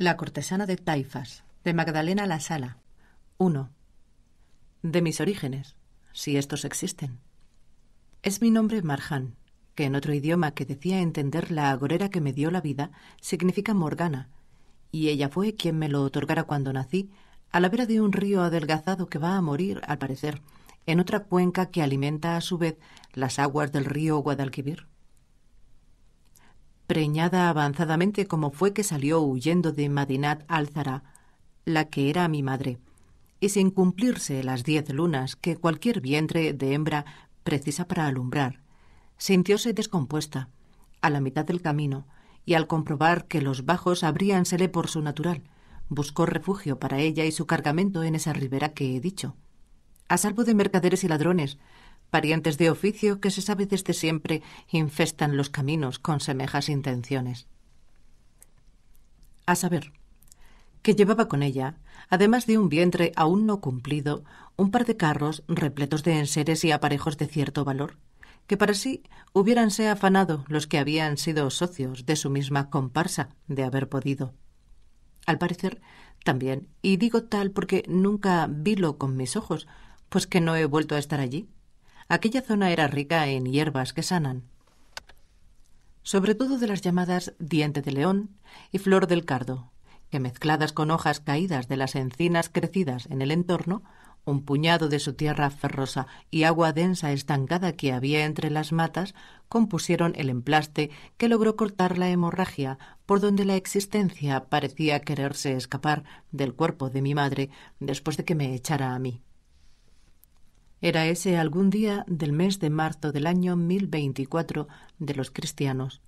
La cortesana de Taifas, de Magdalena La Sala. 1. De mis orígenes, si estos existen. Es mi nombre Marjan, que en otro idioma que decía entender la agorera que me dio la vida significa Morgana, y ella fue quien me lo otorgara cuando nací, a la vera de un río adelgazado que va a morir, al parecer, en otra cuenca que alimenta a su vez las aguas del río Guadalquivir preñada avanzadamente como fue que salió huyendo de Madinat Alzara, la que era mi madre, y sin cumplirse las diez lunas que cualquier vientre de hembra precisa para alumbrar, sintióse descompuesta a la mitad del camino y al comprobar que los bajos abríansele por su natural, buscó refugio para ella y su cargamento en esa ribera que he dicho, a salvo de mercaderes y ladrones, parientes de oficio que se sabe desde siempre infestan los caminos con semejas intenciones. A saber, que llevaba con ella, además de un vientre aún no cumplido, un par de carros repletos de enseres y aparejos de cierto valor, que para sí hubiéranse afanado los que habían sido socios de su misma comparsa de haber podido. Al parecer, también, y digo tal porque nunca vilo con mis ojos, pues que no he vuelto a estar allí, Aquella zona era rica en hierbas que sanan, sobre todo de las llamadas diente de león y flor del cardo, que mezcladas con hojas caídas de las encinas crecidas en el entorno, un puñado de su tierra ferrosa y agua densa estancada que había entre las matas compusieron el emplaste que logró cortar la hemorragia por donde la existencia parecía quererse escapar del cuerpo de mi madre después de que me echara a mí. Era ese algún día del mes de marzo del año 1024 de los cristianos,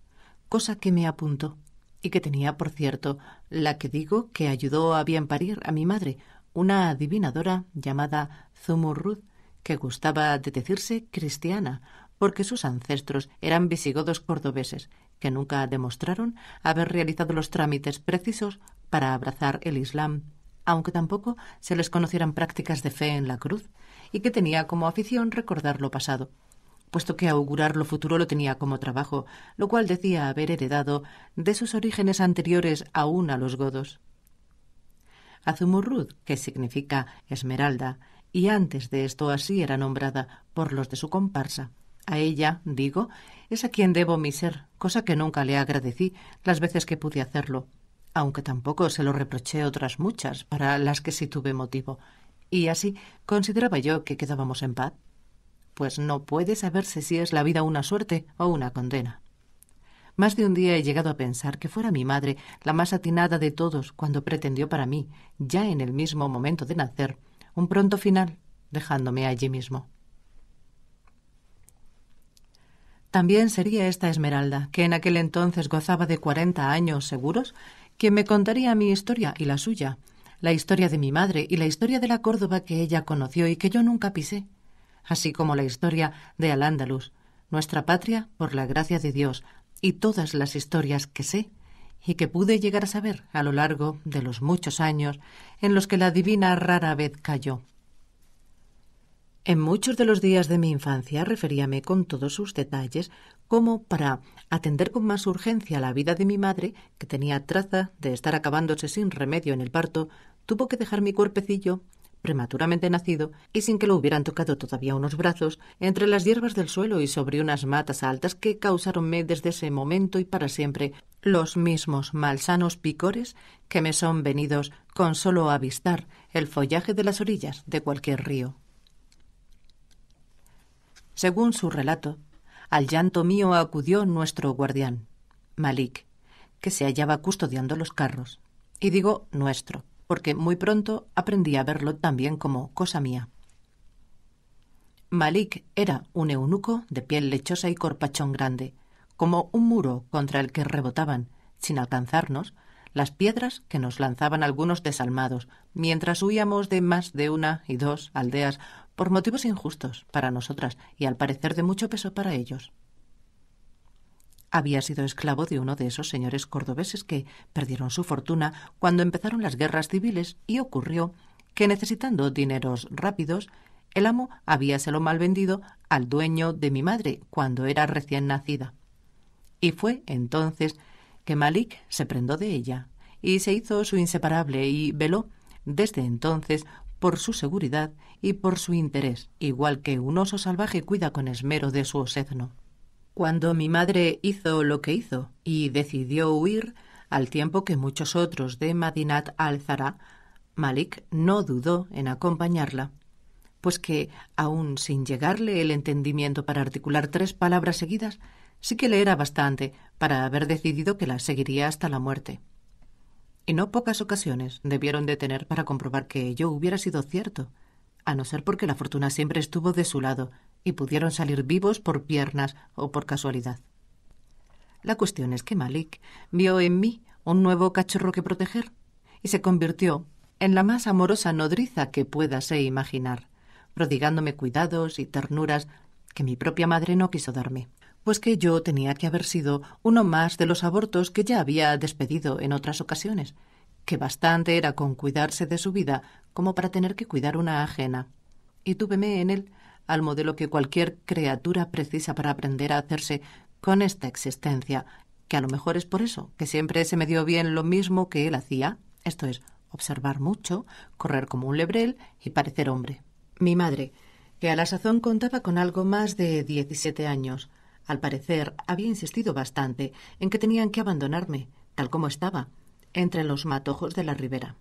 cosa que me apuntó y que tenía, por cierto, la que digo que ayudó a bien parir a mi madre, una adivinadora llamada Zumurrud, que gustaba de decirse cristiana, porque sus ancestros eran visigodos cordobeses, que nunca demostraron haber realizado los trámites precisos para abrazar el Islam, aunque tampoco se les conocieran prácticas de fe en la cruz, y que tenía como afición recordar lo pasado, puesto que augurar lo futuro lo tenía como trabajo, lo cual decía haber heredado de sus orígenes anteriores aún a los godos. Azumurrud, que significa esmeralda, y antes de esto así era nombrada por los de su comparsa. A ella, digo, es a quien debo mi ser, cosa que nunca le agradecí las veces que pude hacerlo, aunque tampoco se lo reproché otras muchas para las que sí tuve motivo. Y así, ¿consideraba yo que quedábamos en paz? Pues no puede saberse si es la vida una suerte o una condena. Más de un día he llegado a pensar que fuera mi madre la más atinada de todos cuando pretendió para mí, ya en el mismo momento de nacer, un pronto final, dejándome allí mismo. También sería esta Esmeralda, que en aquel entonces gozaba de cuarenta años seguros, quien me contaría mi historia y la suya, la historia de mi madre y la historia de la Córdoba que ella conoció y que yo nunca pisé, así como la historia de al nuestra patria por la gracia de Dios, y todas las historias que sé y que pude llegar a saber a lo largo de los muchos años en los que la divina rara vez cayó. En muchos de los días de mi infancia referíame con todos sus detalles como para atender con más urgencia la vida de mi madre, que tenía traza de estar acabándose sin remedio en el parto, tuvo que dejar mi cuerpecillo prematuramente nacido y sin que lo hubieran tocado todavía unos brazos, entre las hierbas del suelo y sobre unas matas altas que causaronme desde ese momento y para siempre los mismos malsanos picores que me son venidos con solo avistar el follaje de las orillas de cualquier río. Según su relato, al llanto mío acudió nuestro guardián, Malik, que se hallaba custodiando los carros. Y digo nuestro, porque muy pronto aprendí a verlo también como cosa mía. Malik era un eunuco de piel lechosa y corpachón grande, como un muro contra el que rebotaban, sin alcanzarnos, las piedras que nos lanzaban algunos desalmados, mientras huíamos de más de una y dos aldeas por motivos injustos para nosotras y al parecer de mucho peso para ellos. Había sido esclavo de uno de esos señores cordobeses que perdieron su fortuna cuando empezaron las guerras civiles y ocurrió que necesitando dineros rápidos, el amo habíaselo mal vendido al dueño de mi madre cuando era recién nacida. Y fue entonces que Malik se prendó de ella y se hizo su inseparable y veló desde entonces por su seguridad y por su interés, igual que un oso salvaje cuida con esmero de su osedno. Cuando mi madre hizo lo que hizo y decidió huir, al tiempo que muchos otros de Madinat al-Zara, Malik no dudó en acompañarla, pues que, aun sin llegarle el entendimiento para articular tres palabras seguidas, sí que le era bastante para haber decidido que la seguiría hasta la muerte. Y no pocas ocasiones debieron de tener para comprobar que ello hubiera sido cierto, a no ser porque la fortuna siempre estuvo de su lado y pudieron salir vivos por piernas o por casualidad. La cuestión es que Malik vio en mí un nuevo cachorro que proteger y se convirtió en la más amorosa nodriza que puedase imaginar, prodigándome cuidados y ternuras que mi propia madre no quiso darme, pues que yo tenía que haber sido uno más de los abortos que ya había despedido en otras ocasiones, que bastante era con cuidarse de su vida como para tener que cuidar una ajena. Y túveme en él al modelo que cualquier criatura precisa para aprender a hacerse con esta existencia, que a lo mejor es por eso, que siempre se me dio bien lo mismo que él hacía, esto es, observar mucho, correr como un lebrel y parecer hombre. Mi madre, que a la sazón contaba con algo más de 17 años, al parecer había insistido bastante en que tenían que abandonarme, tal como estaba, entre los matojos de la ribera.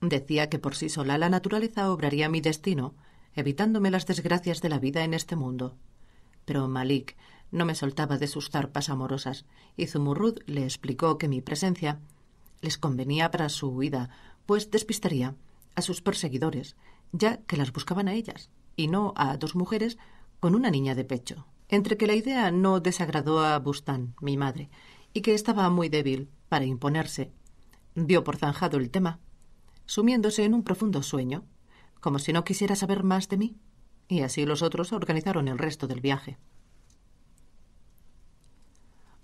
Decía que por sí sola la naturaleza obraría mi destino, evitándome las desgracias de la vida en este mundo. Pero Malik no me soltaba de sus zarpas amorosas, y Zumurrud le explicó que mi presencia les convenía para su huida, pues despistaría a sus perseguidores, ya que las buscaban a ellas, y no a dos mujeres con una niña de pecho. Entre que la idea no desagradó a Bustán, mi madre, y que estaba muy débil para imponerse, dio por zanjado el tema, sumiéndose en un profundo sueño como si no quisiera saber más de mí, y así los otros organizaron el resto del viaje.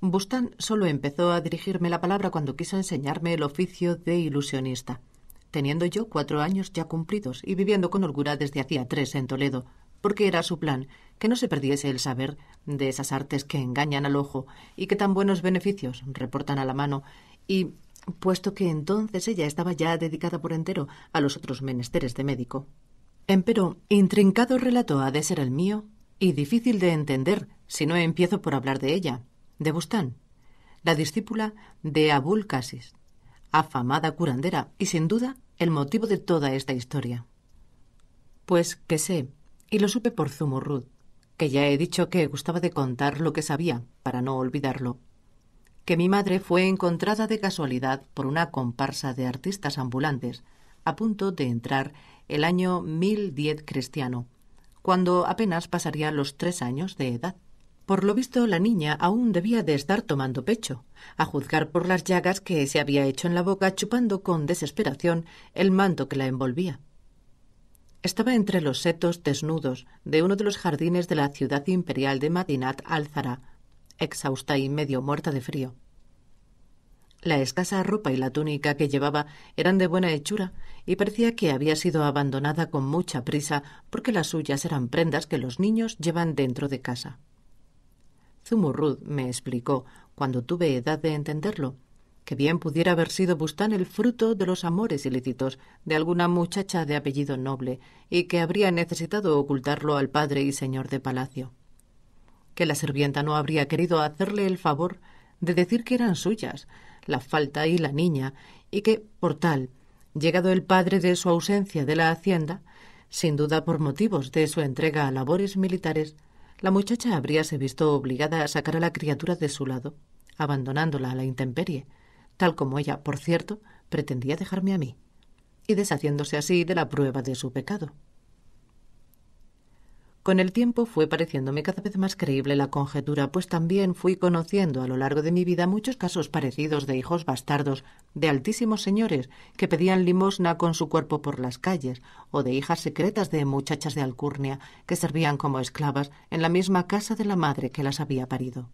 Bustán solo empezó a dirigirme la palabra cuando quiso enseñarme el oficio de ilusionista, teniendo yo cuatro años ya cumplidos y viviendo con holgura desde hacía tres en Toledo, porque era su plan que no se perdiese el saber de esas artes que engañan al ojo y que tan buenos beneficios reportan a la mano y puesto que entonces ella estaba ya dedicada por entero a los otros menesteres de médico. Empero, intrincado relato ha de ser el mío, y difícil de entender si no empiezo por hablar de ella, de Bustán, la discípula de Abul Casis, afamada curandera y sin duda el motivo de toda esta historia. Pues que sé, y lo supe por Zumurrud, que ya he dicho que gustaba de contar lo que sabía, para no olvidarlo mi madre fue encontrada de casualidad por una comparsa de artistas ambulantes a punto de entrar el año 1010 cristiano, cuando apenas pasaría los tres años de edad. Por lo visto, la niña aún debía de estar tomando pecho, a juzgar por las llagas que se había hecho en la boca chupando con desesperación el manto que la envolvía. Estaba entre los setos desnudos de uno de los jardines de la ciudad imperial de Madinat al exhausta y medio muerta de frío. La escasa ropa y la túnica que llevaba eran de buena hechura y parecía que había sido abandonada con mucha prisa porque las suyas eran prendas que los niños llevan dentro de casa. Zumurrud me explicó, cuando tuve edad de entenderlo, que bien pudiera haber sido Bustán el fruto de los amores ilícitos de alguna muchacha de apellido noble y que habría necesitado ocultarlo al padre y señor de palacio que la sirvienta no habría querido hacerle el favor de decir que eran suyas, la falta y la niña, y que, por tal, llegado el padre de su ausencia de la hacienda, sin duda por motivos de su entrega a labores militares, la muchacha habríase visto obligada a sacar a la criatura de su lado, abandonándola a la intemperie, tal como ella, por cierto, pretendía dejarme a mí, y deshaciéndose así de la prueba de su pecado. Con el tiempo fue pareciéndome cada vez más creíble la conjetura, pues también fui conociendo a lo largo de mi vida muchos casos parecidos de hijos bastardos, de altísimos señores que pedían limosna con su cuerpo por las calles, o de hijas secretas de muchachas de alcurnia que servían como esclavas en la misma casa de la madre que las había parido.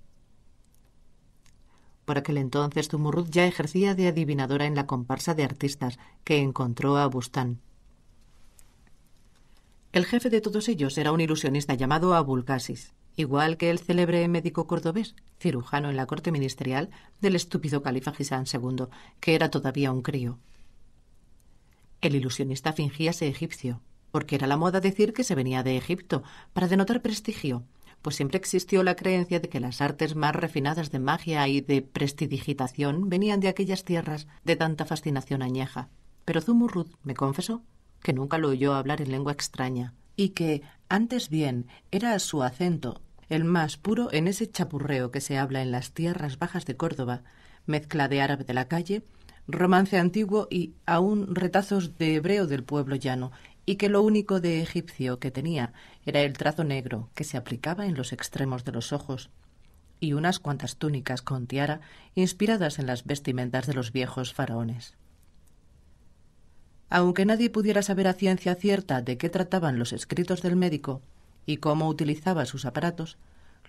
Por aquel entonces Tumurud ya ejercía de adivinadora en la comparsa de artistas que encontró a Bustán el jefe de todos ellos era un ilusionista llamado Abulcasis, igual que el célebre médico cordobés, cirujano en la corte ministerial del estúpido califa Gisán II, que era todavía un crío. El ilusionista fingía ser egipcio, porque era la moda decir que se venía de Egipto, para denotar prestigio, pues siempre existió la creencia de que las artes más refinadas de magia y de prestidigitación venían de aquellas tierras de tanta fascinación añeja. Pero Zumurrud me confesó que nunca lo oyó hablar en lengua extraña, y que, antes bien, era su acento el más puro en ese chapurreo que se habla en las tierras bajas de Córdoba, mezcla de árabe de la calle, romance antiguo y aun retazos de hebreo del pueblo llano, y que lo único de egipcio que tenía era el trazo negro que se aplicaba en los extremos de los ojos y unas cuantas túnicas con tiara inspiradas en las vestimentas de los viejos faraones. Aunque nadie pudiera saber a ciencia cierta de qué trataban los escritos del médico y cómo utilizaba sus aparatos,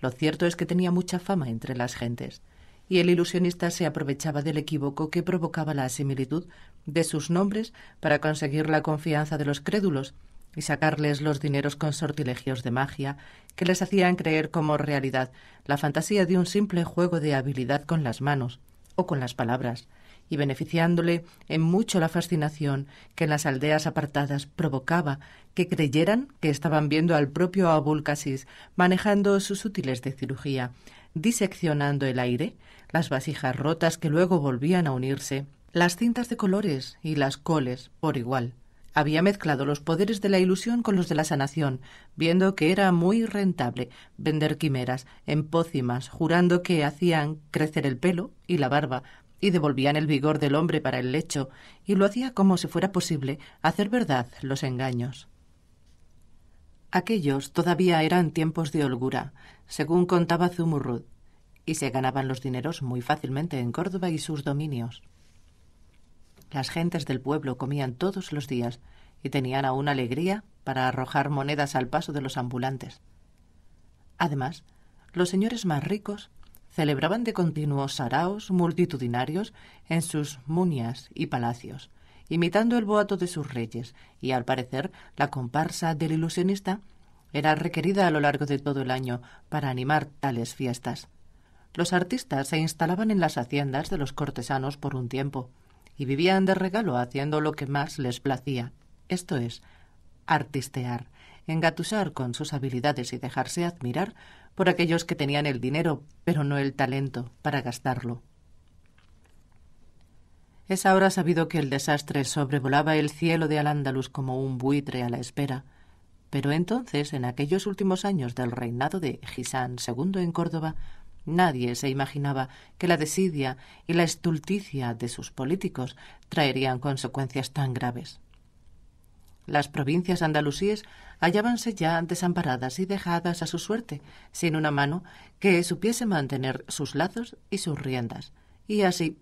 lo cierto es que tenía mucha fama entre las gentes, y el ilusionista se aprovechaba del equívoco que provocaba la similitud de sus nombres para conseguir la confianza de los crédulos y sacarles los dineros con sortilegios de magia que les hacían creer como realidad la fantasía de un simple juego de habilidad con las manos o con las palabras, y beneficiándole en mucho la fascinación que en las aldeas apartadas provocaba que creyeran que estaban viendo al propio Abulcasis manejando sus útiles de cirugía, diseccionando el aire, las vasijas rotas que luego volvían a unirse, las cintas de colores y las coles por igual. Había mezclado los poderes de la ilusión con los de la sanación, viendo que era muy rentable vender quimeras en pócimas, jurando que hacían crecer el pelo y la barba y devolvían el vigor del hombre para el lecho, y lo hacía como si fuera posible hacer verdad los engaños. Aquellos todavía eran tiempos de holgura, según contaba Zumurrud, y se ganaban los dineros muy fácilmente en Córdoba y sus dominios. Las gentes del pueblo comían todos los días y tenían aún alegría para arrojar monedas al paso de los ambulantes. Además, los señores más ricos celebraban de continuo saraos multitudinarios en sus munias y palacios, imitando el boato de sus reyes, y al parecer la comparsa del ilusionista era requerida a lo largo de todo el año para animar tales fiestas. Los artistas se instalaban en las haciendas de los cortesanos por un tiempo y vivían de regalo haciendo lo que más les placía, esto es, artistear, engatusar con sus habilidades y dejarse admirar por aquellos que tenían el dinero, pero no el talento para gastarlo. Es ahora sabido que el desastre sobrevolaba el cielo de al como un buitre a la espera, pero entonces, en aquellos últimos años del reinado de Gisán II en Córdoba, nadie se imaginaba que la desidia y la estulticia de sus políticos traerían consecuencias tan graves. Las provincias andalusíes hallábanse ya desamparadas y dejadas a su suerte, sin una mano que supiese mantener sus lazos y sus riendas. Y así,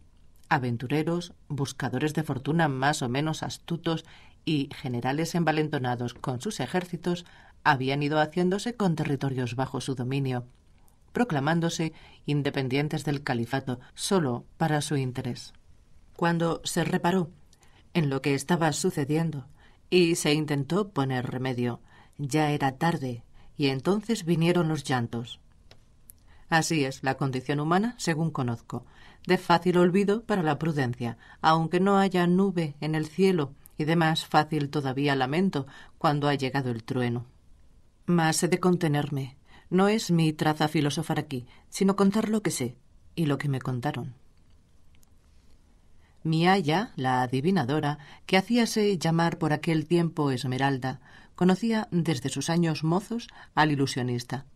aventureros, buscadores de fortuna más o menos astutos y generales envalentonados con sus ejércitos habían ido haciéndose con territorios bajo su dominio, proclamándose independientes del califato solo para su interés. Cuando se reparó en lo que estaba sucediendo y se intentó poner remedio. Ya era tarde, y entonces vinieron los llantos. Así es la condición humana, según conozco, de fácil olvido para la prudencia, aunque no haya nube en el cielo, y de más fácil todavía lamento cuando ha llegado el trueno. Mas he de contenerme. No es mi traza filosofar aquí, sino contar lo que sé y lo que me contaron. Mi la adivinadora, que hacíase llamar por aquel tiempo Esmeralda, conocía desde sus años mozos al ilusionista.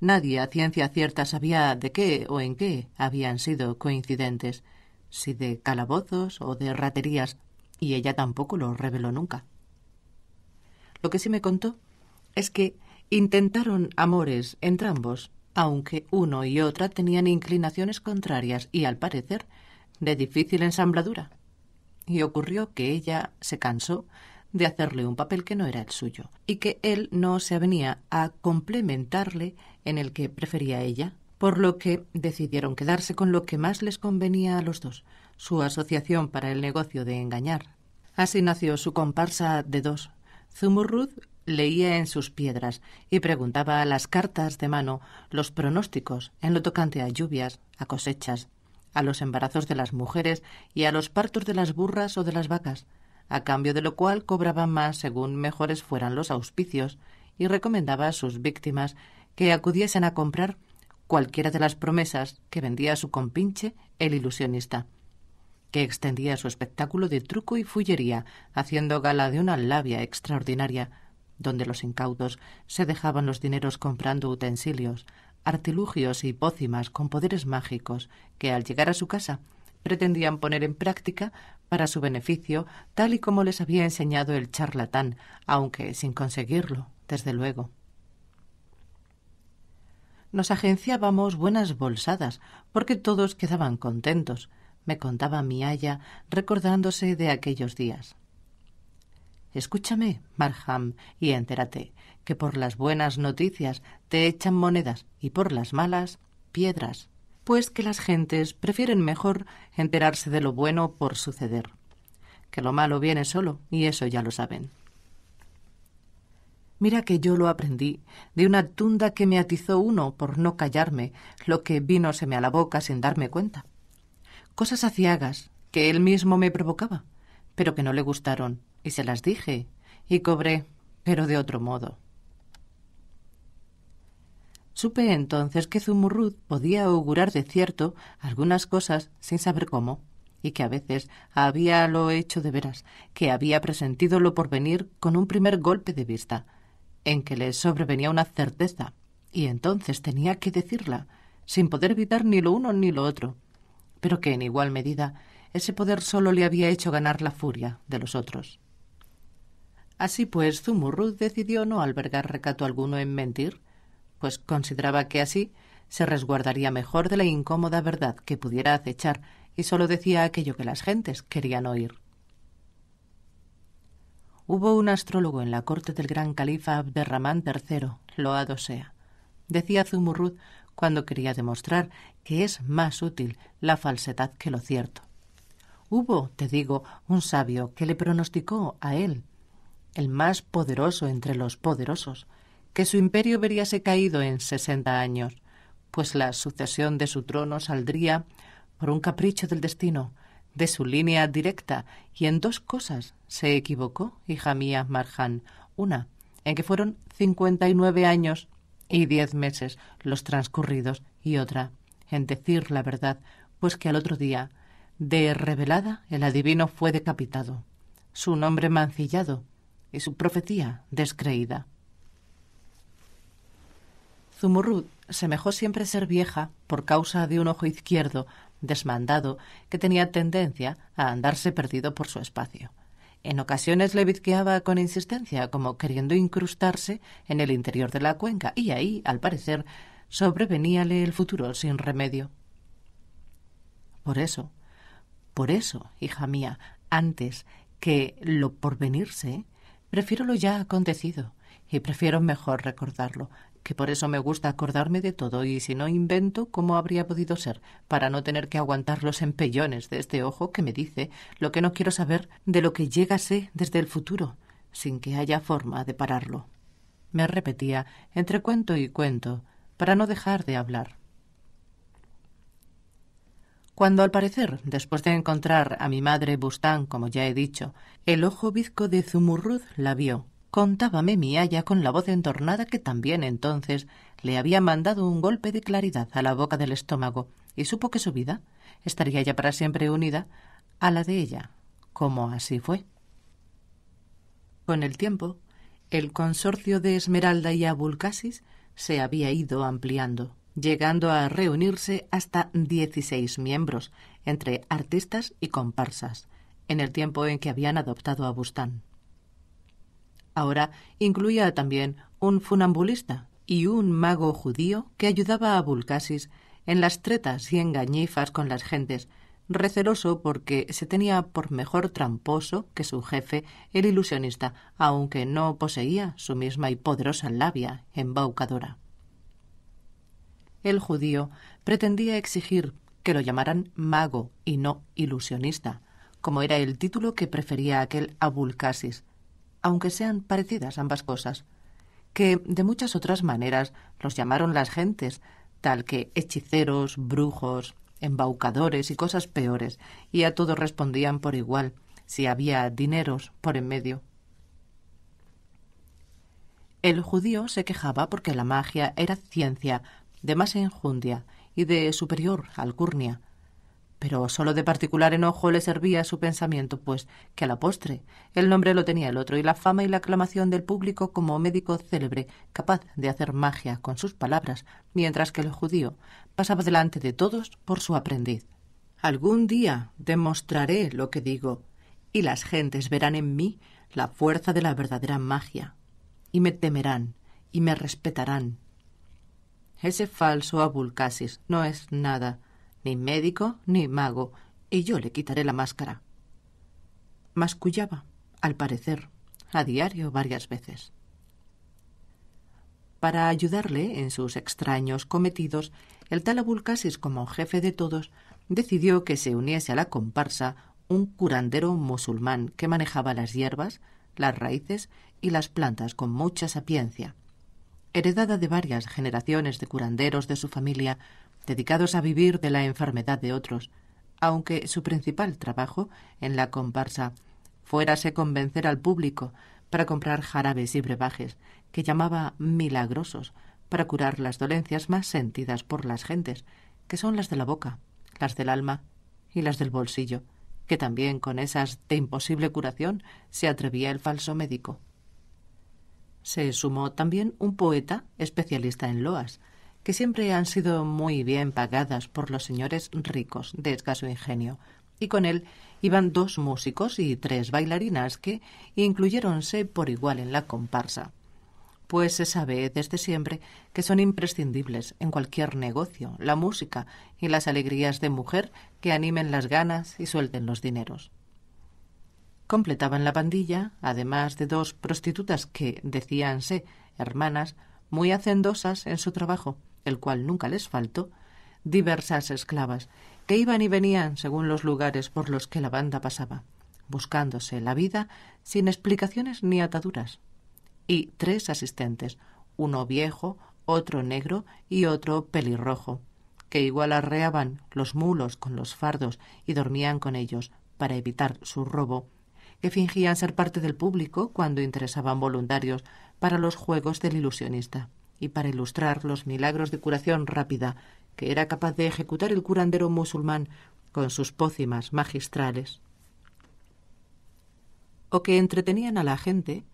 Nadie a ciencia cierta sabía de qué o en qué habían sido coincidentes, si de calabozos o de raterías, y ella tampoco lo reveló nunca. Lo que sí me contó es que intentaron amores entrambos, aunque uno y otra tenían inclinaciones contrarias y, al parecer, de difícil ensambladura. Y ocurrió que ella se cansó de hacerle un papel que no era el suyo y que él no se avenía a complementarle en el que prefería ella, por lo que decidieron quedarse con lo que más les convenía a los dos, su asociación para el negocio de engañar. Así nació su comparsa de dos. Zumurrud leía en sus piedras y preguntaba a las cartas de mano los pronósticos en lo tocante a lluvias, a cosechas, a los embarazos de las mujeres y a los partos de las burras o de las vacas, a cambio de lo cual cobraba más según mejores fueran los auspicios y recomendaba a sus víctimas que acudiesen a comprar cualquiera de las promesas que vendía su compinche el ilusionista, que extendía su espectáculo de truco y fullería, haciendo gala de una labia extraordinaria, donde los incautos se dejaban los dineros comprando utensilios, artilugios y pócimas con poderes mágicos que al llegar a su casa pretendían poner en práctica para su beneficio, tal y como les había enseñado el charlatán, aunque sin conseguirlo, desde luego. Nos agenciábamos buenas bolsadas, porque todos quedaban contentos, me contaba mi aya, recordándose de aquellos días. Escúchame, Marham, y entérate que por las buenas noticias te echan monedas y por las malas piedras, pues que las gentes prefieren mejor enterarse de lo bueno por suceder, que lo malo viene solo, y eso ya lo saben. Mira que yo lo aprendí de una tunda que me atizó uno por no callarme lo que vino se me a la boca sin darme cuenta. Cosas aciagas que él mismo me provocaba, pero que no le gustaron y se las dije, y cobré, pero de otro modo. Supe entonces que Zumurrud podía augurar de cierto algunas cosas sin saber cómo, y que a veces había lo hecho de veras, que había presentido lo porvenir con un primer golpe de vista, en que le sobrevenía una certeza, y entonces tenía que decirla, sin poder evitar ni lo uno ni lo otro, pero que en igual medida ese poder solo le había hecho ganar la furia de los otros. Así pues, Zumurrud decidió no albergar recato alguno en mentir, pues consideraba que así se resguardaría mejor de la incómoda verdad que pudiera acechar y solo decía aquello que las gentes querían oír. Hubo un astrólogo en la corte del gran califa Abderramán III, loado sea. Decía Zumurrud cuando quería demostrar que es más útil la falsedad que lo cierto. Hubo, te digo, un sabio que le pronosticó a él el más poderoso entre los poderosos, que su imperio veríase caído en sesenta años, pues la sucesión de su trono saldría por un capricho del destino, de su línea directa, y en dos cosas se equivocó, hija mía Marjan. Una, en que fueron cincuenta y nueve años y diez meses los transcurridos, y otra, en decir la verdad, pues que al otro día, de revelada, el adivino fue decapitado, su nombre mancillado, y su profecía descreída. Zumurrud semejó siempre ser vieja por causa de un ojo izquierdo desmandado que tenía tendencia a andarse perdido por su espacio. En ocasiones le bizqueaba con insistencia, como queriendo incrustarse en el interior de la cuenca, y ahí, al parecer, sobreveníale el futuro sin remedio. Por eso, por eso, hija mía, antes que lo porvenirse, Prefiero lo ya acontecido y prefiero mejor recordarlo, que por eso me gusta acordarme de todo y si no invento cómo habría podido ser, para no tener que aguantar los empellones de este ojo que me dice lo que no quiero saber de lo que llegase desde el futuro, sin que haya forma de pararlo. Me repetía entre cuento y cuento, para no dejar de hablar. Cuando al parecer, después de encontrar a mi madre Bustán, como ya he dicho, el ojo bizco de Zumurrud la vio, contábame mi Aya con la voz entornada que también entonces le había mandado un golpe de claridad a la boca del estómago y supo que su vida estaría ya para siempre unida a la de ella, como así fue. Con el tiempo, el consorcio de Esmeralda y Abulcasis se había ido ampliando llegando a reunirse hasta 16 miembros, entre artistas y comparsas, en el tiempo en que habían adoptado a Bustán. Ahora incluía también un funambulista y un mago judío que ayudaba a Vulcasis en las tretas y engañifas con las gentes, receloso porque se tenía por mejor tramposo que su jefe, el ilusionista, aunque no poseía su misma y poderosa labia embaucadora el judío pretendía exigir que lo llamaran mago y no ilusionista, como era el título que prefería aquel Abulcasis, aunque sean parecidas ambas cosas, que de muchas otras maneras los llamaron las gentes, tal que hechiceros, brujos, embaucadores y cosas peores, y a todos respondían por igual, si había dineros por en medio. El judío se quejaba porque la magia era ciencia de más enjundia y de superior alcurnia. Pero sólo de particular enojo le servía su pensamiento, pues que a la postre el nombre lo tenía el otro y la fama y la aclamación del público como médico célebre, capaz de hacer magia con sus palabras, mientras que el judío pasaba delante de todos por su aprendiz. Algún día demostraré lo que digo, y las gentes verán en mí la fuerza de la verdadera magia, y me temerán, y me respetarán, ese falso Abulcasis no es nada, ni médico ni mago, y yo le quitaré la máscara. Mascullaba, al parecer, a diario varias veces. Para ayudarle en sus extraños cometidos, el tal Abulcasis, como jefe de todos, decidió que se uniese a la comparsa un curandero musulmán que manejaba las hierbas, las raíces y las plantas con mucha sapiencia heredada de varias generaciones de curanderos de su familia, dedicados a vivir de la enfermedad de otros, aunque su principal trabajo en la comparsa fuérase convencer al público para comprar jarabes y brebajes que llamaba milagrosos para curar las dolencias más sentidas por las gentes, que son las de la boca, las del alma y las del bolsillo, que también con esas de imposible curación se atrevía el falso médico. Se sumó también un poeta especialista en loas, que siempre han sido muy bien pagadas por los señores ricos de escaso ingenio, y con él iban dos músicos y tres bailarinas que incluyéronse por igual en la comparsa. Pues se sabe desde siempre que son imprescindibles en cualquier negocio la música y las alegrías de mujer que animen las ganas y suelten los dineros. Completaban la pandilla, además de dos prostitutas que, decíanse, hermanas, muy hacendosas en su trabajo, el cual nunca les faltó, diversas esclavas, que iban y venían según los lugares por los que la banda pasaba, buscándose la vida sin explicaciones ni ataduras. Y tres asistentes, uno viejo, otro negro y otro pelirrojo, que igual arreaban los mulos con los fardos y dormían con ellos para evitar su robo fingían ser parte del público cuando interesaban voluntarios para los juegos del ilusionista y para ilustrar los milagros de curación rápida que era capaz de ejecutar el curandero musulmán con sus pócimas magistrales. O que entretenían a la gente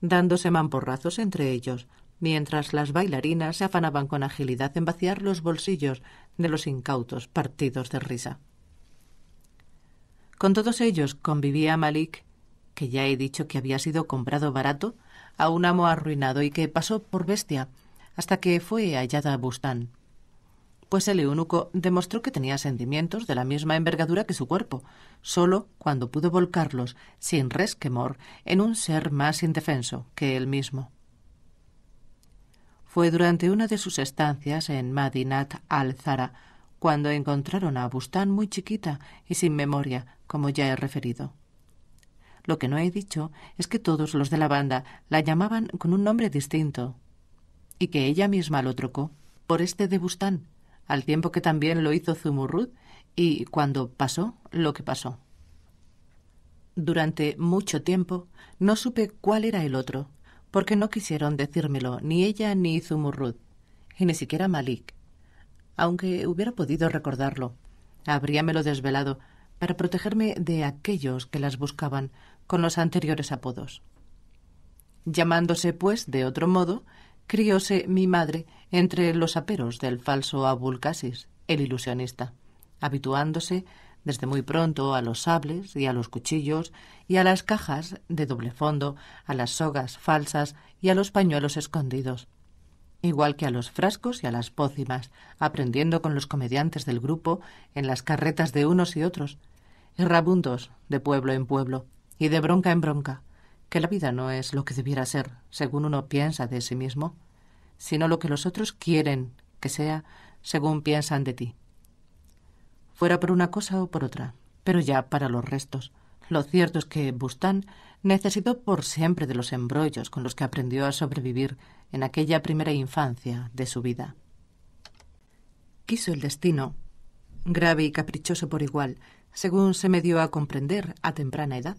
dándose mamporrazos entre ellos, mientras las bailarinas se afanaban con agilidad en vaciar los bolsillos de los incautos partidos de risa. Con todos ellos convivía Malik que ya he dicho que había sido comprado barato, a un amo arruinado y que pasó por bestia, hasta que fue hallada a Bustán. Pues el eunuco demostró que tenía sentimientos de la misma envergadura que su cuerpo, solo cuando pudo volcarlos, sin resquemor, en un ser más indefenso que él mismo. Fue durante una de sus estancias en Madinat al-Zara cuando encontraron a Bustán muy chiquita y sin memoria, como ya he referido. Lo que no he dicho es que todos los de la banda la llamaban con un nombre distinto y que ella misma lo trocó por este de Bustán, al tiempo que también lo hizo Zumurrud y cuando pasó lo que pasó. Durante mucho tiempo no supe cuál era el otro, porque no quisieron decírmelo ni ella ni Zumurrud, y ni siquiera Malik. Aunque hubiera podido recordarlo, habríamelo desvelado para protegerme de aquellos que las buscaban con los anteriores apodos. Llamándose, pues, de otro modo, crióse mi madre entre los aperos del falso Abulcasis, el ilusionista, habituándose desde muy pronto a los sables y a los cuchillos y a las cajas de doble fondo, a las sogas falsas y a los pañuelos escondidos, igual que a los frascos y a las pócimas, aprendiendo con los comediantes del grupo en las carretas de unos y otros, errabundos de pueblo en pueblo, y de bronca en bronca, que la vida no es lo que debiera ser, según uno piensa de sí mismo, sino lo que los otros quieren que sea, según piensan de ti. Fuera por una cosa o por otra, pero ya para los restos. Lo cierto es que Bustán necesitó por siempre de los embrollos con los que aprendió a sobrevivir en aquella primera infancia de su vida. Quiso el destino, grave y caprichoso por igual, según se me dio a comprender a temprana edad,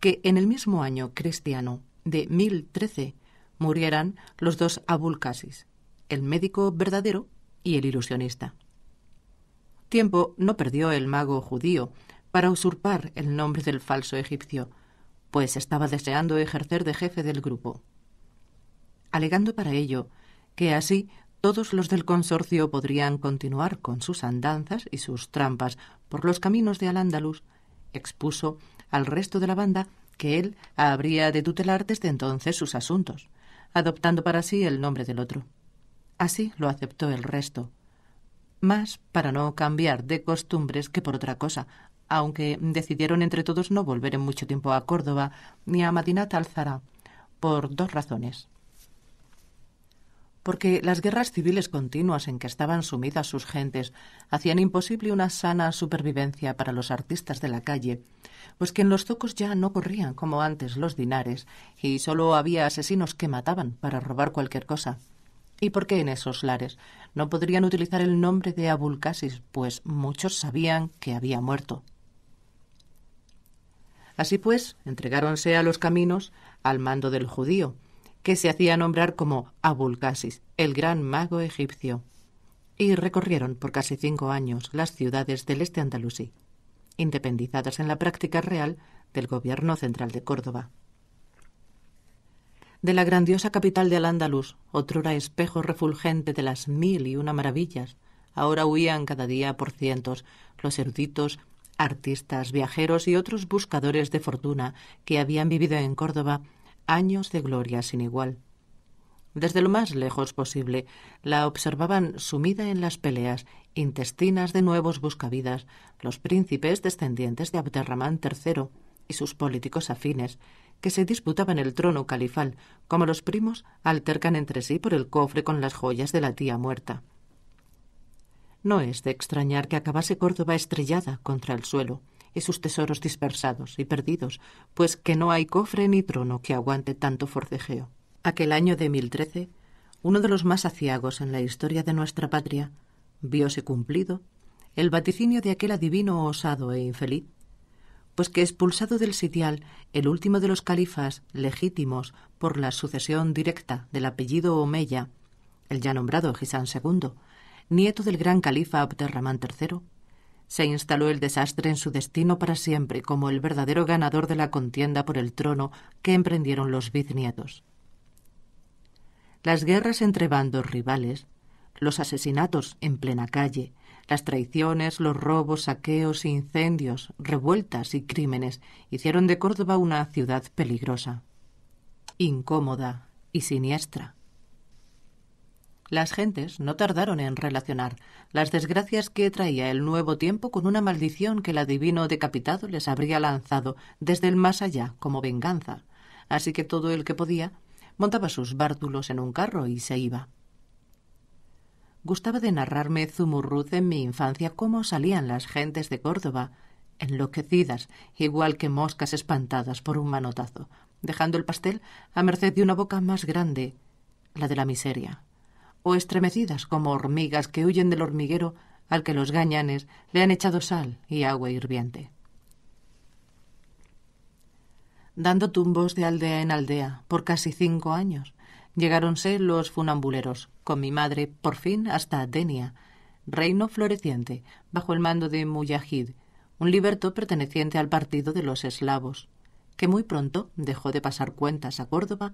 que en el mismo año cristiano de 1013 murieran los dos Abulcasis, el médico verdadero y el ilusionista. Tiempo no perdió el mago judío para usurpar el nombre del falso egipcio, pues estaba deseando ejercer de jefe del grupo, alegando para ello que así todos los del consorcio podrían continuar con sus andanzas y sus trampas por los caminos de al expuso al resto de la banda que él habría de tutelar desde entonces sus asuntos, adoptando para sí el nombre del otro. Así lo aceptó el resto, más para no cambiar de costumbres que por otra cosa, aunque decidieron entre todos no volver en mucho tiempo a Córdoba ni a Madinat al-Zara, por dos razones porque las guerras civiles continuas en que estaban sumidas sus gentes hacían imposible una sana supervivencia para los artistas de la calle, pues que en los zocos ya no corrían como antes los dinares y solo había asesinos que mataban para robar cualquier cosa. ¿Y por qué en esos lares no podrían utilizar el nombre de Abulcasis? Pues muchos sabían que había muerto. Así pues, entregáronse a los caminos al mando del judío, que se hacía nombrar como Abulgasis, el gran mago egipcio, y recorrieron por casi cinco años las ciudades del este andalusí, independizadas en la práctica real del gobierno central de Córdoba. De la grandiosa capital de al otro otrora espejo refulgente de las mil y una maravillas, ahora huían cada día por cientos los eruditos, artistas, viajeros y otros buscadores de fortuna que habían vivido en Córdoba años de gloria sin igual. Desde lo más lejos posible, la observaban sumida en las peleas intestinas de nuevos buscavidas, los príncipes descendientes de Abderramán III y sus políticos afines, que se disputaban el trono califal, como los primos altercan entre sí por el cofre con las joyas de la tía muerta. No es de extrañar que acabase Córdoba estrellada contra el suelo y sus tesoros dispersados y perdidos, pues que no hay cofre ni trono que aguante tanto forcejeo. Aquel año de 1013, uno de los más aciagos en la historia de nuestra patria, viose cumplido el vaticinio de aquel adivino osado e infeliz, pues que expulsado del sitial el último de los califas legítimos por la sucesión directa del apellido Omeya, el ya nombrado Gisán II, nieto del gran califa Abderramán III, se instaló el desastre en su destino para siempre como el verdadero ganador de la contienda por el trono que emprendieron los biznietos. Las guerras entre bandos rivales, los asesinatos en plena calle, las traiciones, los robos, saqueos, incendios, revueltas y crímenes hicieron de Córdoba una ciudad peligrosa, incómoda y siniestra. Las gentes no tardaron en relacionar las desgracias que traía el nuevo tiempo con una maldición que el adivino decapitado les habría lanzado desde el más allá como venganza. Así que todo el que podía montaba sus bártulos en un carro y se iba. Gustaba de narrarme Zumurruz en mi infancia cómo salían las gentes de Córdoba, enloquecidas, igual que moscas espantadas por un manotazo, dejando el pastel a merced de una boca más grande, la de la miseria o estremecidas como hormigas que huyen del hormiguero al que los gañanes le han echado sal y agua hirviente. Dando tumbos de aldea en aldea por casi cinco años, llegáronse los funambuleros, con mi madre por fin hasta Denia, reino floreciente, bajo el mando de Muyahid, un liberto perteneciente al partido de los eslavos, que muy pronto dejó de pasar cuentas a Córdoba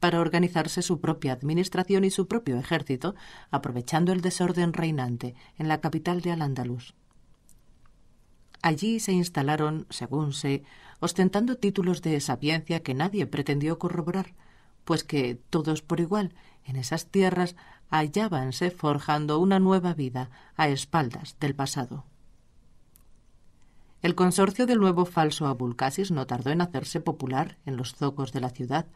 para organizarse su propia administración y su propio ejército, aprovechando el desorden reinante en la capital de Al-Ándalus. Allí se instalaron, según sé, ostentando títulos de sapiencia que nadie pretendió corroborar, pues que todos por igual en esas tierras hallábanse forjando una nueva vida a espaldas del pasado. El consorcio del nuevo falso Abulcasis no tardó en hacerse popular en los zocos de la ciudad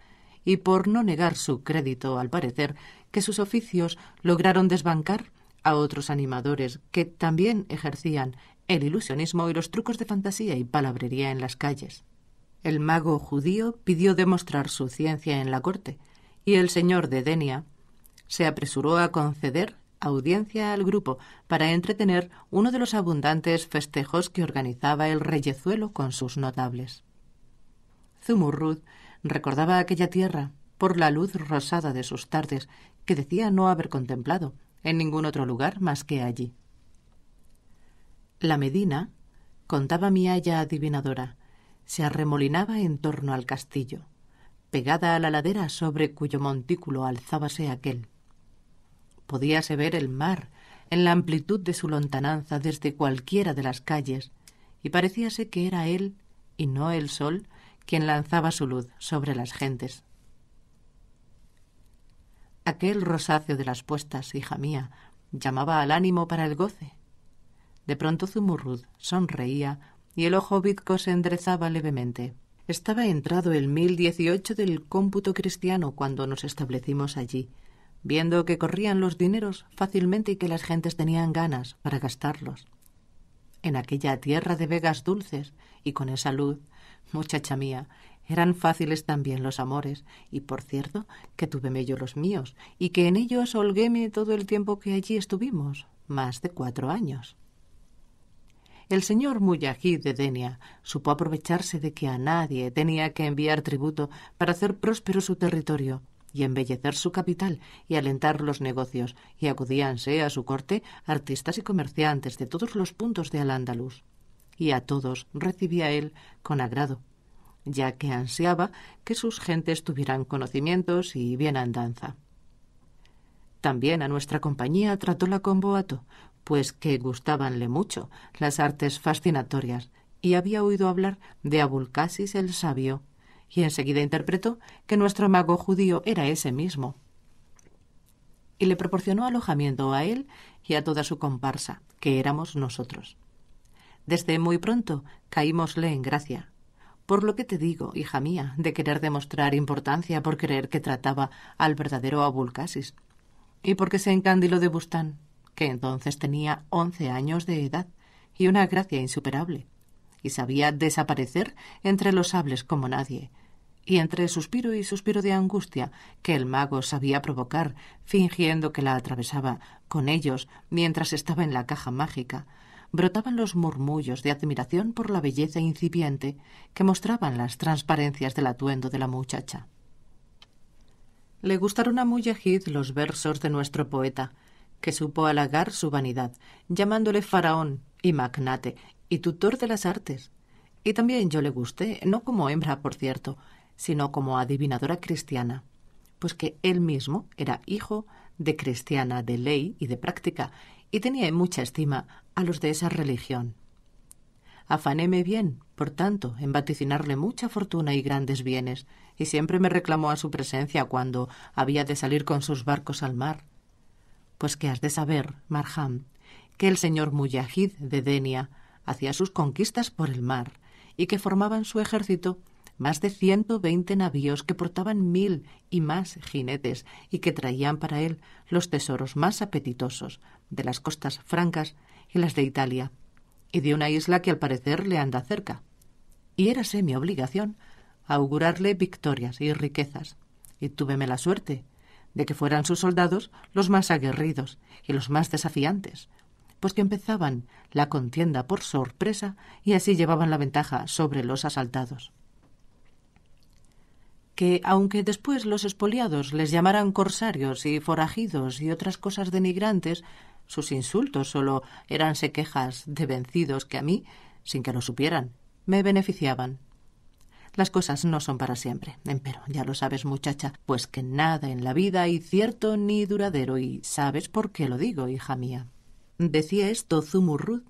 y por no negar su crédito, al parecer, que sus oficios lograron desbancar a otros animadores que también ejercían el ilusionismo y los trucos de fantasía y palabrería en las calles. El mago judío pidió demostrar su ciencia en la corte, y el señor de Denia se apresuró a conceder audiencia al grupo para entretener uno de los abundantes festejos que organizaba el reyezuelo con sus notables. Zumurrud Recordaba aquella tierra por la luz rosada de sus tardes, que decía no haber contemplado en ningún otro lugar más que allí. La Medina, contaba mi haya adivinadora, se arremolinaba en torno al castillo, pegada a la ladera sobre cuyo montículo alzábase aquel. Podíase ver el mar en la amplitud de su lontananza desde cualquiera de las calles, y parecíase que era él, y no el sol, quien lanzaba su luz sobre las gentes. Aquel rosáceo de las puestas, hija mía, llamaba al ánimo para el goce. De pronto Zumurrud sonreía y el ojo bizco se enderezaba levemente. Estaba entrado el 1018 del cómputo cristiano cuando nos establecimos allí, viendo que corrían los dineros fácilmente y que las gentes tenían ganas para gastarlos. En aquella tierra de vegas dulces y con esa luz Muchacha mía, eran fáciles también los amores, y por cierto que tuve yo los míos, y que en ellos holguéme todo el tiempo que allí estuvimos, más de cuatro años. El señor Muyagí de Denia supo aprovecharse de que a nadie tenía que enviar tributo para hacer próspero su territorio y embellecer su capital y alentar los negocios, y acudíanse a su corte artistas y comerciantes de todos los puntos de Al-Ándalus y a todos recibía él con agrado, ya que ansiaba que sus gentes tuvieran conocimientos y bien andanza. También a nuestra compañía tratóla con boato, pues que gustabanle mucho las artes fascinatorias, y había oído hablar de Abulcasis el sabio, y enseguida interpretó que nuestro mago judío era ese mismo. Y le proporcionó alojamiento a él y a toda su comparsa, que éramos nosotros. Desde muy pronto caímosle en gracia. Por lo que te digo, hija mía, de querer demostrar importancia por creer que trataba al verdadero Abulcasis. Y porque se encandiló de Bustán, que entonces tenía once años de edad y una gracia insuperable, y sabía desaparecer entre los sables como nadie, y entre suspiro y suspiro de angustia que el mago sabía provocar, fingiendo que la atravesaba con ellos mientras estaba en la caja mágica, brotaban los murmullos de admiración por la belleza incipiente que mostraban las transparencias del atuendo de la muchacha. Le gustaron a Mujahid los versos de nuestro poeta, que supo halagar su vanidad, llamándole faraón y magnate y tutor de las artes. Y también yo le gusté, no como hembra, por cierto, sino como adivinadora cristiana, pues que él mismo era hijo de cristiana de ley y de práctica, y tenía mucha estima a los de esa religión. Afanéme bien, por tanto, en vaticinarle mucha fortuna y grandes bienes, y siempre me reclamó a su presencia cuando había de salir con sus barcos al mar. Pues que has de saber, Marham, que el señor Muyahid de Denia hacía sus conquistas por el mar, y que formaban su ejército más de ciento veinte navíos que portaban mil y más jinetes y que traían para él los tesoros más apetitosos, de las costas francas y las de Italia, y de una isla que al parecer le anda cerca. Y érase mi obligación augurarle victorias y riquezas, y tuveme la suerte de que fueran sus soldados los más aguerridos y los más desafiantes, pues que empezaban la contienda por sorpresa y así llevaban la ventaja sobre los asaltados. Que, aunque después los espoliados les llamaran corsarios y forajidos y otras cosas denigrantes, sus insultos solo eran quejas de vencidos que a mí, sin que lo supieran, me beneficiaban. Las cosas no son para siempre, empero ya lo sabes, muchacha, pues que nada en la vida hay cierto ni duradero, y sabes por qué lo digo, hija mía. Decía esto Zumurrud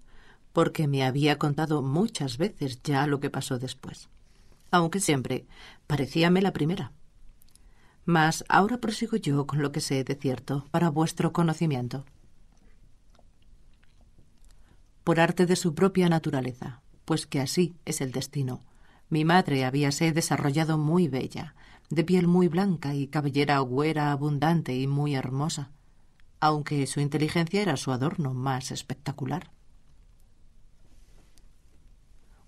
porque me había contado muchas veces ya lo que pasó después, aunque siempre parecíame la primera. Mas ahora prosigo yo con lo que sé de cierto para vuestro conocimiento por arte de su propia naturaleza, pues que así es el destino. Mi madre habíase desarrollado muy bella, de piel muy blanca y cabellera güera abundante y muy hermosa, aunque su inteligencia era su adorno más espectacular.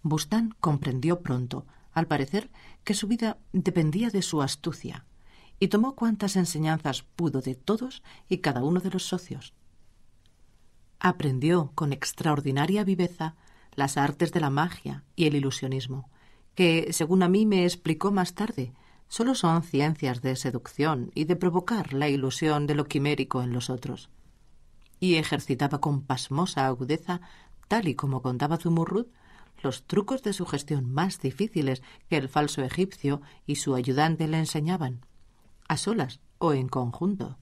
Bustán comprendió pronto, al parecer, que su vida dependía de su astucia, y tomó cuantas enseñanzas pudo de todos y cada uno de los socios, aprendió con extraordinaria viveza las artes de la magia y el ilusionismo, que, según a mí me explicó más tarde, solo son ciencias de seducción y de provocar la ilusión de lo quimérico en los otros. Y ejercitaba con pasmosa agudeza, tal y como contaba Zumurrut, los trucos de sugestión más difíciles que el falso egipcio y su ayudante le enseñaban, a solas o en conjunto.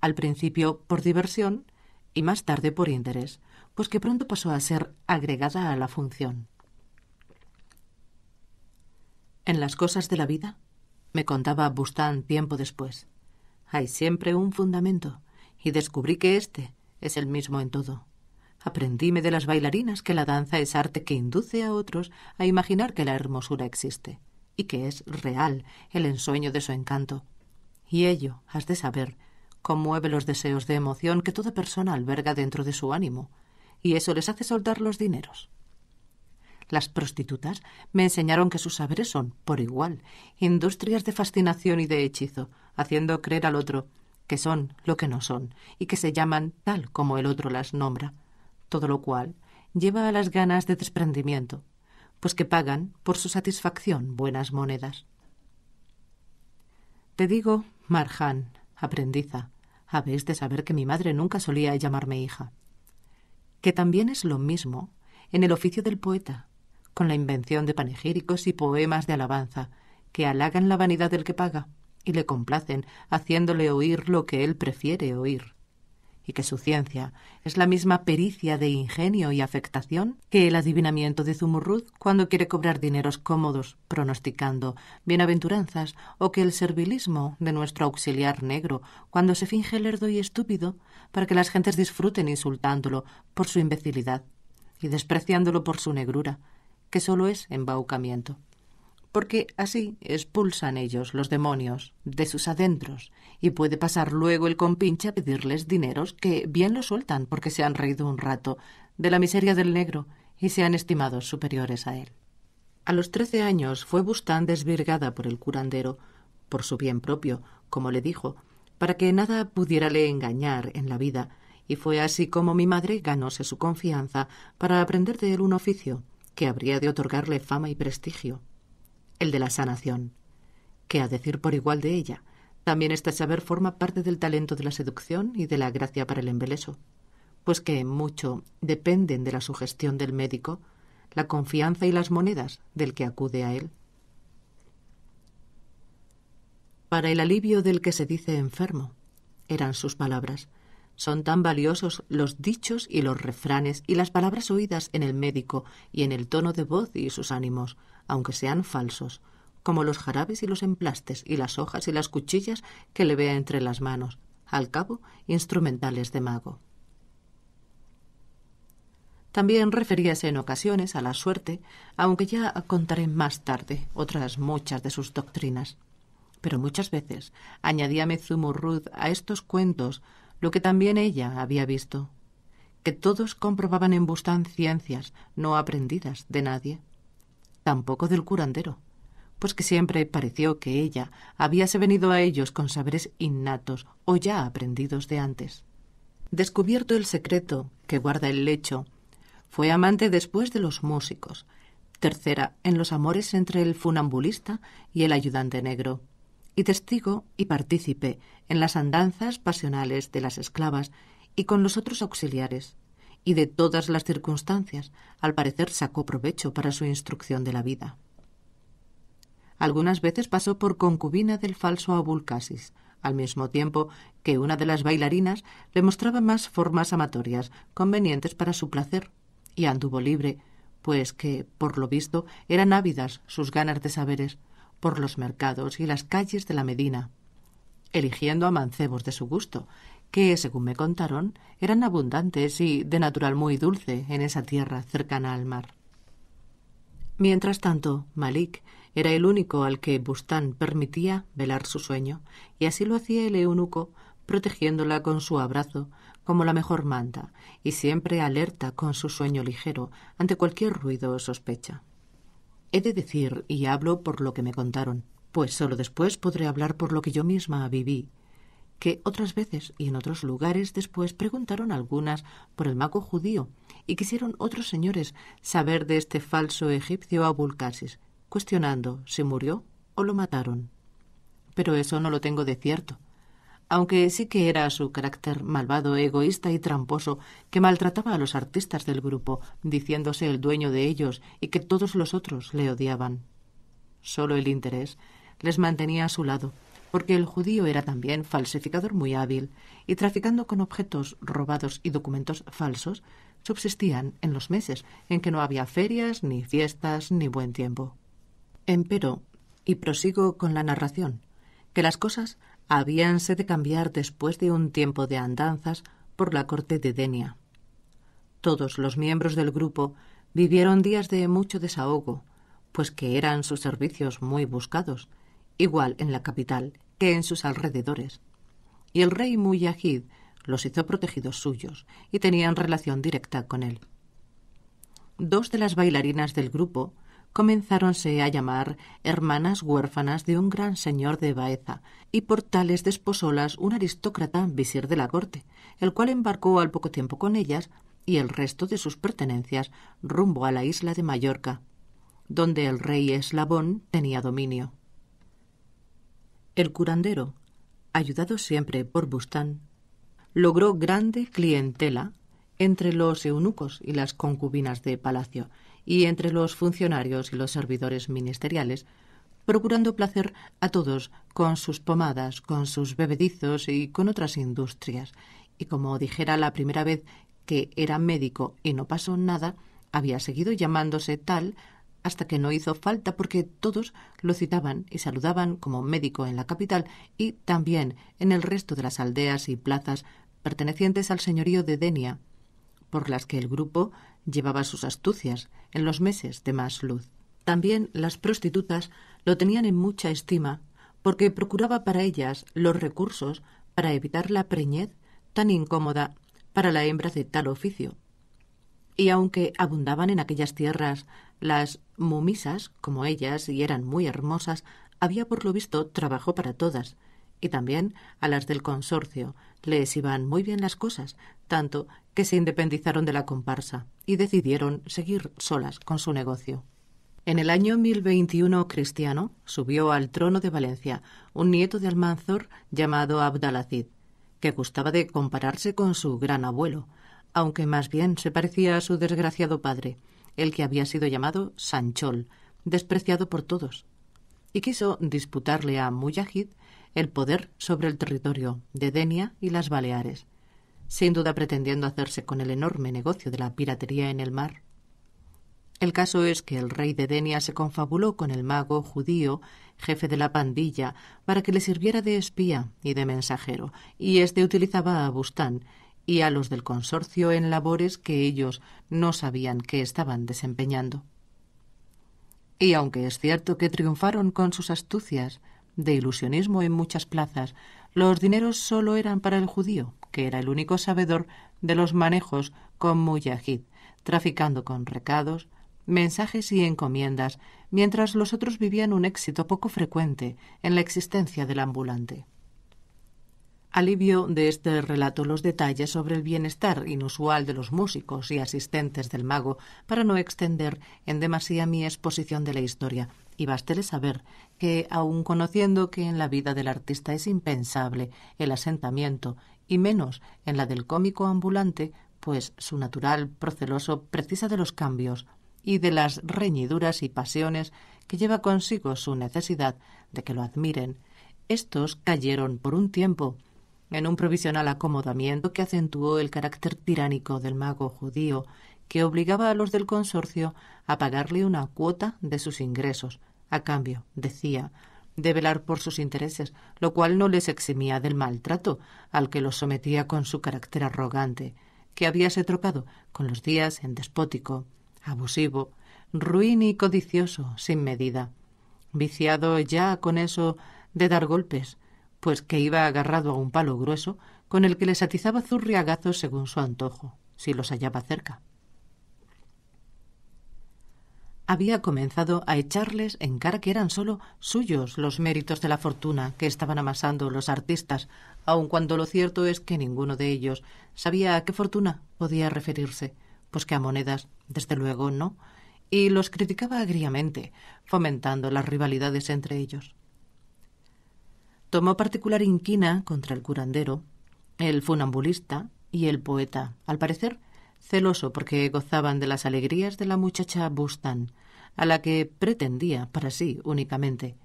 Al principio por diversión y más tarde por interés, pues que pronto pasó a ser agregada a la función. En las cosas de la vida, me contaba Bustán tiempo después, hay siempre un fundamento, y descubrí que éste es el mismo en todo. Aprendíme de las bailarinas que la danza es arte que induce a otros a imaginar que la hermosura existe, y que es real el ensueño de su encanto. Y ello has de saber conmueve los deseos de emoción que toda persona alberga dentro de su ánimo, y eso les hace soltar los dineros. Las prostitutas me enseñaron que sus saberes son, por igual, industrias de fascinación y de hechizo, haciendo creer al otro que son lo que no son y que se llaman tal como el otro las nombra, todo lo cual lleva a las ganas de desprendimiento, pues que pagan por su satisfacción buenas monedas. Te digo, Marjan, Aprendiza, habéis de saber que mi madre nunca solía llamarme hija. Que también es lo mismo en el oficio del poeta, con la invención de panegíricos y poemas de alabanza, que halagan la vanidad del que paga y le complacen, haciéndole oír lo que él prefiere oír y que su ciencia es la misma pericia de ingenio y afectación que el adivinamiento de Zumurrud cuando quiere cobrar dineros cómodos pronosticando bienaventuranzas o que el servilismo de nuestro auxiliar negro cuando se finge lerdo y estúpido para que las gentes disfruten insultándolo por su imbecilidad y despreciándolo por su negrura, que solo es embaucamiento porque así expulsan ellos los demonios de sus adentros y puede pasar luego el compinche a pedirles dineros que bien lo sueltan porque se han reído un rato de la miseria del negro y se han estimado superiores a él. A los trece años fue Bustán desvirgada por el curandero, por su bien propio, como le dijo, para que nada pudiera le engañar en la vida, y fue así como mi madre ganóse su confianza para aprender de él un oficio que habría de otorgarle fama y prestigio, el de la sanación, que a decir por igual de ella, también este saber forma parte del talento de la seducción y de la gracia para el embeleso, pues que en mucho dependen de la sugestión del médico, la confianza y las monedas del que acude a él. Para el alivio del que se dice enfermo, eran sus palabras. Son tan valiosos los dichos y los refranes y las palabras oídas en el médico y en el tono de voz y sus ánimos, aunque sean falsos, como los jarabes y los emplastes y las hojas y las cuchillas que le vea entre las manos, al cabo, instrumentales de mago. También referíase en ocasiones a la suerte, aunque ya contaré más tarde otras muchas de sus doctrinas. Pero muchas veces añadía Mezumurrud a estos cuentos lo que también ella había visto, que todos comprobaban en Bustán ciencias no aprendidas de nadie, tampoco del curandero, pues que siempre pareció que ella habíase venido a ellos con saberes innatos o ya aprendidos de antes. Descubierto el secreto que guarda el lecho, fue amante después de los músicos, tercera en los amores entre el funambulista y el ayudante negro, y testigo y partícipe en las andanzas pasionales de las esclavas y con los otros auxiliares, y de todas las circunstancias, al parecer sacó provecho para su instrucción de la vida. Algunas veces pasó por concubina del falso Abulcasis, al mismo tiempo que una de las bailarinas le mostraba más formas amatorias convenientes para su placer, y anduvo libre, pues que, por lo visto, eran ávidas sus ganas de saberes, por los mercados y las calles de la Medina, eligiendo a mancebos de su gusto, que, según me contaron, eran abundantes y de natural muy dulce en esa tierra cercana al mar. Mientras tanto, Malik era el único al que Bustán permitía velar su sueño, y así lo hacía el eunuco, protegiéndola con su abrazo, como la mejor manta, y siempre alerta con su sueño ligero ante cualquier ruido o sospecha. He de decir, y hablo por lo que me contaron, pues solo después podré hablar por lo que yo misma viví, que otras veces y en otros lugares después preguntaron algunas por el mago judío y quisieron otros señores saber de este falso egipcio Abulcasis cuestionando si murió o lo mataron. Pero eso no lo tengo de cierto, aunque sí que era su carácter malvado, egoísta y tramposo, que maltrataba a los artistas del grupo, diciéndose el dueño de ellos y que todos los otros le odiaban. Solo el interés les mantenía a su lado, porque el judío era también falsificador muy hábil, y traficando con objetos robados y documentos falsos, subsistían en los meses en que no había ferias, ni fiestas, ni buen tiempo. Empero, y prosigo con la narración, que las cosas habíanse de cambiar después de un tiempo de andanzas por la corte de Denia. Todos los miembros del grupo vivieron días de mucho desahogo, pues que eran sus servicios muy buscados, igual en la capital que en sus alrededores. Y el rey Muyahid los hizo protegidos suyos y tenían relación directa con él. Dos de las bailarinas del grupo comenzáronse a llamar hermanas huérfanas de un gran señor de Baeza, y por tales desposolas un aristócrata visir de la corte, el cual embarcó al poco tiempo con ellas y el resto de sus pertenencias rumbo a la isla de Mallorca, donde el rey eslabón tenía dominio. El curandero, ayudado siempre por Bustán, logró grande clientela entre los eunucos y las concubinas de palacio, y entre los funcionarios y los servidores ministeriales, procurando placer a todos con sus pomadas, con sus bebedizos y con otras industrias. Y como dijera la primera vez que era médico y no pasó nada, había seguido llamándose tal hasta que no hizo falta porque todos lo citaban y saludaban como médico en la capital y también en el resto de las aldeas y plazas pertenecientes al señorío de Denia, por las que el grupo llevaba sus astucias en los meses de más luz. También las prostitutas lo tenían en mucha estima porque procuraba para ellas los recursos para evitar la preñez tan incómoda para la hembra de tal oficio. Y aunque abundaban en aquellas tierras las mumisas, como ellas, y eran muy hermosas, había por lo visto trabajo para todas, y también a las del consorcio, les iban muy bien las cosas, tanto que se independizaron de la comparsa y decidieron seguir solas con su negocio. En el año 1021 cristiano subió al trono de Valencia un nieto de Almanzor llamado Abdalacid, que gustaba de compararse con su gran abuelo, aunque más bien se parecía a su desgraciado padre, el que había sido llamado Sanchol, despreciado por todos, y quiso disputarle a Muyahid el poder sobre el territorio de Denia y las Baleares, sin duda pretendiendo hacerse con el enorme negocio de la piratería en el mar. El caso es que el rey de Denia se confabuló con el mago judío, jefe de la pandilla, para que le sirviera de espía y de mensajero, y éste utilizaba a Bustán y a los del consorcio en labores que ellos no sabían que estaban desempeñando. Y aunque es cierto que triunfaron con sus astucias, de ilusionismo en muchas plazas, los dineros solo eran para el judío, que era el único sabedor de los manejos con Muyahid, traficando con recados, mensajes y encomiendas, mientras los otros vivían un éxito poco frecuente en la existencia del ambulante. Alivio de este relato los detalles sobre el bienestar inusual de los músicos y asistentes del mago, para no extender en demasía mi exposición de la historia, y bastele saber que, aun conociendo que en la vida del artista es impensable el asentamiento, y menos en la del cómico ambulante, pues su natural proceloso precisa de los cambios y de las reñiduras y pasiones que lleva consigo su necesidad de que lo admiren, estos cayeron por un tiempo en un provisional acomodamiento que acentuó el carácter tiránico del mago judío, que obligaba a los del consorcio a pagarle una cuota de sus ingresos, a cambio, decía, de velar por sus intereses, lo cual no les eximía del maltrato al que los sometía con su carácter arrogante, que habíase trocado con los días en despótico, abusivo, ruin y codicioso, sin medida, viciado ya con eso de dar golpes, pues que iba agarrado a un palo grueso con el que les atizaba zurriagazos según su antojo, si los hallaba cerca había comenzado a echarles en cara que eran sólo suyos los méritos de la fortuna que estaban amasando los artistas, aun cuando lo cierto es que ninguno de ellos sabía a qué fortuna podía referirse, pues que a monedas, desde luego, no, y los criticaba agriamente, fomentando las rivalidades entre ellos. Tomó particular inquina contra el curandero, el funambulista y el poeta, al parecer celoso porque gozaban de las alegrías de la muchacha Bustan, a la que pretendía para sí únicamente,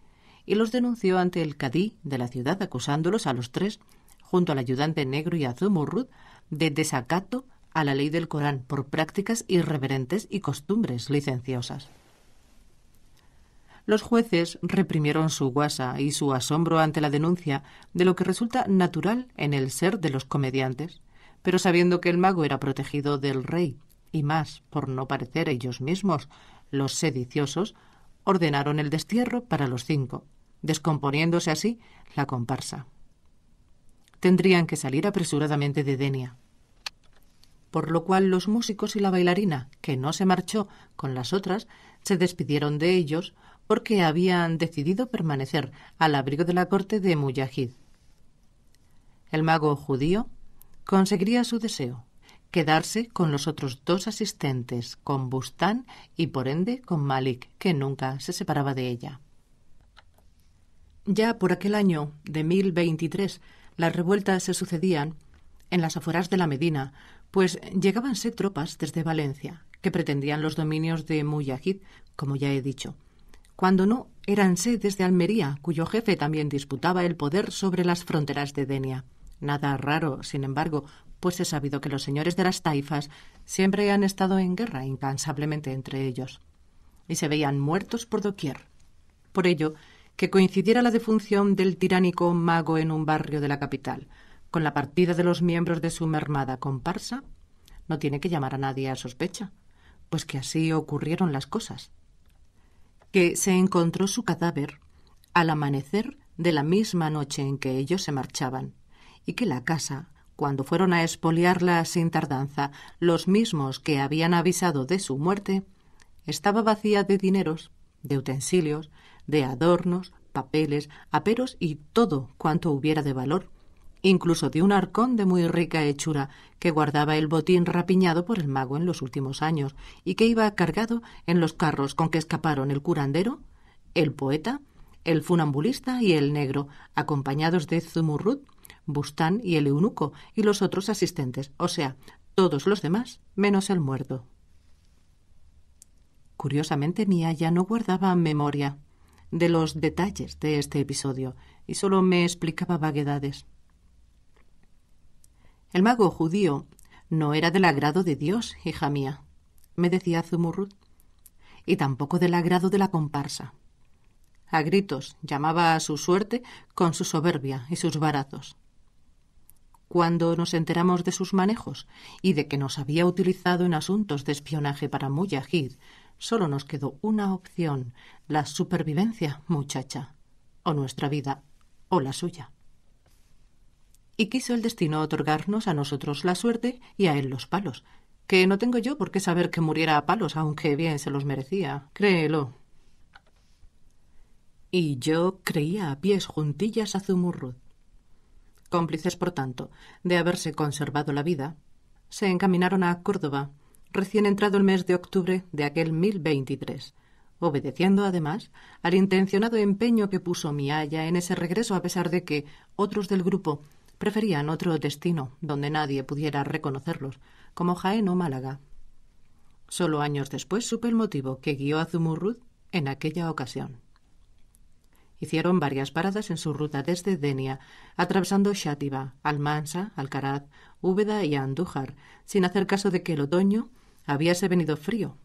y los denunció ante el cadí de la ciudad acusándolos a los tres, junto al ayudante negro y a Zumurrud, de desacato a la ley del Corán por prácticas irreverentes y costumbres licenciosas. Los jueces reprimieron su guasa y su asombro ante la denuncia de lo que resulta natural en el ser de los comediantes pero sabiendo que el mago era protegido del rey, y más por no parecer ellos mismos los sediciosos, ordenaron el destierro para los cinco, descomponiéndose así la comparsa. Tendrían que salir apresuradamente de Denia. Por lo cual los músicos y la bailarina, que no se marchó con las otras, se despidieron de ellos porque habían decidido permanecer al abrigo de la corte de Mujahid. El mago judío conseguiría su deseo, quedarse con los otros dos asistentes, con Bustán y por ende con Malik, que nunca se separaba de ella. Ya por aquel año de 1023, las revueltas se sucedían en las afueras de la Medina, pues llegábanse tropas desde Valencia, que pretendían los dominios de Muyahid, como ya he dicho. Cuando no, éranse desde Almería, cuyo jefe también disputaba el poder sobre las fronteras de Denia. Nada raro, sin embargo, pues he sabido que los señores de las taifas siempre han estado en guerra incansablemente entre ellos, y se veían muertos por doquier. Por ello, que coincidiera la defunción del tiránico mago en un barrio de la capital con la partida de los miembros de su mermada comparsa, no tiene que llamar a nadie a sospecha, pues que así ocurrieron las cosas. Que se encontró su cadáver al amanecer de la misma noche en que ellos se marchaban, y que la casa, cuando fueron a espoliarla sin tardanza los mismos que habían avisado de su muerte, estaba vacía de dineros, de utensilios, de adornos, papeles, aperos y todo cuanto hubiera de valor, incluso de un arcón de muy rica hechura que guardaba el botín rapiñado por el mago en los últimos años y que iba cargado en los carros con que escaparon el curandero, el poeta, el funambulista y el negro, acompañados de Zumurrut, Bustán y el eunuco y los otros asistentes, o sea, todos los demás menos el muerto. Curiosamente, Mía ya no guardaba memoria de los detalles de este episodio y solo me explicaba vaguedades. El mago judío no era del agrado de Dios, hija mía, me decía Zumurrut, y tampoco del agrado de la comparsa. A gritos llamaba a su suerte con su soberbia y sus barazos cuando nos enteramos de sus manejos y de que nos había utilizado en asuntos de espionaje para Mujahid, solo nos quedó una opción, la supervivencia, muchacha, o nuestra vida, o la suya. Y quiso el destino otorgarnos a nosotros la suerte y a él los palos, que no tengo yo por qué saber que muriera a palos, aunque bien se los merecía, créelo. Y yo creía a pies juntillas a Zumurrut cómplices, por tanto, de haberse conservado la vida, se encaminaron a Córdoba, recién entrado el mes de octubre de aquel 1023, obedeciendo además al intencionado empeño que puso Miaya en ese regreso, a pesar de que otros del grupo preferían otro destino donde nadie pudiera reconocerlos, como Jaén o Málaga. Solo años después supe el motivo que guió a Zumurrud en aquella ocasión. Hicieron varias paradas en su ruta desde Denia, atravesando Shatiba, Almansa, Alcaraz, Úbeda y Andújar, sin hacer caso de que el otoño habíase venido frío,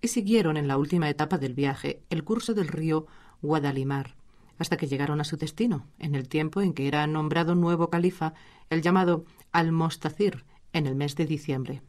y siguieron en la última etapa del viaje el curso del río Guadalimar, hasta que llegaron a su destino, en el tiempo en que era nombrado nuevo califa el llamado Almostacir, en el mes de diciembre.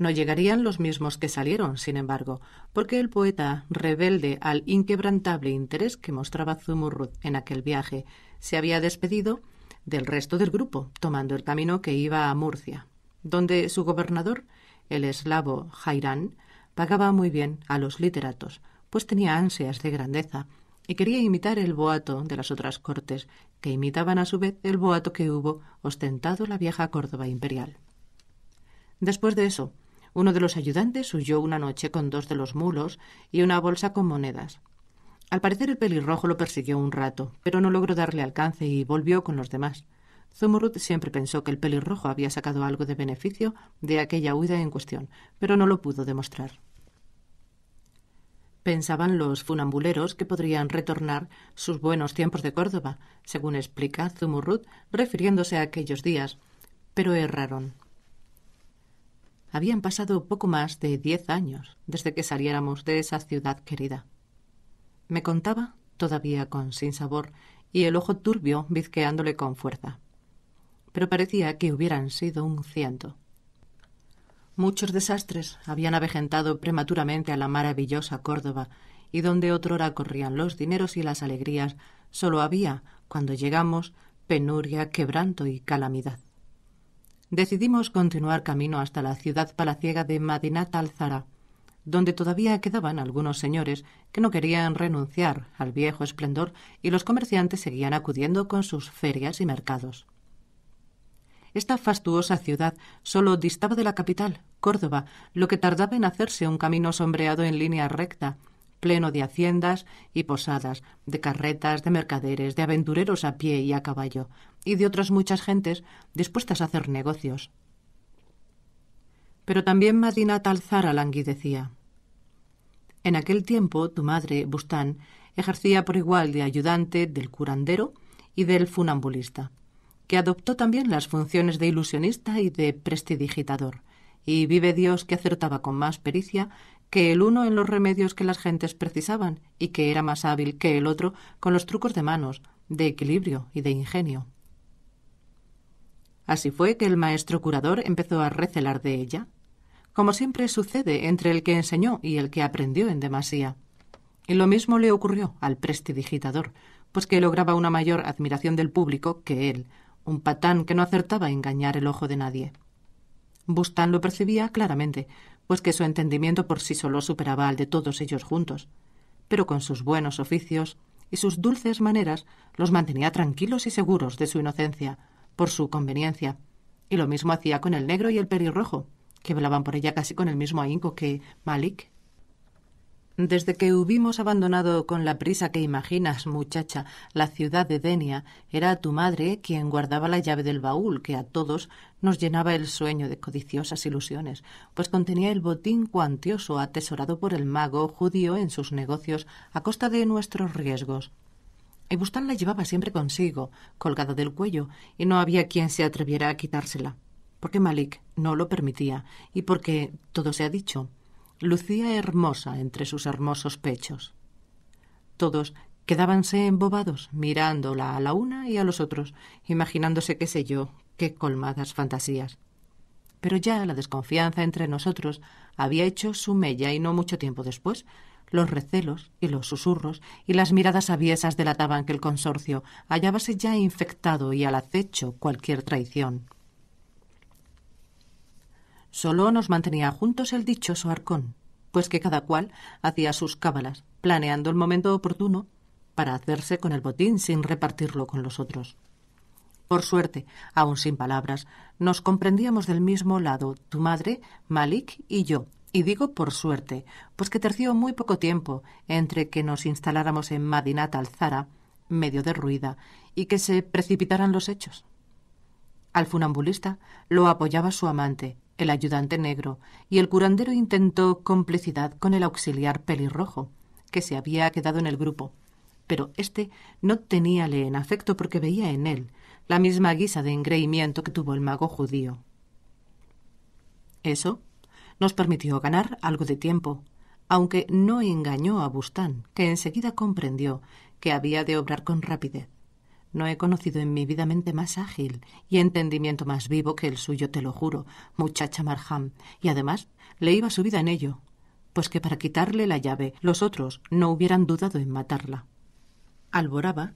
No llegarían los mismos que salieron, sin embargo, porque el poeta, rebelde al inquebrantable interés que mostraba Zumurrud en aquel viaje, se había despedido del resto del grupo, tomando el camino que iba a Murcia, donde su gobernador, el eslavo Jairán, pagaba muy bien a los literatos, pues tenía ansias de grandeza y quería imitar el boato de las otras cortes, que imitaban a su vez el boato que hubo ostentado la vieja Córdoba imperial. Después de eso, uno de los ayudantes huyó una noche con dos de los mulos y una bolsa con monedas. Al parecer el pelirrojo lo persiguió un rato, pero no logró darle alcance y volvió con los demás. Zumurrut siempre pensó que el pelirrojo había sacado algo de beneficio de aquella huida en cuestión, pero no lo pudo demostrar. Pensaban los funambuleros que podrían retornar sus buenos tiempos de Córdoba, según explica Zumurrut, refiriéndose a aquellos días, pero erraron. Habían pasado poco más de diez años desde que saliéramos de esa ciudad querida. Me contaba, todavía con sinsabor y el ojo turbio bizqueándole con fuerza. Pero parecía que hubieran sido un ciento. Muchos desastres habían avejentado prematuramente a la maravillosa Córdoba, y donde otrora corrían los dineros y las alegrías, solo había, cuando llegamos, penuria, quebranto y calamidad decidimos continuar camino hasta la ciudad palaciega de Madinat al-Zara, donde todavía quedaban algunos señores que no querían renunciar al viejo esplendor y los comerciantes seguían acudiendo con sus ferias y mercados. Esta fastuosa ciudad solo distaba de la capital, Córdoba, lo que tardaba en hacerse un camino sombreado en línea recta, pleno de haciendas y posadas, de carretas, de mercaderes, de aventureros a pie y a caballo, y de otras muchas gentes dispuestas a hacer negocios. Pero también Madina Talzara languidecía. En aquel tiempo, tu madre, Bustán, ejercía por igual de ayudante del curandero y del funambulista, que adoptó también las funciones de ilusionista y de prestidigitador, y vive Dios que acertaba con más pericia que el uno en los remedios que las gentes precisaban y que era más hábil que el otro con los trucos de manos, de equilibrio y de ingenio. Así fue que el maestro curador empezó a recelar de ella, como siempre sucede entre el que enseñó y el que aprendió en demasía. Y lo mismo le ocurrió al prestidigitador, pues que lograba una mayor admiración del público que él, un patán que no acertaba a engañar el ojo de nadie. Bustán lo percibía claramente, pues que su entendimiento por sí solo superaba al de todos ellos juntos, pero con sus buenos oficios y sus dulces maneras los mantenía tranquilos y seguros de su inocencia, por su conveniencia, y lo mismo hacía con el negro y el perirrojo, que velaban por ella casi con el mismo ahínco que Malik desde que hubimos abandonado con la prisa que imaginas, muchacha, la ciudad de Denia, era tu madre quien guardaba la llave del baúl que a todos nos llenaba el sueño de codiciosas ilusiones, pues contenía el botín cuantioso atesorado por el mago judío en sus negocios a costa de nuestros riesgos. Y bustán la llevaba siempre consigo, colgada del cuello, y no había quien se atreviera a quitársela, porque Malik no lo permitía y porque todo se ha dicho lucía hermosa entre sus hermosos pechos. Todos quedábanse embobados, mirándola a la una y a los otros, imaginándose qué sé yo, qué colmadas fantasías. Pero ya la desconfianza entre nosotros había hecho su mella y no mucho tiempo después, los recelos y los susurros y las miradas aviesas delataban que el consorcio hallábase ya infectado y al acecho cualquier traición. Solo nos mantenía juntos el dichoso arcón, pues que cada cual hacía sus cábalas, planeando el momento oportuno para hacerse con el botín sin repartirlo con los otros. Por suerte, aun sin palabras, nos comprendíamos del mismo lado tu madre, Malik y yo. Y digo por suerte, pues que terció muy poco tiempo entre que nos instaláramos en Madinat al-Zara, medio derruida, y que se precipitaran los hechos. Al funambulista lo apoyaba su amante, el ayudante negro y el curandero intentó complicidad con el auxiliar pelirrojo, que se había quedado en el grupo. Pero éste no teníale en afecto porque veía en él la misma guisa de engreimiento que tuvo el mago judío. Eso nos permitió ganar algo de tiempo, aunque no engañó a Bustán, que enseguida comprendió que había de obrar con rapidez. No he conocido en mi vida mente más ágil y entendimiento más vivo que el suyo, te lo juro, muchacha Marham. Y además, le iba su vida en ello, pues que para quitarle la llave los otros no hubieran dudado en matarla. Alboraba,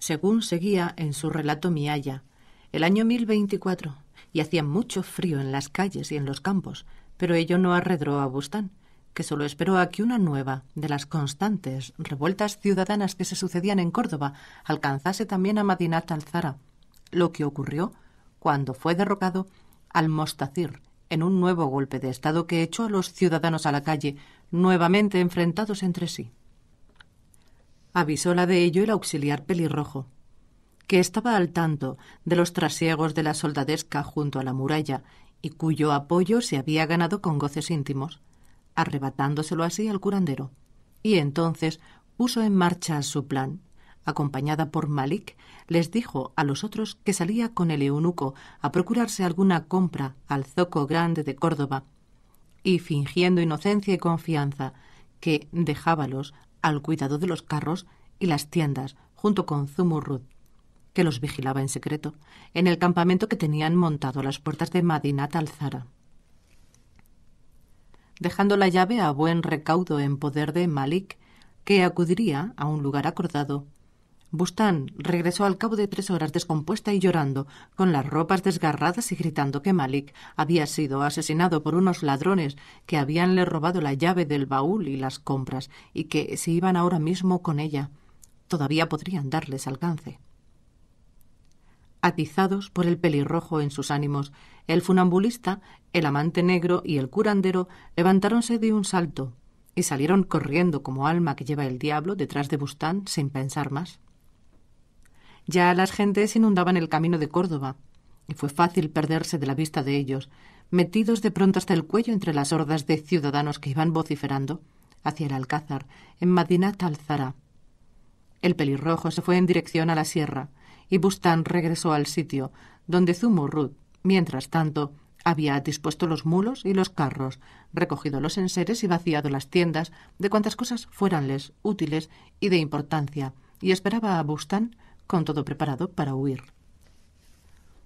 según seguía en su relato mi el año 1024, y hacía mucho frío en las calles y en los campos, pero ello no arredró a Bustán, que solo esperó a que una nueva de las constantes revueltas ciudadanas que se sucedían en Córdoba alcanzase también a Madinat al-Zara, lo que ocurrió cuando fue derrocado al-Mostacir en un nuevo golpe de Estado que echó a los ciudadanos a la calle, nuevamente enfrentados entre sí. Avisóla de ello el auxiliar pelirrojo, que estaba al tanto de los trasiegos de la soldadesca junto a la muralla y cuyo apoyo se había ganado con goces íntimos arrebatándoselo así al curandero. Y entonces puso en marcha su plan. Acompañada por Malik, les dijo a los otros que salía con el eunuco a procurarse alguna compra al zoco grande de Córdoba, y fingiendo inocencia y confianza, que dejábalos al cuidado de los carros y las tiendas, junto con Zumurrud, que los vigilaba en secreto, en el campamento que tenían montado las puertas de Madinat al-Zara dejando la llave a buen recaudo en poder de Malik, que acudiría a un lugar acordado. Bustán regresó al cabo de tres horas descompuesta y llorando, con las ropas desgarradas y gritando que Malik había sido asesinado por unos ladrones que habíanle robado la llave del baúl y las compras, y que se iban ahora mismo con ella. Todavía podrían darles alcance atizados por el pelirrojo en sus ánimos. El funambulista, el amante negro y el curandero levantáronse de un salto y salieron corriendo como alma que lleva el diablo detrás de Bustán sin pensar más. Ya las gentes inundaban el camino de Córdoba, y fue fácil perderse de la vista de ellos, metidos de pronto hasta el cuello entre las hordas de ciudadanos que iban vociferando hacia el Alcázar, en Madinat al-Zara. El pelirrojo se fue en dirección a la sierra, y Bustán regresó al sitio donde Zumurrud, mientras tanto, había dispuesto los mulos y los carros, recogido los enseres y vaciado las tiendas de cuantas cosas fueranles útiles y de importancia, y esperaba a Bustán con todo preparado para huir.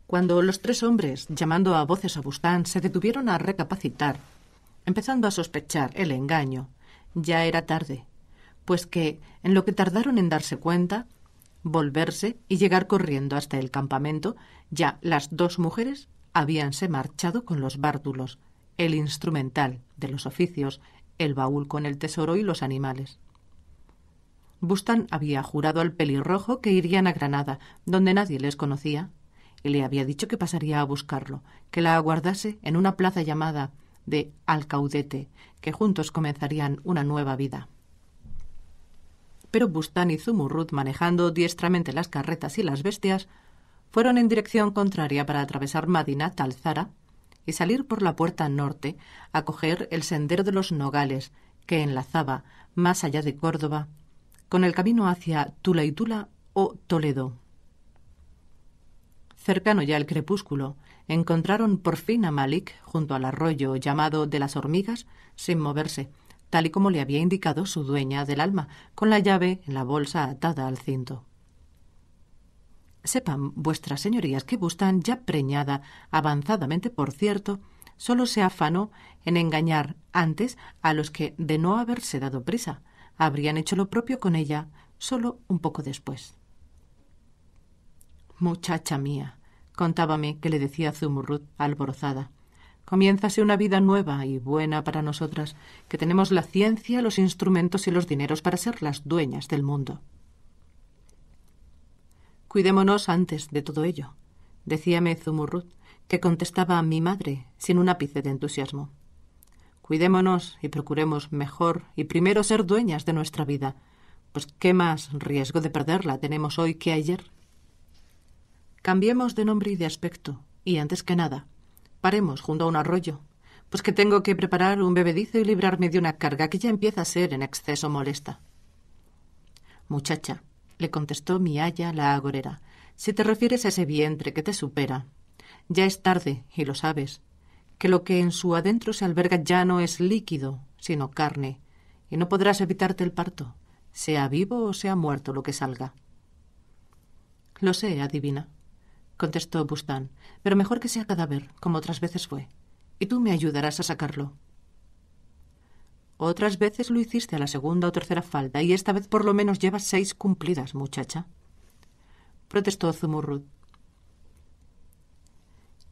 Cuando los tres hombres, llamando a voces a Bustán, se detuvieron a recapacitar, empezando a sospechar el engaño, ya era tarde, pues que, en lo que tardaron en darse cuenta, volverse y llegar corriendo hasta el campamento, ya las dos mujeres habíanse marchado con los bártulos, el instrumental de los oficios, el baúl con el tesoro y los animales. Bustan había jurado al pelirrojo que irían a Granada, donde nadie les conocía, y le había dicho que pasaría a buscarlo, que la aguardase en una plaza llamada de Alcaudete, que juntos comenzarían una nueva vida pero Bustán y Zumurrut, manejando diestramente las carretas y las bestias, fueron en dirección contraria para atravesar Madina, Talzara, y salir por la puerta norte a coger el sendero de los Nogales, que enlazaba, más allá de Córdoba, con el camino hacia Tula y Tula o Toledo. Cercano ya el crepúsculo, encontraron por fin a Malik junto al arroyo llamado de las hormigas, sin moverse, tal y como le había indicado su dueña del alma, con la llave en la bolsa atada al cinto. Sepan vuestras señorías que Bustan, ya preñada, avanzadamente por cierto, solo se afanó en engañar antes a los que, de no haberse dado prisa, habrían hecho lo propio con ella solo un poco después. Muchacha mía, contábame que le decía Zumurrut alborozada. Comiénzase una vida nueva y buena para nosotras, que tenemos la ciencia, los instrumentos y los dineros para ser las dueñas del mundo. Cuidémonos antes de todo ello, decíame Zumurrut, que contestaba a mi madre sin un ápice de entusiasmo. Cuidémonos y procuremos mejor y primero ser dueñas de nuestra vida, pues qué más riesgo de perderla tenemos hoy que ayer. Cambiemos de nombre y de aspecto, y antes que nada, Paremos junto a un arroyo. Pues que tengo que preparar un bebedizo y librarme de una carga que ya empieza a ser en exceso molesta. Muchacha, le contestó mi aya la agorera, si te refieres a ese vientre que te supera, ya es tarde, y lo sabes, que lo que en su adentro se alberga ya no es líquido, sino carne, y no podrás evitarte el parto, sea vivo o sea muerto lo que salga. Lo sé, adivina contestó Bustán, pero mejor que sea cadáver, como otras veces fue. Y tú me ayudarás a sacarlo. Otras veces lo hiciste a la segunda o tercera falda, y esta vez por lo menos llevas seis cumplidas, muchacha. Protestó Zumurrud.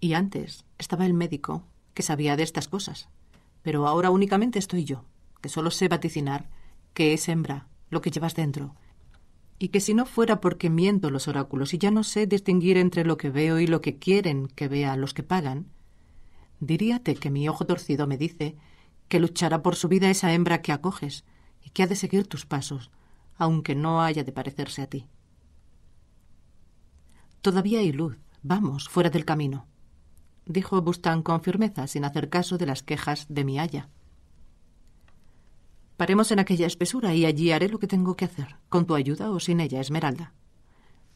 Y antes estaba el médico, que sabía de estas cosas, pero ahora únicamente estoy yo, que solo sé vaticinar qué es hembra, lo que llevas dentro, y que si no fuera porque miento los oráculos y ya no sé distinguir entre lo que veo y lo que quieren que vea los que pagan, diríate que mi ojo torcido me dice que luchará por su vida esa hembra que acoges y que ha de seguir tus pasos, aunque no haya de parecerse a ti. Todavía hay luz, vamos, fuera del camino, dijo Bustán con firmeza, sin hacer caso de las quejas de mi haya. Paremos en aquella espesura y allí haré lo que tengo que hacer, con tu ayuda o sin ella, Esmeralda.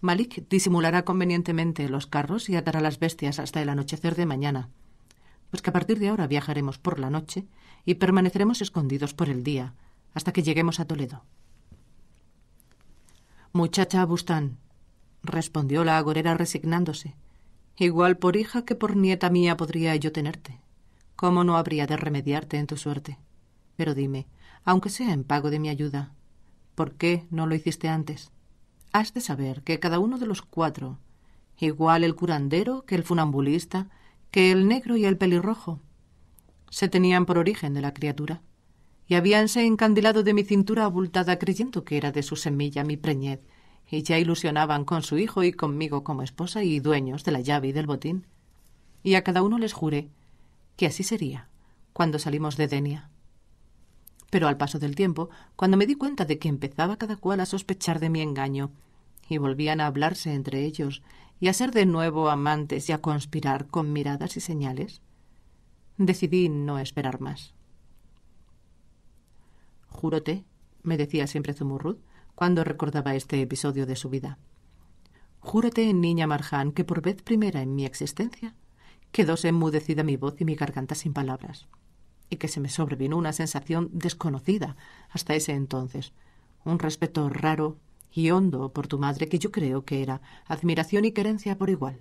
Malik disimulará convenientemente los carros y atará las bestias hasta el anochecer de mañana, pues que a partir de ahora viajaremos por la noche y permaneceremos escondidos por el día, hasta que lleguemos a Toledo. Muchacha Bustán, respondió la agorera resignándose, igual por hija que por nieta mía podría yo tenerte. ¿Cómo no habría de remediarte en tu suerte? Pero dime, aunque sea en pago de mi ayuda. ¿Por qué no lo hiciste antes? Has de saber que cada uno de los cuatro, igual el curandero que el funambulista, que el negro y el pelirrojo, se tenían por origen de la criatura, y habíanse encandilado de mi cintura abultada creyendo que era de su semilla mi preñez, y ya ilusionaban con su hijo y conmigo como esposa y dueños de la llave y del botín. Y a cada uno les juré que así sería cuando salimos de Denia. Pero al paso del tiempo, cuando me di cuenta de que empezaba cada cual a sospechar de mi engaño, y volvían a hablarse entre ellos, y a ser de nuevo amantes y a conspirar con miradas y señales, decidí no esperar más. Júrote, me decía siempre Zumurrud, cuando recordaba este episodio de su vida. Júrote, niña Marján, que por vez primera en mi existencia quedóse enmudecida mi voz y mi garganta sin palabras y que se me sobrevino una sensación desconocida hasta ese entonces, un respeto raro y hondo por tu madre que yo creo que era admiración y querencia por igual.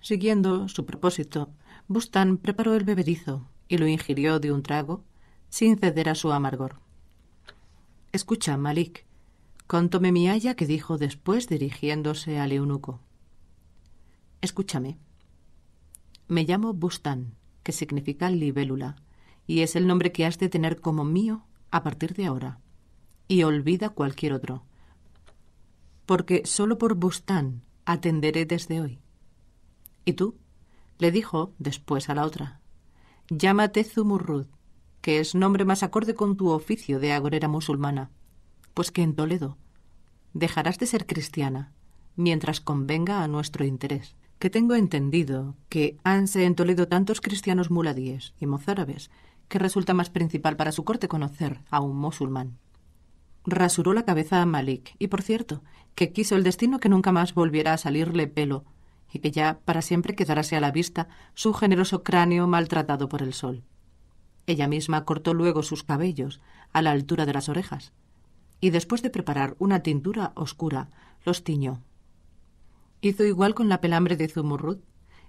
Siguiendo su propósito, Bustan preparó el bebedizo y lo ingirió de un trago, sin ceder a su amargor. Escucha, Malik, contóme mi haya que dijo después dirigiéndose al eunuco. Escúchame. Me llamo Bustan que significa libélula, y es el nombre que has de tener como mío a partir de ahora. Y olvida cualquier otro. Porque solo por Bustán atenderé desde hoy. ¿Y tú? le dijo después a la otra. Llámate Zumurrud, que es nombre más acorde con tu oficio de agorera musulmana, pues que en Toledo dejarás de ser cristiana mientras convenga a nuestro interés que tengo entendido que hanse en tantos cristianos muladíes y mozárabes que resulta más principal para su corte conocer a un musulmán. Rasuró la cabeza a Malik, y por cierto, que quiso el destino que nunca más volviera a salirle pelo, y que ya para siempre quedase a la vista su generoso cráneo maltratado por el sol. Ella misma cortó luego sus cabellos, a la altura de las orejas, y después de preparar una tintura oscura, los tiñó Hizo igual con la pelambre de zumurrud,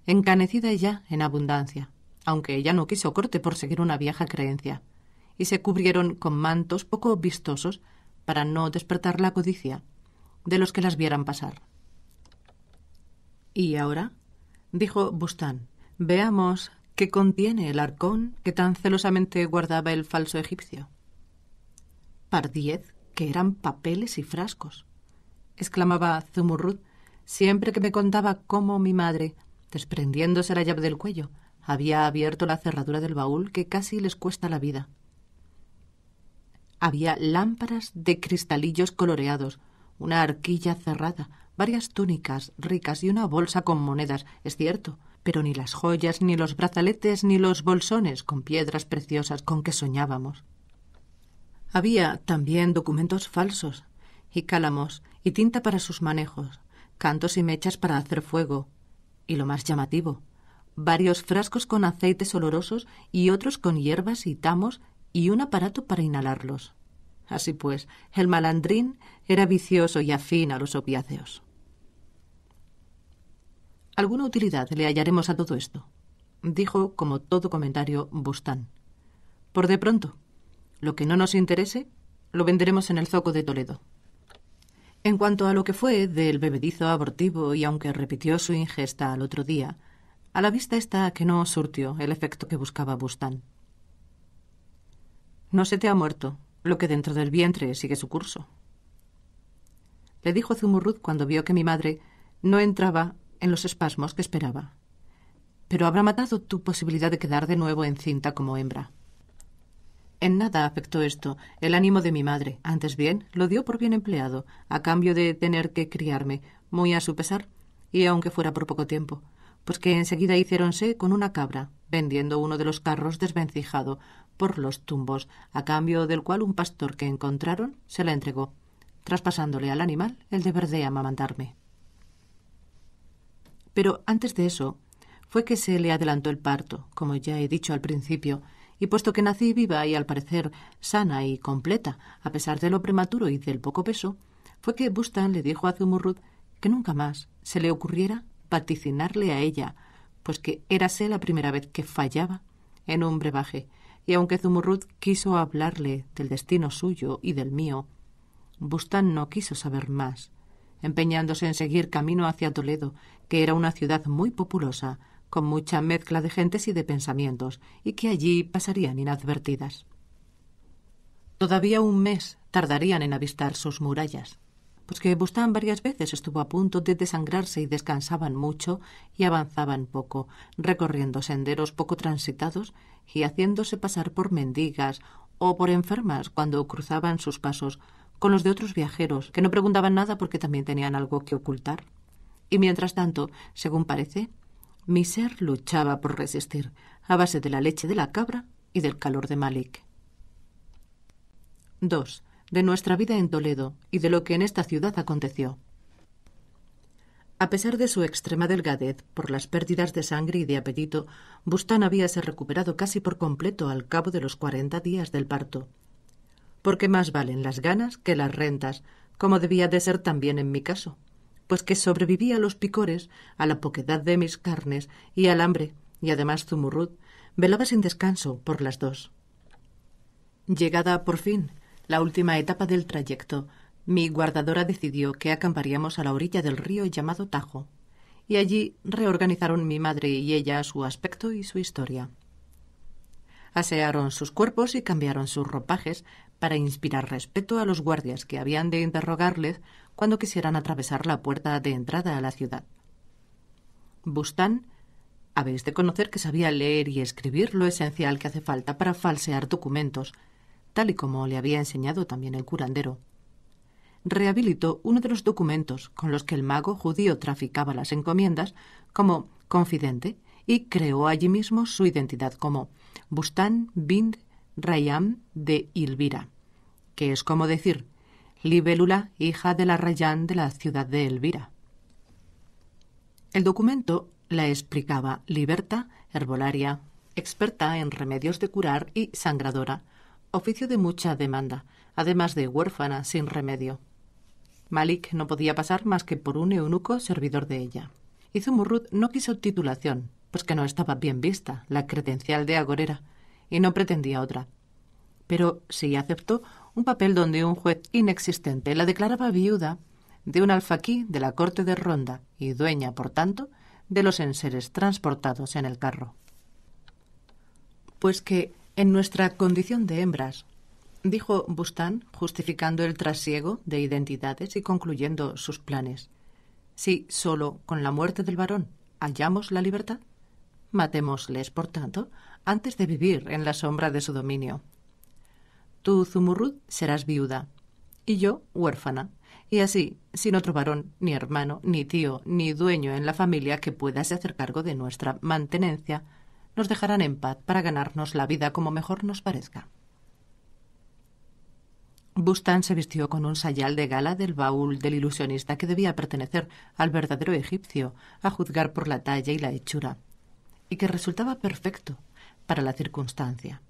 encanecida ya en abundancia, aunque ella no quiso corte por seguir una vieja creencia, y se cubrieron con mantos poco vistosos para no despertar la codicia de los que las vieran pasar. ¿Y ahora? dijo Bustán. Veamos qué contiene el arcón que tan celosamente guardaba el falso egipcio. Pardiez, que eran papeles y frascos, exclamaba Zumurrut— siempre que me contaba cómo mi madre, desprendiéndose la llave del cuello, había abierto la cerradura del baúl que casi les cuesta la vida. Había lámparas de cristalillos coloreados, una arquilla cerrada, varias túnicas ricas y una bolsa con monedas, es cierto, pero ni las joyas, ni los brazaletes, ni los bolsones con piedras preciosas con que soñábamos. Había también documentos falsos, y cálamos, y tinta para sus manejos, cantos y mechas para hacer fuego, y lo más llamativo, varios frascos con aceites olorosos y otros con hierbas y tamos y un aparato para inhalarlos. Así pues, el malandrín era vicioso y afín a los opiáceos. Alguna utilidad le hallaremos a todo esto, dijo, como todo comentario, Bustán. Por de pronto, lo que no nos interese, lo venderemos en el zoco de Toledo. En cuanto a lo que fue del bebedizo abortivo y aunque repitió su ingesta al otro día, a la vista está que no surtió el efecto que buscaba Bustán. No se te ha muerto, lo que dentro del vientre sigue su curso. Le dijo Zumurrud cuando vio que mi madre no entraba en los espasmos que esperaba. Pero habrá matado tu posibilidad de quedar de nuevo encinta como hembra. En nada afectó esto el ánimo de mi madre. Antes bien, lo dio por bien empleado, a cambio de tener que criarme, muy a su pesar, y aunque fuera por poco tiempo, pues que enseguida hiciéronse con una cabra, vendiendo uno de los carros desvencijado por los tumbos, a cambio del cual un pastor que encontraron se la entregó, traspasándole al animal el deber de amamantarme. Pero antes de eso, fue que se le adelantó el parto, como ya he dicho al principio, y puesto que nací viva y al parecer sana y completa, a pesar de lo prematuro y del poco peso, fue que Bustan le dijo a Zumurrud que nunca más se le ocurriera vaticinarle a ella, pues que érase la primera vez que fallaba en un brebaje, y aunque Zumurrud quiso hablarle del destino suyo y del mío, Bustan no quiso saber más, empeñándose en seguir camino hacia Toledo, que era una ciudad muy populosa, con mucha mezcla de gentes y de pensamientos, y que allí pasarían inadvertidas. Todavía un mes tardarían en avistar sus murallas, pues que Bustán varias veces estuvo a punto de desangrarse y descansaban mucho y avanzaban poco, recorriendo senderos poco transitados y haciéndose pasar por mendigas o por enfermas cuando cruzaban sus pasos con los de otros viajeros, que no preguntaban nada porque también tenían algo que ocultar. Y mientras tanto, según parece, mi ser luchaba por resistir, a base de la leche de la cabra y del calor de Malik. 2. De nuestra vida en Toledo y de lo que en esta ciudad aconteció. A pesar de su extrema delgadez, por las pérdidas de sangre y de apetito, Bustán habíase recuperado casi por completo al cabo de los cuarenta días del parto. Porque más valen las ganas que las rentas, como debía de ser también en mi caso pues que sobrevivía a los picores, a la poquedad de mis carnes y al hambre, y además zumurrut, velaba sin descanso por las dos. Llegada por fin la última etapa del trayecto, mi guardadora decidió que acamparíamos a la orilla del río llamado Tajo, y allí reorganizaron mi madre y ella su aspecto y su historia. Asearon sus cuerpos y cambiaron sus ropajes para inspirar respeto a los guardias que habían de interrogarles cuando quisieran atravesar la puerta de entrada a la ciudad. Bustán, habéis de conocer que sabía leer y escribir lo esencial que hace falta para falsear documentos, tal y como le había enseñado también el curandero. Rehabilitó uno de los documentos con los que el mago judío traficaba las encomiendas como confidente y creó allí mismo su identidad como Bustán Bind Rayam de Ilvira, que es como decir libélula hija de la Rayán de la ciudad de Elvira. El documento la explicaba liberta, herbolaria, experta en remedios de curar y sangradora, oficio de mucha demanda, además de huérfana sin remedio. Malik no podía pasar más que por un eunuco servidor de ella. Y Zumurrud no quiso titulación, pues que no estaba bien vista la credencial de agorera, y no pretendía otra. Pero si aceptó un papel donde un juez inexistente la declaraba viuda de un alfaquí de la corte de Ronda y dueña, por tanto, de los enseres transportados en el carro. Pues que, en nuestra condición de hembras, dijo Bustán, justificando el trasiego de identidades y concluyendo sus planes, si sólo con la muerte del varón hallamos la libertad, matémosles, por tanto, antes de vivir en la sombra de su dominio. Tú, Zumurrud, serás viuda, y yo, huérfana, y así, sin otro varón, ni hermano, ni tío, ni dueño en la familia que pueda se hacer cargo de nuestra mantenencia, nos dejarán en paz para ganarnos la vida como mejor nos parezca. Bustán se vistió con un sayal de gala del baúl del ilusionista que debía pertenecer al verdadero egipcio, a juzgar por la talla y la hechura, y que resultaba perfecto para la circunstancia.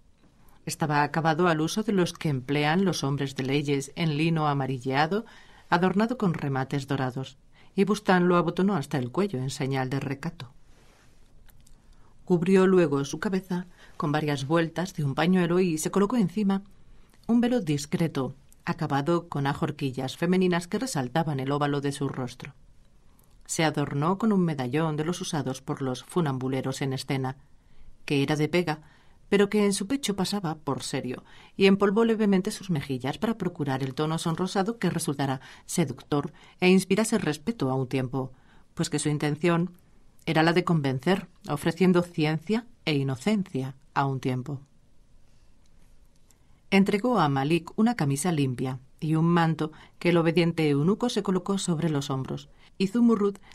Estaba acabado al uso de los que emplean los hombres de leyes en lino amarilleado, adornado con remates dorados, y Bustán lo abotonó hasta el cuello en señal de recato. Cubrió luego su cabeza con varias vueltas de un pañuelo y se colocó encima un velo discreto, acabado con ajorquillas femeninas que resaltaban el óvalo de su rostro. Se adornó con un medallón de los usados por los funambuleros en escena, que era de pega, pero que en su pecho pasaba por serio, y empolvó levemente sus mejillas para procurar el tono sonrosado que resultara seductor e inspirase respeto a un tiempo, pues que su intención era la de convencer, ofreciendo ciencia e inocencia a un tiempo. Entregó a Malik una camisa limpia y un manto que el obediente eunuco se colocó sobre los hombros, y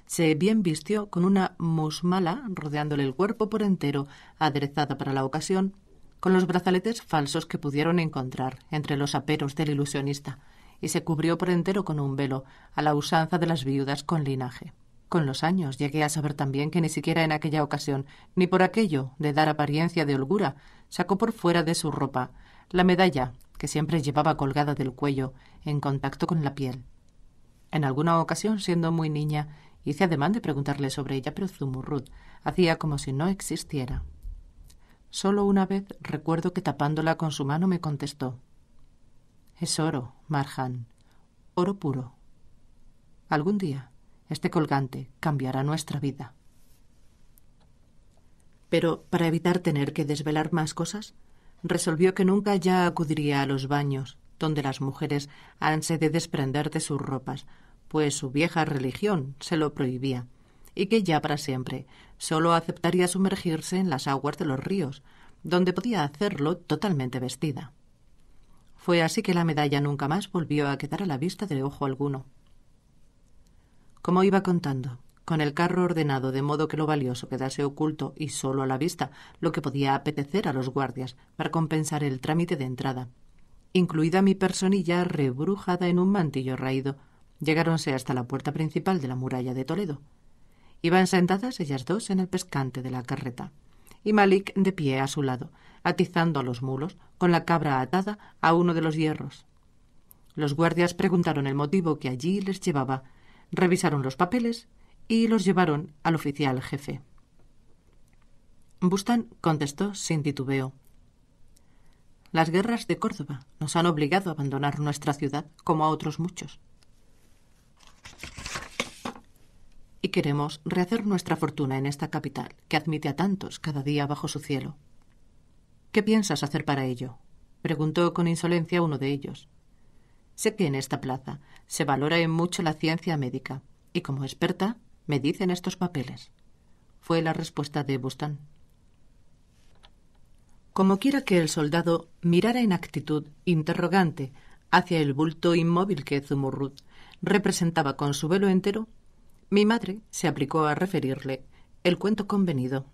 se bien vistió con una musmala rodeándole el cuerpo por entero, aderezada para la ocasión, con los brazaletes falsos que pudieron encontrar entre los aperos del ilusionista, y se cubrió por entero con un velo, a la usanza de las viudas con linaje. Con los años llegué a saber también que ni siquiera en aquella ocasión, ni por aquello de dar apariencia de holgura, sacó por fuera de su ropa la medalla que siempre llevaba colgada del cuello, en contacto con la piel. En alguna ocasión, siendo muy niña, hice ademán de preguntarle sobre ella, pero Zumurrut hacía como si no existiera. Solo una vez recuerdo que tapándola con su mano me contestó Es oro, Marjan, oro puro. Algún día este colgante cambiará nuestra vida. Pero para evitar tener que desvelar más cosas, resolvió que nunca ya acudiría a los baños donde las mujeres hanse de desprender de sus ropas, pues su vieja religión se lo prohibía, y que ya para siempre sólo aceptaría sumergirse en las aguas de los ríos, donde podía hacerlo totalmente vestida. Fue así que la medalla nunca más volvió a quedar a la vista de ojo alguno. Como iba contando, con el carro ordenado de modo que lo valioso quedase oculto y solo a la vista lo que podía apetecer a los guardias para compensar el trámite de entrada, incluida mi personilla rebrujada en un mantillo raído. Llegáronse hasta la puerta principal de la muralla de Toledo. Iban sentadas ellas dos en el pescante de la carreta, y Malik de pie a su lado, atizando a los mulos, con la cabra atada a uno de los hierros. Los guardias preguntaron el motivo que allí les llevaba, revisaron los papeles y los llevaron al oficial jefe. Bustán contestó sin titubeo. Las guerras de Córdoba nos han obligado a abandonar nuestra ciudad como a otros muchos. Y queremos rehacer nuestra fortuna en esta capital, que admite a tantos cada día bajo su cielo. ¿Qué piensas hacer para ello? preguntó con insolencia uno de ellos. Sé que en esta plaza se valora en mucho la ciencia médica, y como experta, me dicen estos papeles. Fue la respuesta de Bustán. Como quiera que el soldado mirara en actitud interrogante hacia el bulto inmóvil que Zumurrut representaba con su velo entero, mi madre se aplicó a referirle el cuento convenido.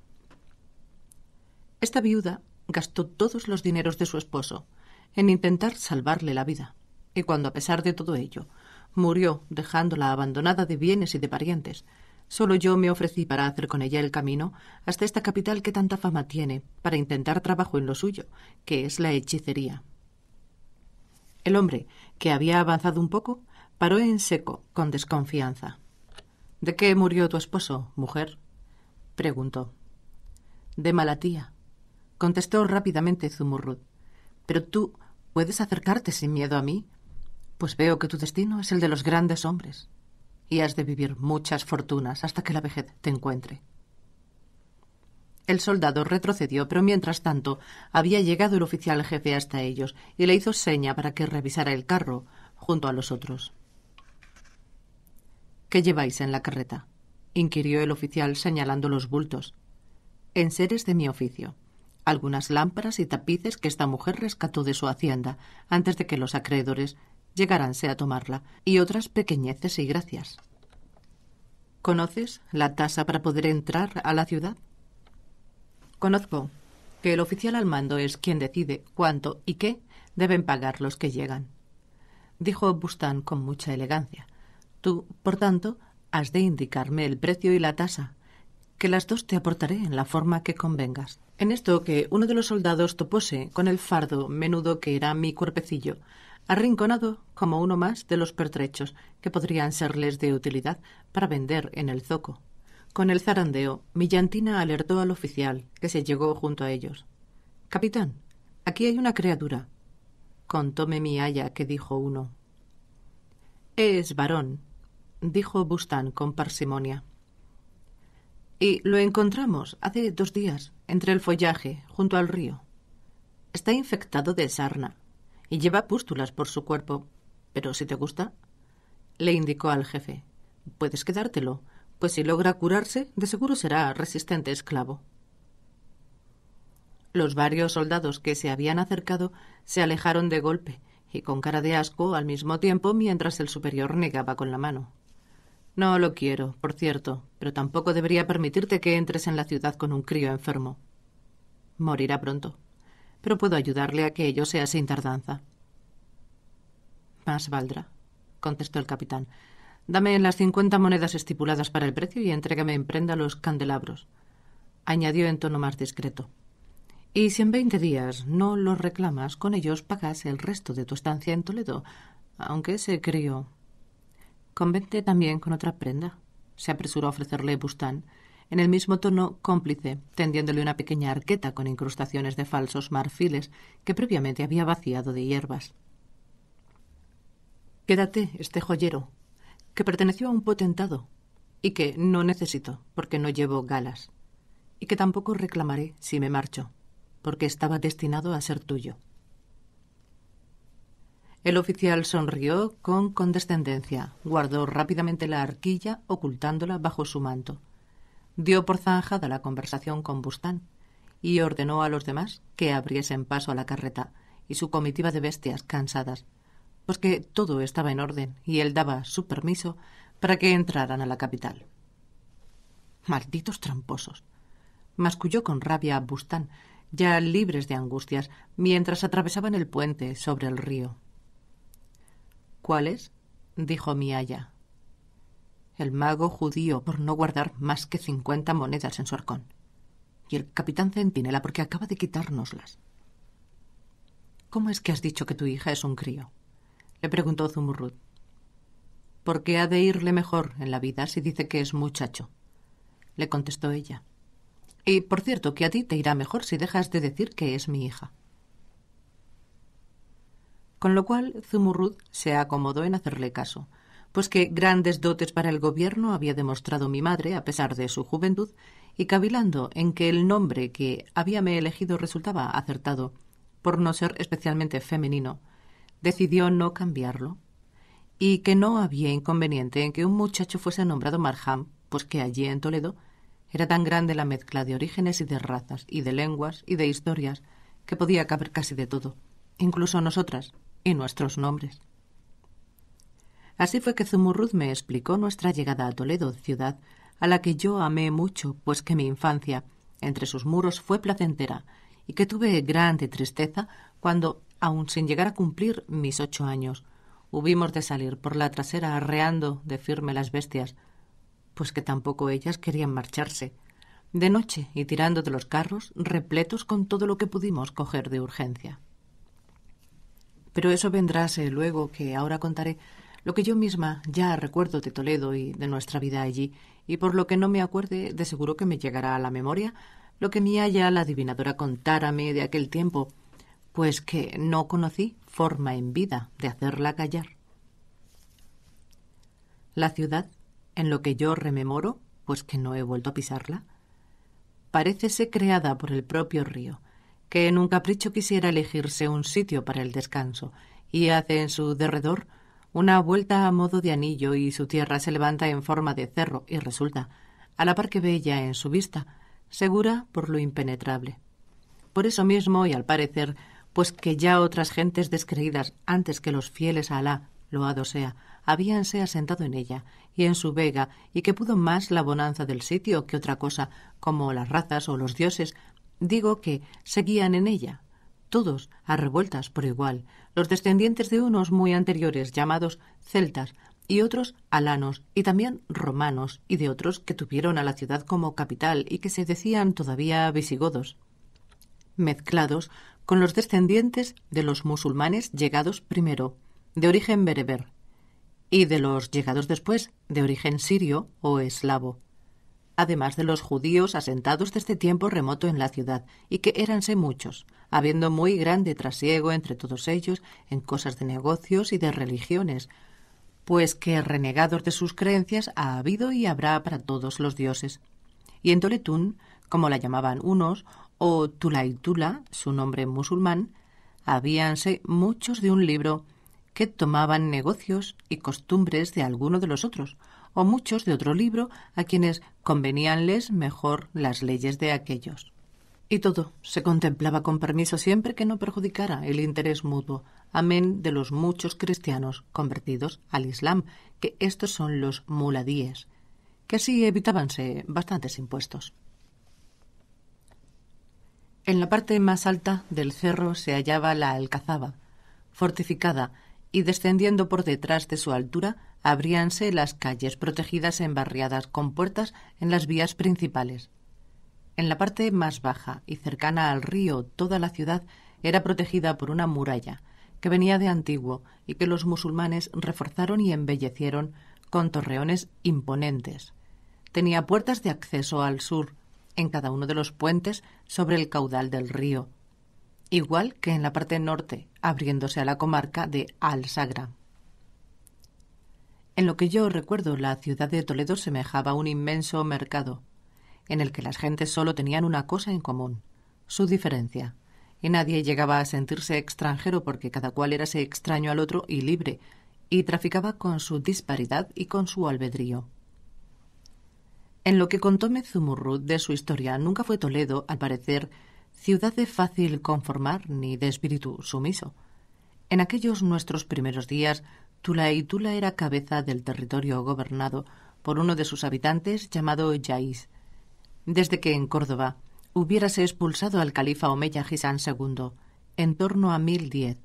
Esta viuda gastó todos los dineros de su esposo en intentar salvarle la vida, y cuando a pesar de todo ello murió dejándola abandonada de bienes y de parientes, Solo yo me ofrecí para hacer con ella el camino hasta esta capital que tanta fama tiene, para intentar trabajo en lo suyo, que es la hechicería. El hombre, que había avanzado un poco, paró en seco, con desconfianza. ¿De qué murió tu esposo, mujer? preguntó. De malatía, contestó rápidamente Zumurrud. Pero tú puedes acercarte sin miedo a mí, pues veo que tu destino es el de los grandes hombres y has de vivir muchas fortunas hasta que la vejez te encuentre. El soldado retrocedió, pero mientras tanto había llegado el oficial jefe hasta ellos y le hizo seña para que revisara el carro junto a los otros. ¿Qué lleváis en la carreta? inquirió el oficial señalando los bultos. Enseres de mi oficio, algunas lámparas y tapices que esta mujer rescató de su hacienda antes de que los acreedores llegaránse a tomarla, y otras pequeñeces y gracias. ¿Conoces la tasa para poder entrar a la ciudad? Conozco que el oficial al mando es quien decide cuánto y qué deben pagar los que llegan, dijo Bustán con mucha elegancia. Tú, por tanto, has de indicarme el precio y la tasa, que las dos te aportaré en la forma que convengas. En esto que uno de los soldados topose con el fardo menudo que era mi cuerpecillo, arrinconado como uno más de los pertrechos que podrían serles de utilidad para vender en el zoco. Con el zarandeo, Millantina alertó al oficial, que se llegó junto a ellos. Capitán, aquí hay una criatura. Contóme mi que dijo uno. Es varón, dijo Bustán con parsimonia. Y lo encontramos hace dos días, entre el follaje, junto al río. Está infectado de sarna, y lleva pústulas por su cuerpo. Pero si te gusta, le indicó al jefe, puedes quedártelo, pues si logra curarse, de seguro será resistente esclavo. Los varios soldados que se habían acercado se alejaron de golpe y con cara de asco al mismo tiempo mientras el superior negaba con la mano. No lo quiero, por cierto, pero tampoco debería permitirte que entres en la ciudad con un crío enfermo. Morirá pronto pero puedo ayudarle a que ello sea sin tardanza. Más valdrá, contestó el capitán. Dame las cincuenta monedas estipuladas para el precio y entrégame en prenda los candelabros, añadió en tono más discreto. Y si en veinte días no los reclamas, con ellos pagas el resto de tu estancia en Toledo, aunque se crío. Convente también con otra prenda, se apresuró a ofrecerle Bustán en el mismo tono cómplice, tendiéndole una pequeña arqueta con incrustaciones de falsos marfiles que previamente había vaciado de hierbas. Quédate este joyero, que perteneció a un potentado, y que no necesito, porque no llevo galas, y que tampoco reclamaré si me marcho, porque estaba destinado a ser tuyo. El oficial sonrió con condescendencia, guardó rápidamente la arquilla ocultándola bajo su manto dio por zanjada la conversación con Bustán y ordenó a los demás que abriesen paso a la carreta y su comitiva de bestias cansadas, pues todo estaba en orden y él daba su permiso para que entraran a la capital. Malditos tramposos. Masculló con rabia a Bustán, ya libres de angustias, mientras atravesaban el puente sobre el río. ¿Cuáles? dijo Miaya, el mago judío por no guardar más que cincuenta monedas en su arcón, y el capitán centinela porque acaba de quitárnoslas. ¿Cómo es que has dicho que tu hija es un crío? le preguntó Zumurrud. Porque ha de irle mejor en la vida si dice que es muchacho, le contestó ella. Y por cierto, que a ti te irá mejor si dejas de decir que es mi hija. Con lo cual, Zumurrud se acomodó en hacerle caso, pues que grandes dotes para el gobierno había demostrado mi madre a pesar de su juventud, y cavilando en que el nombre que habíame elegido resultaba acertado, por no ser especialmente femenino, decidió no cambiarlo, y que no había inconveniente en que un muchacho fuese nombrado Marham, pues que allí en Toledo era tan grande la mezcla de orígenes y de razas, y de lenguas, y de historias, que podía caber casi de todo, incluso nosotras y nuestros nombres. Así fue que Zumurrud me explicó nuestra llegada a Toledo, ciudad a la que yo amé mucho, pues que mi infancia entre sus muros fue placentera y que tuve grande tristeza cuando, aun sin llegar a cumplir mis ocho años, hubimos de salir por la trasera arreando de firme las bestias, pues que tampoco ellas querían marcharse, de noche y tirando de los carros repletos con todo lo que pudimos coger de urgencia. Pero eso vendráse luego que ahora contaré lo que yo misma ya recuerdo de Toledo y de nuestra vida allí, y por lo que no me acuerde, de seguro que me llegará a la memoria lo que mi haya la adivinadora contárame de aquel tiempo, pues que no conocí forma en vida de hacerla callar. La ciudad, en lo que yo rememoro, pues que no he vuelto a pisarla, parécese creada por el propio río, que en un capricho quisiera elegirse un sitio para el descanso, y hace en su derredor una vuelta a modo de anillo y su tierra se levanta en forma de cerro y resulta, a la par que bella en su vista, segura por lo impenetrable. Por eso mismo, y al parecer, pues que ya otras gentes descreídas antes que los fieles a Alá, loado sea, habíanse asentado en ella y en su vega, y que pudo más la bonanza del sitio que otra cosa, como las razas o los dioses, digo que seguían en ella, todos a revueltas por igual, los descendientes de unos muy anteriores llamados celtas y otros alanos y también romanos y de otros que tuvieron a la ciudad como capital y que se decían todavía visigodos, mezclados con los descendientes de los musulmanes llegados primero, de origen bereber, y de los llegados después, de origen sirio o eslavo además de los judíos asentados desde tiempo remoto en la ciudad, y que éranse muchos, habiendo muy grande trasiego entre todos ellos en cosas de negocios y de religiones, pues que renegados de sus creencias ha habido y habrá para todos los dioses. Y en Toletún, como la llamaban unos, o Tulaitula, su nombre musulmán, habíanse muchos de un libro que tomaban negocios y costumbres de alguno de los otros, o muchos de otro libro a quienes conveníanles mejor las leyes de aquellos. Y todo se contemplaba con permiso siempre que no perjudicara el interés mutuo, amén de los muchos cristianos convertidos al Islam, que estos son los muladíes, que así evitábanse bastantes impuestos. En la parte más alta del cerro se hallaba la Alcazaba, fortificada y descendiendo por detrás de su altura abríanse las calles protegidas en barriadas con puertas en las vías principales. En la parte más baja y cercana al río toda la ciudad era protegida por una muralla que venía de antiguo y que los musulmanes reforzaron y embellecieron con torreones imponentes. Tenía puertas de acceso al sur en cada uno de los puentes sobre el caudal del río igual que en la parte norte, abriéndose a la comarca de al En lo que yo recuerdo, la ciudad de Toledo semejaba un inmenso mercado, en el que las gentes solo tenían una cosa en común, su diferencia, y nadie llegaba a sentirse extranjero porque cada cual era extraño al otro y libre, y traficaba con su disparidad y con su albedrío. En lo que contó Mezumurrut de su historia, nunca fue Toledo, al parecer, ciudad de fácil conformar ni de espíritu sumiso. En aquellos nuestros primeros días, Tula y Tula era cabeza del territorio gobernado por uno de sus habitantes llamado Yais. Desde que en Córdoba hubiérase expulsado al califa Omeya Gisán II, en torno a 1010.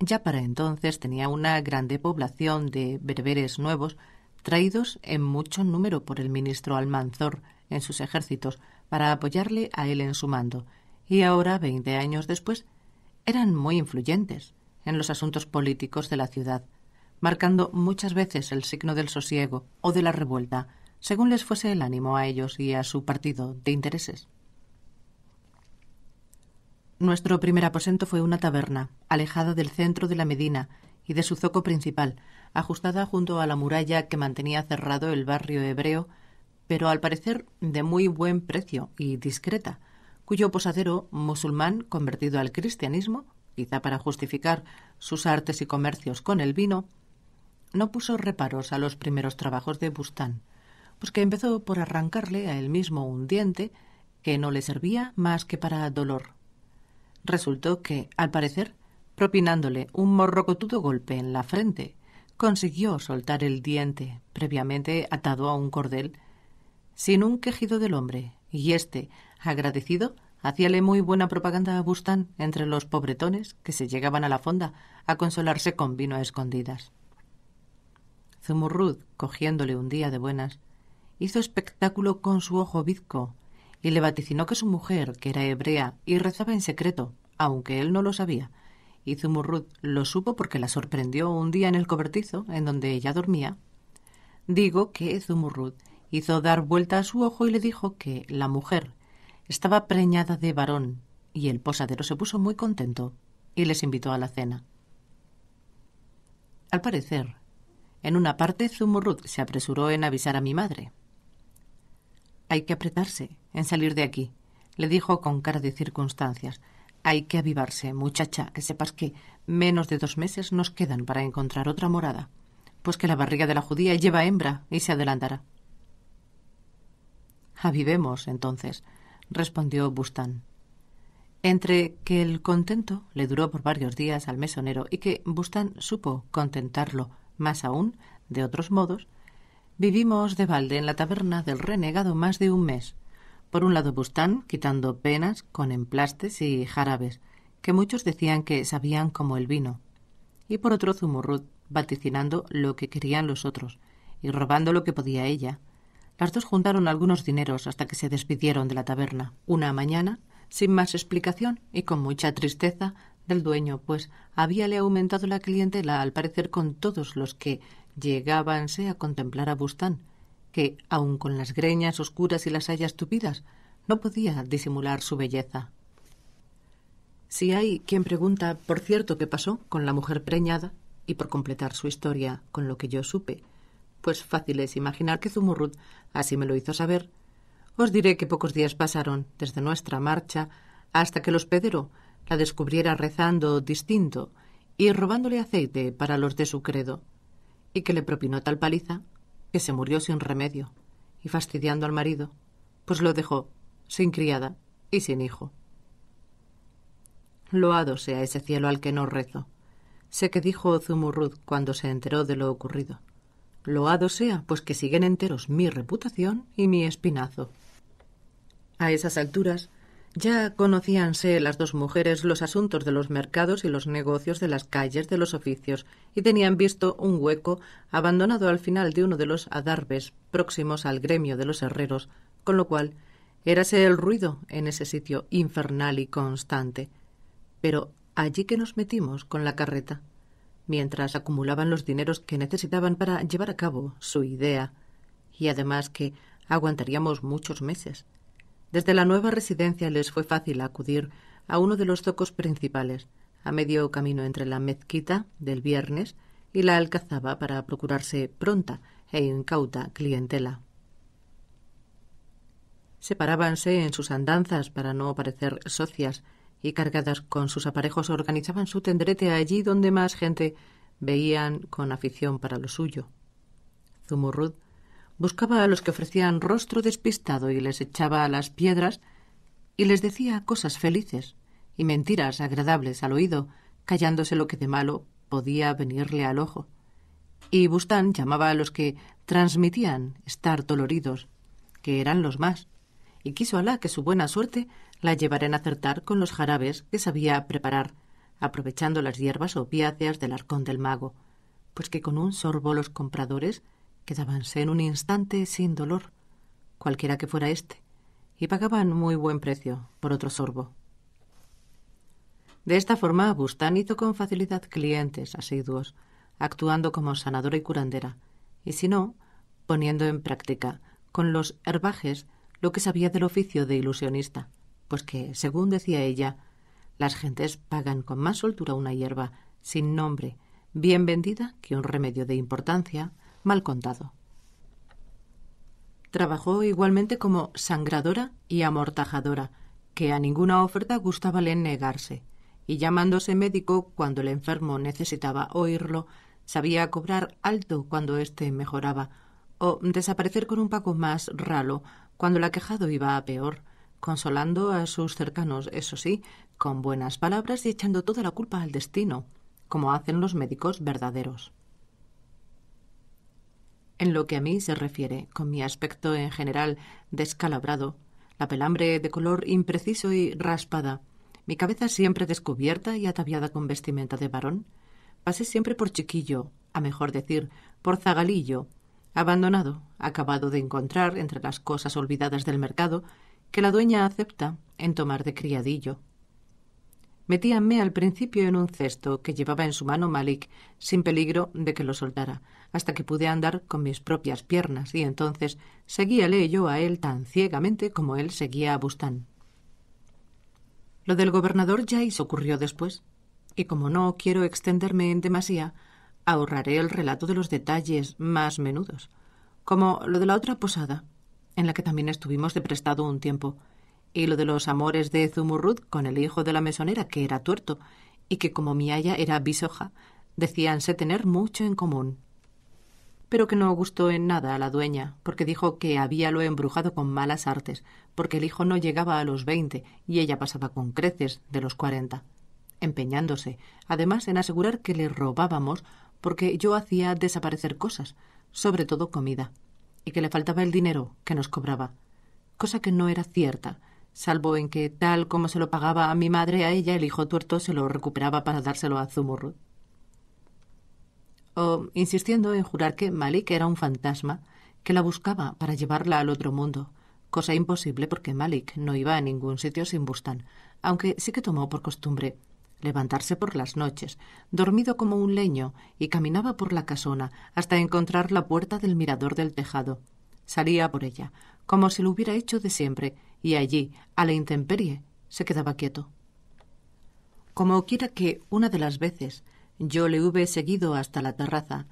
Ya para entonces tenía una grande población de berberes nuevos, traídos en mucho número por el ministro Almanzor en sus ejércitos, para apoyarle a él en su mando, y ahora, veinte años después, eran muy influyentes en los asuntos políticos de la ciudad, marcando muchas veces el signo del sosiego o de la revuelta, según les fuese el ánimo a ellos y a su partido de intereses. Nuestro primer aposento fue una taberna, alejada del centro de la Medina y de su zoco principal, ajustada junto a la muralla que mantenía cerrado el barrio hebreo pero al parecer de muy buen precio y discreta, cuyo posadero, musulmán convertido al cristianismo, quizá para justificar sus artes y comercios con el vino, no puso reparos a los primeros trabajos de Bustán, pues que empezó por arrancarle a él mismo un diente que no le servía más que para dolor. Resultó que, al parecer, propinándole un morrocotudo golpe en la frente, consiguió soltar el diente, previamente atado a un cordel, sin un quejido del hombre, y éste, agradecido, hacíale muy buena propaganda a Bustán entre los pobretones que se llegaban a la fonda a consolarse con vino a escondidas. Zumurrud, cogiéndole un día de buenas, hizo espectáculo con su ojo bizco y le vaticinó que su mujer, que era hebrea y rezaba en secreto, aunque él no lo sabía, y Zumurrud lo supo porque la sorprendió un día en el cobertizo, en donde ella dormía. Digo que Zumurrud hizo dar vuelta a su ojo y le dijo que la mujer estaba preñada de varón, y el posadero se puso muy contento y les invitó a la cena. Al parecer, en una parte Zumurrut se apresuró en avisar a mi madre. Hay que apretarse en salir de aquí, le dijo con cara de circunstancias. Hay que avivarse, muchacha, que sepas que menos de dos meses nos quedan para encontrar otra morada, pues que la barriga de la judía lleva hembra y se adelantará. Avivemos, ah, entonces, respondió Bustán. Entre que el contento le duró por varios días al mesonero y que Bustán supo contentarlo más aún, de otros modos, vivimos de balde en la taberna del renegado más de un mes. Por un lado Bustán, quitando penas con emplastes y jarabes, que muchos decían que sabían como el vino, y por otro Zumurrut vaticinando lo que querían los otros, y robando lo que podía ella, las dos juntaron algunos dineros hasta que se despidieron de la taberna, una mañana, sin más explicación y con mucha tristeza del dueño, pues habíale aumentado la clientela al parecer con todos los que llegábanse a contemplar a Bustán, que, aun con las greñas oscuras y las hayas tupidas, no podía disimular su belleza. Si hay quien pregunta, por cierto, qué pasó con la mujer preñada, y por completar su historia con lo que yo supe, pues fácil es imaginar que Zumurrud así me lo hizo saber. Os diré que pocos días pasaron desde nuestra marcha hasta que el hospedero la descubriera rezando distinto y robándole aceite para los de su credo, y que le propinó tal paliza que se murió sin remedio y fastidiando al marido, pues lo dejó sin criada y sin hijo. Loado sea ese cielo al que no rezo. Sé que dijo Zumurrud cuando se enteró de lo ocurrido. Loado sea, pues que siguen enteros mi reputación y mi espinazo. A esas alturas ya conocíanse las dos mujeres los asuntos de los mercados y los negocios de las calles de los oficios, y tenían visto un hueco abandonado al final de uno de los adarbes próximos al gremio de los herreros, con lo cual érase el ruido en ese sitio infernal y constante. Pero allí que nos metimos con la carreta mientras acumulaban los dineros que necesitaban para llevar a cabo su idea, y además que aguantaríamos muchos meses. Desde la nueva residencia les fue fácil acudir a uno de los zocos principales, a medio camino entre la mezquita del viernes y la alcazaba para procurarse pronta e incauta clientela. Separábanse en sus andanzas para no parecer socias y cargadas con sus aparejos organizaban su tendrete allí donde más gente veían con afición para lo suyo. Zumurrud buscaba a los que ofrecían rostro despistado y les echaba a las piedras y les decía cosas felices y mentiras agradables al oído, callándose lo que de malo podía venirle al ojo. Y Bustán llamaba a los que transmitían estar doloridos, que eran los más, y quiso Alá que su buena suerte la llevaré en acertar con los jarabes que sabía preparar, aprovechando las hierbas opiáceas del arcón del mago, pues que con un sorbo los compradores quedábanse en un instante sin dolor, cualquiera que fuera éste, y pagaban muy buen precio por otro sorbo. De esta forma, Bustán hizo con facilidad clientes asiduos, actuando como sanadora y curandera, y si no, poniendo en práctica con los herbajes lo que sabía del oficio de ilusionista pues que, según decía ella, las gentes pagan con más soltura una hierba sin nombre, bien vendida, que un remedio de importancia, mal contado. Trabajó igualmente como sangradora y amortajadora, que a ninguna oferta gustaba le negarse, y llamándose médico cuando el enfermo necesitaba oírlo, sabía cobrar alto cuando éste mejoraba, o desaparecer con un pago más ralo cuando el aquejado iba a peor, consolando a sus cercanos, eso sí, con buenas palabras y echando toda la culpa al destino, como hacen los médicos verdaderos. En lo que a mí se refiere, con mi aspecto en general descalabrado, la pelambre de color impreciso y raspada, mi cabeza siempre descubierta y ataviada con vestimenta de varón, pasé siempre por chiquillo, a mejor decir, por zagalillo, abandonado, acabado de encontrar entre las cosas olvidadas del mercado que la dueña acepta en tomar de criadillo. Metíanme al principio en un cesto que llevaba en su mano Malik, sin peligro de que lo soltara, hasta que pude andar con mis propias piernas, y entonces seguíale yo a él tan ciegamente como él seguía a Bustán. Lo del gobernador Jais ocurrió después, y como no quiero extenderme en demasía, ahorraré el relato de los detalles más menudos, como lo de la otra posada, en la que también estuvimos de prestado un tiempo, y lo de los amores de Zumurrut con el hijo de la mesonera, que era tuerto, y que como mi aya era bisoja, decíanse tener mucho en común. Pero que no gustó en nada a la dueña, porque dijo que había lo embrujado con malas artes, porque el hijo no llegaba a los veinte y ella pasaba con creces de los cuarenta, empeñándose, además, en asegurar que le robábamos porque yo hacía desaparecer cosas, sobre todo comida y que le faltaba el dinero que nos cobraba, cosa que no era cierta, salvo en que, tal como se lo pagaba a mi madre, a ella el hijo tuerto se lo recuperaba para dárselo a Zumurrud. O insistiendo en jurar que Malik era un fantasma que la buscaba para llevarla al otro mundo, cosa imposible porque Malik no iba a ningún sitio sin Bustan aunque sí que tomó por costumbre levantarse por las noches, dormido como un leño, y caminaba por la casona hasta encontrar la puerta del mirador del tejado. Salía por ella, como si lo hubiera hecho de siempre, y allí, a la intemperie, se quedaba quieto. Como quiera que una de las veces yo le hube seguido hasta la terraza,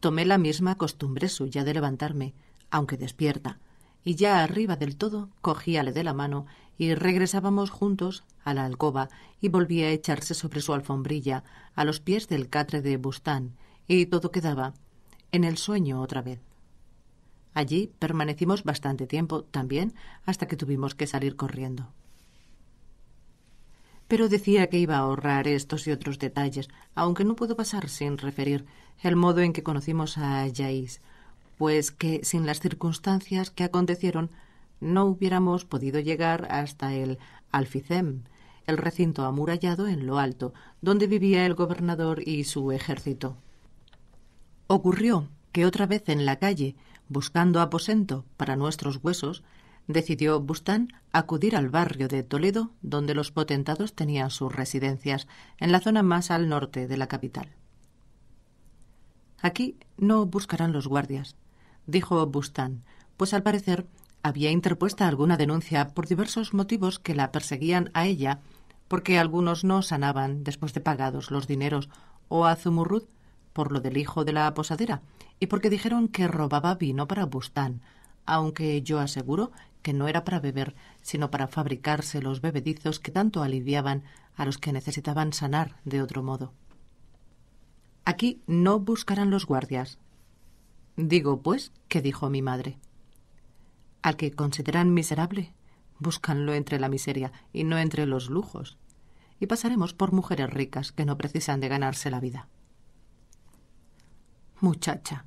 tomé la misma costumbre suya de levantarme, aunque despierta, y ya arriba del todo cogíale de la mano y regresábamos juntos a la alcoba y volvía a echarse sobre su alfombrilla a los pies del catre de Bustán y todo quedaba en el sueño otra vez. Allí permanecimos bastante tiempo también hasta que tuvimos que salir corriendo. Pero decía que iba a ahorrar estos y otros detalles, aunque no puedo pasar sin referir el modo en que conocimos a Yais, pues que sin las circunstancias que acontecieron no hubiéramos podido llegar hasta el Alficem, el recinto amurallado en lo alto, donde vivía el gobernador y su ejército. Ocurrió que otra vez en la calle, buscando aposento para nuestros huesos, decidió Bustán acudir al barrio de Toledo, donde los potentados tenían sus residencias, en la zona más al norte de la capital. Aquí no buscarán los guardias, dijo Bustán, pues al parecer había interpuesta alguna denuncia por diversos motivos que la perseguían a ella, porque algunos no sanaban después de pagados los dineros, o a Zumurrud por lo del hijo de la posadera, y porque dijeron que robaba vino para Bustán, aunque yo aseguro que no era para beber, sino para fabricarse los bebedizos que tanto aliviaban a los que necesitaban sanar de otro modo. Aquí no buscarán los guardias. Digo, pues, que dijo mi madre. Al que consideran miserable, búscanlo entre la miseria y no entre los lujos. Y pasaremos por mujeres ricas que no precisan de ganarse la vida. Muchacha,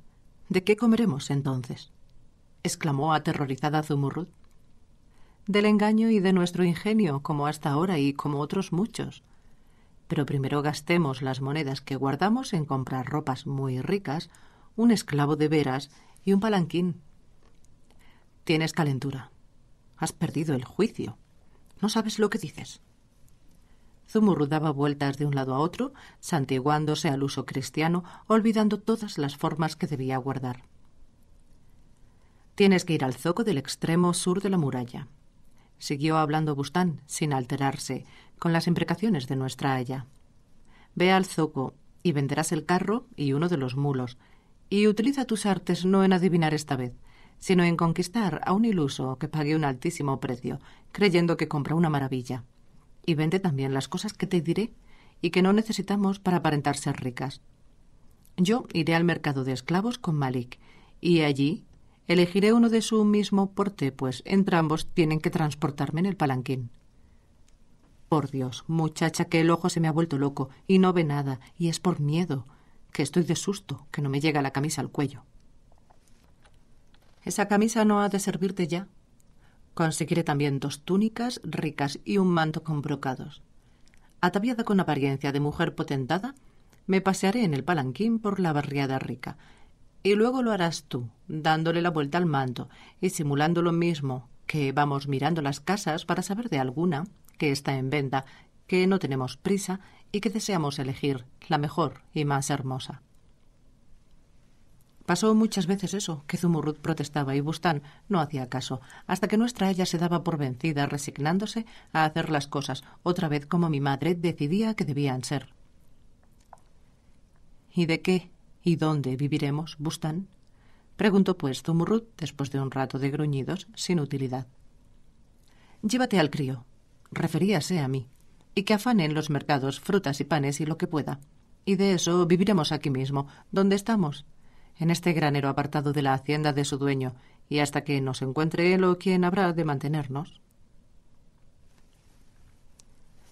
¿de qué comeremos entonces? exclamó aterrorizada Zumurrut. Del engaño y de nuestro ingenio, como hasta ahora y como otros muchos. Pero primero gastemos las monedas que guardamos en comprar ropas muy ricas, un esclavo de veras y un palanquín Tienes calentura. Has perdido el juicio. No sabes lo que dices. Zumurru daba vueltas de un lado a otro, santiguándose al uso cristiano, olvidando todas las formas que debía guardar. Tienes que ir al zoco del extremo sur de la muralla. Siguió hablando Bustán, sin alterarse, con las imprecaciones de nuestra haya. Ve al zoco y venderás el carro y uno de los mulos, y utiliza tus artes no en adivinar esta vez, sino en conquistar a un iluso que pague un altísimo precio, creyendo que compra una maravilla. Y vende también las cosas que te diré y que no necesitamos para aparentar ser ricas. Yo iré al mercado de esclavos con Malik, y allí elegiré uno de su mismo porte, pues ambos tienen que transportarme en el palanquín. Por Dios, muchacha, que el ojo se me ha vuelto loco y no ve nada, y es por miedo, que estoy de susto, que no me llega la camisa al cuello. Esa camisa no ha de servirte ya. Conseguiré también dos túnicas ricas y un manto con brocados. Ataviada con apariencia de mujer potentada, me pasearé en el palanquín por la barriada rica. Y luego lo harás tú, dándole la vuelta al manto y simulando lo mismo que vamos mirando las casas para saber de alguna que está en venta, que no tenemos prisa y que deseamos elegir la mejor y más hermosa. Pasó muchas veces eso, que Zumurrut protestaba y Bustán no hacía caso, hasta que nuestra ella se daba por vencida, resignándose a hacer las cosas, otra vez como mi madre decidía que debían ser. ¿Y de qué y dónde viviremos, Bustán? preguntó pues Zumurrut, después de un rato de gruñidos sin utilidad. Llévate al crío, referíase a mí, y que afane en los mercados frutas y panes y lo que pueda. Y de eso viviremos aquí mismo, donde estamos, en este granero apartado de la hacienda de su dueño, y hasta que nos encuentre él o quien habrá de mantenernos.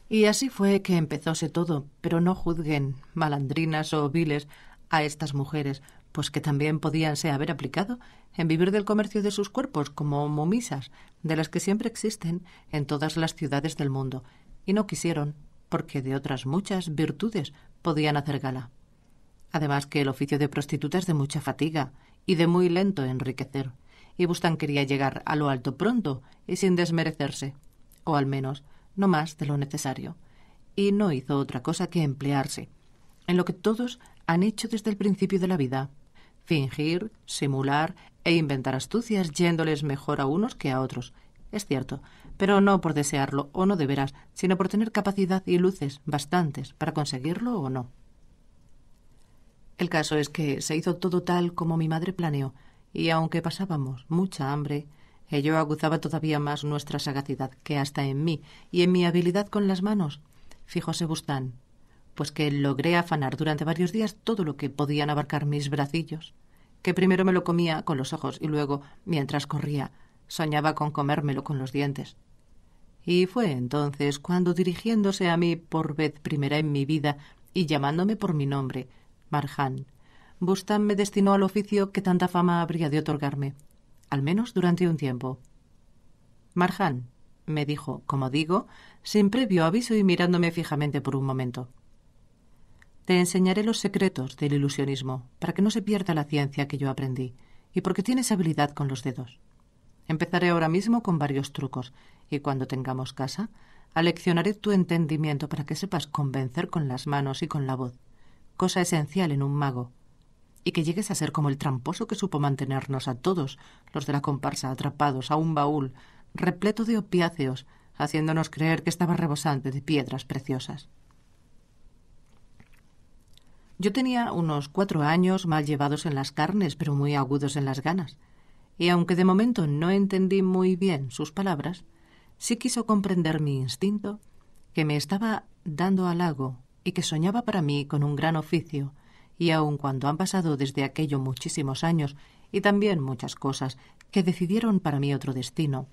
Y así fue que empezóse todo, pero no juzguen, malandrinas o viles, a estas mujeres, pues que también podíanse haber aplicado en vivir del comercio de sus cuerpos como momisas, de las que siempre existen en todas las ciudades del mundo, y no quisieron, porque de otras muchas virtudes podían hacer gala. Además que el oficio de prostituta es de mucha fatiga y de muy lento enriquecer, y Bustan quería llegar a lo alto pronto y sin desmerecerse, o al menos no más de lo necesario, y no hizo otra cosa que emplearse, en lo que todos han hecho desde el principio de la vida, fingir, simular e inventar astucias yéndoles mejor a unos que a otros, es cierto, pero no por desearlo o no de veras, sino por tener capacidad y luces bastantes para conseguirlo o no. El caso es que se hizo todo tal como mi madre planeó, y aunque pasábamos mucha hambre, ello aguzaba todavía más nuestra sagacidad, que hasta en mí y en mi habilidad con las manos, fijóse Bustán, pues que logré afanar durante varios días todo lo que podían abarcar mis bracillos, que primero me lo comía con los ojos y luego, mientras corría, soñaba con comérmelo con los dientes. Y fue entonces cuando, dirigiéndose a mí por vez primera en mi vida y llamándome por mi nombre, Marjan. Bustam me destinó al oficio que tanta fama habría de otorgarme, al menos durante un tiempo. Marjan, me dijo, como digo, sin previo aviso y mirándome fijamente por un momento. Te enseñaré los secretos del ilusionismo, para que no se pierda la ciencia que yo aprendí, y porque tienes habilidad con los dedos. Empezaré ahora mismo con varios trucos, y cuando tengamos casa, aleccionaré tu entendimiento para que sepas convencer con las manos y con la voz cosa esencial en un mago, y que llegues a ser como el tramposo que supo mantenernos a todos los de la comparsa atrapados a un baúl repleto de opiáceos, haciéndonos creer que estaba rebosante de piedras preciosas. Yo tenía unos cuatro años mal llevados en las carnes, pero muy agudos en las ganas, y aunque de momento no entendí muy bien sus palabras, sí quiso comprender mi instinto, que me estaba dando halago y que soñaba para mí con un gran oficio, y aun cuando han pasado desde aquello muchísimos años y también muchas cosas que decidieron para mí otro destino,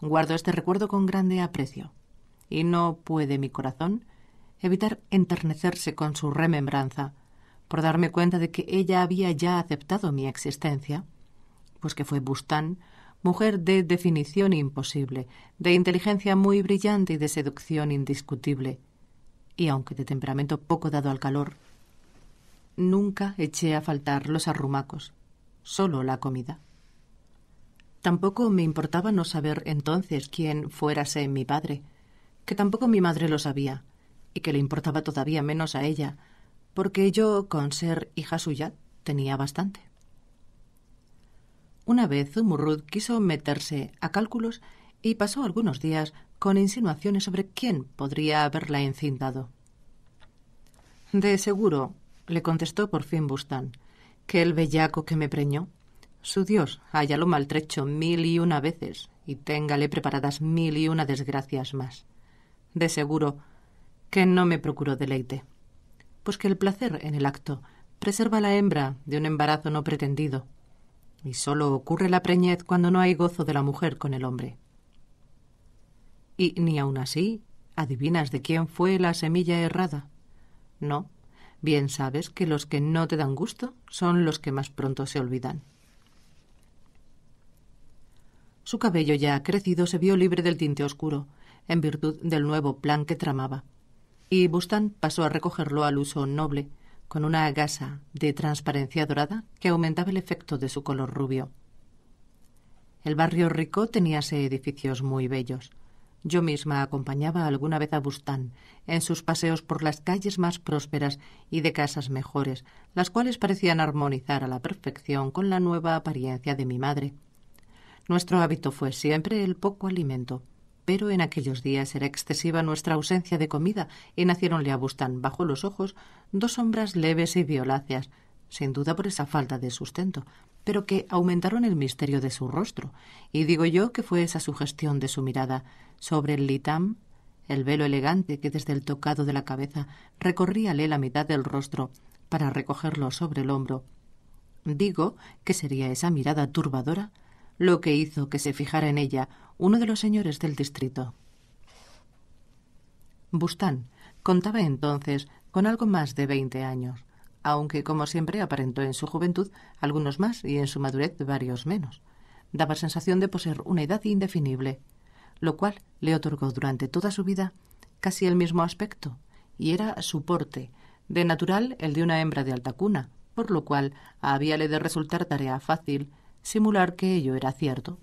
guardo este recuerdo con grande aprecio, y no puede mi corazón evitar enternecerse con su remembranza, por darme cuenta de que ella había ya aceptado mi existencia, pues que fue Bustán, mujer de definición imposible, de inteligencia muy brillante y de seducción indiscutible, y aunque de temperamento poco dado al calor, nunca eché a faltar los arrumacos, solo la comida. Tampoco me importaba no saber entonces quién fuérase mi padre, que tampoco mi madre lo sabía, y que le importaba todavía menos a ella, porque yo, con ser hija suya, tenía bastante. Una vez Zumurrud quiso meterse a cálculos y pasó algunos días con insinuaciones sobre quién podría haberla encintado. De seguro, le contestó por fin Bustán, que el bellaco que me preñó. Su Dios haya lo maltrecho mil y una veces y téngale preparadas mil y una desgracias más. De seguro que no me procuró deleite, pues que el placer en el acto preserva a la hembra de un embarazo no pretendido, y sólo ocurre la preñez cuando no hay gozo de la mujer con el hombre. Y ni aun así, ¿adivinas de quién fue la semilla errada? No, bien sabes que los que no te dan gusto son los que más pronto se olvidan. Su cabello ya crecido se vio libre del tinte oscuro, en virtud del nuevo plan que tramaba. Y Bustán pasó a recogerlo al uso noble, con una gasa de transparencia dorada que aumentaba el efecto de su color rubio. El barrio rico teníase edificios muy bellos, yo misma acompañaba alguna vez a Bustán en sus paseos por las calles más prósperas y de casas mejores, las cuales parecían armonizar a la perfección con la nueva apariencia de mi madre. Nuestro hábito fue siempre el poco alimento, pero en aquellos días era excesiva nuestra ausencia de comida y naciéronle a Bustán bajo los ojos dos sombras leves y violáceas, sin duda por esa falta de sustento, pero que aumentaron el misterio de su rostro, y digo yo que fue esa sugestión de su mirada sobre el litam, el velo elegante que desde el tocado de la cabeza recorríale la mitad del rostro para recogerlo sobre el hombro. Digo que sería esa mirada turbadora lo que hizo que se fijara en ella uno de los señores del distrito. Bustán contaba entonces con algo más de veinte años, aunque como siempre aparentó en su juventud algunos más y en su madurez varios menos. Daba sensación de poseer una edad indefinible lo cual le otorgó durante toda su vida casi el mismo aspecto, y era su porte, de natural el de una hembra de alta cuna, por lo cual habíale de resultar tarea fácil simular que ello era cierto.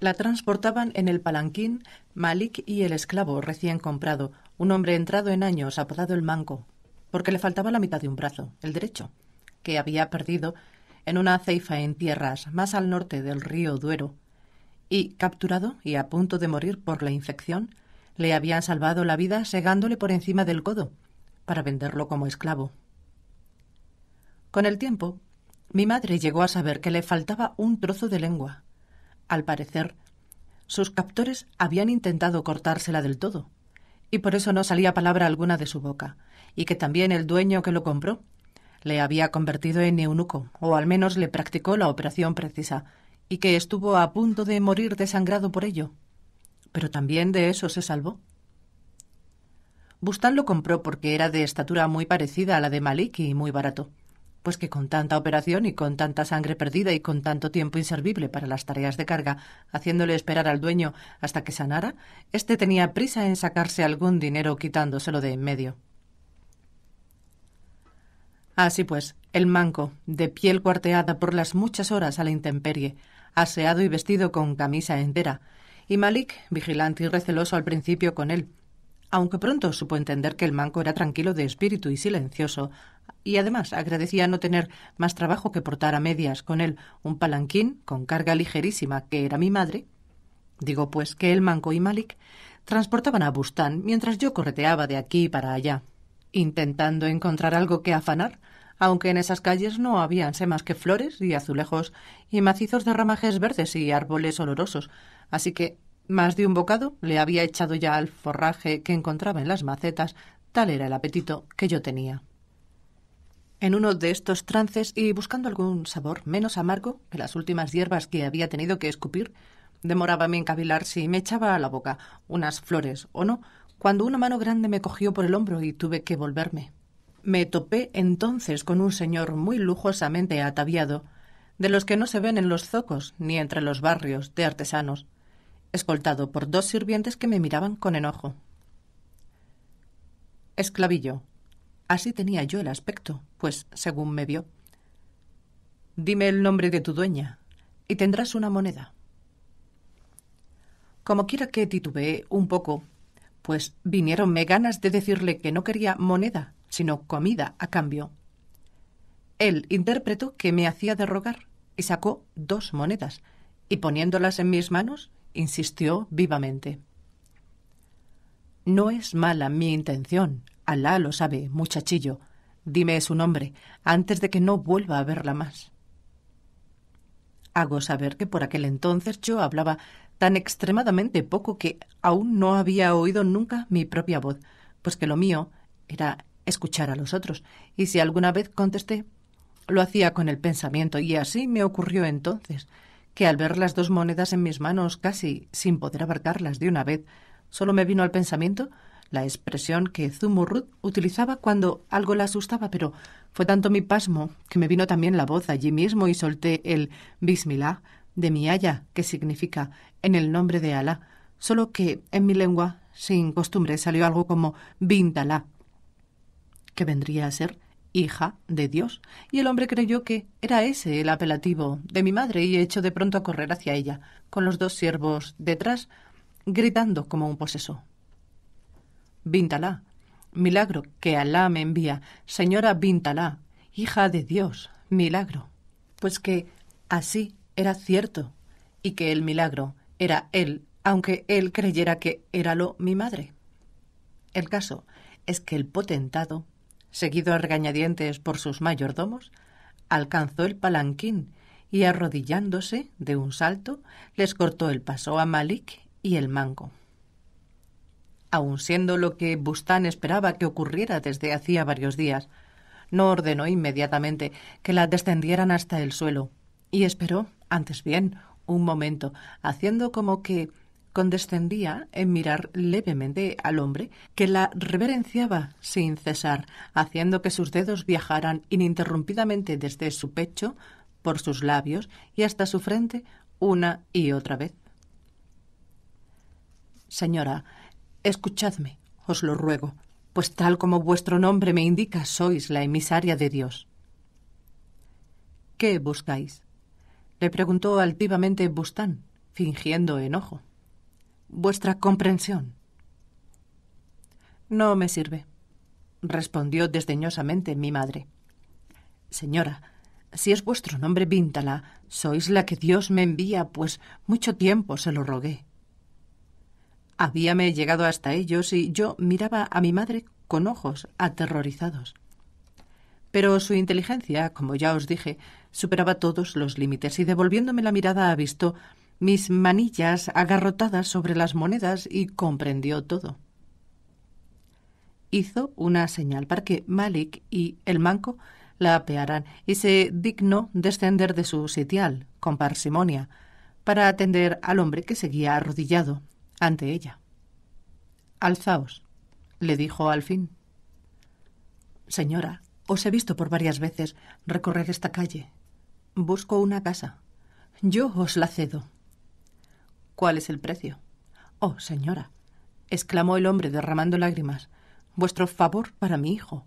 La transportaban en el palanquín Malik y el esclavo recién comprado, un hombre entrado en años apodado el Manco, porque le faltaba la mitad de un brazo, el derecho, que había perdido en una ceifa en tierras más al norte del río Duero, y, capturado y a punto de morir por la infección, le habían salvado la vida segándole por encima del codo para venderlo como esclavo. Con el tiempo, mi madre llegó a saber que le faltaba un trozo de lengua. Al parecer, sus captores habían intentado cortársela del todo, y por eso no salía palabra alguna de su boca, y que también el dueño que lo compró le había convertido en eunuco, o al menos le practicó la operación precisa, y que estuvo a punto de morir desangrado por ello. Pero también de eso se salvó. Bustán lo compró porque era de estatura muy parecida a la de Maliki y muy barato, pues que con tanta operación y con tanta sangre perdida y con tanto tiempo inservible para las tareas de carga, haciéndole esperar al dueño hasta que sanara, éste tenía prisa en sacarse algún dinero quitándoselo de en medio. Así pues, el manco, de piel cuarteada por las muchas horas a la intemperie, aseado y vestido con camisa entera, y Malik, vigilante y receloso al principio con él, aunque pronto supo entender que el manco era tranquilo de espíritu y silencioso, y además agradecía no tener más trabajo que portar a medias con él un palanquín con carga ligerísima que era mi madre. Digo pues que el manco y Malik transportaban a Bustán mientras yo correteaba de aquí para allá, intentando encontrar algo que afanar, aunque en esas calles no habían más que flores y azulejos y macizos de ramajes verdes y árboles olorosos, así que más de un bocado le había echado ya al forraje que encontraba en las macetas, tal era el apetito que yo tenía. En uno de estos trances y buscando algún sabor menos amargo que las últimas hierbas que había tenido que escupir, demoraba en cavilar si me echaba a la boca unas flores o no, cuando una mano grande me cogió por el hombro y tuve que volverme. Me topé entonces con un señor muy lujosamente ataviado, de los que no se ven en los zocos ni entre los barrios de artesanos, escoltado por dos sirvientes que me miraban con enojo. Esclavillo. Así tenía yo el aspecto, pues según me vio. Dime el nombre de tu dueña, y tendrás una moneda. Como quiera que titubeé un poco, pues viniéronme ganas de decirle que no quería moneda, sino comida a cambio. Él interpretó que me hacía de rogar y sacó dos monedas, y poniéndolas en mis manos, insistió vivamente. No es mala mi intención, Alá lo sabe, muchachillo. Dime su nombre, antes de que no vuelva a verla más. Hago saber que por aquel entonces yo hablaba tan extremadamente poco que aún no había oído nunca mi propia voz, pues que lo mío era escuchar a los otros, y si alguna vez contesté, lo hacía con el pensamiento, y así me ocurrió entonces, que al ver las dos monedas en mis manos, casi sin poder abarcarlas de una vez, solo me vino al pensamiento la expresión que Zumurrut utilizaba cuando algo la asustaba, pero fue tanto mi pasmo que me vino también la voz allí mismo y solté el Bismillah de mi haya, que significa en el nombre de Alá, solo que en mi lengua, sin costumbre, salió algo como Bindalá, que vendría a ser hija de Dios, y el hombre creyó que era ese el apelativo de mi madre y echó de pronto a correr hacia ella, con los dos siervos detrás, gritando como un poseso. Víntala, milagro que Alá me envía, señora Víntala, hija de Dios, milagro. Pues que así era cierto, y que el milagro era él, aunque él creyera que éralo mi madre. El caso es que el potentado seguido a regañadientes por sus mayordomos, alcanzó el palanquín y arrodillándose de un salto les cortó el paso a Malik y el mango. Aun siendo lo que Bustán esperaba que ocurriera desde hacía varios días, no ordenó inmediatamente que la descendieran hasta el suelo y esperó, antes bien, un momento, haciendo como que condescendía en mirar levemente al hombre que la reverenciaba sin cesar, haciendo que sus dedos viajaran ininterrumpidamente desde su pecho, por sus labios y hasta su frente una y otra vez. Señora, escuchadme, os lo ruego, pues tal como vuestro nombre me indica, sois la emisaria de Dios. ¿Qué buscáis? le preguntó altivamente Bustán, fingiendo enojo vuestra comprensión. No me sirve, respondió desdeñosamente mi madre. Señora, si es vuestro nombre Víntala, sois la que Dios me envía, pues mucho tiempo se lo rogué. Habíame llegado hasta ellos y yo miraba a mi madre con ojos aterrorizados. Pero su inteligencia, como ya os dije, superaba todos los límites y devolviéndome la mirada visto mis manillas agarrotadas sobre las monedas y comprendió todo. Hizo una señal para que Malik y el manco la apearan y se dignó descender de su sitial con parsimonia para atender al hombre que seguía arrodillado ante ella. Alzaos, le dijo al fin. Señora, os he visto por varias veces recorrer esta calle. Busco una casa. Yo os la cedo. ¿Cuál es el precio? Oh, señora, exclamó el hombre derramando lágrimas, vuestro favor para mi hijo.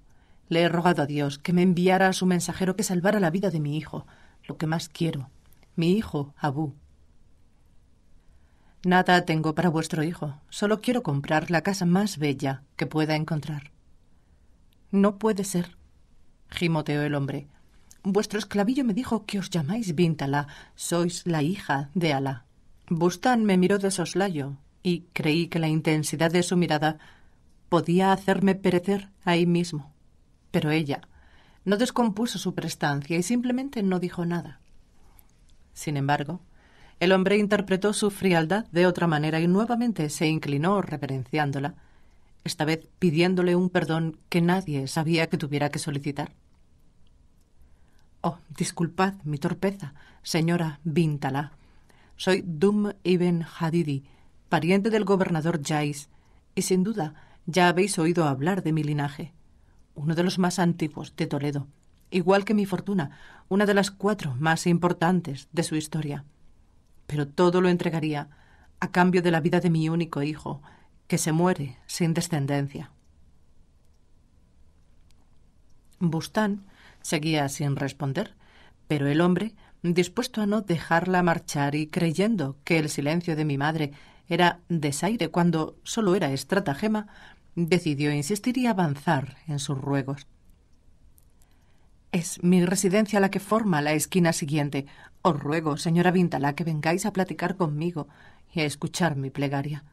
Le he rogado a Dios que me enviara a su mensajero que salvara la vida de mi hijo, lo que más quiero, mi hijo, Abú. Nada tengo para vuestro hijo, solo quiero comprar la casa más bella que pueda encontrar. No puede ser, gimoteó el hombre. Vuestro esclavillo me dijo que os llamáis Bintala, sois la hija de Alá. Bustán me miró de soslayo y creí que la intensidad de su mirada podía hacerme perecer ahí mismo. Pero ella no descompuso su prestancia y simplemente no dijo nada. Sin embargo, el hombre interpretó su frialdad de otra manera y nuevamente se inclinó reverenciándola, esta vez pidiéndole un perdón que nadie sabía que tuviera que solicitar. Oh, disculpad mi torpeza, señora Víntala, soy Dum ibn Hadidi, pariente del gobernador Jais, y sin duda ya habéis oído hablar de mi linaje, uno de los más antiguos de Toledo, igual que mi fortuna, una de las cuatro más importantes de su historia. Pero todo lo entregaría a cambio de la vida de mi único hijo, que se muere sin descendencia. Bustán seguía sin responder, pero el hombre dispuesto a no dejarla marchar y creyendo que el silencio de mi madre era desaire cuando solo era estratagema, decidió insistir y avanzar en sus ruegos. Es mi residencia la que forma la esquina siguiente. Os ruego, señora Vintala, que vengáis a platicar conmigo y a escuchar mi plegaria.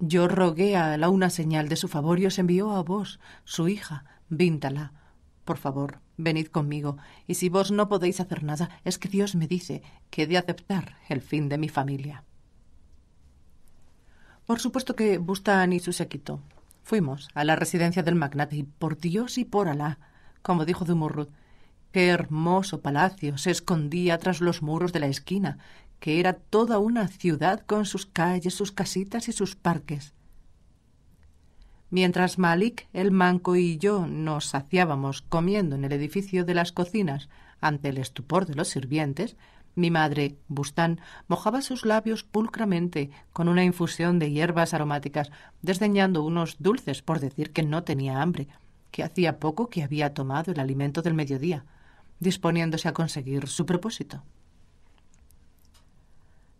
Yo rogué a la una señal de su favor y os envió a vos, su hija, Víntala. Por favor, venid conmigo, y si vos no podéis hacer nada, es que Dios me dice que he de aceptar el fin de mi familia. Por supuesto que Bustani y su séquito. Fuimos a la residencia del magnate y por Dios y por Alá, como dijo Dumurrut, qué hermoso palacio se escondía tras los muros de la esquina, que era toda una ciudad con sus calles, sus casitas y sus parques mientras Malik, el manco y yo nos saciábamos comiendo en el edificio de las cocinas ante el estupor de los sirvientes, mi madre, Bustán, mojaba sus labios pulcramente con una infusión de hierbas aromáticas, desdeñando unos dulces por decir que no tenía hambre, que hacía poco que había tomado el alimento del mediodía, disponiéndose a conseguir su propósito.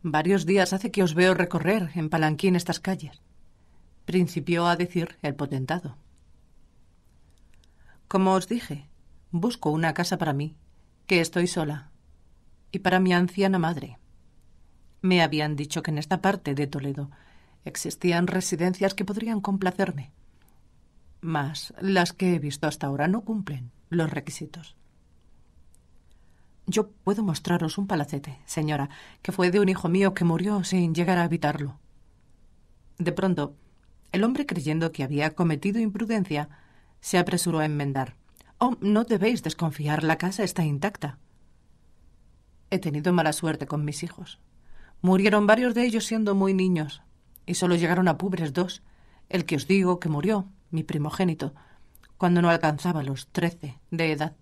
Varios días hace que os veo recorrer en palanquín estas calles principió a decir el potentado. Como os dije, busco una casa para mí, que estoy sola, y para mi anciana madre. Me habían dicho que en esta parte de Toledo existían residencias que podrían complacerme, mas las que he visto hasta ahora no cumplen los requisitos. Yo puedo mostraros un palacete, señora, que fue de un hijo mío que murió sin llegar a habitarlo. De pronto el hombre, creyendo que había cometido imprudencia, se apresuró a enmendar. Oh, no debéis desconfiar, la casa está intacta. He tenido mala suerte con mis hijos. Murieron varios de ellos siendo muy niños, y solo llegaron a pubres dos, el que os digo que murió, mi primogénito, cuando no alcanzaba los trece de edad,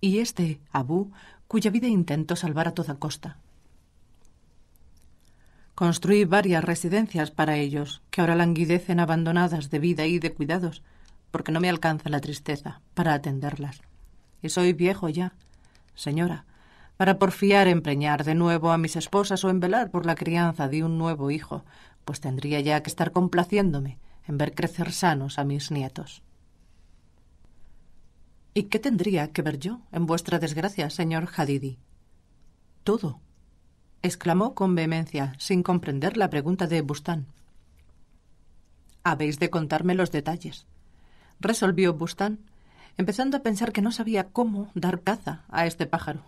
y este, Abu, cuya vida intentó salvar a toda costa. Construí varias residencias para ellos, que ahora languidecen abandonadas de vida y de cuidados, porque no me alcanza la tristeza para atenderlas. Y soy viejo ya, señora, para porfiar preñar de nuevo a mis esposas o en velar por la crianza de un nuevo hijo, pues tendría ya que estar complaciéndome en ver crecer sanos a mis nietos. ¿Y qué tendría que ver yo en vuestra desgracia, señor Hadidi? Todo, exclamó con vehemencia, sin comprender la pregunta de Bustán. Habéis de contarme los detalles, resolvió Bustán, empezando a pensar que no sabía cómo dar caza a este pájaro.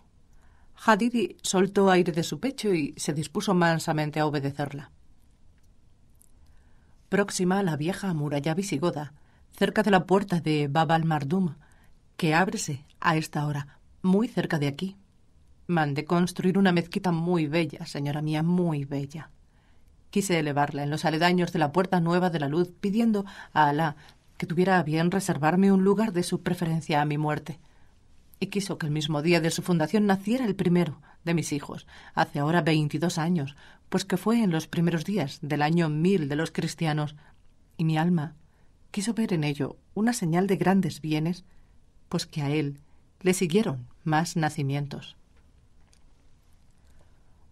Hadidi soltó aire de su pecho y se dispuso mansamente a obedecerla. Próxima a la vieja muralla visigoda, cerca de la puerta de Bab mardum que ábrese a esta hora, muy cerca de aquí. Mandé construir una mezquita muy bella, señora mía, muy bella. Quise elevarla en los aledaños de la Puerta Nueva de la Luz, pidiendo a Alá que tuviera bien reservarme un lugar de su preferencia a mi muerte. Y quiso que el mismo día de su fundación naciera el primero de mis hijos, hace ahora veintidós años, pues que fue en los primeros días del año mil de los cristianos. Y mi alma quiso ver en ello una señal de grandes bienes, pues que a él le siguieron más nacimientos.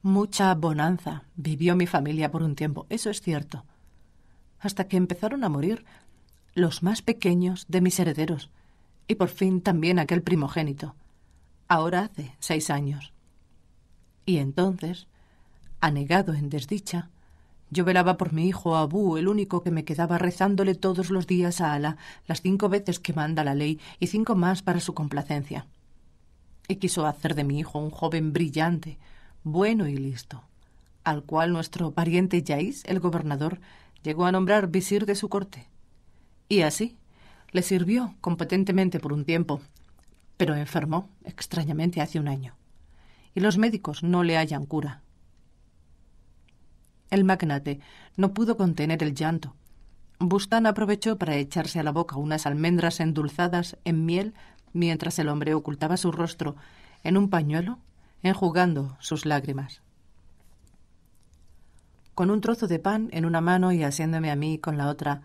Mucha bonanza vivió mi familia por un tiempo, eso es cierto, hasta que empezaron a morir los más pequeños de mis herederos, y por fin también aquel primogénito, ahora hace seis años. Y entonces, anegado en desdicha, yo velaba por mi hijo Abu, el único que me quedaba rezándole todos los días a Ala las cinco veces que manda la ley y cinco más para su complacencia. Y quiso hacer de mi hijo un joven brillante, bueno y listo, al cual nuestro pariente Yais, el gobernador, llegó a nombrar visir de su corte. Y así le sirvió competentemente por un tiempo, pero enfermó extrañamente hace un año, y los médicos no le hallan cura. El magnate no pudo contener el llanto. Bustán aprovechó para echarse a la boca unas almendras endulzadas en miel mientras el hombre ocultaba su rostro en un pañuelo enjugando sus lágrimas. Con un trozo de pan en una mano y asiéndome a mí con la otra,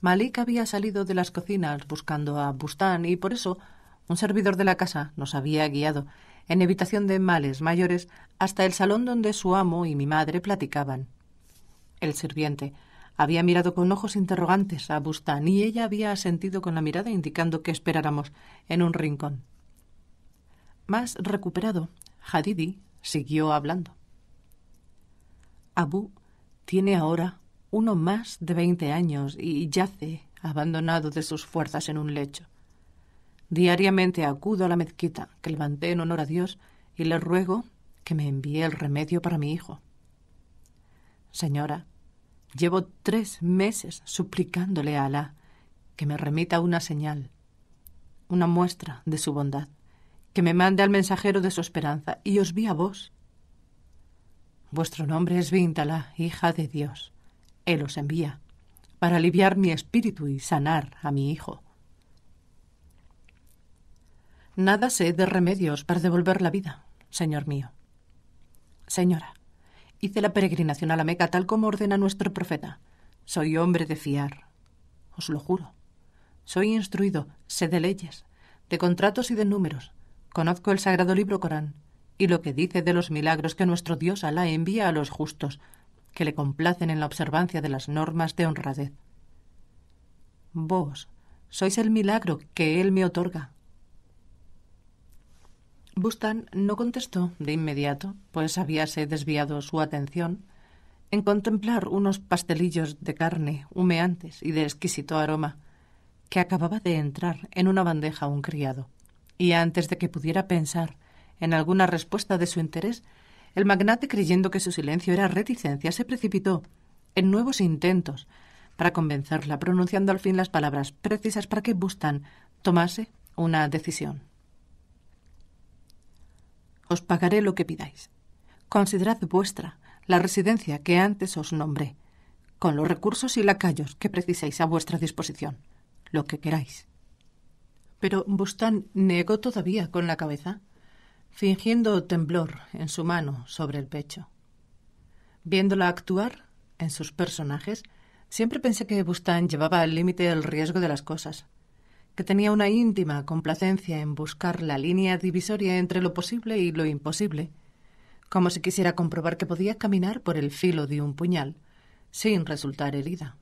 Malik había salido de las cocinas buscando a Bustán y por eso un servidor de la casa nos había guiado, en evitación de males mayores, hasta el salón donde su amo y mi madre platicaban. El sirviente había mirado con ojos interrogantes a Bustán y ella había asentido con la mirada indicando que esperáramos en un rincón. Más recuperado, Hadidi siguió hablando. Abu tiene ahora uno más de veinte años y yace abandonado de sus fuerzas en un lecho. Diariamente acudo a la mezquita que levanté en honor a Dios y le ruego que me envíe el remedio para mi hijo. Señora, llevo tres meses suplicándole a Alá que me remita una señal, una muestra de su bondad que me mande al mensajero de su esperanza, y os vi a vos. Vuestro nombre es Víntala, hija de Dios. Él os envía, para aliviar mi espíritu y sanar a mi hijo. Nada sé de remedios para devolver la vida, señor mío. Señora, hice la peregrinación a la Meca tal como ordena nuestro profeta. Soy hombre de fiar, os lo juro. Soy instruido, sé de leyes, de contratos y de números, Conozco el sagrado libro Corán y lo que dice de los milagros que nuestro Dios Alá envía a los justos, que le complacen en la observancia de las normas de honradez. Vos sois el milagro que Él me otorga. Bustan no contestó de inmediato, pues habíase desviado su atención en contemplar unos pastelillos de carne humeantes y de exquisito aroma que acababa de entrar en una bandeja un criado y antes de que pudiera pensar en alguna respuesta de su interés, el magnate, creyendo que su silencio era reticencia, se precipitó en nuevos intentos para convencerla, pronunciando al fin las palabras precisas para que Bustan tomase una decisión. Os pagaré lo que pidáis. Considerad vuestra la residencia que antes os nombré, con los recursos y lacayos que precisáis a vuestra disposición, lo que queráis. Pero Bustán negó todavía con la cabeza, fingiendo temblor en su mano sobre el pecho. Viéndola actuar en sus personajes, siempre pensé que Bustán llevaba al límite el riesgo de las cosas, que tenía una íntima complacencia en buscar la línea divisoria entre lo posible y lo imposible, como si quisiera comprobar que podía caminar por el filo de un puñal, sin resultar herida.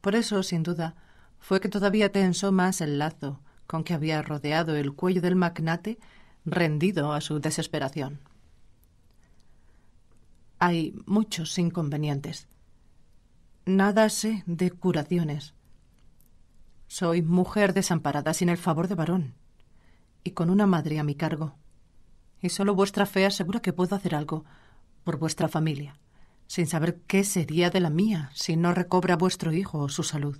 Por eso, sin duda, fue que todavía tensó más el lazo con que había rodeado el cuello del magnate, rendido a su desesperación. Hay muchos inconvenientes. Nada sé de curaciones. Soy mujer desamparada sin el favor de varón y con una madre a mi cargo. Y solo vuestra fe asegura que puedo hacer algo por vuestra familia, sin saber qué sería de la mía si no recobra vuestro hijo o su salud.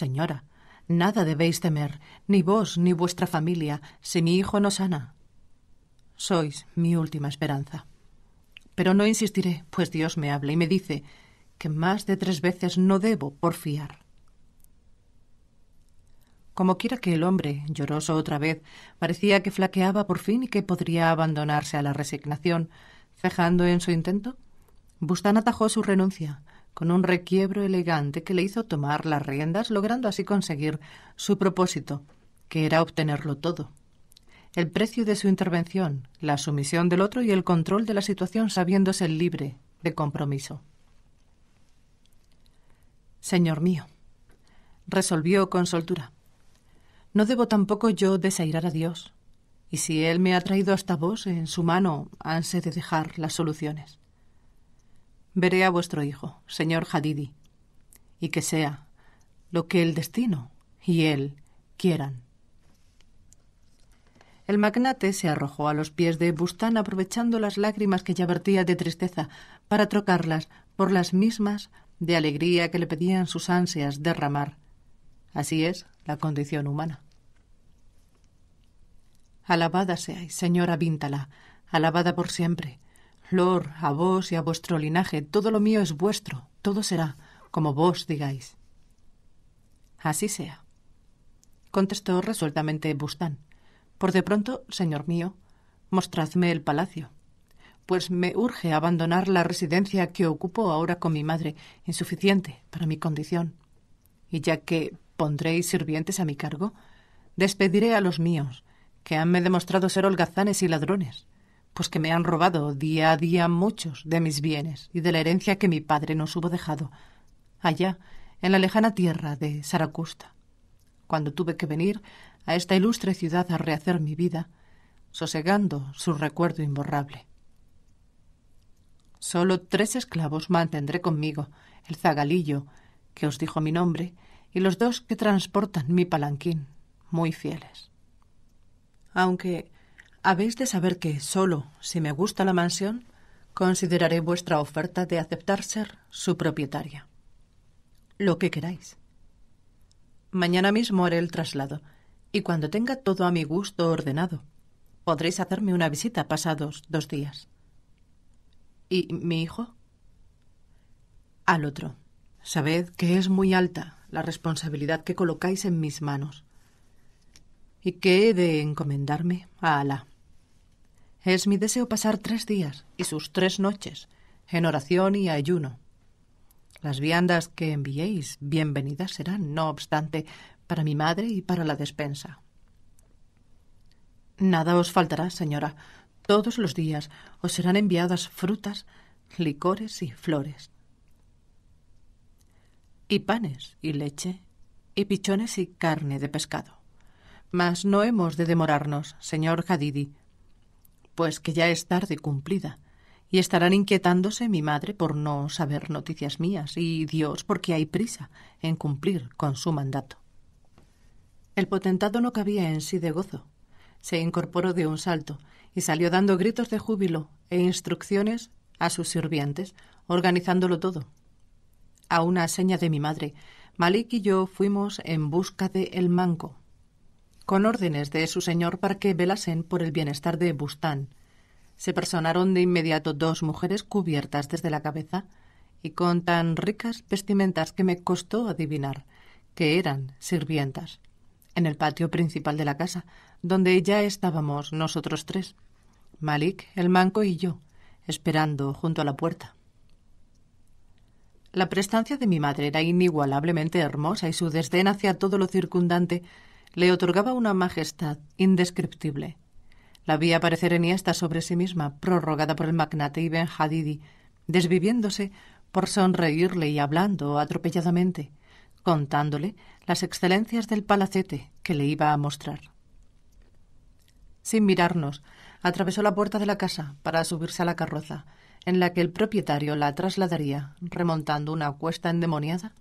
Señora, nada debéis temer, ni vos ni vuestra familia, si mi hijo no sana. Sois mi última esperanza. Pero no insistiré, pues Dios me habla y me dice que más de tres veces no debo porfiar. Como quiera que el hombre, lloroso otra vez, parecía que flaqueaba por fin y que podría abandonarse a la resignación, cejando en su intento, Bustán atajó su renuncia, con un requiebro elegante que le hizo tomar las riendas, logrando así conseguir su propósito, que era obtenerlo todo. El precio de su intervención, la sumisión del otro y el control de la situación sabiéndose libre de compromiso. Señor mío, resolvió con soltura, no debo tampoco yo desairar a Dios, y si Él me ha traído hasta vos, en su mano hanse de dejar las soluciones. Veré a vuestro hijo, señor Hadidi, y que sea lo que el destino y él quieran. El magnate se arrojó a los pies de Bustán aprovechando las lágrimas que ya vertía de tristeza para trocarlas por las mismas de alegría que le pedían sus ansias derramar. Así es la condición humana. Alabada seáis, señora Víntala, alabada por siempre, a vos y a vuestro linaje, todo lo mío es vuestro, todo será, como vos digáis. Así sea, contestó resueltamente Bustán. Por de pronto, señor mío, mostradme el palacio, pues me urge abandonar la residencia que ocupo ahora con mi madre, insuficiente para mi condición. Y ya que pondréis sirvientes a mi cargo, despediré a los míos, que hanme demostrado ser holgazanes y ladrones pues que me han robado día a día muchos de mis bienes y de la herencia que mi padre nos hubo dejado, allá, en la lejana tierra de Saracusta. Cuando tuve que venir a esta ilustre ciudad a rehacer mi vida, sosegando su recuerdo imborrable. Solo tres esclavos mantendré conmigo, el zagalillo, que os dijo mi nombre, y los dos que transportan mi palanquín, muy fieles. Aunque habéis de saber que solo si me gusta la mansión, consideraré vuestra oferta de aceptar ser su propietaria. Lo que queráis. Mañana mismo haré el traslado, y cuando tenga todo a mi gusto ordenado, podréis hacerme una visita pasados dos días. ¿Y mi hijo? Al otro. Sabed que es muy alta la responsabilidad que colocáis en mis manos y que he de encomendarme a Ala. Es mi deseo pasar tres días y sus tres noches en oración y ayuno. Las viandas que enviéis bienvenidas serán, no obstante, para mi madre y para la despensa. Nada os faltará, señora. Todos los días os serán enviadas frutas, licores y flores. Y panes y leche, y pichones y carne de pescado. Mas no hemos de demorarnos, señor pues que ya es tarde cumplida. Y estarán inquietándose mi madre por no saber noticias mías y Dios porque hay prisa en cumplir con su mandato. El potentado no cabía en sí de gozo. Se incorporó de un salto y salió dando gritos de júbilo e instrucciones a sus sirvientes, organizándolo todo. A una seña de mi madre, Malik y yo fuimos en busca de El Manco, con órdenes de su señor para que velasen por el bienestar de Bustán. Se personaron de inmediato dos mujeres cubiertas desde la cabeza y con tan ricas vestimentas que me costó adivinar que eran sirvientas, en el patio principal de la casa, donde ya estábamos nosotros tres, Malik, el manco y yo, esperando junto a la puerta. La prestancia de mi madre era inigualablemente hermosa y su desdén hacia todo lo circundante le otorgaba una majestad indescriptible. La vi aparecer esta sobre sí misma, prorrogada por el magnate Ibn Hadidi, desviviéndose por sonreírle y hablando atropelladamente, contándole las excelencias del palacete que le iba a mostrar. Sin mirarnos, atravesó la puerta de la casa para subirse a la carroza, en la que el propietario la trasladaría, remontando una cuesta endemoniada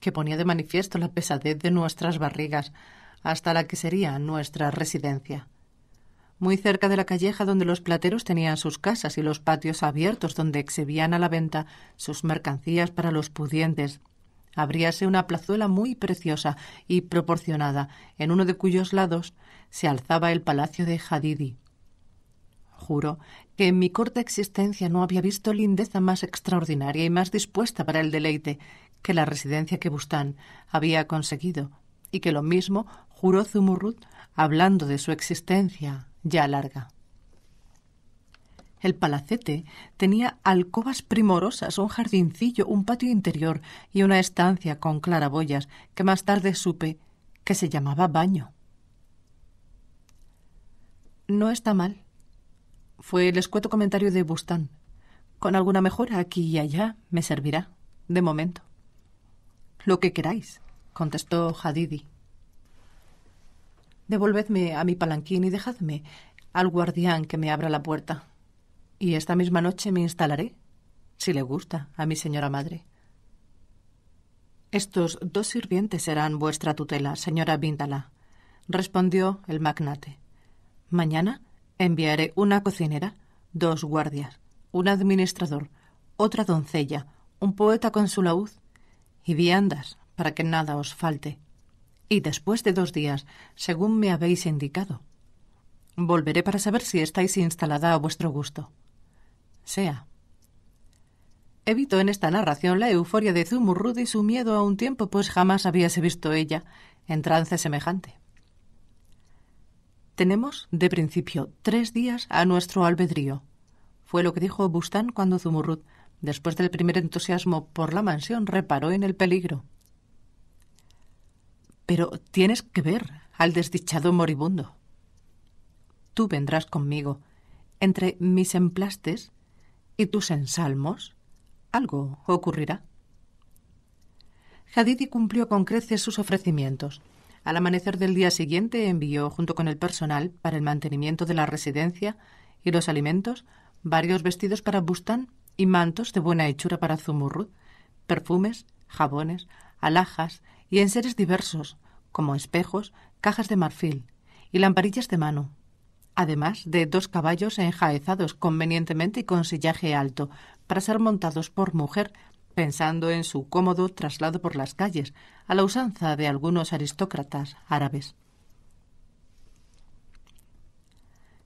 que ponía de manifiesto la pesadez de nuestras barrigas, hasta la que sería nuestra residencia. Muy cerca de la calleja donde los plateros tenían sus casas y los patios abiertos donde exhibían a la venta sus mercancías para los pudientes, abríase una plazuela muy preciosa y proporcionada, en uno de cuyos lados se alzaba el palacio de Hadidi. Juro que en mi corta existencia no había visto lindeza más extraordinaria y más dispuesta para el deleite que la residencia que Bustán había conseguido, y que lo mismo juró Zumurrut hablando de su existencia ya larga. El palacete tenía alcobas primorosas, un jardincillo, un patio interior y una estancia con claraboyas que más tarde supe que se llamaba baño. No está mal, fue el escueto comentario de Bustán. Con alguna mejora aquí y allá me servirá, de momento. Lo que queráis, contestó Hadidi. Devolvedme a mi palanquín y dejadme al guardián que me abra la puerta. Y esta misma noche me instalaré, si le gusta, a mi señora madre. Estos dos sirvientes serán vuestra tutela, señora Vindala. respondió el magnate. Mañana enviaré una cocinera, dos guardias, un administrador, otra doncella, un poeta con su laúd y viandas para que nada os falte y después de dos días, según me habéis indicado. Volveré para saber si estáis instalada a vuestro gusto. Sea. Evito en esta narración la euforia de Zumurrud y su miedo a un tiempo, pues jamás habíase visto ella en trance semejante. Tenemos, de principio, tres días a nuestro albedrío. Fue lo que dijo Bustán cuando Zumurrud, después del primer entusiasmo por la mansión, reparó en el peligro pero tienes que ver al desdichado moribundo. Tú vendrás conmigo entre mis emplastes y tus ensalmos. Algo ocurrirá. Hadidi cumplió con creces sus ofrecimientos. Al amanecer del día siguiente envió, junto con el personal para el mantenimiento de la residencia y los alimentos, varios vestidos para Bustán y mantos de buena hechura para zumurrut, perfumes, jabones, alhajas, y en seres diversos, como espejos, cajas de marfil y lamparillas de mano, además de dos caballos enjaezados convenientemente y con sillaje alto, para ser montados por mujer, pensando en su cómodo traslado por las calles, a la usanza de algunos aristócratas árabes.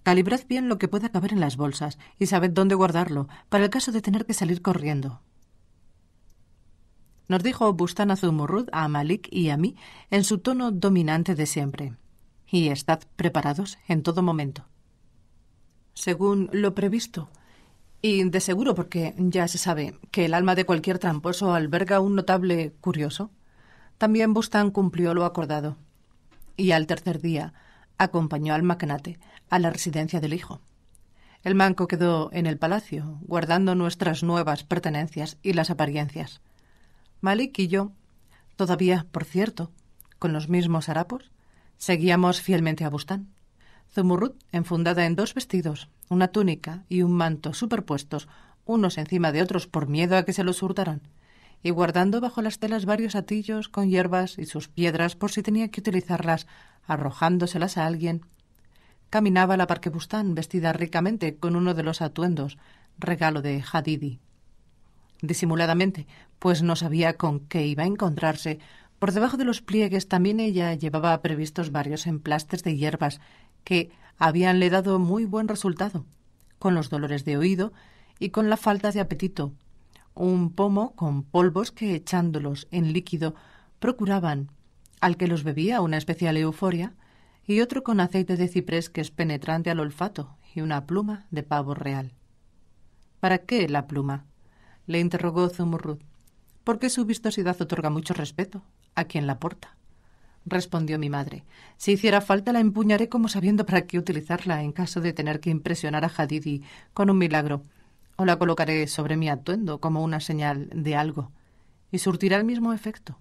Calibrad bien lo que pueda caber en las bolsas y sabed dónde guardarlo, para el caso de tener que salir corriendo, nos dijo Bustan Azumurrud a Malik y a mí en su tono dominante de siempre. Y estad preparados en todo momento. Según lo previsto. Y de seguro porque ya se sabe que el alma de cualquier tramposo alberga un notable curioso. También Bustán cumplió lo acordado. Y al tercer día acompañó al magnate a la residencia del hijo. El manco quedó en el palacio, guardando nuestras nuevas pertenencias y las apariencias. Malik y yo, todavía, por cierto, con los mismos harapos, seguíamos fielmente a Bustán. Zumurrut, enfundada en dos vestidos, una túnica y un manto superpuestos, unos encima de otros por miedo a que se los hurtaran, y guardando bajo las telas varios atillos con hierbas y sus piedras por si tenía que utilizarlas, arrojándoselas a alguien. Caminaba la Parque Bustán vestida ricamente con uno de los atuendos, regalo de Hadidi disimuladamente, pues no sabía con qué iba a encontrarse. Por debajo de los pliegues también ella llevaba previstos varios emplastes de hierbas que habíanle dado muy buen resultado, con los dolores de oído y con la falta de apetito. Un pomo con polvos que echándolos en líquido procuraban al que los bebía una especial euforia y otro con aceite de ciprés que es penetrante al olfato y una pluma de pavo real. ¿Para qué la pluma? le interrogó Zumurrud. qué su vistosidad otorga mucho respeto a quien la porta. Respondió mi madre. Si hiciera falta la empuñaré como sabiendo para qué utilizarla en caso de tener que impresionar a Hadidi con un milagro, o la colocaré sobre mi atuendo como una señal de algo, y surtirá el mismo efecto.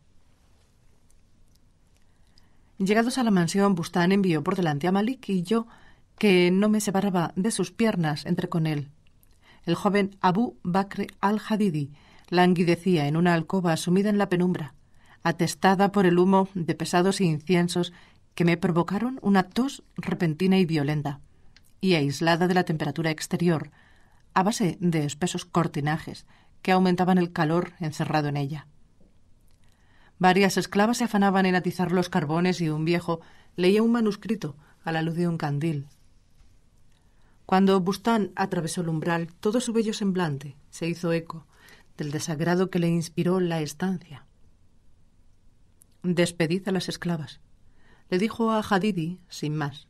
Llegados a la mansión, Bustán envió por delante a Malik y yo, que no me separaba de sus piernas, entré con él el joven Abu Bakr al-Hadidi languidecía en una alcoba sumida en la penumbra, atestada por el humo de pesados inciensos que me provocaron una tos repentina y violenta, y aislada de la temperatura exterior, a base de espesos cortinajes que aumentaban el calor encerrado en ella. Varias esclavas se afanaban en atizar los carbones y un viejo leía un manuscrito a la luz de un candil, cuando Bustán atravesó el umbral, todo su bello semblante se hizo eco del desagrado que le inspiró la estancia. Despedid a las esclavas, le dijo a Hadidi sin más.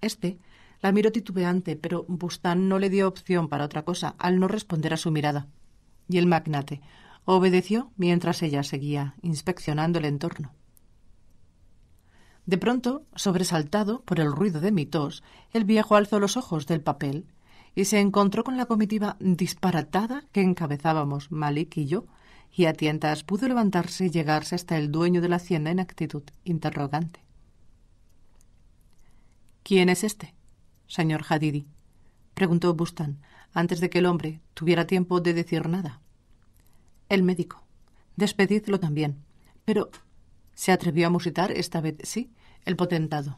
Este la miró titubeante, pero Bustán no le dio opción para otra cosa al no responder a su mirada. Y el magnate obedeció mientras ella seguía inspeccionando el entorno. De pronto, sobresaltado por el ruido de mi tos, el viejo alzó los ojos del papel y se encontró con la comitiva disparatada que encabezábamos Malik y yo, y a tientas pudo levantarse y llegarse hasta el dueño de la hacienda en actitud interrogante. ¿Quién es este, señor Hadidi? preguntó Bustan, antes de que el hombre tuviera tiempo de decir nada. El médico. Despedidlo también. Pero se atrevió a musitar, esta vez sí, el potentado.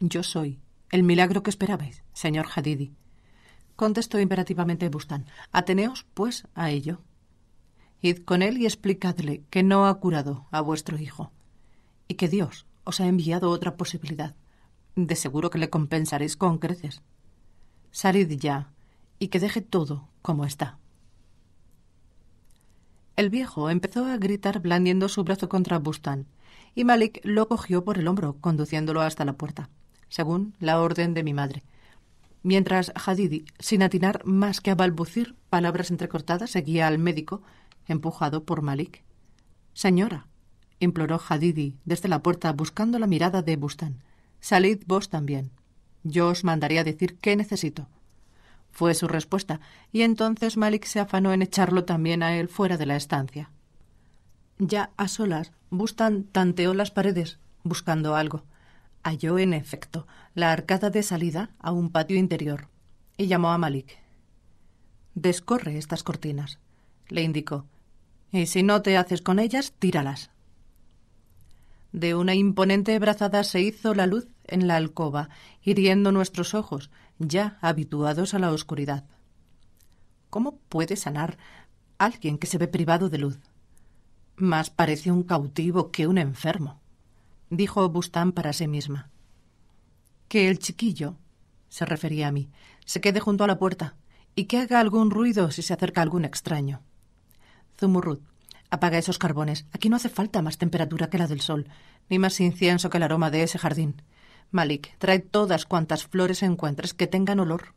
Yo soy. El milagro que esperabais, señor Hadidi. Contestó imperativamente Bustán. Ateneos, pues, a ello. Id con él y explicadle que no ha curado a vuestro hijo y que Dios os ha enviado otra posibilidad. De seguro que le compensaréis con creces. Salid ya y que deje todo como está. El viejo empezó a gritar blandiendo su brazo contra Bustan, y Malik lo cogió por el hombro, conduciéndolo hasta la puerta, según la orden de mi madre. Mientras Hadidi, sin atinar más que a balbucir palabras entrecortadas, seguía al médico, empujado por Malik. Señora, imploró Hadidi desde la puerta buscando la mirada de Bustan. Salid vos también. Yo os mandaré a decir qué necesito fue su respuesta, y entonces Malik se afanó en echarlo también a él fuera de la estancia. Ya a solas, Bustan tanteó las paredes, buscando algo. Halló, en efecto, la arcada de salida a un patio interior, y llamó a Malik. Descorre estas cortinas, le indicó, y si no te haces con ellas, tíralas. De una imponente brazada se hizo la luz en la alcoba, hiriendo nuestros ojos, ya habituados a la oscuridad. ¿Cómo puede sanar alguien que se ve privado de luz? Más parece un cautivo que un enfermo, dijo Bustán para sí misma. Que el chiquillo, se refería a mí, se quede junto a la puerta y que haga algún ruido si se acerca algún extraño. Zumurrut, apaga esos carbones. Aquí no hace falta más temperatura que la del sol, ni más incienso que el aroma de ese jardín. Malik, trae todas cuantas flores encuentres que tengan olor.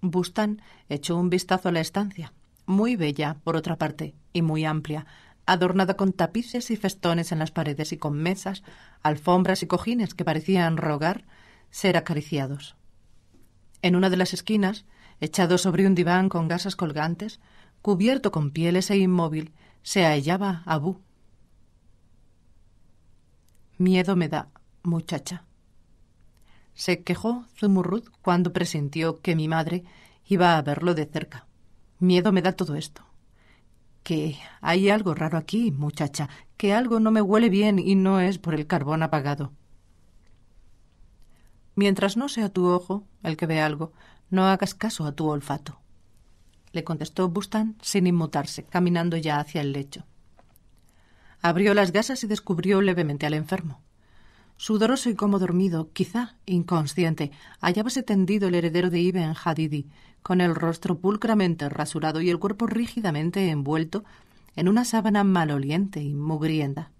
Bustán echó un vistazo a la estancia, muy bella, por otra parte, y muy amplia, adornada con tapices y festones en las paredes y con mesas, alfombras y cojines que parecían rogar ser acariciados. En una de las esquinas, echado sobre un diván con gasas colgantes, cubierto con pieles e inmóvil, se hallaba Abu. Miedo me da, muchacha. Se quejó Zumurrud cuando presintió que mi madre iba a verlo de cerca. Miedo me da todo esto. Que hay algo raro aquí, muchacha, que algo no me huele bien y no es por el carbón apagado. Mientras no sea tu ojo el que ve algo, no hagas caso a tu olfato. Le contestó Bustán sin inmutarse, caminando ya hacia el lecho. Abrió las gasas y descubrió levemente al enfermo. Sudoroso y como dormido, quizá inconsciente, hallábase tendido el heredero de Ibn Hadidi, con el rostro pulcramente rasurado y el cuerpo rígidamente envuelto en una sábana maloliente y mugrienda.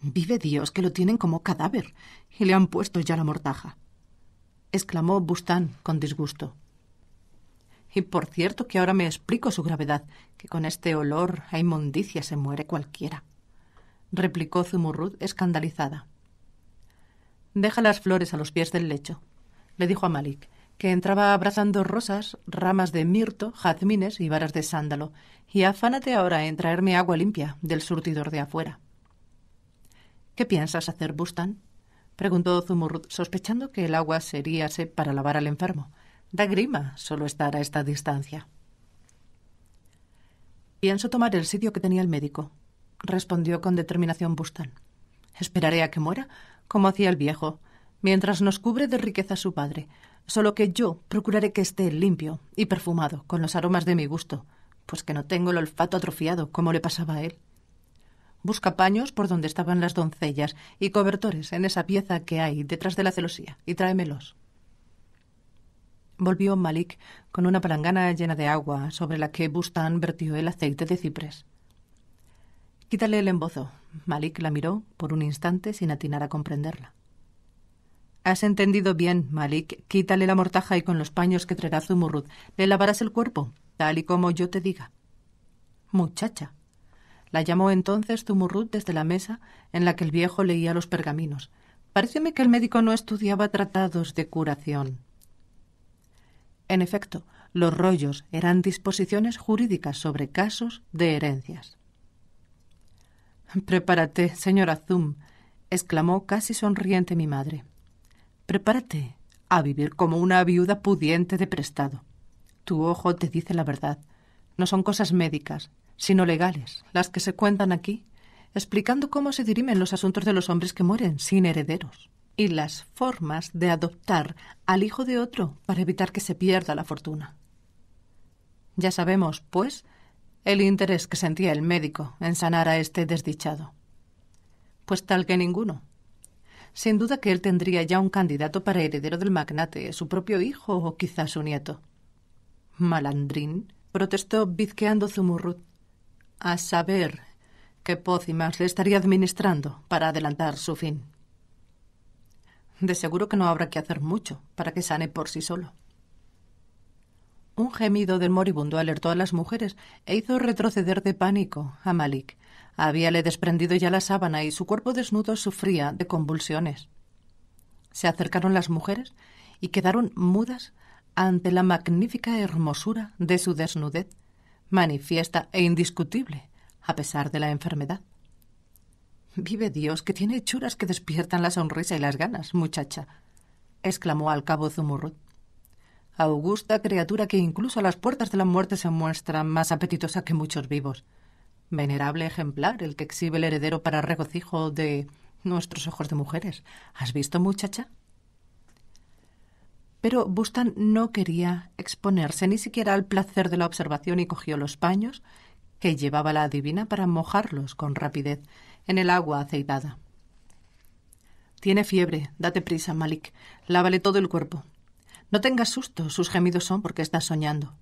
Vive Dios que lo tienen como cadáver y le han puesto ya la mortaja, exclamó Bustán con disgusto. Y por cierto que ahora me explico su gravedad, que con este olor a inmundicia se muere cualquiera, replicó Zumurrud escandalizada. Deja las flores a los pies del lecho, le dijo a Malik, que entraba abrazando rosas, ramas de mirto, jazmines y varas de sándalo, y afánate ahora en traerme agua limpia del surtidor de afuera. ¿Qué piensas hacer, Bustan? preguntó Zumurrud, sospechando que el agua seríase para lavar al enfermo. Da grima solo estar a esta distancia. Pienso tomar el sitio que tenía el médico, respondió con determinación Bustan. Esperaré a que muera como hacía el viejo, mientras nos cubre de riqueza su padre, solo que yo procuraré que esté limpio y perfumado con los aromas de mi gusto, pues que no tengo el olfato atrofiado como le pasaba a él. Busca paños por donde estaban las doncellas y cobertores en esa pieza que hay detrás de la celosía y tráemelos. Volvió Malik con una palangana llena de agua sobre la que Bustán vertió el aceite de cipres. Quítale el embozo, Malik la miró por un instante sin atinar a comprenderla. Has entendido bien, Malik. Quítale la mortaja y con los paños que traerá Zumurrut. le lavarás el cuerpo, tal y como yo te diga. Muchacha. La llamó entonces Zumurrut desde la mesa en la que el viejo leía los pergaminos. pareceme que el médico no estudiaba tratados de curación. En efecto, los rollos eran disposiciones jurídicas sobre casos de herencias. Prepárate, señora Zoom, exclamó casi sonriente mi madre. Prepárate a vivir como una viuda pudiente de prestado. Tu ojo te dice la verdad. No son cosas médicas, sino legales, las que se cuentan aquí, explicando cómo se dirimen los asuntos de los hombres que mueren sin herederos y las formas de adoptar al hijo de otro para evitar que se pierda la fortuna. Ya sabemos, pues, el interés que sentía el médico en sanar a este desdichado. Pues tal que ninguno. Sin duda que él tendría ya un candidato para heredero del magnate, su propio hijo o quizás su nieto. Malandrín, protestó bizqueando Zumurrut. A saber qué pócimas le estaría administrando para adelantar su fin. De seguro que no habrá que hacer mucho para que sane por sí solo. Un gemido del moribundo alertó a las mujeres e hizo retroceder de pánico a Malik. Habíale desprendido ya la sábana y su cuerpo desnudo sufría de convulsiones. Se acercaron las mujeres y quedaron mudas ante la magnífica hermosura de su desnudez, manifiesta e indiscutible, a pesar de la enfermedad. Vive Dios, que tiene hechuras que despiertan la sonrisa y las ganas, muchacha, exclamó al cabo Zumurrut augusta criatura que incluso a las puertas de la muerte se muestra más apetitosa que muchos vivos. Venerable ejemplar, el que exhibe el heredero para regocijo de nuestros ojos de mujeres. ¿Has visto, muchacha? Pero Bustan no quería exponerse ni siquiera al placer de la observación y cogió los paños que llevaba la adivina para mojarlos con rapidez en el agua aceitada. Tiene fiebre, date prisa, Malik. Lávale todo el cuerpo. No tengas susto, sus gemidos son porque estás soñando.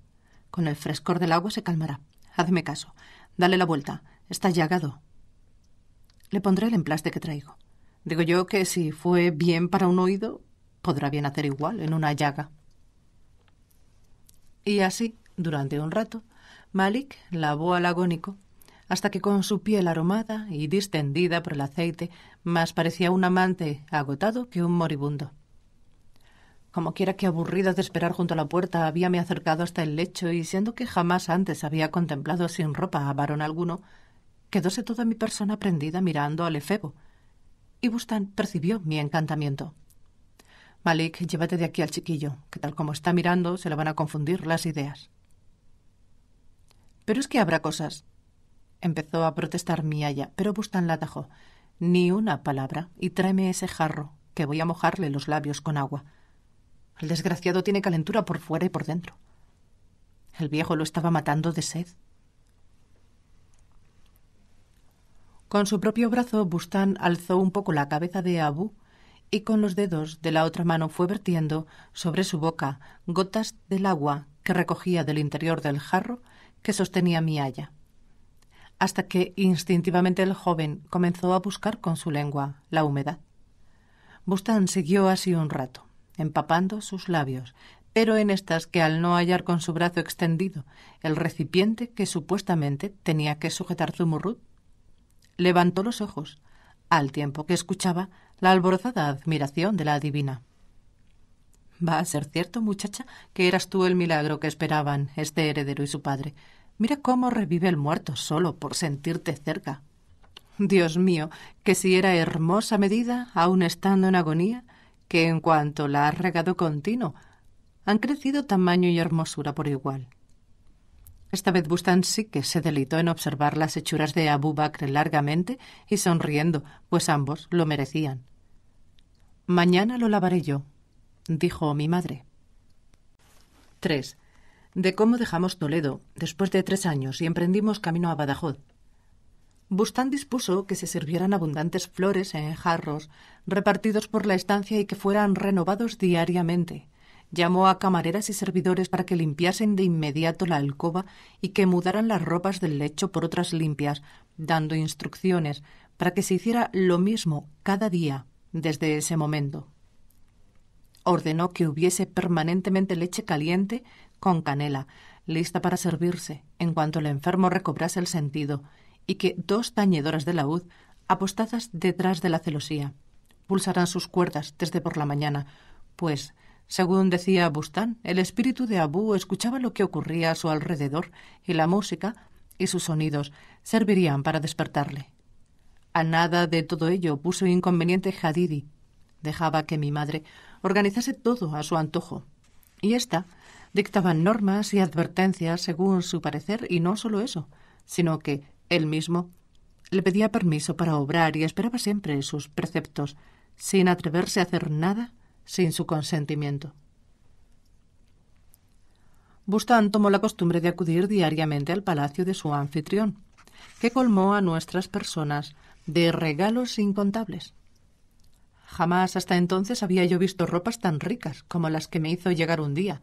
Con el frescor del agua se calmará. Hazme caso. Dale la vuelta. Está llagado. Le pondré el emplaste que traigo. Digo yo que si fue bien para un oído, podrá bien hacer igual en una llaga. Y así, durante un rato, Malik lavó al agónico hasta que con su piel aromada y distendida por el aceite más parecía un amante agotado que un moribundo. Como quiera que aburrida de esperar junto a la puerta, habíame acercado hasta el lecho y siendo que jamás antes había contemplado sin ropa a varón alguno, quedóse toda mi persona prendida mirando al efebo. Y Bustán percibió mi encantamiento. Malik, llévate de aquí al chiquillo, que tal como está mirando se le van a confundir las ideas. Pero es que habrá cosas. Empezó a protestar mi aya, pero Bustán la atajó. Ni una palabra, y tráeme ese jarro, que voy a mojarle los labios con agua. El desgraciado tiene calentura por fuera y por dentro. El viejo lo estaba matando de sed. Con su propio brazo, Bustán alzó un poco la cabeza de Abu y con los dedos de la otra mano fue vertiendo sobre su boca gotas del agua que recogía del interior del jarro que sostenía mi haya, hasta que instintivamente el joven comenzó a buscar con su lengua la humedad. Bustán siguió así un rato empapando sus labios, pero en estas que al no hallar con su brazo extendido el recipiente que supuestamente tenía que sujetar murrut, levantó los ojos, al tiempo que escuchaba la alborozada admiración de la adivina. Va a ser cierto, muchacha, que eras tú el milagro que esperaban este heredero y su padre. Mira cómo revive el muerto solo por sentirte cerca. Dios mío, que si era hermosa medida, aun estando en agonía, que en cuanto la has regado continuo, han crecido tamaño y hermosura por igual. Esta vez Bustan sí que se delitó en observar las hechuras de Abu Bakr largamente y sonriendo, pues ambos lo merecían. Mañana lo lavaré yo, dijo mi madre. 3. De cómo dejamos Toledo después de tres años y emprendimos camino a Badajoz, Bustán dispuso que se sirvieran abundantes flores en jarros, repartidos por la estancia y que fueran renovados diariamente. Llamó a camareras y servidores para que limpiasen de inmediato la alcoba y que mudaran las ropas del lecho por otras limpias, dando instrucciones para que se hiciera lo mismo cada día desde ese momento. Ordenó que hubiese permanentemente leche caliente con canela, lista para servirse en cuanto el enfermo recobrase el sentido, y que dos tañedoras de laúd, apostadas detrás de la celosía, pulsarán sus cuerdas desde por la mañana, pues, según decía Bustán, el espíritu de Abu escuchaba lo que ocurría a su alrededor y la música y sus sonidos servirían para despertarle. A nada de todo ello puso inconveniente Hadidi. Dejaba que mi madre organizase todo a su antojo. Y ésta dictaba normas y advertencias según su parecer, y no solo eso, sino que él mismo le pedía permiso para obrar y esperaba siempre sus preceptos, sin atreverse a hacer nada sin su consentimiento. Bustán tomó la costumbre de acudir diariamente al palacio de su anfitrión, que colmó a nuestras personas de regalos incontables. Jamás hasta entonces había yo visto ropas tan ricas como las que me hizo llegar un día,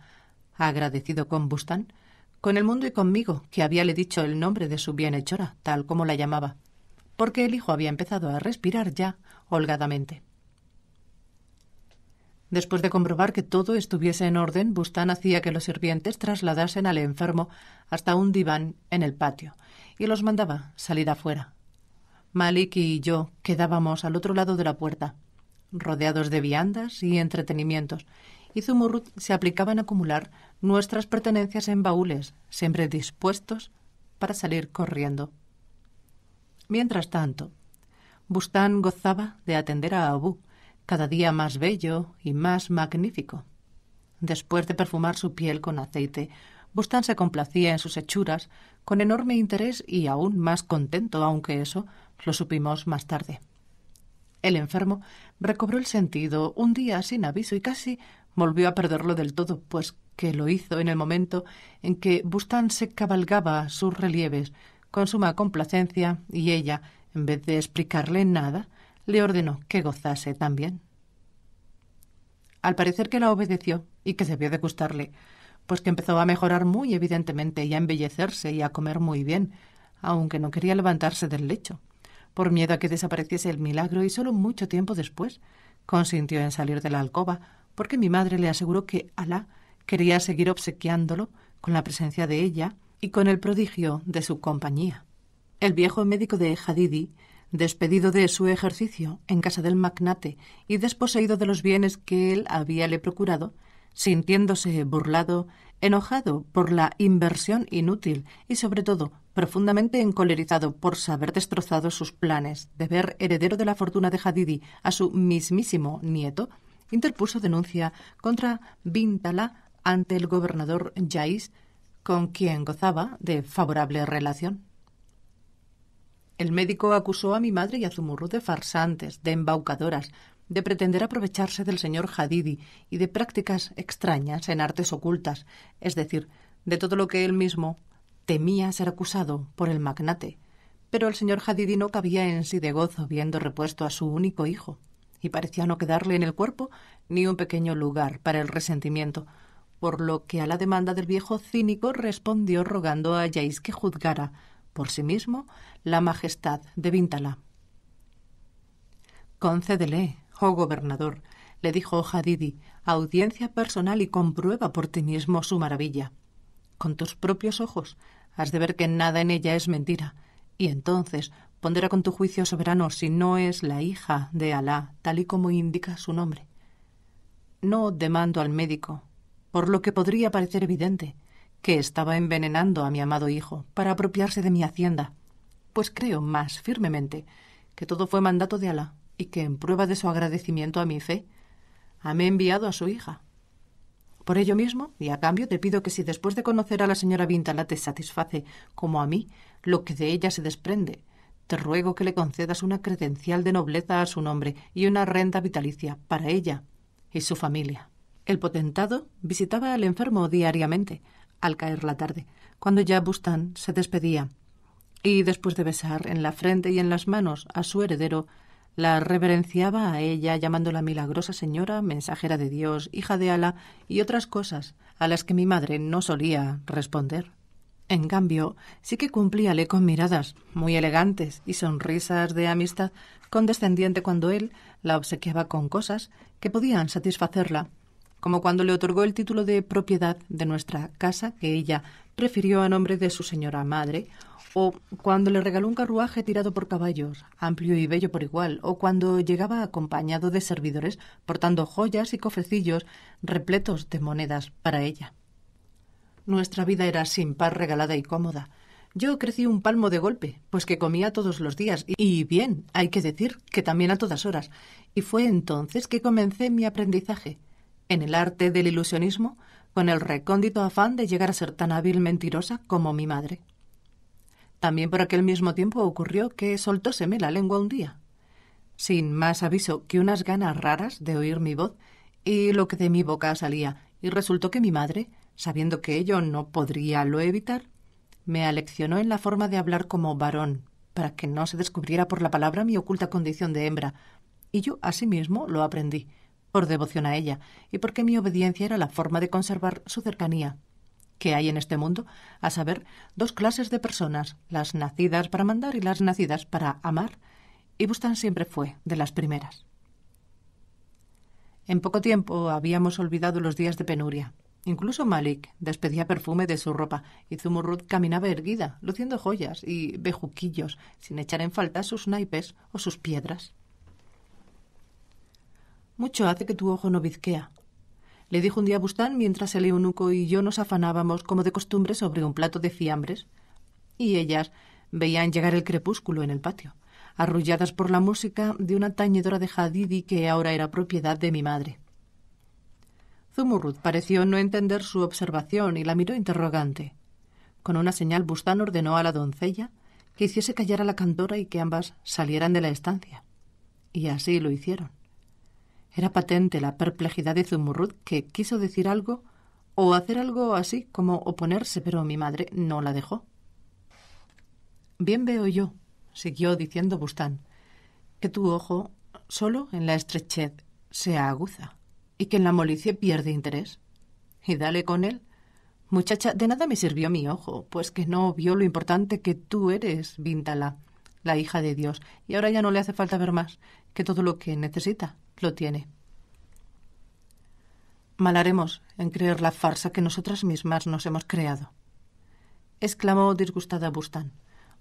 agradecido con Bustán, con el mundo y conmigo, que había le dicho el nombre de su bienhechora, tal como la llamaba, porque el hijo había empezado a respirar ya holgadamente. Después de comprobar que todo estuviese en orden, Bustán hacía que los sirvientes trasladasen al enfermo hasta un diván en el patio y los mandaba salir afuera. Malik y yo quedábamos al otro lado de la puerta, rodeados de viandas y entretenimientos, y Zumurrut se aplicaban a acumular nuestras pertenencias en baúles, siempre dispuestos para salir corriendo. Mientras tanto, Bustán gozaba de atender a Abu, cada día más bello y más magnífico. Después de perfumar su piel con aceite, Bustán se complacía en sus hechuras con enorme interés y aún más contento, aunque eso lo supimos más tarde. El enfermo recobró el sentido un día sin aviso y casi volvió a perderlo del todo, pues que lo hizo en el momento en que Bustan se cabalgaba sus relieves con suma complacencia y ella, en vez de explicarle nada, le ordenó que gozase también. Al parecer que la obedeció y que se vio de gustarle, pues que empezó a mejorar muy evidentemente y a embellecerse y a comer muy bien, aunque no quería levantarse del lecho, por miedo a que desapareciese el milagro y solo mucho tiempo después consintió en salir de la alcoba, porque mi madre le aseguró que Alá quería seguir obsequiándolo con la presencia de ella y con el prodigio de su compañía. El viejo médico de Hadidi, despedido de su ejercicio en casa del magnate y desposeído de los bienes que él había le procurado, sintiéndose burlado, enojado por la inversión inútil y sobre todo profundamente encolerizado por saber destrozado sus planes de ver heredero de la fortuna de Hadidi a su mismísimo nieto, interpuso denuncia contra Bintala ante el gobernador Jais, con quien gozaba de favorable relación. El médico acusó a mi madre y a Zumurru de farsantes, de embaucadoras, de pretender aprovecharse del señor Hadidi y de prácticas extrañas en artes ocultas, es decir, de todo lo que él mismo temía ser acusado por el magnate. Pero el señor Hadidi no cabía en sí de gozo viendo repuesto a su único hijo y parecía no quedarle en el cuerpo ni un pequeño lugar para el resentimiento, por lo que a la demanda del viejo cínico respondió rogando a Yais que juzgara por sí mismo la majestad de Vintala. Concédele, oh gobernador, le dijo Hadidi, audiencia personal y comprueba por ti mismo su maravilla. Con tus propios ojos has de ver que nada en ella es mentira, y entonces Pondera con tu juicio soberano si no es la hija de Alá, tal y como indica su nombre. No demando al médico, por lo que podría parecer evidente, que estaba envenenando a mi amado hijo para apropiarse de mi hacienda, pues creo más firmemente que todo fue mandato de Alá y que en prueba de su agradecimiento a mi fe, hame enviado a su hija. Por ello mismo, y a cambio, te pido que si después de conocer a la señora Vintana te satisface, como a mí, lo que de ella se desprende, te ruego que le concedas una credencial de nobleza a su nombre y una renta vitalicia para ella y su familia. El potentado visitaba al enfermo diariamente, al caer la tarde, cuando ya Bustán se despedía, y después de besar en la frente y en las manos a su heredero, la reverenciaba a ella llamándola milagrosa señora, mensajera de Dios, hija de Ala y otras cosas a las que mi madre no solía responder. En cambio, sí que cumplíale con miradas muy elegantes y sonrisas de amistad condescendiente cuando él la obsequiaba con cosas que podían satisfacerla, como cuando le otorgó el título de propiedad de nuestra casa que ella prefirió a nombre de su señora madre, o cuando le regaló un carruaje tirado por caballos, amplio y bello por igual, o cuando llegaba acompañado de servidores portando joyas y cofrecillos repletos de monedas para ella. Nuestra vida era sin par regalada y cómoda. Yo crecí un palmo de golpe, pues que comía todos los días, y bien, hay que decir que también a todas horas. Y fue entonces que comencé mi aprendizaje en el arte del ilusionismo con el recóndito afán de llegar a ser tan hábil mentirosa como mi madre. También por aquel mismo tiempo ocurrió que soltóseme la lengua un día, sin más aviso que unas ganas raras de oír mi voz y lo que de mi boca salía, y resultó que mi madre, sabiendo que ello no podría lo evitar, me aleccionó en la forma de hablar como varón, para que no se descubriera por la palabra mi oculta condición de hembra, y yo asimismo lo aprendí, por devoción a ella, y porque mi obediencia era la forma de conservar su cercanía. Que hay en este mundo, a saber, dos clases de personas, las nacidas para mandar y las nacidas para amar, y Bustan siempre fue de las primeras. En poco tiempo habíamos olvidado los días de penuria, Incluso Malik despedía perfume de su ropa y Zumurrud caminaba erguida, luciendo joyas y bejuquillos, sin echar en falta sus naipes o sus piedras. Mucho hace que tu ojo no bizquea, le dijo un día a Bustán mientras el eunuco y yo nos afanábamos como de costumbre sobre un plato de fiambres, y ellas veían llegar el crepúsculo en el patio, arrulladas por la música de una tañedora de jadidi que ahora era propiedad de mi madre. Zumurrut pareció no entender su observación y la miró interrogante. Con una señal, Bustán ordenó a la doncella que hiciese callar a la cantora y que ambas salieran de la estancia. Y así lo hicieron. Era patente la perplejidad de Zumurrut que quiso decir algo o hacer algo así como oponerse, pero mi madre no la dejó. Bien veo yo, siguió diciendo Bustán, que tu ojo, solo en la estrechez, se aguza y que en la molicie pierde interés. Y dale con él. Muchacha, de nada me sirvió mi ojo, pues que no vio lo importante que tú eres, Víntala, la hija de Dios, y ahora ya no le hace falta ver más, que todo lo que necesita lo tiene. Mal haremos en creer la farsa que nosotras mismas nos hemos creado. exclamó disgustada Bustán.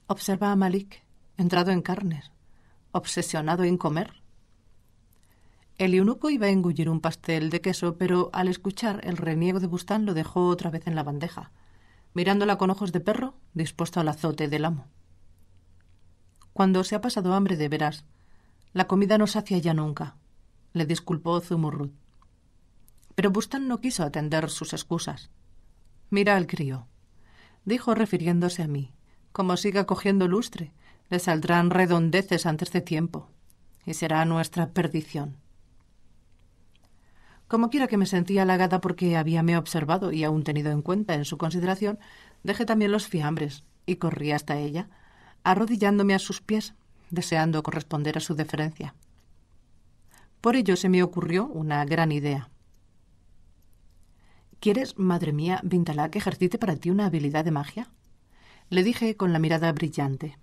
Observa a Malik, entrado en carnes, obsesionado en comer, el eunuco iba a engullir un pastel de queso, pero al escuchar el reniego de Bustán lo dejó otra vez en la bandeja, mirándola con ojos de perro, dispuesto al azote del amo. Cuando se ha pasado hambre de veras, la comida no sacia ya nunca, le disculpó Zumurrut. Pero Bustán no quiso atender sus excusas. Mira al crío, dijo refiriéndose a mí. Como siga cogiendo lustre, le saldrán redondeces antes de tiempo, y será nuestra perdición. Como quiera que me sentía halagada porque habíame observado y aún tenido en cuenta en su consideración, dejé también los fiambres y corrí hasta ella, arrodillándome a sus pies, deseando corresponder a su deferencia. Por ello se me ocurrió una gran idea. ¿Quieres, madre mía, Vintalá, que ejercite para ti una habilidad de magia? Le dije con la mirada brillante.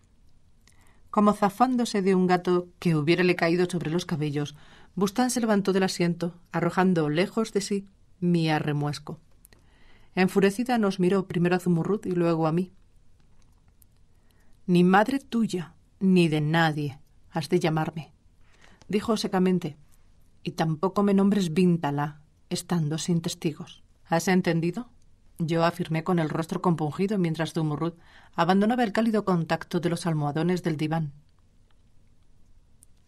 Como zafándose de un gato que hubiérale caído sobre los cabellos, Bustán se levantó del asiento, arrojando lejos de sí mi arremuesco. Enfurecida nos miró primero a Zumurrut y luego a mí. Ni madre tuya, ni de nadie, has de llamarme, dijo secamente, y tampoco me nombres Víntala, estando sin testigos. ¿Has entendido? Yo afirmé con el rostro compungido mientras Zumurrud abandonaba el cálido contacto de los almohadones del diván.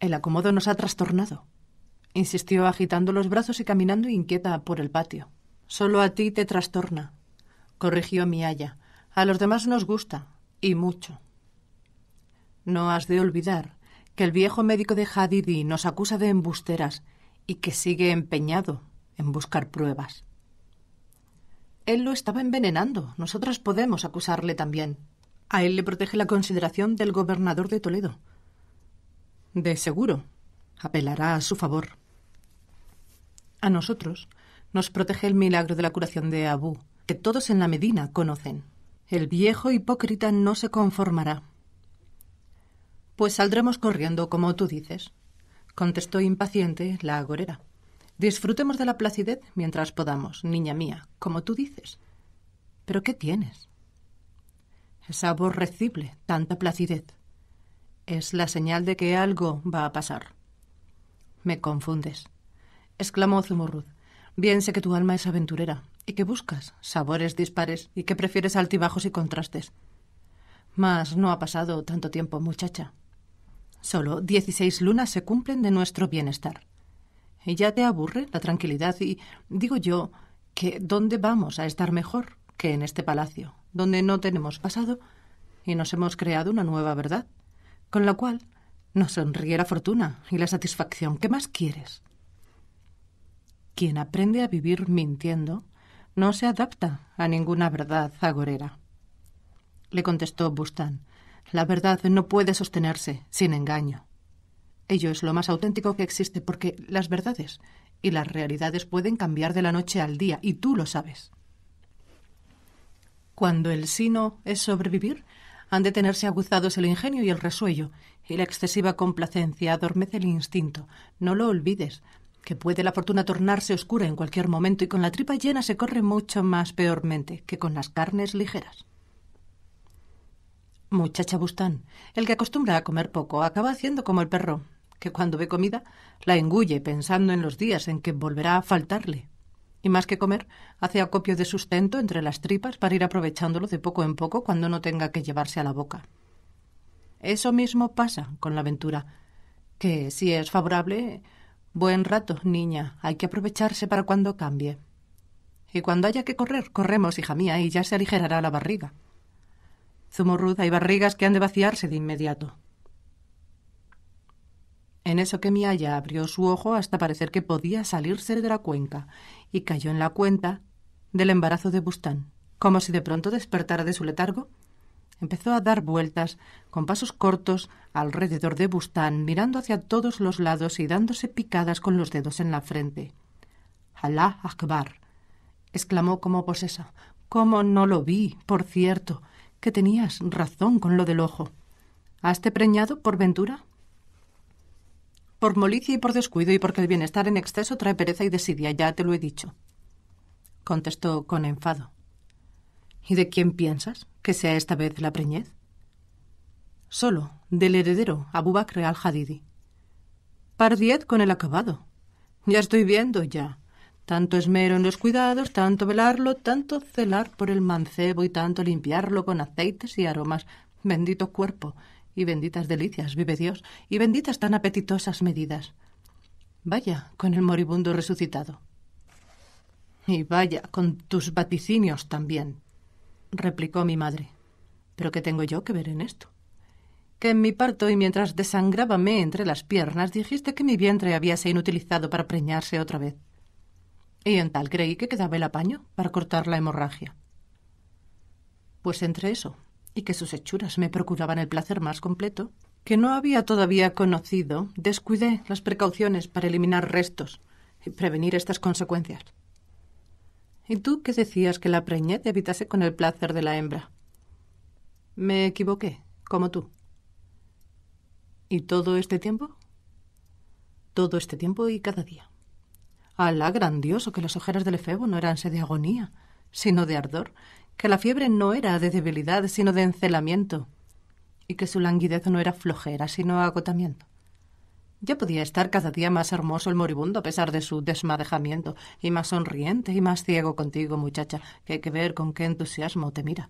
El acomodo nos ha trastornado, insistió agitando los brazos y caminando inquieta por el patio. Solo a ti te trastorna, corrigió Miaya. A los demás nos gusta, y mucho. No has de olvidar que el viejo médico de Hadidi nos acusa de embusteras y que sigue empeñado en buscar pruebas. Él lo estaba envenenando. Nosotras podemos acusarle también. A él le protege la consideración del gobernador de Toledo. De seguro, apelará a su favor. A nosotros nos protege el milagro de la curación de Abu, que todos en la Medina conocen. El viejo hipócrita no se conformará. Pues saldremos corriendo, como tú dices, contestó impaciente la agorera. Disfrutemos de la placidez mientras podamos, niña mía, como tú dices. Pero ¿qué tienes? Es aborrecible tanta placidez. Es la señal de que algo va a pasar. Me confundes exclamó Zumurrud. Bien sé que tu alma es aventurera y que buscas sabores dispares y que prefieres altibajos y contrastes. Mas no ha pasado tanto tiempo, muchacha. Solo dieciséis lunas se cumplen de nuestro bienestar. Y ya te aburre la tranquilidad y digo yo que ¿dónde vamos a estar mejor que en este palacio, donde no tenemos pasado y nos hemos creado una nueva verdad, con la cual nos sonríe la fortuna y la satisfacción. ¿Qué más quieres? quien aprende a vivir mintiendo no se adapta a ninguna verdad zagorera. Le contestó Bustán, la verdad no puede sostenerse sin engaño. Ello es lo más auténtico que existe porque las verdades y las realidades pueden cambiar de la noche al día y tú lo sabes. Cuando el sino es sobrevivir, han de tenerse aguzados el ingenio y el resuello, y la excesiva complacencia adormece el instinto. No lo olvides, que puede la fortuna tornarse oscura en cualquier momento y con la tripa llena se corre mucho más peormente que con las carnes ligeras. Muchacha Bustán, el que acostumbra a comer poco, acaba haciendo como el perro, que cuando ve comida la engulle pensando en los días en que volverá a faltarle. Y más que comer, hace acopio de sustento entre las tripas para ir aprovechándolo de poco en poco cuando no tenga que llevarse a la boca. Eso mismo pasa con la aventura, que si es favorable, Buen rato, niña. Hay que aprovecharse para cuando cambie. Y cuando haya que correr, corremos, hija mía, y ya se aligerará la barriga. Zumurrud, hay barrigas que han de vaciarse de inmediato. En eso que mi haya abrió su ojo hasta parecer que podía salirse de la cuenca y cayó en la cuenta del embarazo de Bustán, como si de pronto despertara de su letargo empezó a dar vueltas con pasos cortos alrededor de Bustán, mirando hacia todos los lados y dándose picadas con los dedos en la frente. Alá Akbar, exclamó como posesa. ¿Cómo no lo vi? Por cierto, que tenías razón con lo del ojo. ¿Haste preñado por ventura? Por molicia y por descuido y porque el bienestar en exceso trae pereza y desidia, ya te lo he dicho, contestó con enfado. ¿Y de quién piensas que sea esta vez la preñez? Solo, del heredero, Abu Bakr al-Hadidi. Pardiez con el acabado. Ya estoy viendo, ya. Tanto esmero en los cuidados, tanto velarlo, tanto celar por el mancebo y tanto limpiarlo con aceites y aromas. Bendito cuerpo y benditas delicias, vive Dios, y benditas tan apetitosas medidas. Vaya con el moribundo resucitado. Y vaya con tus vaticinios también, replicó mi madre. ¿Pero qué tengo yo que ver en esto? Que en mi parto y mientras desangrábame entre las piernas dijiste que mi vientre habíase inutilizado para preñarse otra vez. Y en tal creí que quedaba el apaño para cortar la hemorragia. Pues entre eso y que sus hechuras me procuraban el placer más completo, que no había todavía conocido, descuidé las precauciones para eliminar restos y prevenir estas consecuencias. ¿Y tú qué decías que la preñez evitase con el placer de la hembra? Me equivoqué, como tú. ¿Y todo este tiempo? Todo este tiempo y cada día. Alá grandioso que las ojeras del efebo no eran de agonía, sino de ardor, que la fiebre no era de debilidad, sino de encelamiento, y que su languidez no era flojera, sino agotamiento. Ya podía estar cada día más hermoso el moribundo a pesar de su desmadejamiento, y más sonriente y más ciego contigo, muchacha, que hay que ver con qué entusiasmo te mira.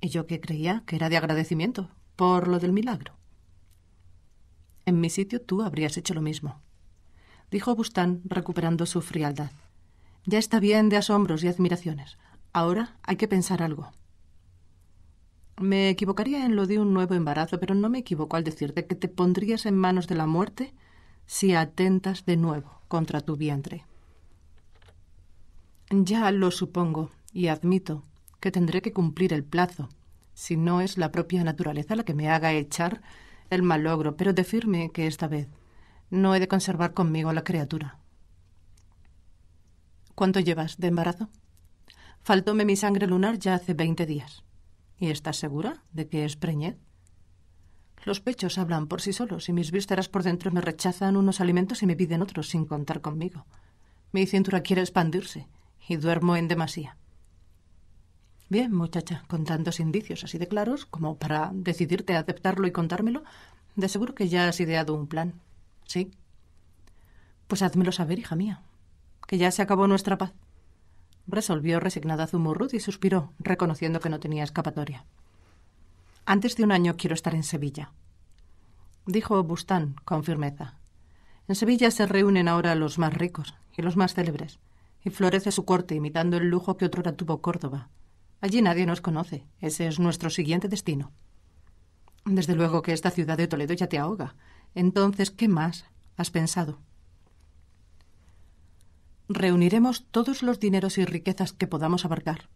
Y yo que creía que era de agradecimiento, por lo del milagro. En mi sitio tú habrías hecho lo mismo, dijo Bustán, recuperando su frialdad. Ya está bien de asombros y admiraciones. Ahora hay que pensar algo. Me equivocaría en lo de un nuevo embarazo, pero no me equivoco al decirte que te pondrías en manos de la muerte si atentas de nuevo contra tu vientre. Ya lo supongo y admito que tendré que cumplir el plazo, si no es la propia naturaleza la que me haga echar el malogro, pero decirme que esta vez no he de conservar conmigo a la criatura. ¿Cuánto llevas de embarazo? Faltóme mi sangre lunar ya hace veinte días. ¿Y estás segura de que es preñez? Los pechos hablan por sí solos y mis vísceras por dentro me rechazan unos alimentos y me piden otros sin contar conmigo. Mi cintura quiere expandirse y duermo en demasía. Bien, muchacha, con tantos indicios así de claros como para decidirte a aceptarlo y contármelo, de seguro que ya has ideado un plan. ¿Sí? Pues házmelo saber, hija mía, que ya se acabó nuestra paz resolvió resignada Zumurrut y suspiró, reconociendo que no tenía escapatoria. Antes de un año quiero estar en Sevilla, dijo Bustán con firmeza. En Sevilla se reúnen ahora los más ricos y los más célebres, y florece su corte imitando el lujo que otrora tuvo Córdoba. Allí nadie nos conoce, ese es nuestro siguiente destino. Desde luego que esta ciudad de Toledo ya te ahoga. Entonces, ¿qué más has pensado? reuniremos todos los dineros y riquezas que podamos abarcar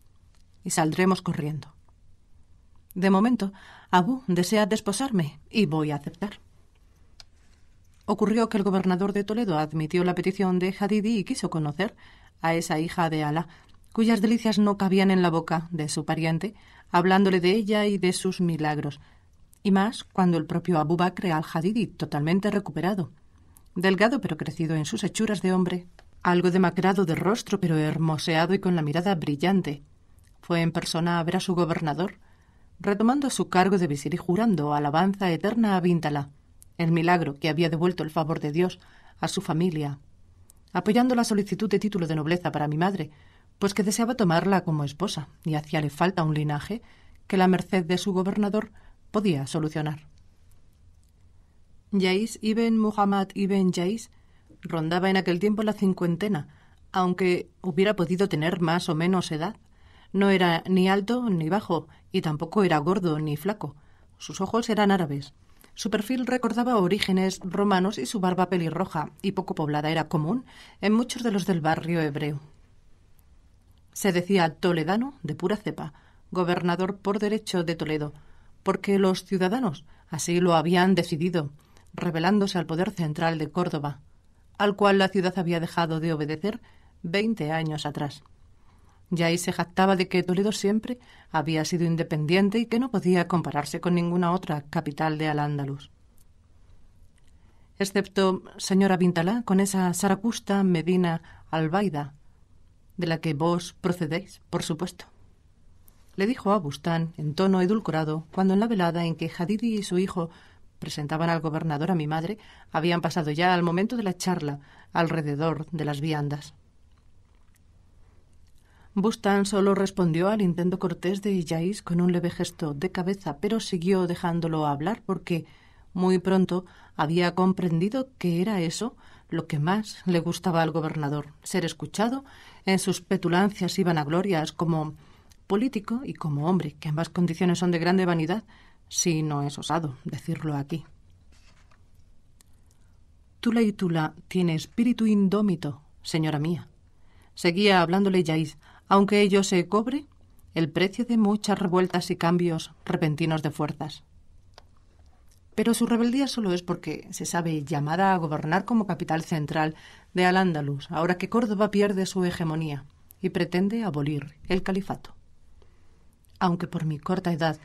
y saldremos corriendo. De momento, Abu desea desposarme y voy a aceptar. Ocurrió que el gobernador de Toledo admitió la petición de Hadidi y quiso conocer a esa hija de Ala, cuyas delicias no cabían en la boca de su pariente, hablándole de ella y de sus milagros, y más cuando el propio Abu Bakr al-Hadidi, totalmente recuperado, delgado pero crecido en sus hechuras de hombre, algo demacrado de rostro, pero hermoseado y con la mirada brillante. Fue en persona a ver a su gobernador, retomando su cargo de visir y jurando alabanza eterna a Víntala, el milagro que había devuelto el favor de Dios a su familia, apoyando la solicitud de título de nobleza para mi madre, pues que deseaba tomarla como esposa y hacíale falta un linaje que la merced de su gobernador podía solucionar. Yais ibn Muhammad ibn Yais Rondaba en aquel tiempo la cincuentena, aunque hubiera podido tener más o menos edad. No era ni alto ni bajo, y tampoco era gordo ni flaco. Sus ojos eran árabes. Su perfil recordaba orígenes romanos y su barba pelirroja y poco poblada era común en muchos de los del barrio hebreo. Se decía toledano de pura cepa, gobernador por derecho de Toledo, porque los ciudadanos así lo habían decidido, rebelándose al poder central de Córdoba al cual la ciudad había dejado de obedecer veinte años atrás. ahí se jactaba de que Toledo siempre había sido independiente y que no podía compararse con ninguna otra capital de Al-Ándalus. Excepto señora Vintalá con esa Saracusta Medina Albaida, de la que vos procedéis, por supuesto. Le dijo a Bustán en tono edulcorado cuando en la velada en que Hadidi y su hijo presentaban al gobernador a mi madre, habían pasado ya al momento de la charla alrededor de las viandas. Bustan solo respondió al intento cortés de Illais con un leve gesto de cabeza, pero siguió dejándolo hablar porque muy pronto había comprendido que era eso lo que más le gustaba al gobernador, ser escuchado en sus petulancias y vanaglorias como político y como hombre, que ambas condiciones son de grande vanidad, si no es osado decirlo aquí. Tula y Tula tiene espíritu indómito, señora mía. Seguía hablándole Yais, aunque ello se cobre el precio de muchas revueltas y cambios repentinos de fuerzas. Pero su rebeldía solo es porque se sabe llamada a gobernar como capital central de al ahora que Córdoba pierde su hegemonía y pretende abolir el califato. Aunque por mi corta edad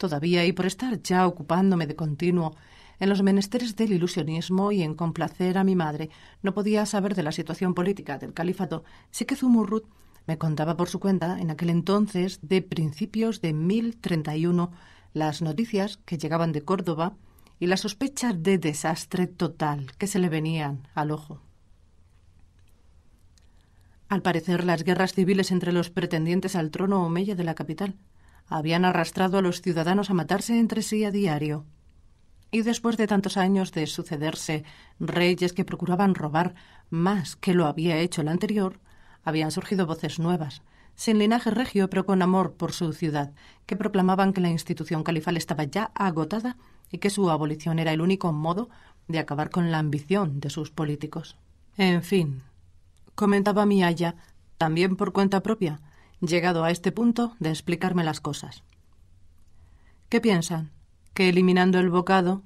todavía y por estar ya ocupándome de continuo en los menesteres del ilusionismo y en complacer a mi madre, no podía saber de la situación política del califato. Sí que Zumurrut me contaba por su cuenta, en aquel entonces, de principios de 1031, las noticias que llegaban de Córdoba y las sospechas de desastre total que se le venían al ojo. Al parecer, las guerras civiles entre los pretendientes al trono omeya de la capital habían arrastrado a los ciudadanos a matarse entre sí a diario. Y después de tantos años de sucederse reyes que procuraban robar más que lo había hecho el anterior, habían surgido voces nuevas, sin linaje regio pero con amor por su ciudad, que proclamaban que la institución califal estaba ya agotada y que su abolición era el único modo de acabar con la ambición de sus políticos. En fin, comentaba mi Aya, también por cuenta propia, llegado a este punto de explicarme las cosas. ¿Qué piensan? ¿Que eliminando el bocado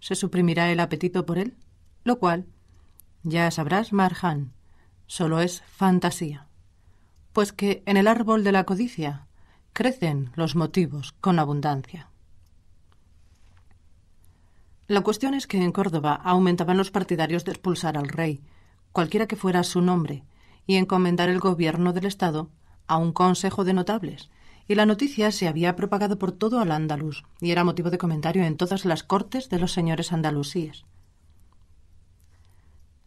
se suprimirá el apetito por él? Lo cual, ya sabrás, Marjan, solo es fantasía. Pues que en el árbol de la codicia crecen los motivos con abundancia. La cuestión es que en Córdoba aumentaban los partidarios de expulsar al rey, cualquiera que fuera su nombre, y encomendar el gobierno del Estado a un consejo de notables, y la noticia se había propagado por todo al andaluz y era motivo de comentario en todas las cortes de los señores andalusíes.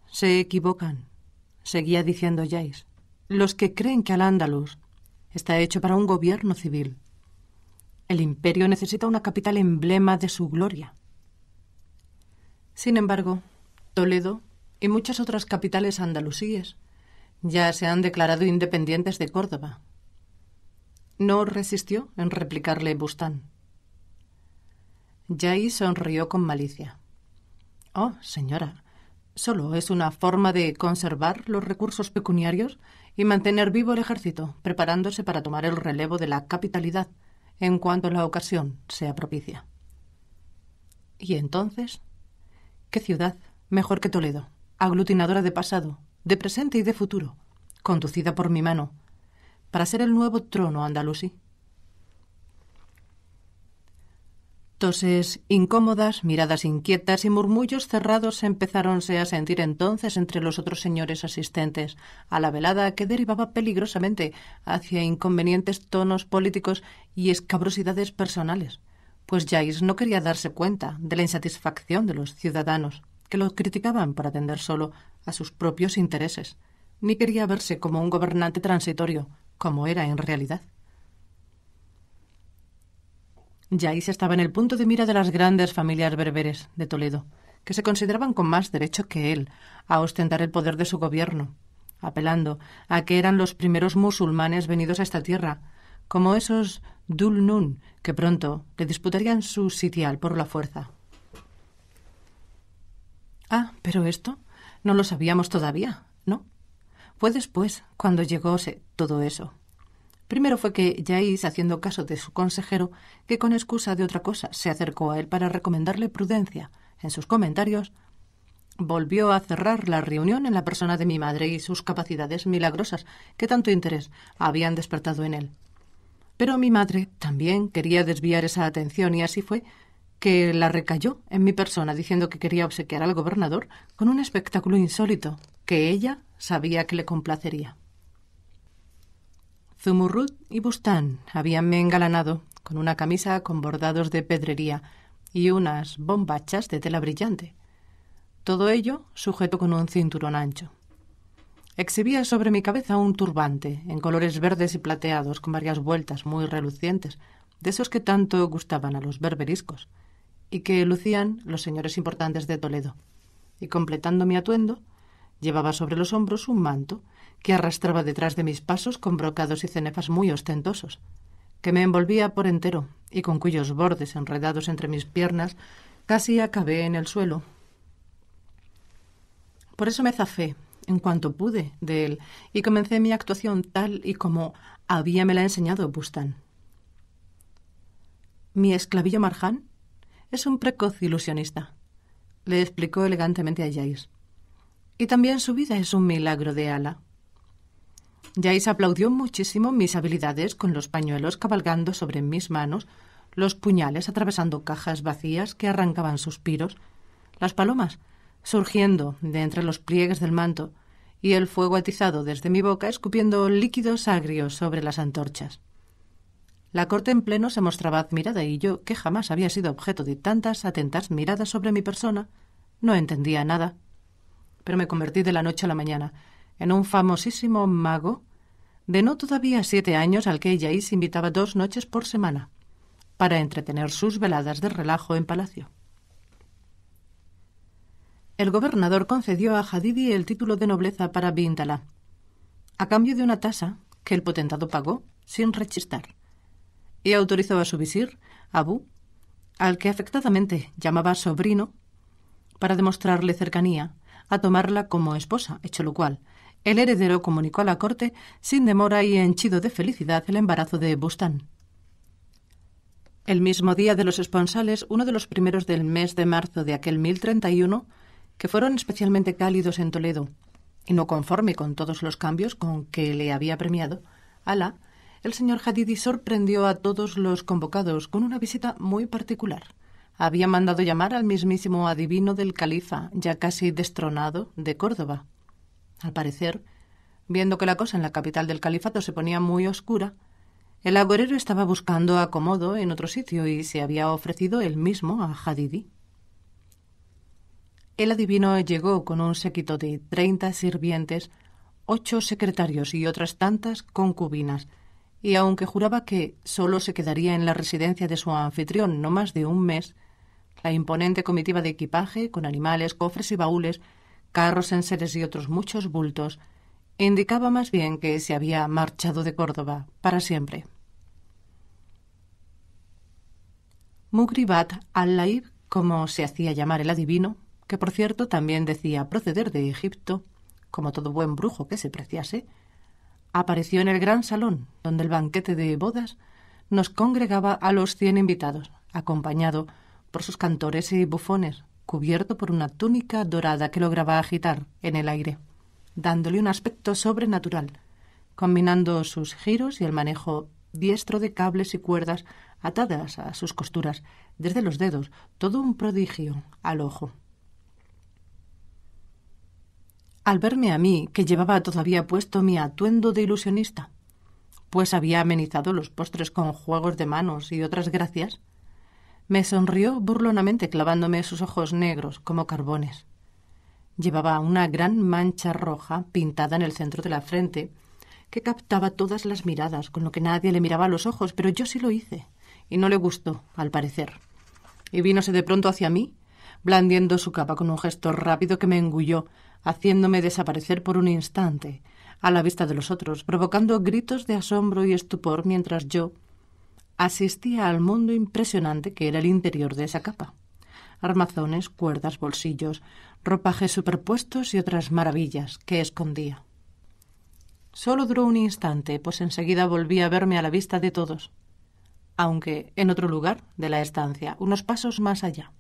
Se equivocan, seguía diciendo Jais, los que creen que al andaluz está hecho para un gobierno civil. El imperio necesita una capital emblema de su gloria. Sin embargo, Toledo y muchas otras capitales andalusíes ya se han declarado independientes de Córdoba. No resistió en replicarle Bustán. Yay sonrió con malicia. Oh, señora, solo es una forma de conservar los recursos pecuniarios y mantener vivo el ejército, preparándose para tomar el relevo de la capitalidad en cuanto la ocasión sea propicia. Y entonces, ¿qué ciudad mejor que Toledo, aglutinadora de pasado, de presente y de futuro, conducida por mi mano, para ser el nuevo trono andalusí. Toses incómodas, miradas inquietas y murmullos cerrados empezáronse a sentir entonces entre los otros señores asistentes a la velada que derivaba peligrosamente hacia inconvenientes tonos políticos y escabrosidades personales, pues Jais no quería darse cuenta de la insatisfacción de los ciudadanos que lo criticaban por atender solo a sus propios intereses, ni quería verse como un gobernante transitorio, como era en realidad. Yais estaba en el punto de mira de las grandes familias berberes de Toledo, que se consideraban con más derecho que él a ostentar el poder de su gobierno, apelando a que eran los primeros musulmanes venidos a esta tierra, como esos dulnun Nun que pronto le disputarían su sitial por la fuerza. Ah, pero esto no lo sabíamos todavía, ¿no? Fue después, cuando llegó todo eso. Primero fue que Yais, haciendo caso de su consejero, que con excusa de otra cosa se acercó a él para recomendarle prudencia en sus comentarios, volvió a cerrar la reunión en la persona de mi madre y sus capacidades milagrosas que tanto interés habían despertado en él. Pero mi madre también quería desviar esa atención y así fue que la recayó en mi persona diciendo que quería obsequiar al gobernador con un espectáculo insólito que ella sabía que le complacería. Zumurrut y Bustán habíanme engalanado con una camisa con bordados de pedrería y unas bombachas de tela brillante. Todo ello sujeto con un cinturón ancho. Exhibía sobre mi cabeza un turbante en colores verdes y plateados con varias vueltas muy relucientes, de esos que tanto gustaban a los berberiscos y que lucían los señores importantes de Toledo. Y completando mi atuendo, llevaba sobre los hombros un manto que arrastraba detrás de mis pasos con brocados y cenefas muy ostentosos, que me envolvía por entero y con cuyos bordes enredados entre mis piernas casi acabé en el suelo. Por eso me zafé en cuanto pude de él y comencé mi actuación tal y como había la enseñado Bustán. Mi esclavillo Marján es un precoz ilusionista, le explicó elegantemente a Jais. Y también su vida es un milagro de ala. Jais aplaudió muchísimo mis habilidades con los pañuelos cabalgando sobre mis manos, los puñales atravesando cajas vacías que arrancaban suspiros, las palomas surgiendo de entre los pliegues del manto y el fuego atizado desde mi boca escupiendo líquidos agrios sobre las antorchas. La corte en pleno se mostraba admirada y yo, que jamás había sido objeto de tantas atentas miradas sobre mi persona, no entendía nada. Pero me convertí de la noche a la mañana en un famosísimo mago de no todavía siete años al que ella se invitaba dos noches por semana para entretener sus veladas de relajo en palacio. El gobernador concedió a Hadidi el título de nobleza para Bintala, a cambio de una tasa que el potentado pagó sin rechistar y autorizó a su visir, Abu, al que afectadamente llamaba sobrino, para demostrarle cercanía, a tomarla como esposa, hecho lo cual el heredero comunicó a la corte sin demora y henchido de felicidad el embarazo de Bustán. El mismo día de los esponsales, uno de los primeros del mes de marzo de aquel 1031, que fueron especialmente cálidos en Toledo, y no conforme con todos los cambios con que le había premiado, Ala el señor Hadidi sorprendió a todos los convocados con una visita muy particular. Había mandado llamar al mismísimo adivino del califa, ya casi destronado, de Córdoba. Al parecer, viendo que la cosa en la capital del califato se ponía muy oscura, el agorero estaba buscando acomodo en otro sitio y se había ofrecido él mismo a Hadidi. El adivino llegó con un séquito de treinta sirvientes, ocho secretarios y otras tantas concubinas, y aunque juraba que solo se quedaría en la residencia de su anfitrión no más de un mes, la imponente comitiva de equipaje, con animales, cofres y baúles, carros, enseres y otros muchos bultos, indicaba más bien que se había marchado de Córdoba para siempre. Mugribat al-Laib, como se hacía llamar el adivino, que por cierto también decía proceder de Egipto, como todo buen brujo que se preciase, apareció en el gran salón, donde el banquete de bodas nos congregaba a los cien invitados, acompañado por sus cantores y bufones, cubierto por una túnica dorada que lograba agitar en el aire, dándole un aspecto sobrenatural, combinando sus giros y el manejo diestro de cables y cuerdas atadas a sus costuras, desde los dedos, todo un prodigio al ojo al verme a mí, que llevaba todavía puesto mi atuendo de ilusionista, pues había amenizado los postres con juegos de manos y otras gracias, me sonrió burlonamente clavándome sus ojos negros como carbones. Llevaba una gran mancha roja pintada en el centro de la frente, que captaba todas las miradas, con lo que nadie le miraba los ojos, pero yo sí lo hice, y no le gustó, al parecer. Y vínose de pronto hacia mí, blandiendo su capa con un gesto rápido que me engulló, haciéndome desaparecer por un instante a la vista de los otros, provocando gritos de asombro y estupor mientras yo asistía al mundo impresionante que era el interior de esa capa. Armazones, cuerdas, bolsillos, ropajes superpuestos y otras maravillas que escondía. Solo duró un instante, pues enseguida volví a verme a la vista de todos, aunque en otro lugar de la estancia, unos pasos más allá.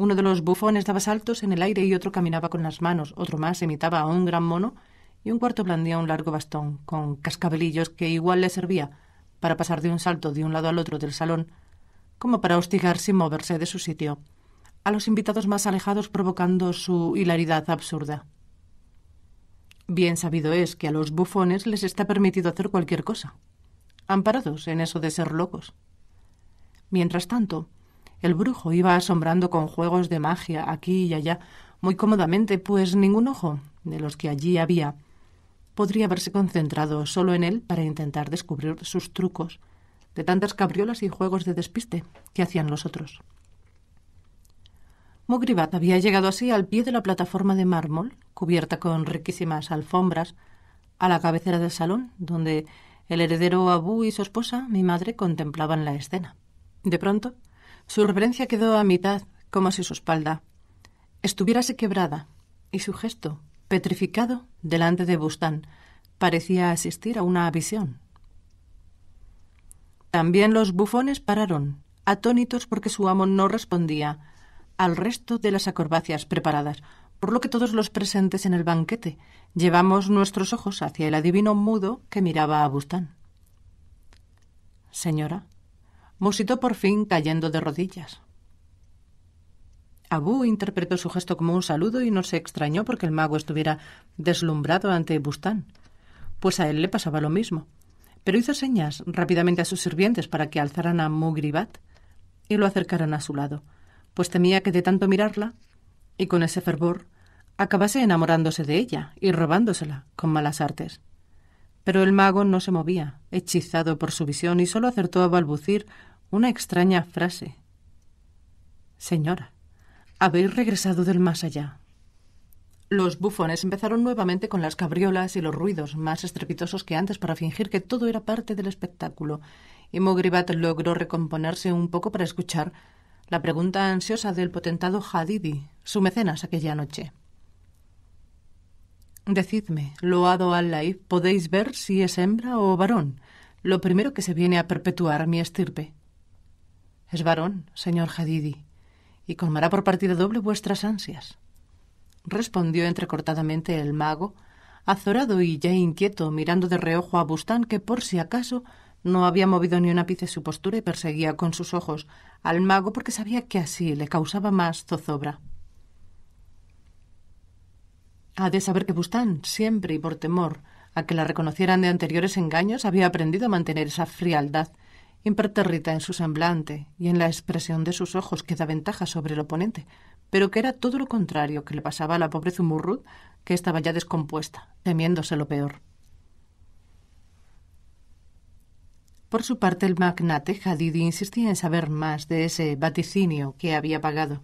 Uno de los bufones daba saltos en el aire y otro caminaba con las manos, otro más imitaba a un gran mono y un cuarto blandía un largo bastón con cascabelillos que igual le servía para pasar de un salto de un lado al otro del salón como para hostigar sin moverse de su sitio a los invitados más alejados provocando su hilaridad absurda. Bien sabido es que a los bufones les está permitido hacer cualquier cosa, amparados en eso de ser locos. Mientras tanto, el brujo iba asombrando con juegos de magia aquí y allá, muy cómodamente, pues ningún ojo de los que allí había podría haberse concentrado solo en él para intentar descubrir sus trucos, de tantas cabriolas y juegos de despiste que hacían los otros. Mugribat había llegado así al pie de la plataforma de mármol, cubierta con riquísimas alfombras, a la cabecera del salón, donde el heredero Abu y su esposa, mi madre, contemplaban la escena. De pronto, su reverencia quedó a mitad, como si su espalda estuviérase quebrada, y su gesto, petrificado, delante de Bustán, parecía asistir a una visión. También los bufones pararon, atónitos porque su amo no respondía al resto de las acorbacias preparadas, por lo que todos los presentes en el banquete llevamos nuestros ojos hacia el adivino mudo que miraba a Bustán. Señora, musitó por fin cayendo de rodillas. Abu interpretó su gesto como un saludo y no se extrañó porque el mago estuviera deslumbrado ante Bustán, pues a él le pasaba lo mismo. Pero hizo señas rápidamente a sus sirvientes para que alzaran a Mugribat y lo acercaran a su lado, pues temía que de tanto mirarla y con ese fervor acabase enamorándose de ella y robándosela con malas artes. Pero el mago no se movía, hechizado por su visión, y solo acertó a balbucir una extraña frase. Señora, habéis regresado del más allá. Los bufones empezaron nuevamente con las cabriolas y los ruidos más estrepitosos que antes para fingir que todo era parte del espectáculo, y Mogribat logró recomponerse un poco para escuchar la pregunta ansiosa del potentado Hadidi, su mecenas aquella noche. Decidme, loado al laif, ¿podéis ver si es hembra o varón? Lo primero que se viene a perpetuar mi estirpe. Es varón, señor Hadidi, y colmará por partida doble vuestras ansias. Respondió entrecortadamente el mago, azorado y ya inquieto, mirando de reojo a Bustán, que por si acaso no había movido ni un ápice su postura y perseguía con sus ojos al mago porque sabía que así le causaba más zozobra. Ha de saber que Bustán, siempre y por temor a que la reconocieran de anteriores engaños, había aprendido a mantener esa frialdad impertérrita en su semblante y en la expresión de sus ojos que da ventaja sobre el oponente, pero que era todo lo contrario que le pasaba a la pobre Zumurrut, que estaba ya descompuesta, temiéndose lo peor. Por su parte, el magnate Hadidi insistía en saber más de ese vaticinio que había pagado.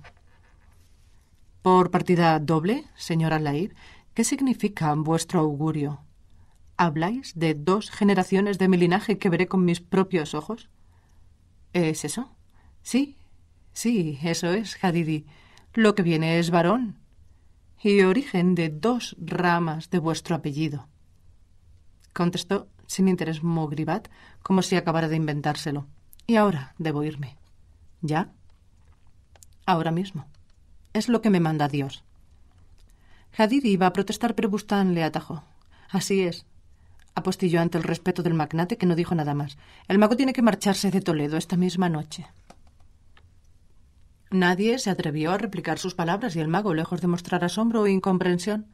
Por partida doble, señora Laib, ¿qué significa vuestro augurio? ¿Habláis de dos generaciones de mi linaje que veré con mis propios ojos? ¿Es eso? Sí, sí, eso es, Hadidi. Lo que viene es varón y origen de dos ramas de vuestro apellido. Contestó sin interés Mogribat, como si acabara de inventárselo. Y ahora debo irme. ¿Ya? Ahora mismo. Es lo que me manda Dios. Hadidi iba a protestar, pero Bustán le atajó. Así es, apostilló ante el respeto del magnate, que no dijo nada más. El mago tiene que marcharse de Toledo esta misma noche. Nadie se atrevió a replicar sus palabras y el mago, lejos de mostrar asombro o incomprensión,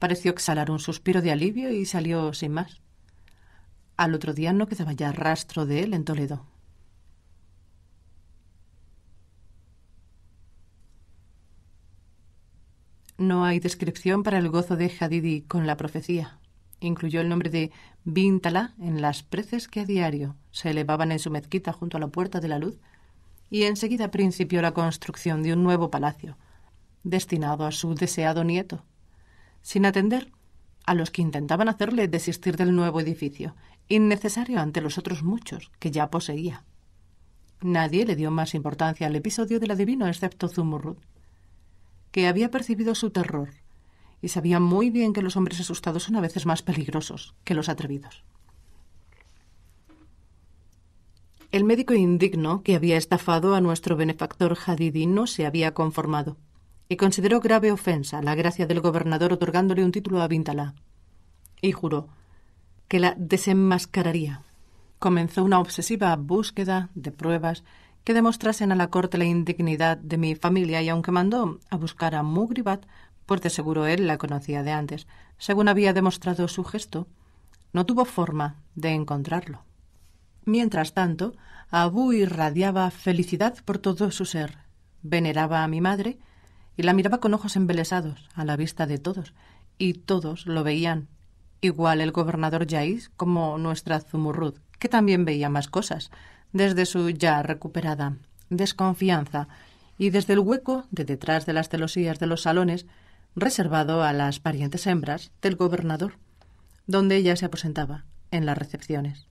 pareció exhalar un suspiro de alivio y salió sin más. Al otro día no quedaba ya rastro de él en Toledo. No hay descripción para el gozo de Jadidi con la profecía. Incluyó el nombre de Bintala en las preces que a diario se elevaban en su mezquita junto a la Puerta de la Luz, y enseguida principió la construcción de un nuevo palacio, destinado a su deseado nieto, sin atender a los que intentaban hacerle desistir del nuevo edificio, innecesario ante los otros muchos que ya poseía. Nadie le dio más importancia al episodio del adivino excepto Zumurrud, que había percibido su terror y sabía muy bien que los hombres asustados son a veces más peligrosos que los atrevidos. El médico indigno que había estafado a nuestro benefactor jadidino se había conformado y consideró grave ofensa la gracia del gobernador otorgándole un título a Vintalá y juró que la desenmascararía. Comenzó una obsesiva búsqueda de pruebas que demostrasen a la corte la indignidad de mi familia y aunque mandó a buscar a Mugribat, pues de seguro él la conocía de antes, según había demostrado su gesto. No tuvo forma de encontrarlo. Mientras tanto, Abu irradiaba felicidad por todo su ser. Veneraba a mi madre y la miraba con ojos embelesados a la vista de todos, y todos lo veían, igual el gobernador Yais como nuestra Zumurrud, que también veía más cosas, desde su ya recuperada desconfianza y desde el hueco de detrás de las celosías de los salones reservado a las parientes hembras del gobernador, donde ella se aposentaba, en las recepciones.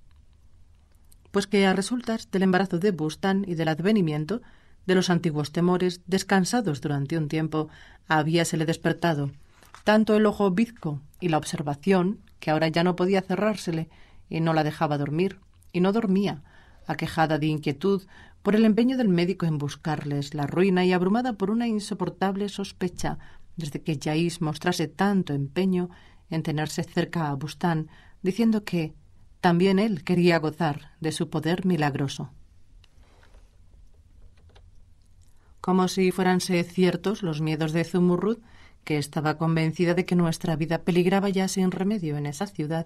Pues que a resultas del embarazo de Bustan y del advenimiento de los antiguos temores descansados durante un tiempo, habíasele despertado tanto el ojo bizco y la observación que ahora ya no podía cerrársele y no la dejaba dormir, y no dormía, aquejada de inquietud por el empeño del médico en buscarles la ruina y abrumada por una insoportable sospecha desde que Yais mostrase tanto empeño en tenerse cerca a Bustán, diciendo que también él quería gozar de su poder milagroso. Como si fueranse ciertos los miedos de Zumurrud, que estaba convencida de que nuestra vida peligraba ya sin remedio en esa ciudad.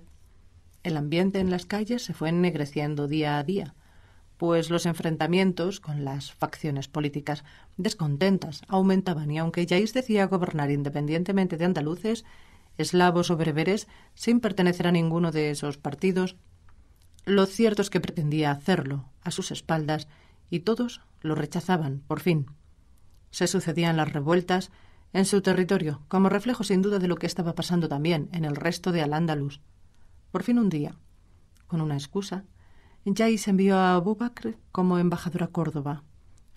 El ambiente en las calles se fue ennegreciendo día a día pues los enfrentamientos con las facciones políticas descontentas aumentaban y aunque Yais decía gobernar independientemente de andaluces, eslavos o breveres, sin pertenecer a ninguno de esos partidos, lo cierto es que pretendía hacerlo a sus espaldas y todos lo rechazaban, por fin. Se sucedían las revueltas en su territorio, como reflejo sin duda de lo que estaba pasando también en el resto de Al-Ándalus. Por fin un día, con una excusa, Yais envió a Abu como embajador a Córdoba,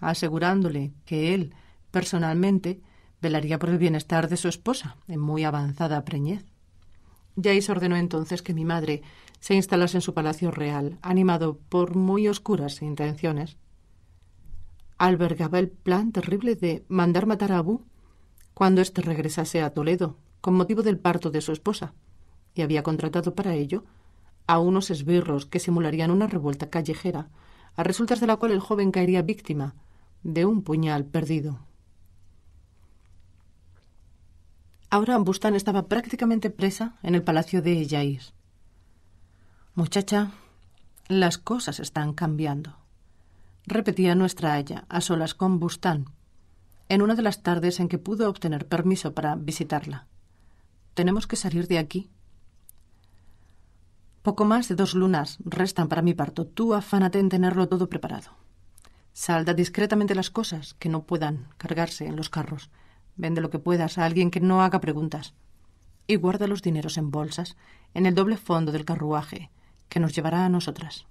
asegurándole que él, personalmente, velaría por el bienestar de su esposa en muy avanzada preñez. Yais ordenó entonces que mi madre se instalase en su palacio real, animado por muy oscuras intenciones. Albergaba el plan terrible de mandar matar a Abu cuando éste regresase a Toledo, con motivo del parto de su esposa, y había contratado para ello a unos esbirros que simularían una revuelta callejera, a resultas de la cual el joven caería víctima de un puñal perdido. Ahora Bustán estaba prácticamente presa en el palacio de Yair. Muchacha, las cosas están cambiando, repetía nuestra Aya a solas con Bustán, en una de las tardes en que pudo obtener permiso para visitarla. Tenemos que salir de aquí poco más de dos lunas restan para mi parto. Tú afánate en tenerlo todo preparado. Salda discretamente las cosas que no puedan cargarse en los carros. Vende lo que puedas a alguien que no haga preguntas. Y guarda los dineros en bolsas, en el doble fondo del carruaje, que nos llevará a nosotras.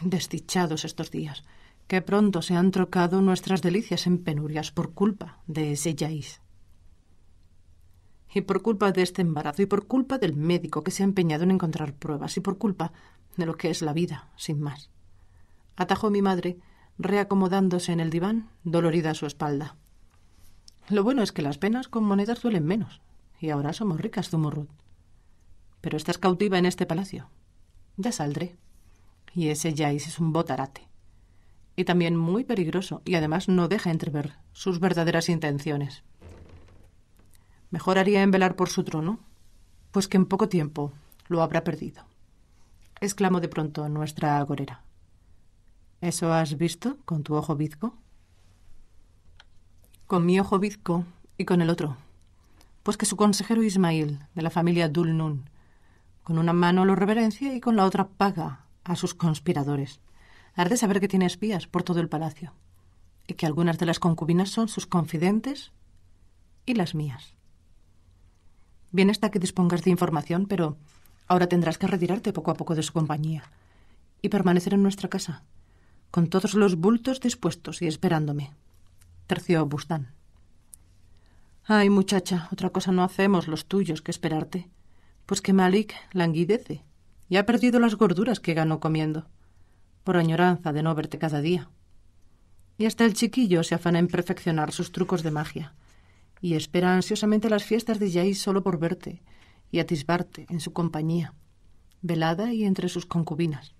Desdichados estos días, que pronto se han trocado nuestras delicias en penurias por culpa de ese yais y por culpa de este embarazo, y por culpa del médico que se ha empeñado en encontrar pruebas, y por culpa de lo que es la vida, sin más. Atajó mi madre, reacomodándose en el diván, dolorida a su espalda. Lo bueno es que las penas con monedas suelen menos, y ahora somos ricas, Zumurrut. Pero estás cautiva en este palacio. Ya saldré. Y ese Yais es un botarate. Y también muy peligroso, y además no deja entrever sus verdaderas intenciones. Mejor haría en velar por su trono, pues que en poco tiempo lo habrá perdido. Exclamó de pronto nuestra agorera. ¿Eso has visto con tu ojo bizco? Con mi ojo bizco y con el otro. Pues que su consejero Ismael, de la familia Dulnun, con una mano lo reverencia y con la otra paga a sus conspiradores. Has de saber que tiene espías por todo el palacio y que algunas de las concubinas son sus confidentes y las mías. Bien está que dispongas de información, pero ahora tendrás que retirarte poco a poco de su compañía y permanecer en nuestra casa, con todos los bultos dispuestos y esperándome. Terció Bustán. Ay, muchacha, otra cosa no hacemos los tuyos que esperarte, pues que Malik languidece y ha perdido las gorduras que ganó comiendo, por añoranza de no verte cada día. Y hasta el chiquillo se afana en perfeccionar sus trucos de magia y espera ansiosamente las fiestas de Yais solo por verte y atisbarte en su compañía, velada y entre sus concubinas.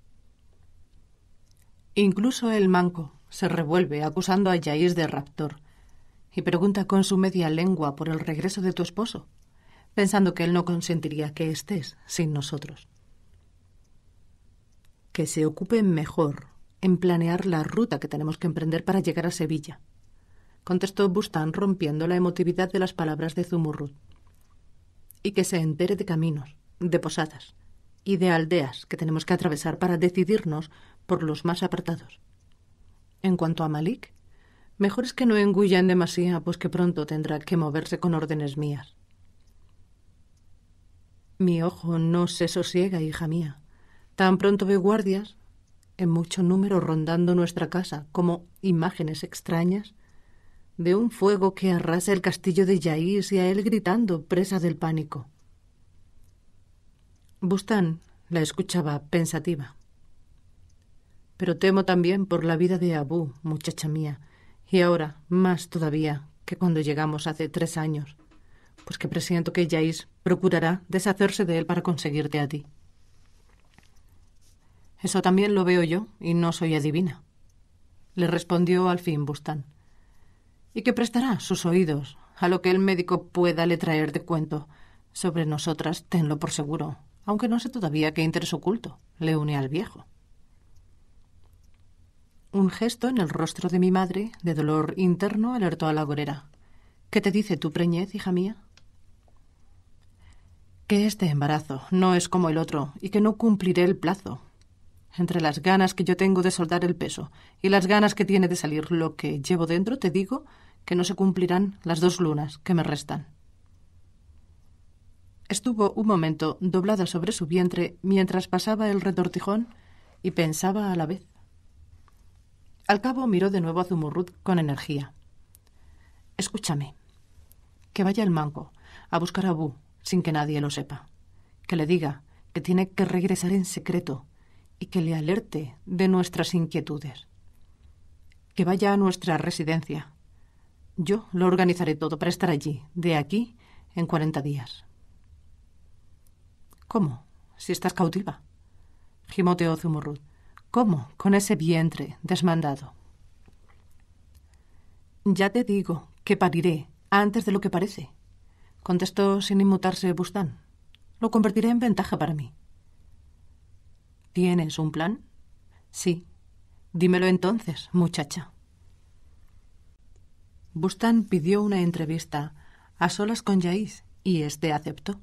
Incluso el manco se revuelve acusando a Yais de raptor y pregunta con su media lengua por el regreso de tu esposo, pensando que él no consentiría que estés sin nosotros. Que se ocupe mejor en planear la ruta que tenemos que emprender para llegar a Sevilla, contestó Bustán rompiendo la emotividad de las palabras de Zumurrut. Y que se entere de caminos, de posadas y de aldeas que tenemos que atravesar para decidirnos por los más apartados. En cuanto a Malik, mejor es que no engulla demasiado, demasía, pues que pronto tendrá que moverse con órdenes mías. Mi ojo no se sosiega, hija mía. Tan pronto ve guardias, en mucho número rondando nuestra casa, como imágenes extrañas de un fuego que arrasa el castillo de Yais y a él gritando, presa del pánico. Bustán la escuchaba pensativa. Pero temo también por la vida de Abu, muchacha mía, y ahora más todavía que cuando llegamos hace tres años, pues que presiento que Yais procurará deshacerse de él para conseguirte a ti. Eso también lo veo yo, y no soy adivina, le respondió al fin Bustán y que prestará sus oídos a lo que el médico pueda le traer de cuento. Sobre nosotras, tenlo por seguro, aunque no sé todavía qué interés oculto le une al viejo. Un gesto en el rostro de mi madre, de dolor interno, alertó a la gorera. ¿Qué te dice tu preñez, hija mía? Que este embarazo no es como el otro y que no cumpliré el plazo, entre las ganas que yo tengo de soldar el peso y las ganas que tiene de salir lo que llevo dentro, te digo que no se cumplirán las dos lunas que me restan. Estuvo un momento doblada sobre su vientre mientras pasaba el retortijón y pensaba a la vez. Al cabo miró de nuevo a Zumurrut con energía. Escúchame. Que vaya el manco a buscar a Bu sin que nadie lo sepa. Que le diga que tiene que regresar en secreto y que le alerte de nuestras inquietudes. Que vaya a nuestra residencia. Yo lo organizaré todo para estar allí, de aquí, en cuarenta días. ¿Cómo? Si estás cautiva. Gimoteó Zumurrut ¿Cómo? Con ese vientre desmandado. Ya te digo que pariré antes de lo que parece, contestó sin inmutarse Bustán. Lo convertiré en ventaja para mí. ¿Tienes un plan? Sí. Dímelo entonces, muchacha. Bustan pidió una entrevista a solas con Yais y este aceptó.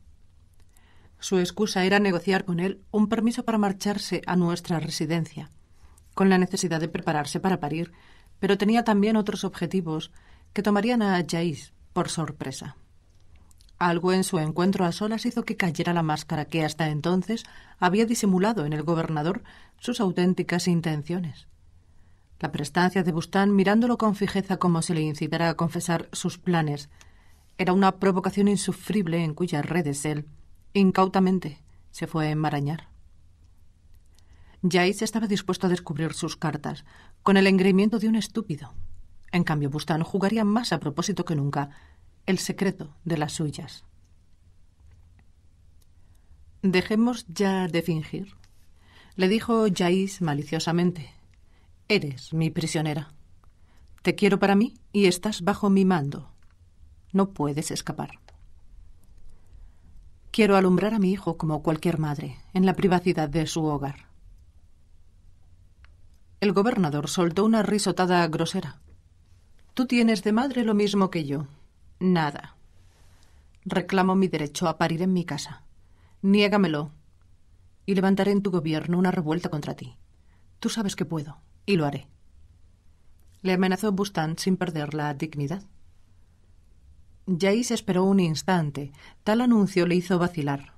Su excusa era negociar con él un permiso para marcharse a nuestra residencia, con la necesidad de prepararse para parir, pero tenía también otros objetivos que tomarían a Jais por sorpresa. Algo en su encuentro a solas hizo que cayera la máscara que hasta entonces había disimulado en el gobernador sus auténticas intenciones. La prestancia de Bustán, mirándolo con fijeza como si le incitara a confesar sus planes, era una provocación insufrible en cuyas redes él, incautamente, se fue a enmarañar. se estaba dispuesto a descubrir sus cartas, con el engreimiento de un estúpido. En cambio, Bustán jugaría más a propósito que nunca, el secreto de las suyas. Dejemos ya de fingir, le dijo Jais maliciosamente. Eres mi prisionera. Te quiero para mí y estás bajo mi mando. No puedes escapar. Quiero alumbrar a mi hijo como cualquier madre, en la privacidad de su hogar. El gobernador soltó una risotada grosera. Tú tienes de madre lo mismo que yo, Nada. Reclamo mi derecho a parir en mi casa. Niégamelo. Y levantaré en tu gobierno una revuelta contra ti. Tú sabes que puedo, y lo haré. Le amenazó Bustán sin perder la dignidad. se esperó un instante. Tal anuncio le hizo vacilar.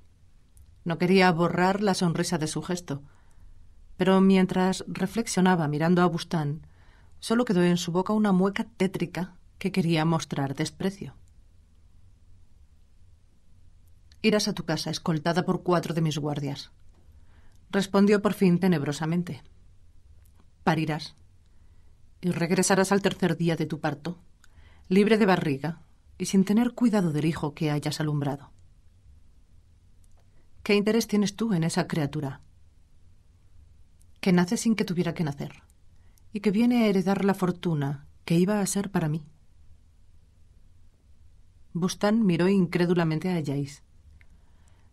No quería borrar la sonrisa de su gesto. Pero mientras reflexionaba mirando a Bustán, solo quedó en su boca una mueca tétrica que quería mostrar desprecio. Irás a tu casa escoltada por cuatro de mis guardias. Respondió por fin tenebrosamente. Parirás. Y regresarás al tercer día de tu parto, libre de barriga y sin tener cuidado del hijo que hayas alumbrado. ¿Qué interés tienes tú en esa criatura? Que nace sin que tuviera que nacer y que viene a heredar la fortuna que iba a ser para mí. Bustán miró incrédulamente a Jais.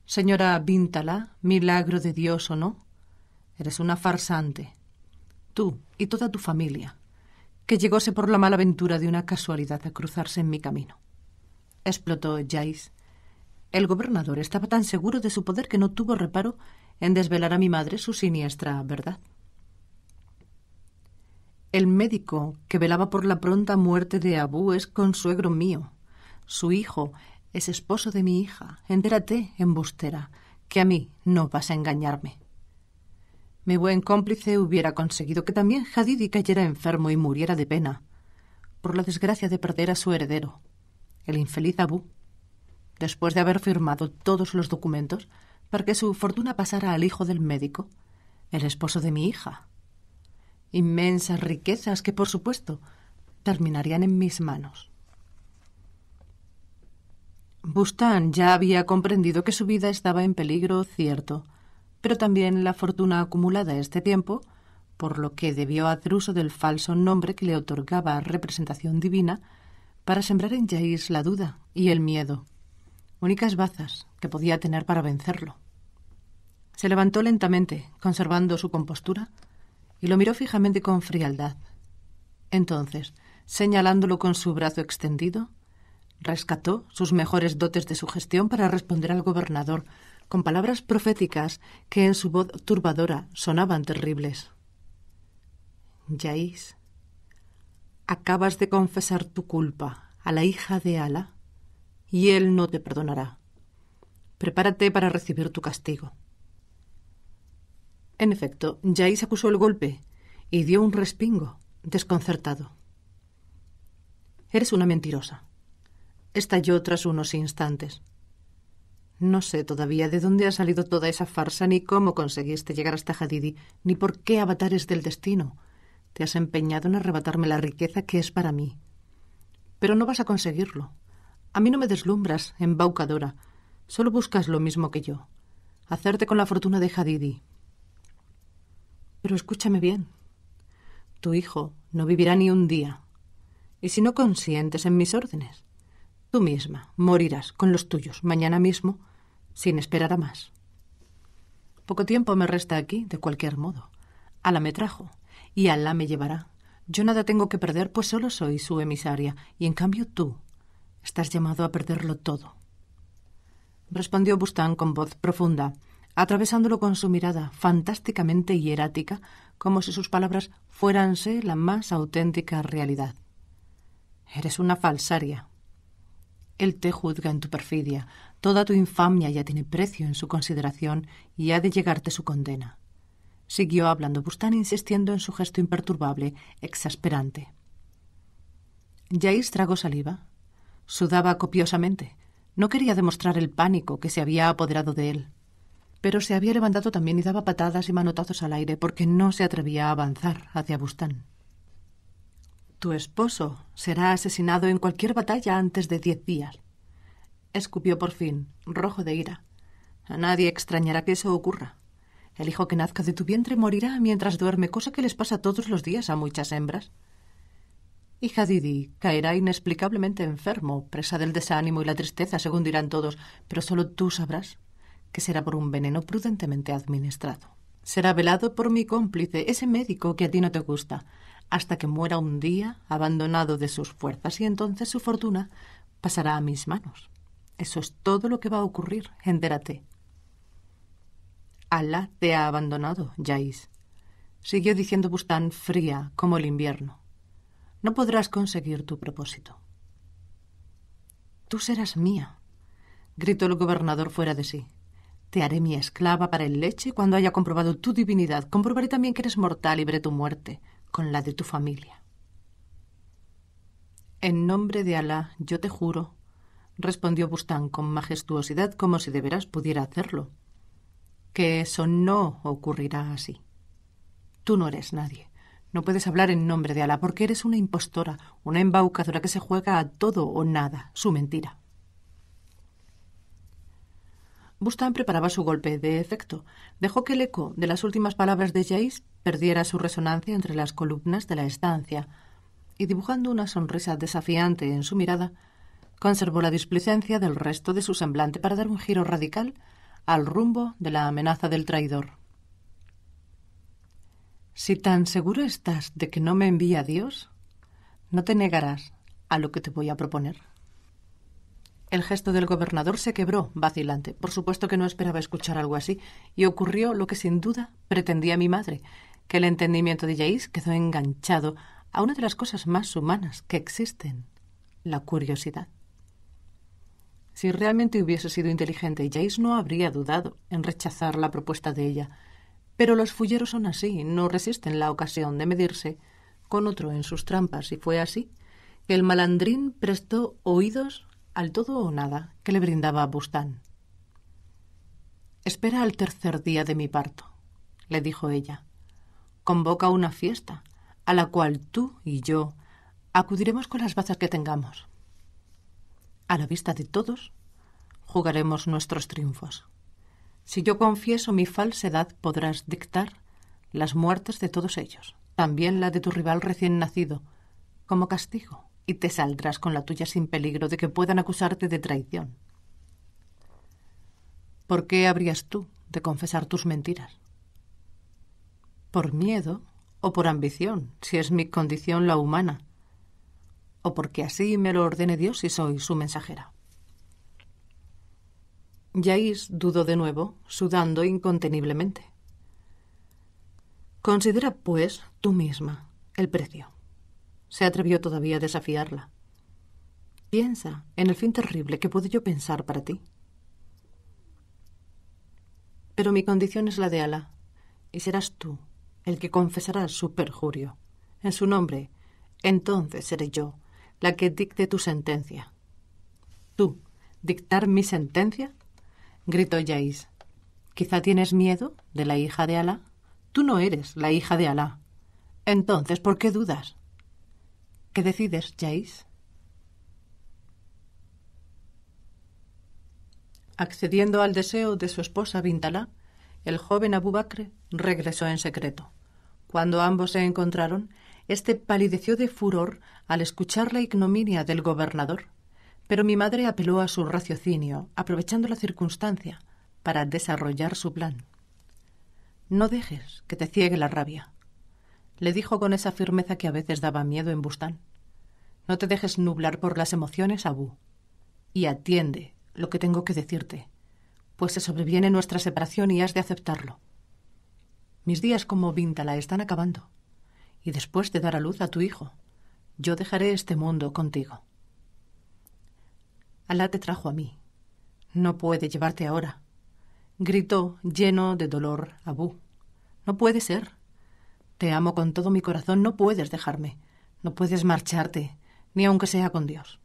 Señora víntala milagro de Dios o no, eres una farsante. Tú y toda tu familia, que llegóse por la mala ventura de una casualidad a cruzarse en mi camino. Explotó Jais. El gobernador estaba tan seguro de su poder que no tuvo reparo en desvelar a mi madre su siniestra verdad. El médico que velaba por la pronta muerte de Abu es consuegro mío, su hijo es esposo de mi hija. Entérate, embustera, que a mí no vas a engañarme. Mi buen cómplice hubiera conseguido que también Hadidi cayera enfermo y muriera de pena, por la desgracia de perder a su heredero, el infeliz Abu, después de haber firmado todos los documentos para que su fortuna pasara al hijo del médico, el esposo de mi hija. Inmensas riquezas que, por supuesto, terminarían en mis manos. Bustán ya había comprendido que su vida estaba en peligro cierto, pero también la fortuna acumulada este tiempo, por lo que debió hacer uso del falso nombre que le otorgaba representación divina, para sembrar en Jair la duda y el miedo, únicas bazas que podía tener para vencerlo. Se levantó lentamente, conservando su compostura, y lo miró fijamente con frialdad. Entonces, señalándolo con su brazo extendido, Rescató sus mejores dotes de su gestión para responder al gobernador con palabras proféticas que en su voz turbadora sonaban terribles. Yaís, acabas de confesar tu culpa a la hija de Ala y él no te perdonará. Prepárate para recibir tu castigo. En efecto, Yais acusó el golpe y dio un respingo, desconcertado. Eres una mentirosa, estalló tras unos instantes. No sé todavía de dónde ha salido toda esa farsa, ni cómo conseguiste llegar hasta Hadidi, ni por qué avatares del destino. Te has empeñado en arrebatarme la riqueza que es para mí. Pero no vas a conseguirlo. A mí no me deslumbras, embaucadora. Solo buscas lo mismo que yo. Hacerte con la fortuna de Hadidi. Pero escúchame bien. Tu hijo no vivirá ni un día. Y si no consientes en mis órdenes, Tú misma morirás con los tuyos mañana mismo, sin esperar a más. Poco tiempo me resta aquí, de cualquier modo. Alá me trajo, y Alá me llevará. Yo nada tengo que perder, pues solo soy su emisaria, y en cambio tú estás llamado a perderlo todo. Respondió Bustán con voz profunda, atravesándolo con su mirada fantásticamente hierática, como si sus palabras fueranse la más auténtica realidad. Eres una falsaria, él te juzga en tu perfidia. Toda tu infamia ya tiene precio en su consideración y ha de llegarte su condena. Siguió hablando Bustán insistiendo en su gesto imperturbable, exasperante. Yais tragó saliva. Sudaba copiosamente. No quería demostrar el pánico que se había apoderado de él. Pero se había levantado también y daba patadas y manotazos al aire porque no se atrevía a avanzar hacia Bustán. Tu esposo será asesinado en cualquier batalla antes de diez días. Escupió por fin, rojo de ira. A nadie extrañará que eso ocurra. El hijo que nazca de tu vientre morirá mientras duerme, cosa que les pasa todos los días a muchas hembras. Hija Didi caerá inexplicablemente enfermo, presa del desánimo y la tristeza, según dirán todos, pero solo tú sabrás que será por un veneno prudentemente administrado. Será velado por mi cómplice, ese médico que a ti no te gusta, hasta que muera un día abandonado de sus fuerzas y entonces su fortuna pasará a mis manos. Eso es todo lo que va a ocurrir, entérate. Alá te ha abandonado, Yais, siguió diciendo Bustán fría como el invierno. No podrás conseguir tu propósito. Tú serás mía, gritó el gobernador fuera de sí. Te haré mi esclava para el leche cuando haya comprobado tu divinidad. Comprobaré también que eres mortal y veré tu muerte con la de tu familia. En nombre de Alá, yo te juro, respondió Bustán con majestuosidad como si de veras pudiera hacerlo, que eso no ocurrirá así. Tú no eres nadie. No puedes hablar en nombre de Alá porque eres una impostora, una embaucadora que se juega a todo o nada, su mentira. Bustan preparaba su golpe de efecto. Dejó que el eco de las últimas palabras de Jace perdiera su resonancia entre las columnas de la estancia, y dibujando una sonrisa desafiante en su mirada, conservó la displicencia del resto de su semblante para dar un giro radical al rumbo de la amenaza del traidor. Si tan seguro estás de que no me envía Dios, no te negarás a lo que te voy a proponer. El gesto del gobernador se quebró, vacilante. Por supuesto que no esperaba escuchar algo así, y ocurrió lo que sin duda pretendía mi madre, que el entendimiento de Jais quedó enganchado a una de las cosas más humanas que existen, la curiosidad. Si realmente hubiese sido inteligente, Jais no habría dudado en rechazar la propuesta de ella. Pero los fulleros son así, no resisten la ocasión de medirse con otro en sus trampas, y fue así que el malandrín prestó oídos al todo o nada que le brindaba a Bustán. Espera al tercer día de mi parto, le dijo ella. Convoca una fiesta, a la cual tú y yo acudiremos con las bazas que tengamos. A la vista de todos, jugaremos nuestros triunfos. Si yo confieso mi falsedad, podrás dictar las muertes de todos ellos, también la de tu rival recién nacido, como castigo y te saldrás con la tuya sin peligro de que puedan acusarte de traición. ¿Por qué habrías tú de confesar tus mentiras? ¿Por miedo o por ambición, si es mi condición la humana? ¿O porque así me lo ordene Dios y soy su mensajera? Yais dudó de nuevo, sudando inconteniblemente. Considera, pues, tú misma el precio se atrevió todavía a desafiarla. Piensa en el fin terrible que puedo yo pensar para ti. Pero mi condición es la de Ala, y serás tú el que confesará su perjurio. En su nombre, entonces seré yo la que dicte tu sentencia. ¿Tú dictar mi sentencia? gritó Yais. Quizá tienes miedo de la hija de Alá. Tú no eres la hija de Alá. Entonces, ¿por qué dudas? ¿Qué decides, Jace? Accediendo al deseo de su esposa Vintala, el joven Abu regresó en secreto. Cuando ambos se encontraron, éste palideció de furor al escuchar la ignominia del gobernador. Pero mi madre apeló a su raciocinio, aprovechando la circunstancia, para desarrollar su plan. No dejes que te ciegue la rabia, le dijo con esa firmeza que a veces daba miedo en Bustán. No te dejes nublar por las emociones, Abu. Y atiende lo que tengo que decirte, pues se sobreviene nuestra separación y has de aceptarlo. Mis días como Vintala están acabando, y después de dar a luz a tu hijo, yo dejaré este mundo contigo. Alá te trajo a mí. No puede llevarte ahora. Gritó, lleno de dolor, Abu. No puede ser. Te amo con todo mi corazón, no puedes dejarme. No puedes marcharte ni aunque sea con Dios.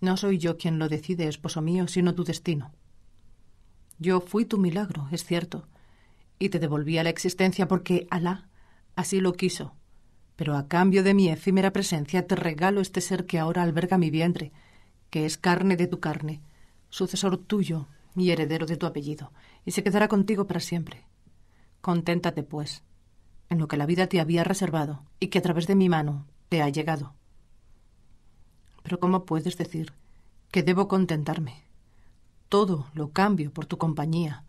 No soy yo quien lo decide, esposo mío, sino tu destino. Yo fui tu milagro, es cierto, y te devolví a la existencia porque Alá así lo quiso. Pero a cambio de mi efímera presencia te regalo este ser que ahora alberga mi vientre, que es carne de tu carne, sucesor tuyo y heredero de tu apellido, y se quedará contigo para siempre. Conténtate, pues, en lo que la vida te había reservado y que a través de mi mano te ha llegado. Pero ¿cómo puedes decir que debo contentarme? Todo lo cambio por tu compañía.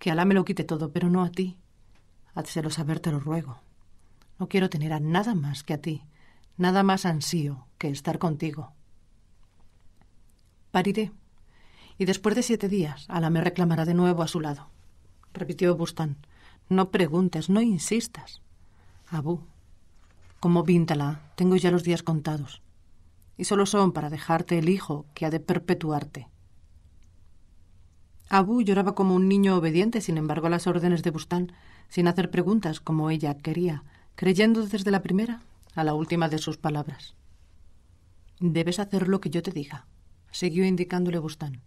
Que Alá me lo quite todo, pero no a ti. Házelo saber, te lo ruego. No quiero tener a nada más que a ti, nada más ansío que estar contigo. Pariré, y después de siete días, Alá me reclamará de nuevo a su lado. Repitió Bustán. No preguntes, no insistas. Abu, como víntala, tengo ya los días contados y solo son para dejarte el hijo que ha de perpetuarte. Abu lloraba como un niño obediente, sin embargo, a las órdenes de Bustán, sin hacer preguntas como ella quería, creyendo desde la primera a la última de sus palabras. Debes hacer lo que yo te diga, siguió indicándole Bustán.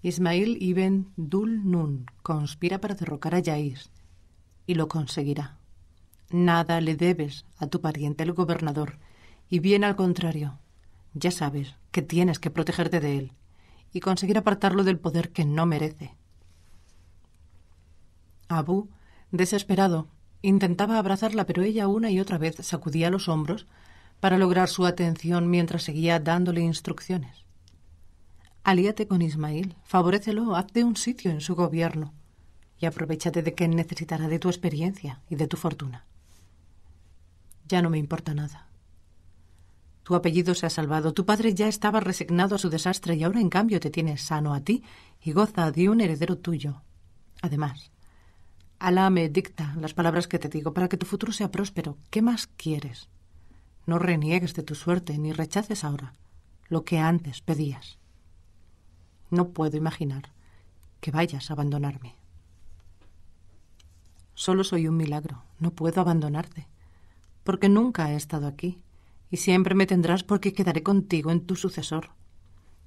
Ismail Ibn Dul Nun conspira para derrocar a Yair y lo conseguirá. Nada le debes a tu pariente el gobernador, y bien al contrario, ya sabes que tienes que protegerte de él y conseguir apartarlo del poder que no merece. Abu, desesperado, intentaba abrazarla, pero ella una y otra vez sacudía los hombros para lograr su atención mientras seguía dándole instrucciones. Alíate con Ismael, favorécelo, hazte un sitio en su gobierno y aprovechate de que necesitará de tu experiencia y de tu fortuna. Ya no me importa nada. Tu apellido se ha salvado, tu padre ya estaba resignado a su desastre y ahora en cambio te tiene sano a ti y goza de un heredero tuyo. Además, Alá me dicta las palabras que te digo para que tu futuro sea próspero. ¿Qué más quieres? No reniegues de tu suerte ni rechaces ahora lo que antes pedías. No puedo imaginar que vayas a abandonarme. Solo soy un milagro, no puedo abandonarte, porque nunca he estado aquí y siempre me tendrás porque quedaré contigo en tu sucesor.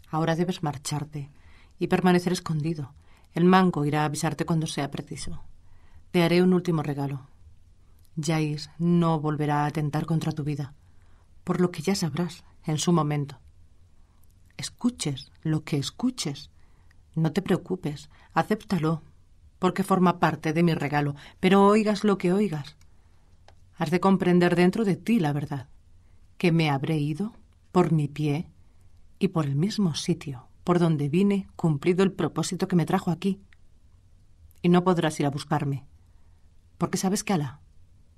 Ahora debes marcharte y permanecer escondido. El mango irá a avisarte cuando sea preciso. Te haré un último regalo. Jair no volverá a atentar contra tu vida, por lo que ya sabrás en su momento. Escuches lo que escuches. No te preocupes, acéptalo, porque forma parte de mi regalo, pero oigas lo que oigas. Has de comprender dentro de ti la verdad que me habré ido por mi pie y por el mismo sitio por donde vine cumplido el propósito que me trajo aquí. Y no podrás ir a buscarme, porque sabes que Ala?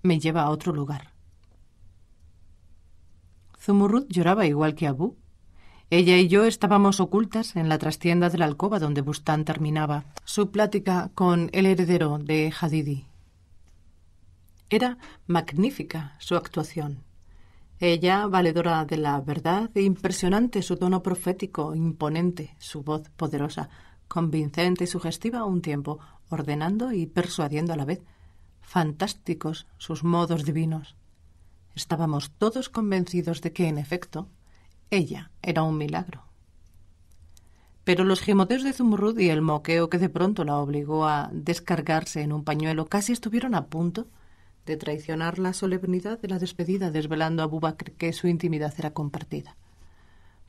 me lleva a otro lugar. Zumurrud lloraba igual que Abu. Ella y yo estábamos ocultas en la trastienda de la alcoba donde Bustán terminaba su plática con el heredero de Hadidi. Era magnífica su actuación. Ella, valedora de la verdad, e impresionante su tono profético, imponente, su voz poderosa, convincente y sugestiva a un tiempo, ordenando y persuadiendo a la vez. Fantásticos sus modos divinos. Estábamos todos convencidos de que, en efecto, ella era un milagro. Pero los gimoteos de Zumrud y el moqueo que de pronto la obligó a descargarse en un pañuelo casi estuvieron a punto de traicionar la solemnidad de la despedida, desvelando a Bubak que su intimidad era compartida.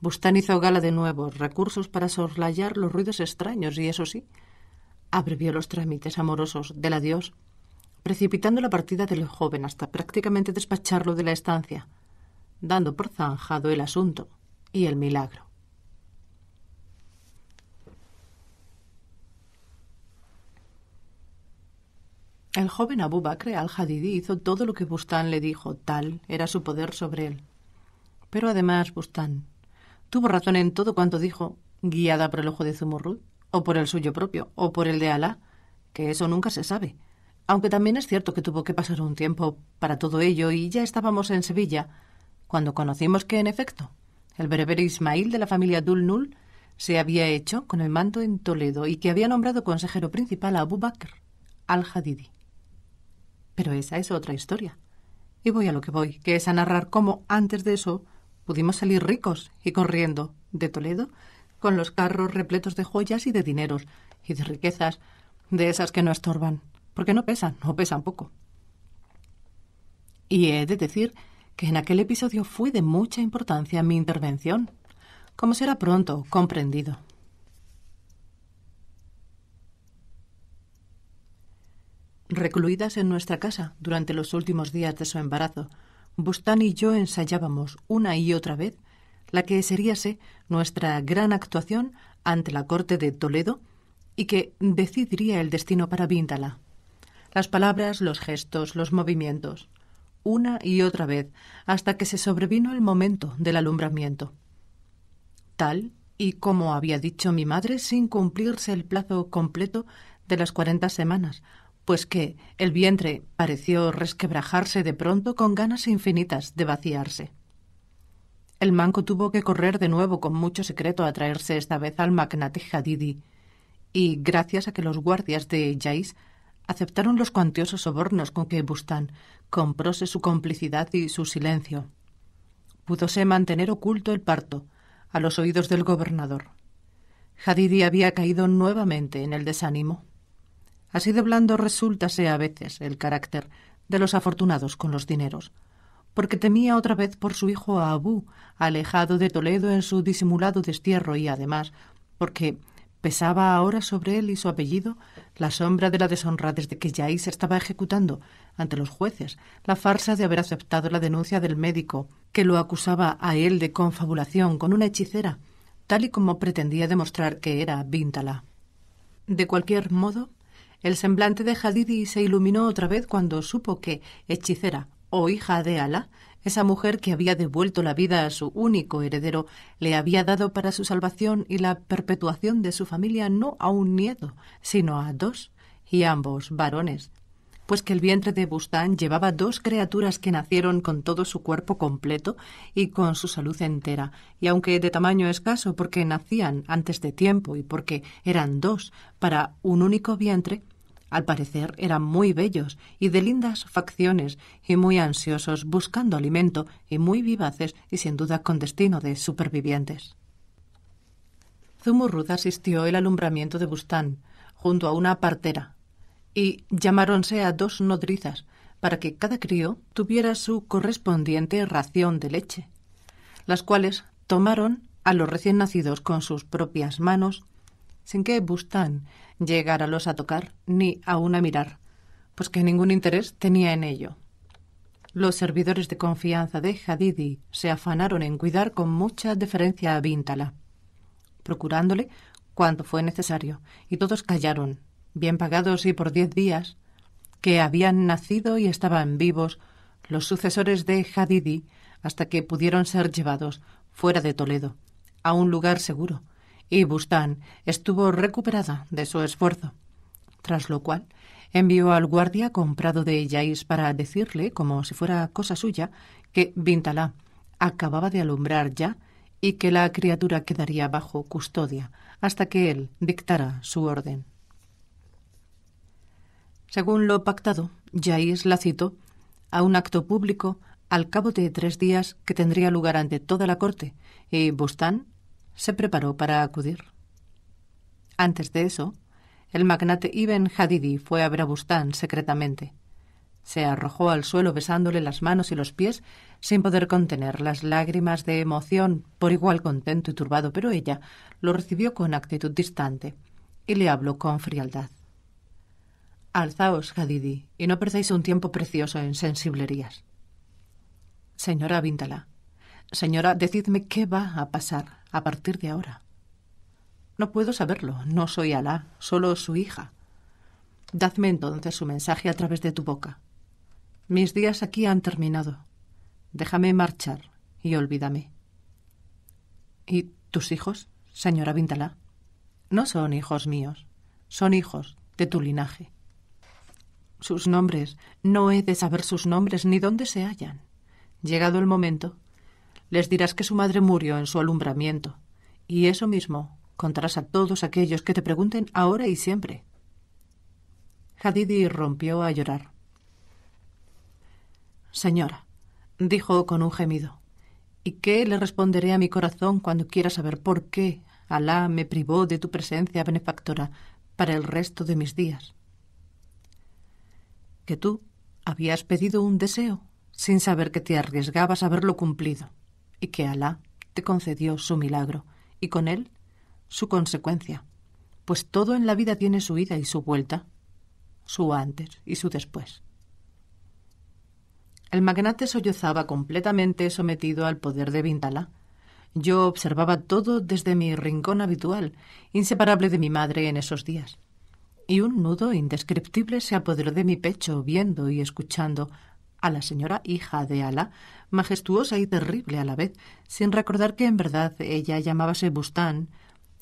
Bustán hizo gala de nuevos recursos para soslayar los ruidos extraños y, eso sí, abrevió los trámites amorosos del adiós, precipitando la partida del joven hasta prácticamente despacharlo de la estancia, dando por zanjado el asunto y el milagro. El joven Abu Bakr al-Hadidi hizo todo lo que Bustán le dijo, tal era su poder sobre él. Pero además, Bustán tuvo razón en todo cuanto dijo, guiada por el ojo de Zumurrud, o por el suyo propio, o por el de Alá, que eso nunca se sabe. Aunque también es cierto que tuvo que pasar un tiempo para todo ello y ya estábamos en Sevilla cuando conocimos que, en efecto, el bereber Ismail de la familia Dulnul se había hecho con el mando en Toledo y que había nombrado consejero principal a Abu Bakr al-Hadidi. Pero esa es otra historia. Y voy a lo que voy, que es a narrar cómo antes de eso pudimos salir ricos y corriendo de Toledo con los carros repletos de joyas y de dineros y de riquezas, de esas que no estorban, porque no pesan, no pesan poco. Y he de decir que en aquel episodio fue de mucha importancia mi intervención, como será pronto comprendido. Recluidas en nuestra casa durante los últimos días de su embarazo, Bustán y yo ensayábamos una y otra vez la que seríase nuestra gran actuación ante la corte de Toledo y que decidiría el destino para Víndala. Las palabras, los gestos, los movimientos, una y otra vez, hasta que se sobrevino el momento del alumbramiento. Tal y como había dicho mi madre, sin cumplirse el plazo completo de las cuarenta semanas, pues que el vientre pareció resquebrajarse de pronto con ganas infinitas de vaciarse. El manco tuvo que correr de nuevo con mucho secreto a traerse esta vez al magnate Hadidi, y gracias a que los guardias de Jais aceptaron los cuantiosos sobornos con que Bustán compróse su complicidad y su silencio. pudose mantener oculto el parto a los oídos del gobernador. Hadidi había caído nuevamente en el desánimo. Así de blando resultase a veces el carácter de los afortunados con los dineros, porque temía otra vez por su hijo a Abu, alejado de Toledo en su disimulado destierro y además porque pesaba ahora sobre él y su apellido la sombra de la deshonra desde que yais se estaba ejecutando ante los jueces, la farsa de haber aceptado la denuncia del médico que lo acusaba a él de confabulación con una hechicera, tal y como pretendía demostrar que era Víntala. De cualquier modo, el semblante de Hadidi se iluminó otra vez cuando supo que, hechicera o hija de Ala, esa mujer que había devuelto la vida a su único heredero, le había dado para su salvación y la perpetuación de su familia no a un nieto, sino a dos, y ambos varones, pues que el vientre de Bustán llevaba dos criaturas que nacieron con todo su cuerpo completo y con su salud entera, y aunque de tamaño escaso porque nacían antes de tiempo y porque eran dos para un único vientre, al parecer eran muy bellos y de lindas facciones y muy ansiosos buscando alimento y muy vivaces y sin duda con destino de supervivientes. Zumurrud asistió el alumbramiento de Bustán junto a una partera y llamáronse a dos nodrizas para que cada crío tuviera su correspondiente ración de leche, las cuales tomaron a los recién nacidos con sus propias manos sin que Bustán llegáralos a tocar ni aun a mirar, pues que ningún interés tenía en ello. Los servidores de confianza de Hadidi se afanaron en cuidar con mucha deferencia a Víntala, procurándole cuanto fue necesario, y todos callaron, bien pagados y por diez días, que habían nacido y estaban vivos los sucesores de Hadidi hasta que pudieron ser llevados fuera de Toledo, a un lugar seguro, y Bustán estuvo recuperada de su esfuerzo, tras lo cual envió al guardia comprado de Yais para decirle, como si fuera cosa suya, que Vintalá acababa de alumbrar ya y que la criatura quedaría bajo custodia hasta que él dictara su orden. Según lo pactado, Yais la citó a un acto público al cabo de tres días que tendría lugar ante toda la corte, y Bustán se preparó para acudir. Antes de eso, el magnate Ibn Hadidi fue a ver a bustán secretamente. Se arrojó al suelo besándole las manos y los pies sin poder contener las lágrimas de emoción, por igual contento y turbado, pero ella lo recibió con actitud distante y le habló con frialdad. Alzaos, Hadidi, y no perdáis un tiempo precioso en sensiblerías. Señora Víntala, Señora, decidme qué va a pasar a partir de ahora. No puedo saberlo, no soy Alá, solo su hija. Dadme entonces su mensaje a través de tu boca. Mis días aquí han terminado. Déjame marchar y olvídame. ¿Y tus hijos, señora Vintalá? No son hijos míos, son hijos de tu linaje. Sus nombres, no he de saber sus nombres ni dónde se hallan. Llegado el momento, les dirás que su madre murió en su alumbramiento. Y eso mismo contarás a todos aquellos que te pregunten ahora y siempre. Hadidi rompió a llorar. Señora, dijo con un gemido, ¿y qué le responderé a mi corazón cuando quiera saber por qué Alá me privó de tu presencia benefactora para el resto de mis días? Que tú habías pedido un deseo sin saber que te arriesgabas a verlo cumplido y que Alá te concedió su milagro y con él su consecuencia, pues todo en la vida tiene su ida y su vuelta, su antes y su después. El magnate sollozaba completamente sometido al poder de Vindala. Yo observaba todo desde mi rincón habitual, inseparable de mi madre en esos días. Y un nudo indescriptible se apoderó de mi pecho viendo y escuchando a la señora hija de Ala, majestuosa y terrible a la vez, sin recordar que en verdad ella llamábase Bustán,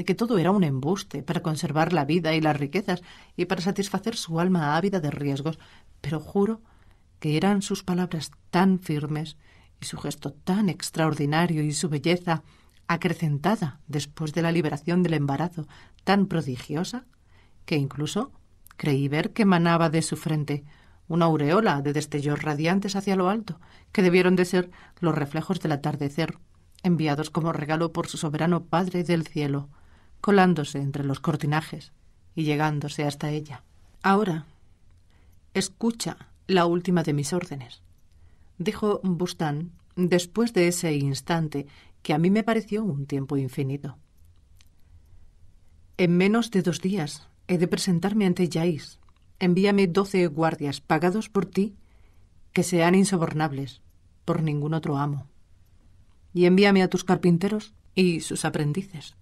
que todo era un embuste para conservar la vida y las riquezas y para satisfacer su alma ávida de riesgos, pero juro que eran sus palabras tan firmes y su gesto tan extraordinario y su belleza acrecentada después de la liberación del embarazo tan prodigiosa, que incluso creí ver que manaba de su frente una aureola de destellos radiantes hacia lo alto, que debieron de ser los reflejos del atardecer, enviados como regalo por su soberano Padre del cielo, colándose entre los cortinajes y llegándose hasta ella. Ahora, escucha la última de mis órdenes, dijo Bustán después de ese instante que a mí me pareció un tiempo infinito. En menos de dos días he de presentarme ante Jais envíame doce guardias pagados por ti que sean insobornables por ningún otro amo. Y envíame a tus carpinteros y sus aprendices,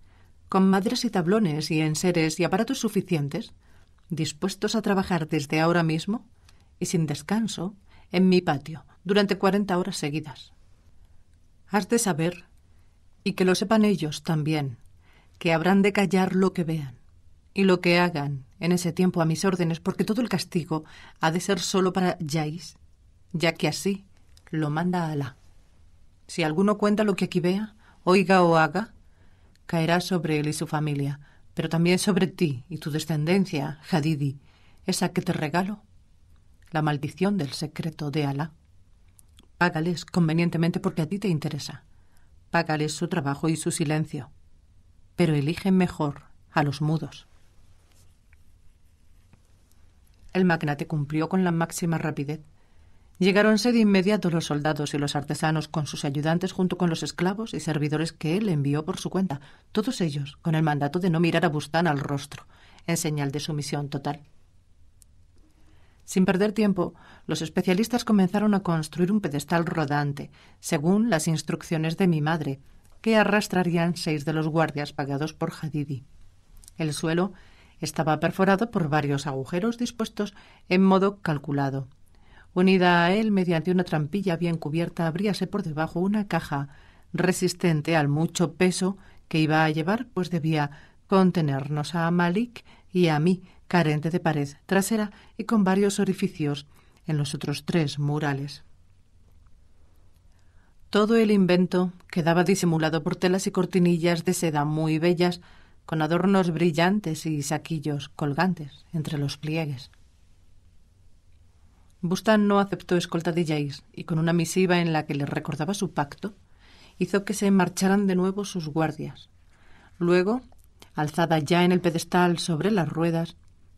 con madres y tablones y enseres y aparatos suficientes, dispuestos a trabajar desde ahora mismo y sin descanso en mi patio durante cuarenta horas seguidas. Has de saber, y que lo sepan ellos también, que habrán de callar lo que vean y lo que hagan en ese tiempo a mis órdenes, porque todo el castigo ha de ser solo para Yais, ya que así lo manda Alá. Si alguno cuenta lo que aquí vea, oiga o haga, caerá sobre él y su familia, pero también sobre ti y tu descendencia, Hadidi, esa que te regalo, la maldición del secreto de Alá. Págales convenientemente porque a ti te interesa. Págales su trabajo y su silencio. Pero eligen mejor a los mudos. El magnate cumplió con la máxima rapidez. Llegáronse de inmediato los soldados y los artesanos con sus ayudantes junto con los esclavos y servidores que él envió por su cuenta, todos ellos con el mandato de no mirar a Bustán al rostro, en señal de sumisión total. Sin perder tiempo, los especialistas comenzaron a construir un pedestal rodante, según las instrucciones de mi madre, que arrastrarían seis de los guardias pagados por Hadidi. El suelo estaba perforado por varios agujeros dispuestos en modo calculado. Unida a él mediante una trampilla bien cubierta, abríase por debajo una caja resistente al mucho peso que iba a llevar, pues debía contenernos a Malik y a mí, carente de pared trasera y con varios orificios en los otros tres murales. Todo el invento quedaba disimulado por telas y cortinillas de seda muy bellas, con adornos brillantes y saquillos colgantes entre los pliegues. Bustan no aceptó escolta de Jais y con una misiva en la que le recordaba su pacto, hizo que se marcharan de nuevo sus guardias. Luego, alzada ya en el pedestal sobre las ruedas,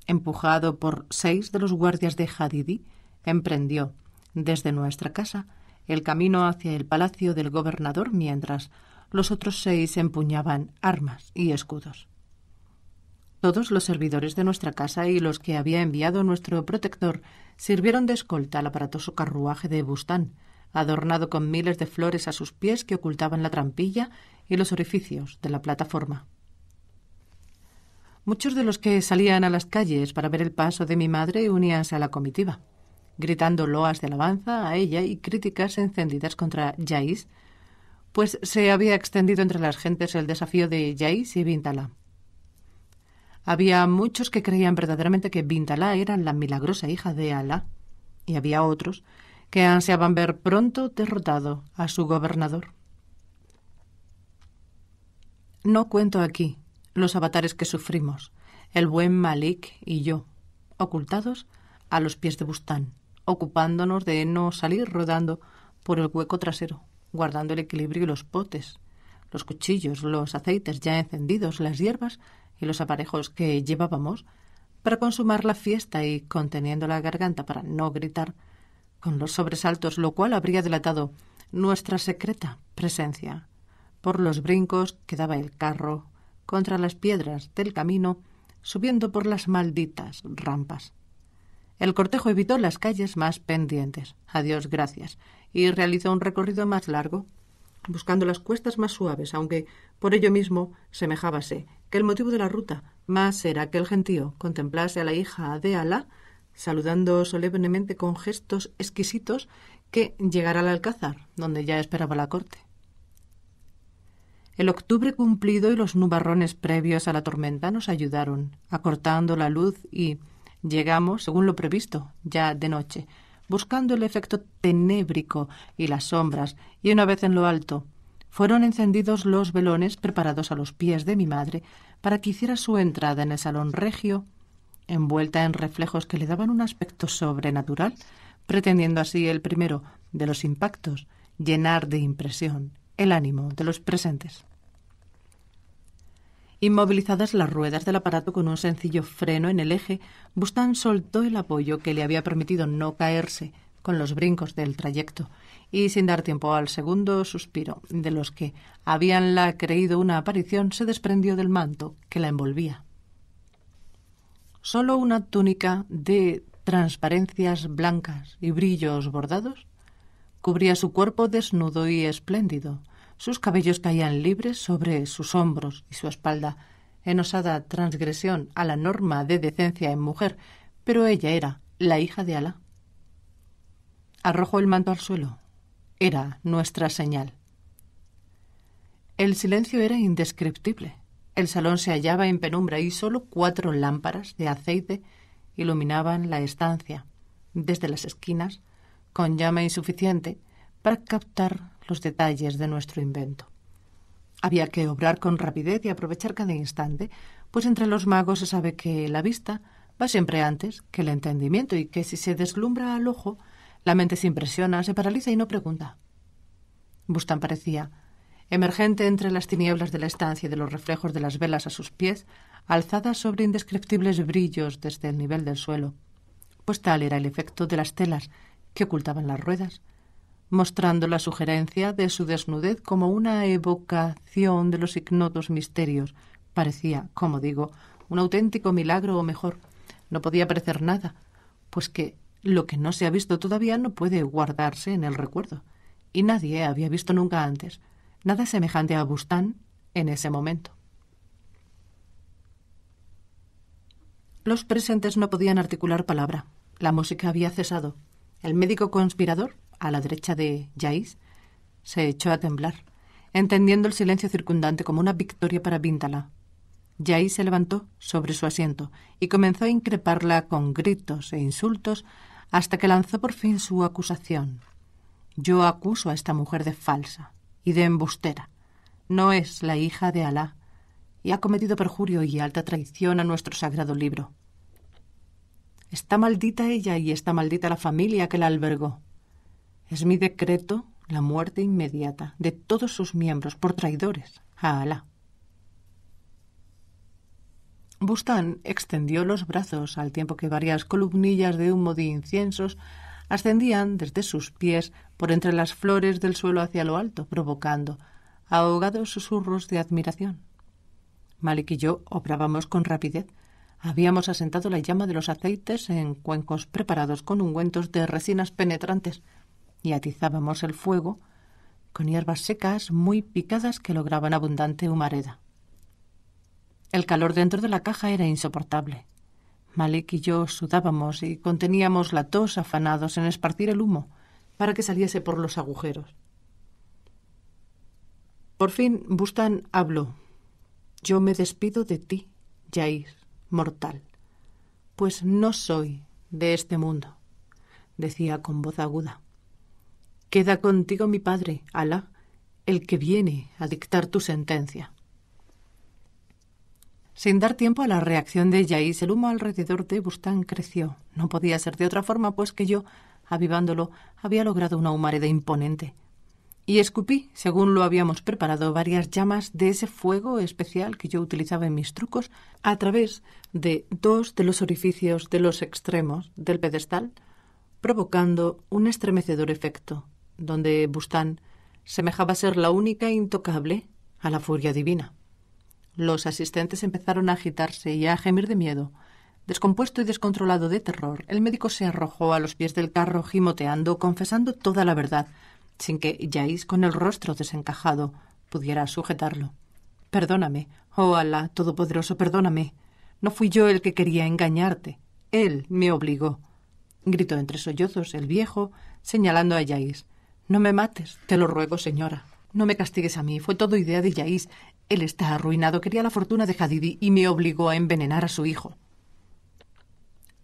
empujado por seis de los guardias de Jadidi, emprendió, desde nuestra casa, el camino hacia el palacio del gobernador mientras los otros seis empuñaban armas y escudos. Todos los servidores de nuestra casa y los que había enviado nuestro protector sirvieron de escolta al aparatoso carruaje de Bustán, adornado con miles de flores a sus pies que ocultaban la trampilla y los orificios de la plataforma. Muchos de los que salían a las calles para ver el paso de mi madre uníanse a la comitiva, gritando loas de alabanza a ella y críticas encendidas contra Jais, pues se había extendido entre las gentes el desafío de Jais y Vintala. Había muchos que creían verdaderamente que Vintala era la milagrosa hija de Alá, y había otros que ansiaban ver pronto derrotado a su gobernador. No cuento aquí los avatares que sufrimos, el buen Malik y yo, ocultados a los pies de Bustán, ocupándonos de no salir rodando por el hueco trasero guardando el equilibrio y los potes, los cuchillos, los aceites ya encendidos, las hierbas y los aparejos que llevábamos para consumar la fiesta y conteniendo la garganta para no gritar con los sobresaltos, lo cual habría delatado nuestra secreta presencia. Por los brincos que daba el carro contra las piedras del camino, subiendo por las malditas rampas. El cortejo evitó las calles más pendientes. Adiós, gracias y realizó un recorrido más largo, buscando las cuestas más suaves, aunque por ello mismo semejábase que el motivo de la ruta más era que el gentío contemplase a la hija de Alá, saludando solemnemente con gestos exquisitos que llegara al alcázar, donde ya esperaba la corte. El octubre cumplido y los nubarrones previos a la tormenta nos ayudaron, acortando la luz y llegamos, según lo previsto, ya de noche, buscando el efecto tenébrico y las sombras, y una vez en lo alto, fueron encendidos los velones preparados a los pies de mi madre para que hiciera su entrada en el salón regio, envuelta en reflejos que le daban un aspecto sobrenatural, pretendiendo así el primero de los impactos llenar de impresión el ánimo de los presentes. Inmovilizadas las ruedas del aparato con un sencillo freno en el eje, Bustán soltó el apoyo que le había permitido no caerse con los brincos del trayecto y sin dar tiempo al segundo suspiro de los que habíanla creído una aparición, se desprendió del manto que la envolvía. Solo una túnica de transparencias blancas y brillos bordados cubría su cuerpo desnudo y espléndido, sus cabellos caían libres sobre sus hombros y su espalda, en osada transgresión a la norma de decencia en mujer, pero ella era la hija de Alá. Arrojó el manto al suelo. Era nuestra señal. El silencio era indescriptible. El salón se hallaba en penumbra y solo cuatro lámparas de aceite iluminaban la estancia, desde las esquinas, con llama insuficiente para captar los detalles de nuestro invento. Había que obrar con rapidez y aprovechar cada instante, pues entre los magos se sabe que la vista va siempre antes que el entendimiento y que si se deslumbra al ojo, la mente se impresiona, se paraliza y no pregunta. Bustán parecía, emergente entre las tinieblas de la estancia y de los reflejos de las velas a sus pies, alzada sobre indescriptibles brillos desde el nivel del suelo, pues tal era el efecto de las telas que ocultaban las ruedas mostrando la sugerencia de su desnudez como una evocación de los ignotos misterios. Parecía, como digo, un auténtico milagro o mejor. No podía parecer nada, pues que lo que no se ha visto todavía no puede guardarse en el recuerdo. Y nadie había visto nunca antes nada semejante a Bustán en ese momento. Los presentes no podían articular palabra. La música había cesado. El médico conspirador a la derecha de Yais se echó a temblar, entendiendo el silencio circundante como una victoria para Víntala. Yais se levantó sobre su asiento y comenzó a increparla con gritos e insultos hasta que lanzó por fin su acusación. Yo acuso a esta mujer de falsa y de embustera. No es la hija de Alá y ha cometido perjurio y alta traición a nuestro sagrado libro. Está maldita ella y está maldita la familia que la albergó. Es mi decreto la muerte inmediata de todos sus miembros por traidores a Alá. Bustán extendió los brazos al tiempo que varias columnillas de humo de inciensos ascendían desde sus pies por entre las flores del suelo hacia lo alto, provocando ahogados susurros de admiración. Malik y yo obrábamos con rapidez. Habíamos asentado la llama de los aceites en cuencos preparados con ungüentos de resinas penetrantes, y atizábamos el fuego con hierbas secas muy picadas que lograban abundante humareda. El calor dentro de la caja era insoportable. Malik y yo sudábamos y conteníamos la tos afanados en esparcir el humo para que saliese por los agujeros. Por fin, Bustan habló. Yo me despido de ti, Jair, mortal, pues no soy de este mundo, decía con voz aguda. Queda contigo mi padre, Alá, el que viene a dictar tu sentencia. Sin dar tiempo a la reacción de Yais, el humo alrededor de Bustán creció. No podía ser de otra forma, pues que yo, avivándolo, había logrado una humareda imponente. Y escupí, según lo habíamos preparado, varias llamas de ese fuego especial que yo utilizaba en mis trucos a través de dos de los orificios de los extremos del pedestal, provocando un estremecedor efecto donde Bustán semejaba ser la única intocable a la furia divina. Los asistentes empezaron a agitarse y a gemir de miedo. Descompuesto y descontrolado de terror, el médico se arrojó a los pies del carro gimoteando, confesando toda la verdad, sin que Yais, con el rostro desencajado, pudiera sujetarlo. Perdóname, oh Alá Todopoderoso, perdóname. No fui yo el que quería engañarte. Él me obligó. Gritó entre sollozos el viejo, señalando a Yais, no me mates, te lo ruego, señora. No me castigues a mí, fue todo idea de Yaís. Él está arruinado, quería la fortuna de Jadidi y me obligó a envenenar a su hijo.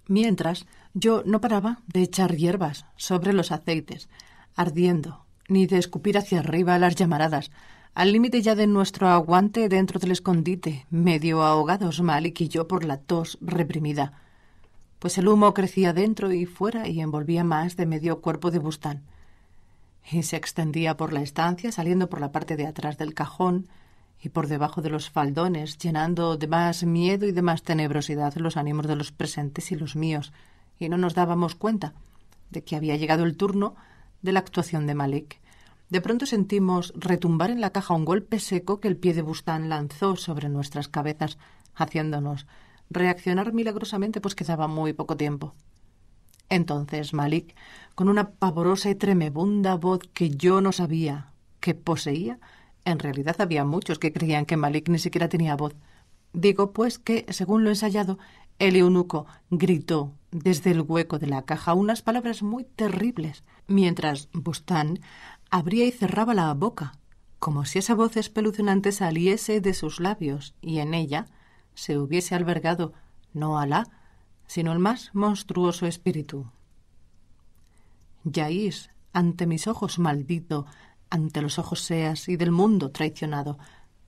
Mientras, yo no paraba de echar hierbas sobre los aceites, ardiendo, ni de escupir hacia arriba las llamaradas, al límite ya de nuestro aguante dentro del escondite, medio ahogados mal y yo por la tos reprimida, pues el humo crecía dentro y fuera y envolvía más de medio cuerpo de Bustán y se extendía por la estancia, saliendo por la parte de atrás del cajón y por debajo de los faldones, llenando de más miedo y de más tenebrosidad los ánimos de los presentes y los míos, y no nos dábamos cuenta de que había llegado el turno de la actuación de Malik. De pronto sentimos retumbar en la caja un golpe seco que el pie de Bustán lanzó sobre nuestras cabezas, haciéndonos reaccionar milagrosamente, pues quedaba muy poco tiempo. Entonces Malik, con una pavorosa y tremebunda voz que yo no sabía que poseía, en realidad había muchos que creían que Malik ni siquiera tenía voz. Digo pues que, según lo ensayado, el eunuco gritó desde el hueco de la caja unas palabras muy terribles, mientras Bustán abría y cerraba la boca, como si esa voz espeluznante saliese de sus labios y en ella se hubiese albergado no Alá, sino el más monstruoso espíritu. Yaís, ante mis ojos maldito, ante los ojos seas y del mundo traicionado,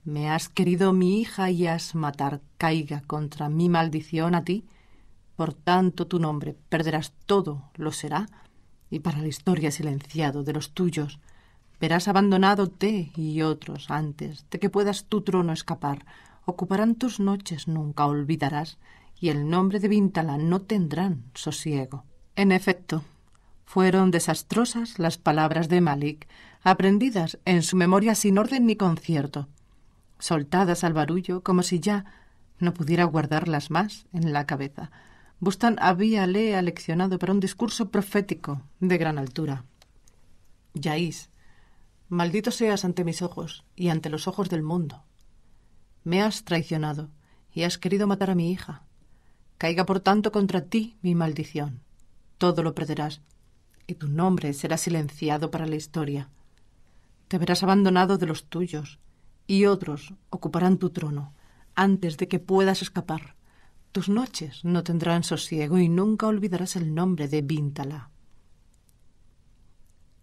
me has querido mi hija y has matar, caiga contra mi maldición a ti, por tanto tu nombre perderás todo, lo será, y para la historia silenciado de los tuyos, verás abandonado te y otros antes de que puedas tu trono escapar, ocuparán tus noches, nunca olvidarás, y el nombre de Vintala no tendrán sosiego. En efecto, fueron desastrosas las palabras de Malik, aprendidas en su memoria sin orden ni concierto, soltadas al barullo como si ya no pudiera guardarlas más en la cabeza. Bustan habíale aleccionado para un discurso profético de gran altura. Yaís, maldito seas ante mis ojos y ante los ojos del mundo. Me has traicionado y has querido matar a mi hija. Caiga por tanto contra ti mi maldición. Todo lo perderás, y tu nombre será silenciado para la historia. Te verás abandonado de los tuyos, y otros ocuparán tu trono antes de que puedas escapar. Tus noches no tendrán sosiego y nunca olvidarás el nombre de Víntala.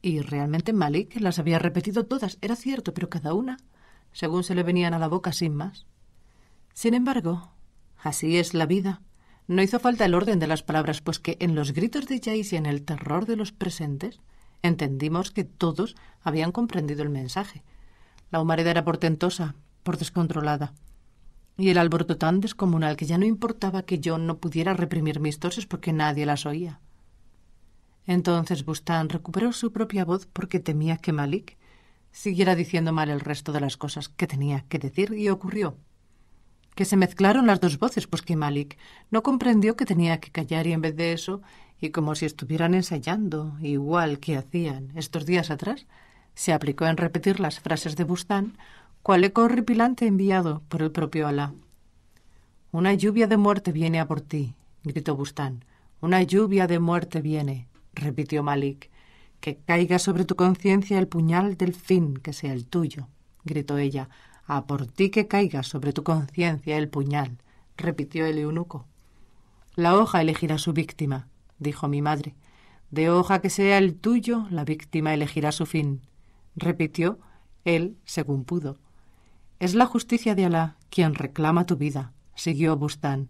Y realmente Malik las había repetido todas, era cierto, pero cada una, según se le venían a la boca sin más. Sin embargo, así es la vida. No hizo falta el orden de las palabras, pues que en los gritos de Jace y en el terror de los presentes entendimos que todos habían comprendido el mensaje. La humareda era portentosa, por descontrolada, y el alboroto tan descomunal que ya no importaba que yo no pudiera reprimir mis toses porque nadie las oía. Entonces Bustán recuperó su propia voz porque temía que Malik siguiera diciendo mal el resto de las cosas que tenía que decir y ocurrió que se mezclaron las dos voces, pues que Malik no comprendió que tenía que callar y en vez de eso, y como si estuvieran ensayando, igual que hacían estos días atrás, se aplicó en repetir las frases de Bustán, cual eco horripilante enviado por el propio Alá. Una lluvia de muerte viene a por ti, gritó Bustán. Una lluvia de muerte viene, repitió Malik. Que caiga sobre tu conciencia el puñal del fin que sea el tuyo, gritó ella, a por ti que caiga sobre tu conciencia el puñal, repitió el eunuco. La hoja elegirá su víctima, dijo mi madre. De hoja que sea el tuyo, la víctima elegirá su fin, repitió él según pudo. Es la justicia de Alá quien reclama tu vida, siguió Bustán.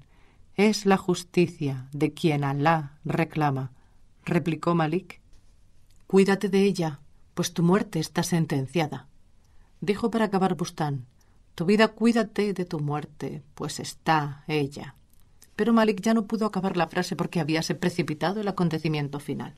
Es la justicia de quien Alá reclama, replicó Malik. Cuídate de ella, pues tu muerte está sentenciada dijo para acabar Bustán, tu vida cuídate de tu muerte, pues está ella. Pero Malik ya no pudo acabar la frase porque habíase precipitado el acontecimiento final.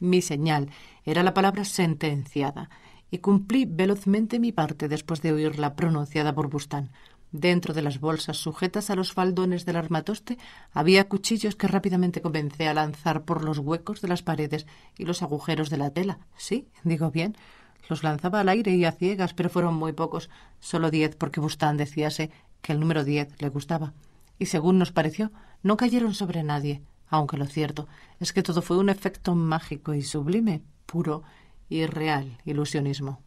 Mi señal era la palabra sentenciada, y cumplí velozmente mi parte después de oírla pronunciada por Bustán. Dentro de las bolsas sujetas a los faldones del armatoste había cuchillos que rápidamente comencé a lanzar por los huecos de las paredes y los agujeros de la tela. Sí, digo bien, los lanzaba al aire y a ciegas, pero fueron muy pocos, solo diez, porque Bustán decíase que el número diez le gustaba. Y según nos pareció, no cayeron sobre nadie, aunque lo cierto es que todo fue un efecto mágico y sublime, puro y real ilusionismo.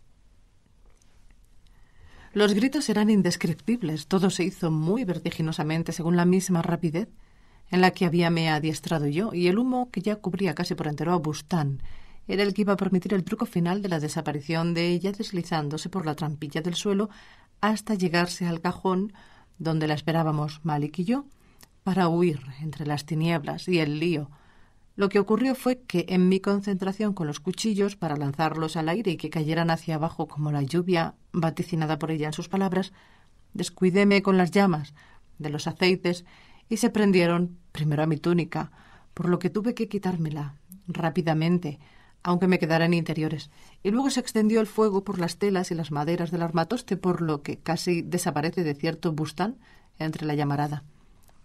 Los gritos eran indescriptibles, todo se hizo muy vertiginosamente según la misma rapidez en la que había me adiestrado yo, y el humo que ya cubría casi por entero a Bustán era el que iba a permitir el truco final de la desaparición de ella deslizándose por la trampilla del suelo hasta llegarse al cajón donde la esperábamos Malik y yo para huir entre las tinieblas y el lío. Lo que ocurrió fue que en mi concentración con los cuchillos para lanzarlos al aire y que cayeran hacia abajo como la lluvia vaticinada por ella en sus palabras, descuidéme con las llamas de los aceites y se prendieron primero a mi túnica, por lo que tuve que quitármela rápidamente aunque me quedaran interiores. Y luego se extendió el fuego por las telas y las maderas del armatoste, por lo que casi desaparece de cierto bustán entre la llamarada,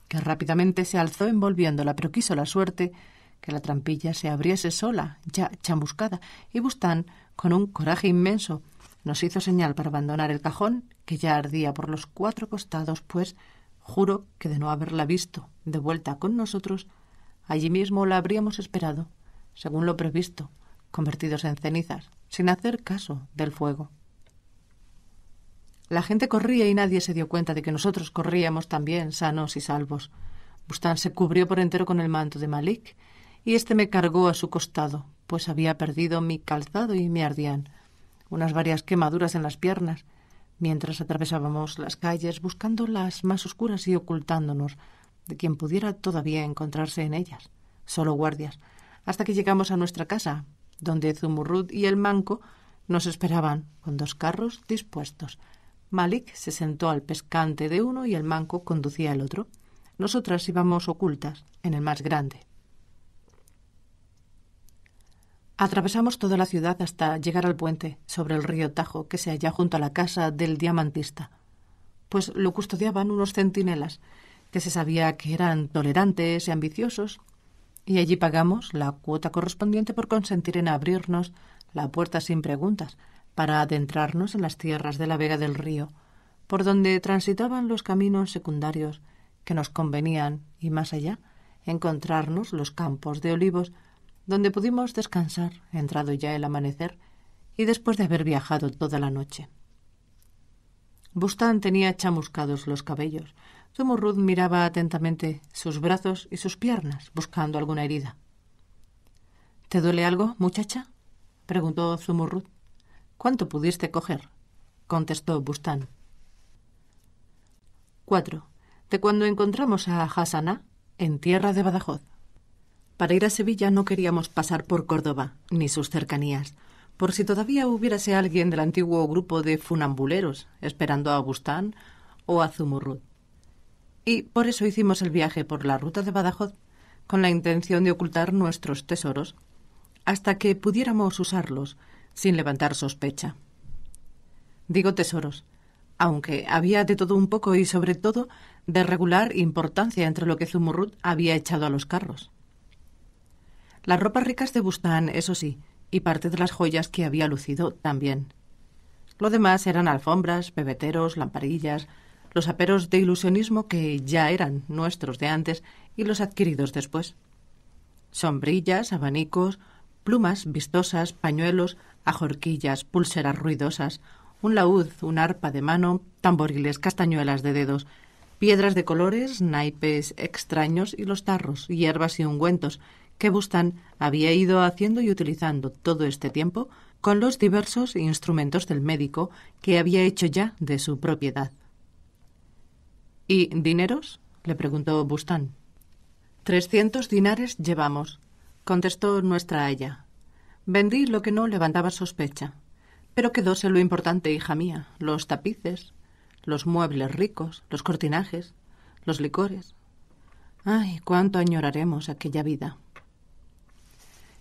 que rápidamente se alzó envolviéndola, pero quiso la suerte que la trampilla se abriese sola, ya chamuscada, y Bustán, con un coraje inmenso, nos hizo señal para abandonar el cajón, que ya ardía por los cuatro costados, pues juro que de no haberla visto de vuelta con nosotros, allí mismo la habríamos esperado, según lo previsto, convertidos en cenizas, sin hacer caso del fuego. La gente corría y nadie se dio cuenta de que nosotros corríamos también, sanos y salvos. Bustán se cubrió por entero con el manto de Malik, y éste me cargó a su costado, pues había perdido mi calzado y me ardían unas varias quemaduras en las piernas, mientras atravesábamos las calles buscando las más oscuras y ocultándonos de quien pudiera todavía encontrarse en ellas, solo guardias, hasta que llegamos a nuestra casa, donde Zumurrud y el Manco nos esperaban con dos carros dispuestos. Malik se sentó al pescante de uno y el Manco conducía el otro. Nosotras íbamos ocultas en el más grande. Atravesamos toda la ciudad hasta llegar al puente sobre el río Tajo que se halla junto a la casa del diamantista, pues lo custodiaban unos centinelas que se sabía que eran tolerantes y ambiciosos y allí pagamos la cuota correspondiente por consentir en abrirnos la puerta sin preguntas para adentrarnos en las tierras de la Vega del Río, por donde transitaban los caminos secundarios que nos convenían y más allá encontrarnos los campos de olivos donde pudimos descansar, entrado ya el amanecer, y después de haber viajado toda la noche. Bustán tenía chamuscados los cabellos, Zumurrud miraba atentamente sus brazos y sus piernas, buscando alguna herida. ¿Te duele algo, muchacha? preguntó Zumurrud. ¿Cuánto pudiste coger? contestó Bustán. IV. De cuando encontramos a Hassaná en tierra de Badajoz. Para ir a Sevilla no queríamos pasar por Córdoba ni sus cercanías, por si todavía hubiérase alguien del antiguo grupo de funambuleros esperando a Bustán o a Zumurrut. Y por eso hicimos el viaje por la ruta de Badajoz con la intención de ocultar nuestros tesoros hasta que pudiéramos usarlos sin levantar sospecha. Digo tesoros, aunque había de todo un poco y sobre todo de regular importancia entre lo que Zumurrut había echado a los carros. Las ropas ricas de Bustán, eso sí, y parte de las joyas que había lucido también. Lo demás eran alfombras, bebeteros, lamparillas, los aperos de ilusionismo que ya eran nuestros de antes y los adquiridos después. Sombrillas, abanicos, plumas vistosas, pañuelos, ajorquillas, pulseras ruidosas, un laúd, un arpa de mano, tamboriles, castañuelas de dedos, piedras de colores, naipes extraños y los tarros, hierbas y ungüentos que Bustan había ido haciendo y utilizando todo este tiempo con los diversos instrumentos del médico que había hecho ya de su propiedad. ¿Y dineros? le preguntó Bustán. Trescientos dinares llevamos, contestó nuestra ella. Vendí lo que no levantaba sospecha. Pero quedóse lo importante, hija mía, los tapices, los muebles ricos, los cortinajes, los licores. Ay, cuánto añoraremos aquella vida.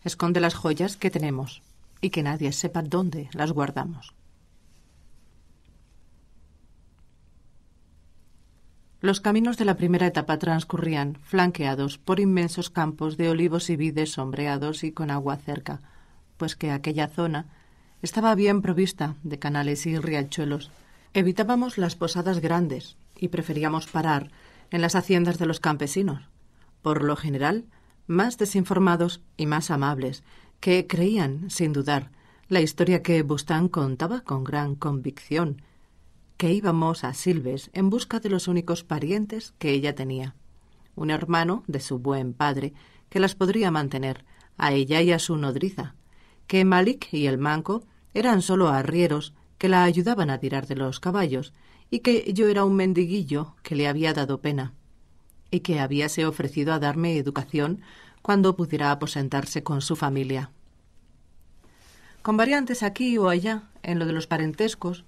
Esconde las joyas que tenemos y que nadie sepa dónde las guardamos. Los caminos de la primera etapa transcurrían, flanqueados por inmensos campos de olivos y vides sombreados y con agua cerca, pues que aquella zona estaba bien provista de canales y riachuelos. Evitábamos las posadas grandes y preferíamos parar en las haciendas de los campesinos, por lo general más desinformados y más amables, que creían, sin dudar, la historia que Bustán contaba con gran convicción que íbamos a Silves en busca de los únicos parientes que ella tenía. Un hermano de su buen padre que las podría mantener, a ella y a su nodriza, que Malik y el manco eran solo arrieros que la ayudaban a tirar de los caballos y que yo era un mendiguillo que le había dado pena y que habíase ofrecido a darme educación cuando pudiera aposentarse con su familia. Con variantes aquí o allá en lo de los parentescos,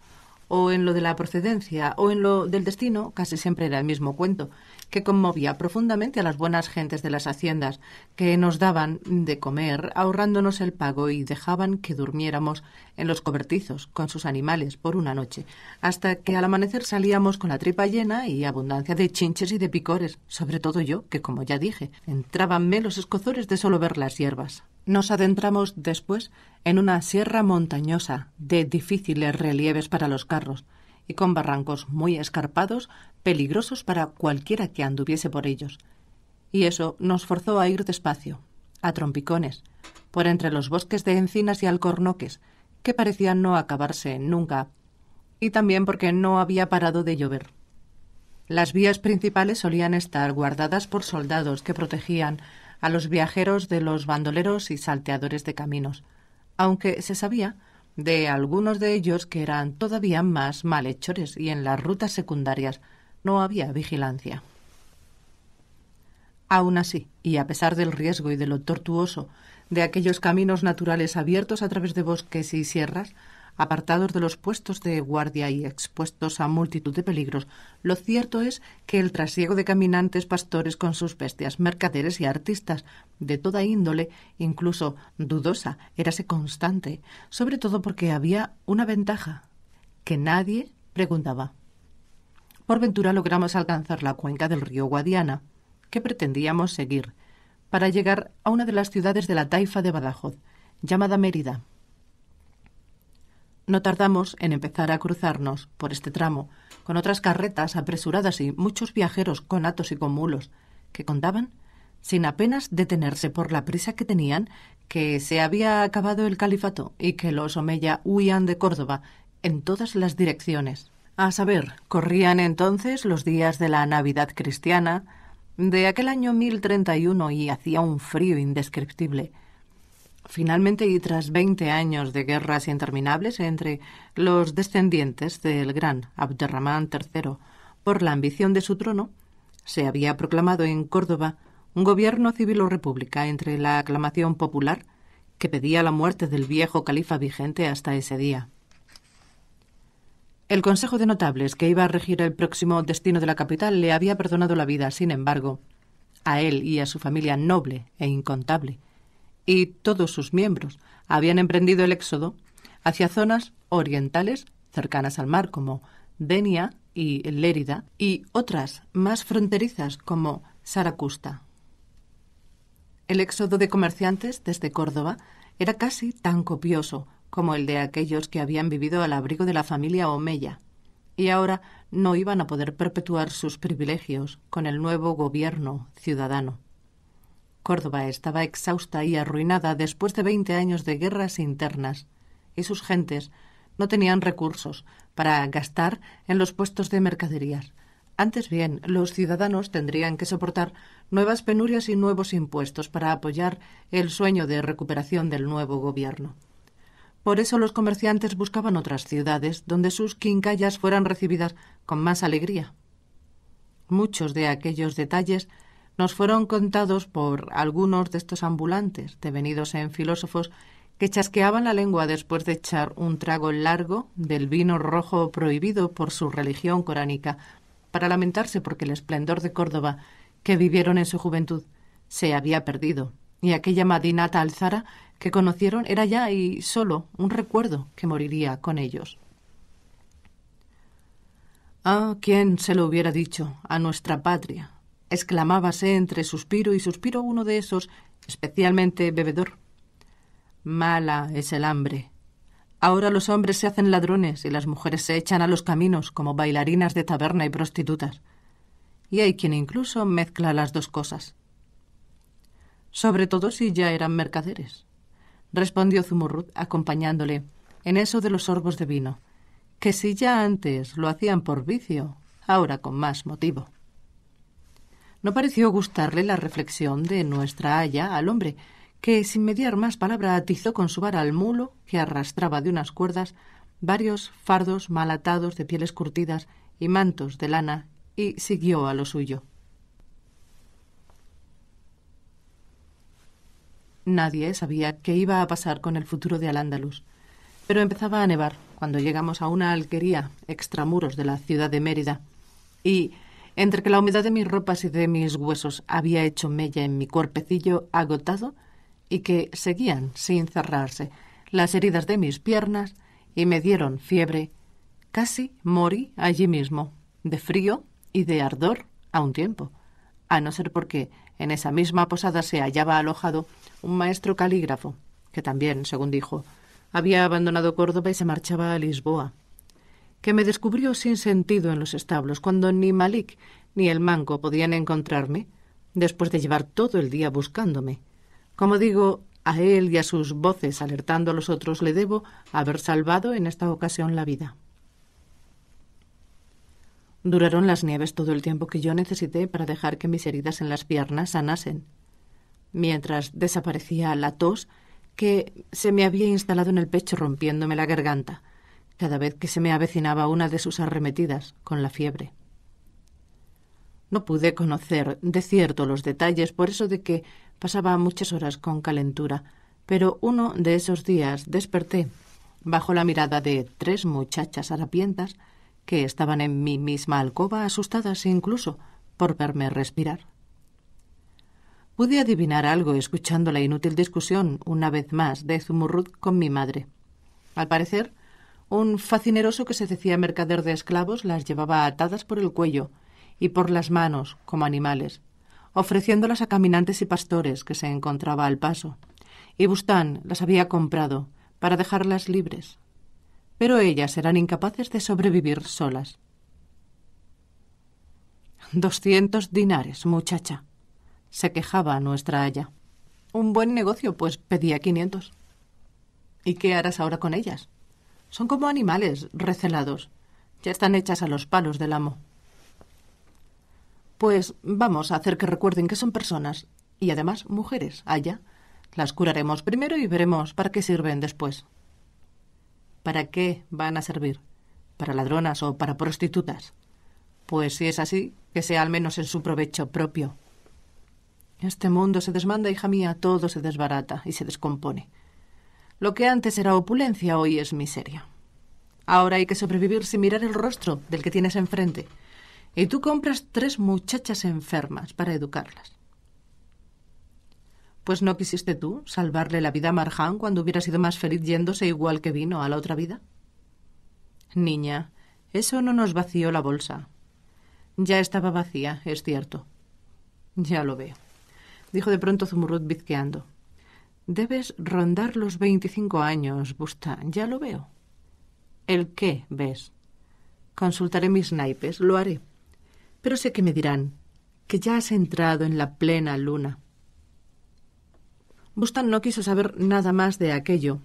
o en lo de la procedencia o en lo del destino, casi siempre era el mismo cuento, que conmovía profundamente a las buenas gentes de las haciendas, que nos daban de comer ahorrándonos el pago y dejaban que durmiéramos en los cobertizos con sus animales por una noche, hasta que al amanecer salíamos con la tripa llena y abundancia de chinches y de picores, sobre todo yo, que como ya dije, entrábanme los escozores de solo ver las hierbas. Nos adentramos después en una sierra montañosa de difíciles relieves para los carros y con barrancos muy escarpados, peligrosos para cualquiera que anduviese por ellos. Y eso nos forzó a ir despacio, a trompicones, por entre los bosques de encinas y alcornoques, que parecían no acabarse nunca, y también porque no había parado de llover. Las vías principales solían estar guardadas por soldados que protegían a los viajeros de los bandoleros y salteadores de caminos aunque se sabía de algunos de ellos que eran todavía más malhechores y en las rutas secundarias no había vigilancia. Aun así, y a pesar del riesgo y de lo tortuoso de aquellos caminos naturales abiertos a través de bosques y sierras, apartados de los puestos de guardia y expuestos a multitud de peligros, lo cierto es que el trasiego de caminantes, pastores con sus bestias, mercaderes y artistas de toda índole, incluso dudosa, érase constante, sobre todo porque había una ventaja que nadie preguntaba. Por ventura logramos alcanzar la cuenca del río Guadiana, que pretendíamos seguir, para llegar a una de las ciudades de la taifa de Badajoz, llamada Mérida no tardamos en empezar a cruzarnos por este tramo, con otras carretas apresuradas y muchos viajeros con atos y con mulos, que contaban, sin apenas detenerse por la prisa que tenían, que se había acabado el califato y que los Omeya huían de Córdoba en todas las direcciones. A saber, corrían entonces los días de la Navidad cristiana de aquel año 1031 y hacía un frío indescriptible. Finalmente, y tras veinte años de guerras interminables entre los descendientes del gran Abderramán III por la ambición de su trono, se había proclamado en Córdoba un gobierno civil o república entre la aclamación popular que pedía la muerte del viejo califa vigente hasta ese día. El Consejo de Notables que iba a regir el próximo destino de la capital le había perdonado la vida, sin embargo, a él y a su familia noble e incontable, y todos sus miembros habían emprendido el éxodo hacia zonas orientales cercanas al mar como Denia y Lérida y otras más fronterizas como Saracusta. El éxodo de comerciantes desde Córdoba era casi tan copioso como el de aquellos que habían vivido al abrigo de la familia Omeya y ahora no iban a poder perpetuar sus privilegios con el nuevo gobierno ciudadano. Córdoba estaba exhausta y arruinada después de veinte años de guerras internas, y sus gentes no tenían recursos para gastar en los puestos de mercaderías. Antes bien, los ciudadanos tendrían que soportar nuevas penurias y nuevos impuestos para apoyar el sueño de recuperación del nuevo gobierno. Por eso los comerciantes buscaban otras ciudades donde sus quincallas fueran recibidas con más alegría. Muchos de aquellos detalles nos fueron contados por algunos de estos ambulantes, devenidos en filósofos, que chasqueaban la lengua después de echar un trago largo del vino rojo prohibido por su religión coránica, para lamentarse porque el esplendor de Córdoba que vivieron en su juventud se había perdido, y aquella madinata alzara que conocieron era ya y solo un recuerdo que moriría con ellos. Ah, quién se lo hubiera dicho a nuestra patria, exclamábase entre suspiro y suspiro uno de esos, especialmente bebedor. Mala es el hambre. Ahora los hombres se hacen ladrones y las mujeres se echan a los caminos como bailarinas de taberna y prostitutas. Y hay quien incluso mezcla las dos cosas. Sobre todo si ya eran mercaderes, respondió Zumurrut acompañándole en eso de los sorbos de vino, que si ya antes lo hacían por vicio, ahora con más motivo. No pareció gustarle la reflexión de nuestra haya al hombre, que sin mediar más palabra atizó con su vara al mulo que arrastraba de unas cuerdas varios fardos mal atados de pieles curtidas y mantos de lana y siguió a lo suyo. Nadie sabía qué iba a pasar con el futuro de al pero empezaba a nevar cuando llegamos a una alquería extramuros de la ciudad de Mérida y entre que la humedad de mis ropas y de mis huesos había hecho mella en mi cuerpecillo agotado y que seguían sin cerrarse las heridas de mis piernas y me dieron fiebre, casi morí allí mismo, de frío y de ardor a un tiempo, a no ser porque en esa misma posada se hallaba alojado un maestro calígrafo, que también, según dijo, había abandonado Córdoba y se marchaba a Lisboa que me descubrió sin sentido en los establos, cuando ni Malik ni el manco podían encontrarme, después de llevar todo el día buscándome. Como digo, a él y a sus voces alertando a los otros le debo haber salvado en esta ocasión la vida. Duraron las nieves todo el tiempo que yo necesité para dejar que mis heridas en las piernas sanasen, mientras desaparecía la tos que se me había instalado en el pecho rompiéndome la garganta cada vez que se me avecinaba una de sus arremetidas con la fiebre. No pude conocer de cierto los detalles por eso de que pasaba muchas horas con calentura, pero uno de esos días desperté bajo la mirada de tres muchachas harapientas que estaban en mi misma alcoba asustadas incluso por verme respirar. Pude adivinar algo escuchando la inútil discusión una vez más de Zumurrut con mi madre. Al parecer, un facineroso que se decía mercader de esclavos las llevaba atadas por el cuello y por las manos, como animales, ofreciéndolas a caminantes y pastores que se encontraba al paso. Y Bustán las había comprado para dejarlas libres. Pero ellas eran incapaces de sobrevivir solas. Doscientos dinares, muchacha, se quejaba nuestra Haya. Un buen negocio, pues pedía quinientos. ¿Y qué harás ahora con ellas? Son como animales recelados. Ya están hechas a los palos del amo. Pues vamos a hacer que recuerden que son personas y además mujeres. Allá. Las curaremos primero y veremos para qué sirven después. ¿Para qué van a servir? ¿Para ladronas o para prostitutas? Pues si es así, que sea al menos en su provecho propio. Este mundo se desmanda, hija mía, todo se desbarata y se descompone. Lo que antes era opulencia hoy es miseria. Ahora hay que sobrevivir sin mirar el rostro del que tienes enfrente. Y tú compras tres muchachas enfermas para educarlas. Pues no quisiste tú salvarle la vida a Marján cuando hubiera sido más feliz yéndose igual que vino a la otra vida. Niña, eso no nos vació la bolsa. Ya estaba vacía, es cierto. Ya lo veo, dijo de pronto Zumurrut bizqueando. Debes rondar los veinticinco años, Busta. Ya lo veo. ¿El qué ves? Consultaré mis naipes, lo haré. Pero sé que me dirán que ya has entrado en la plena luna. Bustan no quiso saber nada más de aquello,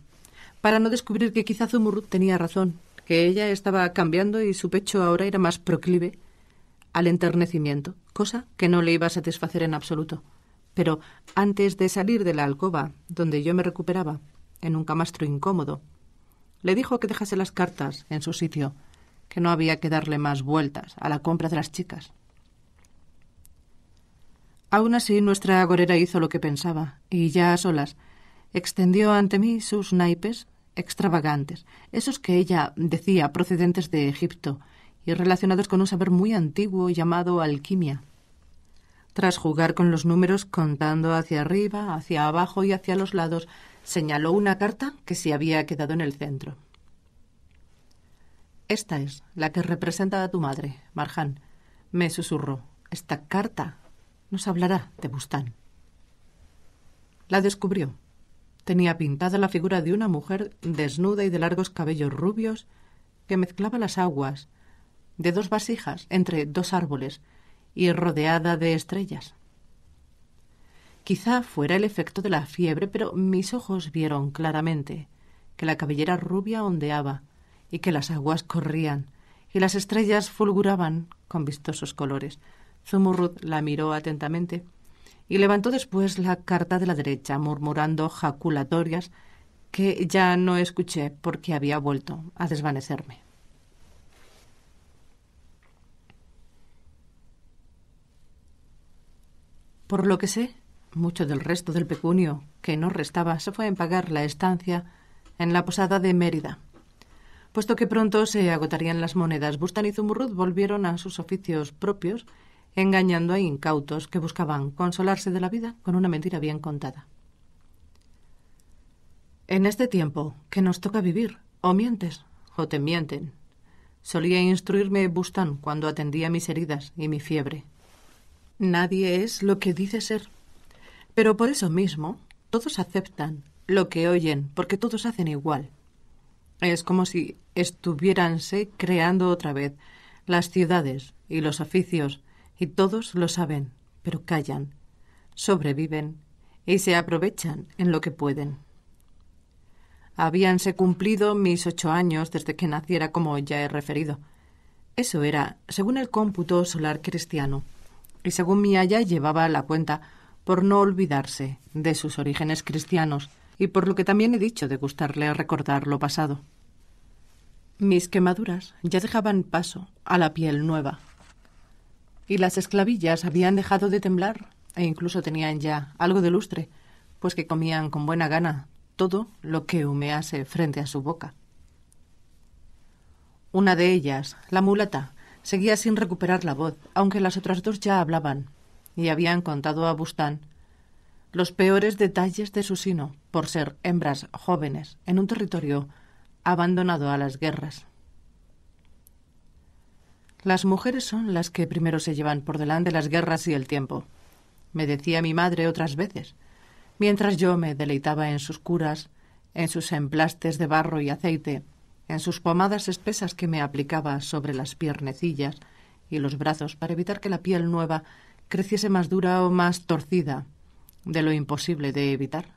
para no descubrir que quizá Zumurrut tenía razón, que ella estaba cambiando y su pecho ahora era más proclive al enternecimiento, cosa que no le iba a satisfacer en absoluto. Pero antes de salir de la alcoba, donde yo me recuperaba, en un camastro incómodo, le dijo que dejase las cartas en su sitio, que no había que darle más vueltas a la compra de las chicas. Aún así, nuestra agorera hizo lo que pensaba, y ya a solas, extendió ante mí sus naipes extravagantes, esos que ella decía procedentes de Egipto y relacionados con un saber muy antiguo llamado alquimia. Tras jugar con los números contando hacia arriba, hacia abajo y hacia los lados, señaló una carta que se había quedado en el centro. Esta es la que representa a tu madre, Marjan. Me susurró. Esta carta nos hablará de Bustán. La descubrió. Tenía pintada la figura de una mujer desnuda y de largos cabellos rubios que mezclaba las aguas de dos vasijas entre dos árboles y rodeada de estrellas. Quizá fuera el efecto de la fiebre, pero mis ojos vieron claramente que la cabellera rubia ondeaba y que las aguas corrían y las estrellas fulguraban con vistosos colores. Zumurrud la miró atentamente y levantó después la carta de la derecha, murmurando jaculatorias que ya no escuché porque había vuelto a desvanecerme. Por lo que sé, mucho del resto del pecunio que nos restaba se fue en pagar la estancia en la posada de Mérida. Puesto que pronto se agotarían las monedas, Bustan y Zumurrud volvieron a sus oficios propios, engañando a incautos que buscaban consolarse de la vida con una mentira bien contada. En este tiempo que nos toca vivir, o mientes o te mienten. Solía instruirme Bustán cuando atendía mis heridas y mi fiebre. Nadie es lo que dice ser. Pero por eso mismo, todos aceptan lo que oyen, porque todos hacen igual. Es como si estuviéranse creando otra vez las ciudades y los oficios, y todos lo saben, pero callan, sobreviven y se aprovechan en lo que pueden. Habíanse cumplido mis ocho años desde que naciera, como ya he referido. Eso era, según el cómputo solar cristiano y según Aya llevaba la cuenta por no olvidarse de sus orígenes cristianos y por lo que también he dicho de gustarle recordar lo pasado. Mis quemaduras ya dejaban paso a la piel nueva y las esclavillas habían dejado de temblar e incluso tenían ya algo de lustre, pues que comían con buena gana todo lo que humease frente a su boca. Una de ellas, la mulata, Seguía sin recuperar la voz, aunque las otras dos ya hablaban y habían contado a Bustán los peores detalles de su sino, por ser hembras jóvenes en un territorio abandonado a las guerras. Las mujeres son las que primero se llevan por delante las guerras y el tiempo, me decía mi madre otras veces, mientras yo me deleitaba en sus curas, en sus emplastes de barro y aceite, en sus pomadas espesas que me aplicaba sobre las piernecillas y los brazos para evitar que la piel nueva creciese más dura o más torcida, de lo imposible de evitar.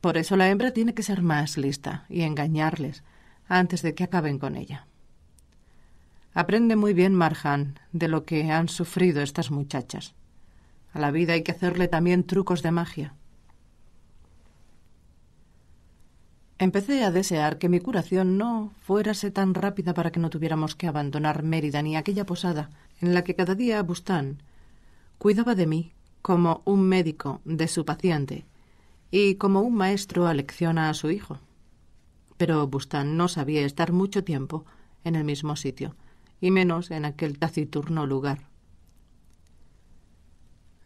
Por eso la hembra tiene que ser más lista y engañarles antes de que acaben con ella. Aprende muy bien Marjan de lo que han sufrido estas muchachas. A la vida hay que hacerle también trucos de magia. Empecé a desear que mi curación no fuérase tan rápida para que no tuviéramos que abandonar Mérida ni aquella posada en la que cada día Bustán cuidaba de mí como un médico de su paciente y como un maestro alecciona a su hijo. Pero Bustán no sabía estar mucho tiempo en el mismo sitio, y menos en aquel taciturno lugar.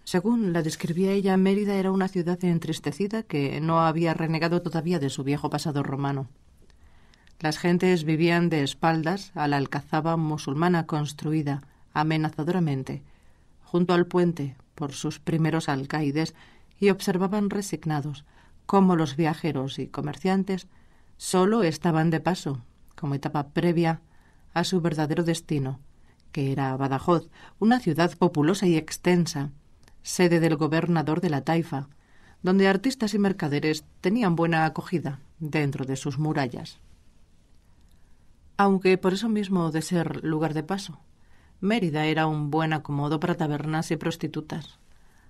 Según la describía ella, Mérida era una ciudad entristecida que no había renegado todavía de su viejo pasado romano. Las gentes vivían de espaldas a la alcazaba musulmana construida amenazadoramente junto al puente por sus primeros alcaides y observaban resignados cómo los viajeros y comerciantes solo estaban de paso, como etapa previa a su verdadero destino, que era Badajoz, una ciudad populosa y extensa, sede del gobernador de la Taifa, donde artistas y mercaderes tenían buena acogida dentro de sus murallas. Aunque por eso mismo de ser lugar de paso, Mérida era un buen acomodo para tabernas y prostitutas.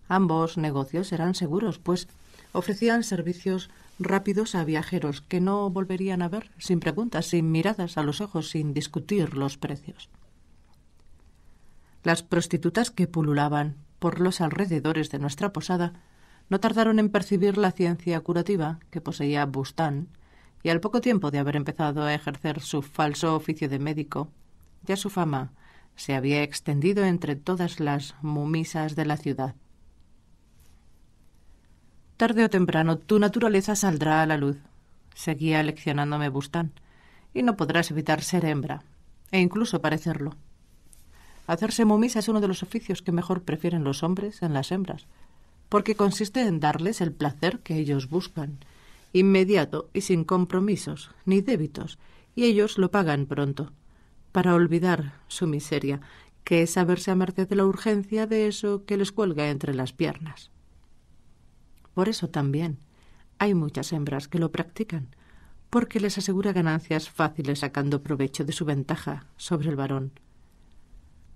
Ambos negocios eran seguros, pues ofrecían servicios rápidos a viajeros que no volverían a ver sin preguntas, sin miradas a los ojos, sin discutir los precios. Las prostitutas que pululaban por los alrededores de nuestra posada, no tardaron en percibir la ciencia curativa que poseía Bustán, y al poco tiempo de haber empezado a ejercer su falso oficio de médico, ya su fama se había extendido entre todas las mumisas de la ciudad. Tarde o temprano tu naturaleza saldrá a la luz, seguía leccionándome Bustán, y no podrás evitar ser hembra, e incluso parecerlo. Hacerse momisa es uno de los oficios que mejor prefieren los hombres en las hembras, porque consiste en darles el placer que ellos buscan, inmediato y sin compromisos ni débitos, y ellos lo pagan pronto, para olvidar su miseria, que es saberse a merced de la urgencia de eso que les cuelga entre las piernas. Por eso también hay muchas hembras que lo practican, porque les asegura ganancias fáciles sacando provecho de su ventaja sobre el varón,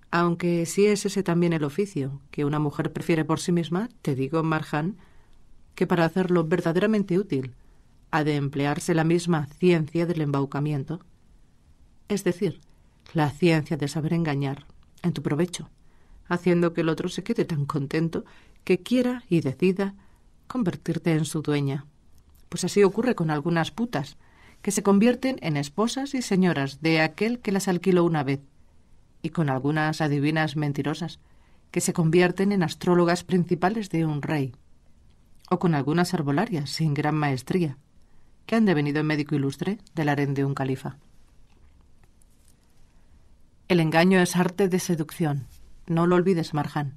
aunque si es ese también el oficio que una mujer prefiere por sí misma, te digo, Marjan, que para hacerlo verdaderamente útil ha de emplearse la misma ciencia del embaucamiento, es decir, la ciencia de saber engañar en tu provecho, haciendo que el otro se quede tan contento que quiera y decida convertirte en su dueña. Pues así ocurre con algunas putas, que se convierten en esposas y señoras de aquel que las alquiló una vez con algunas adivinas mentirosas, que se convierten en astrólogas principales de un rey, o con algunas herbolarias sin gran maestría, que han devenido médico ilustre del harén de un califa. El engaño es arte de seducción, no lo olvides, Marjan,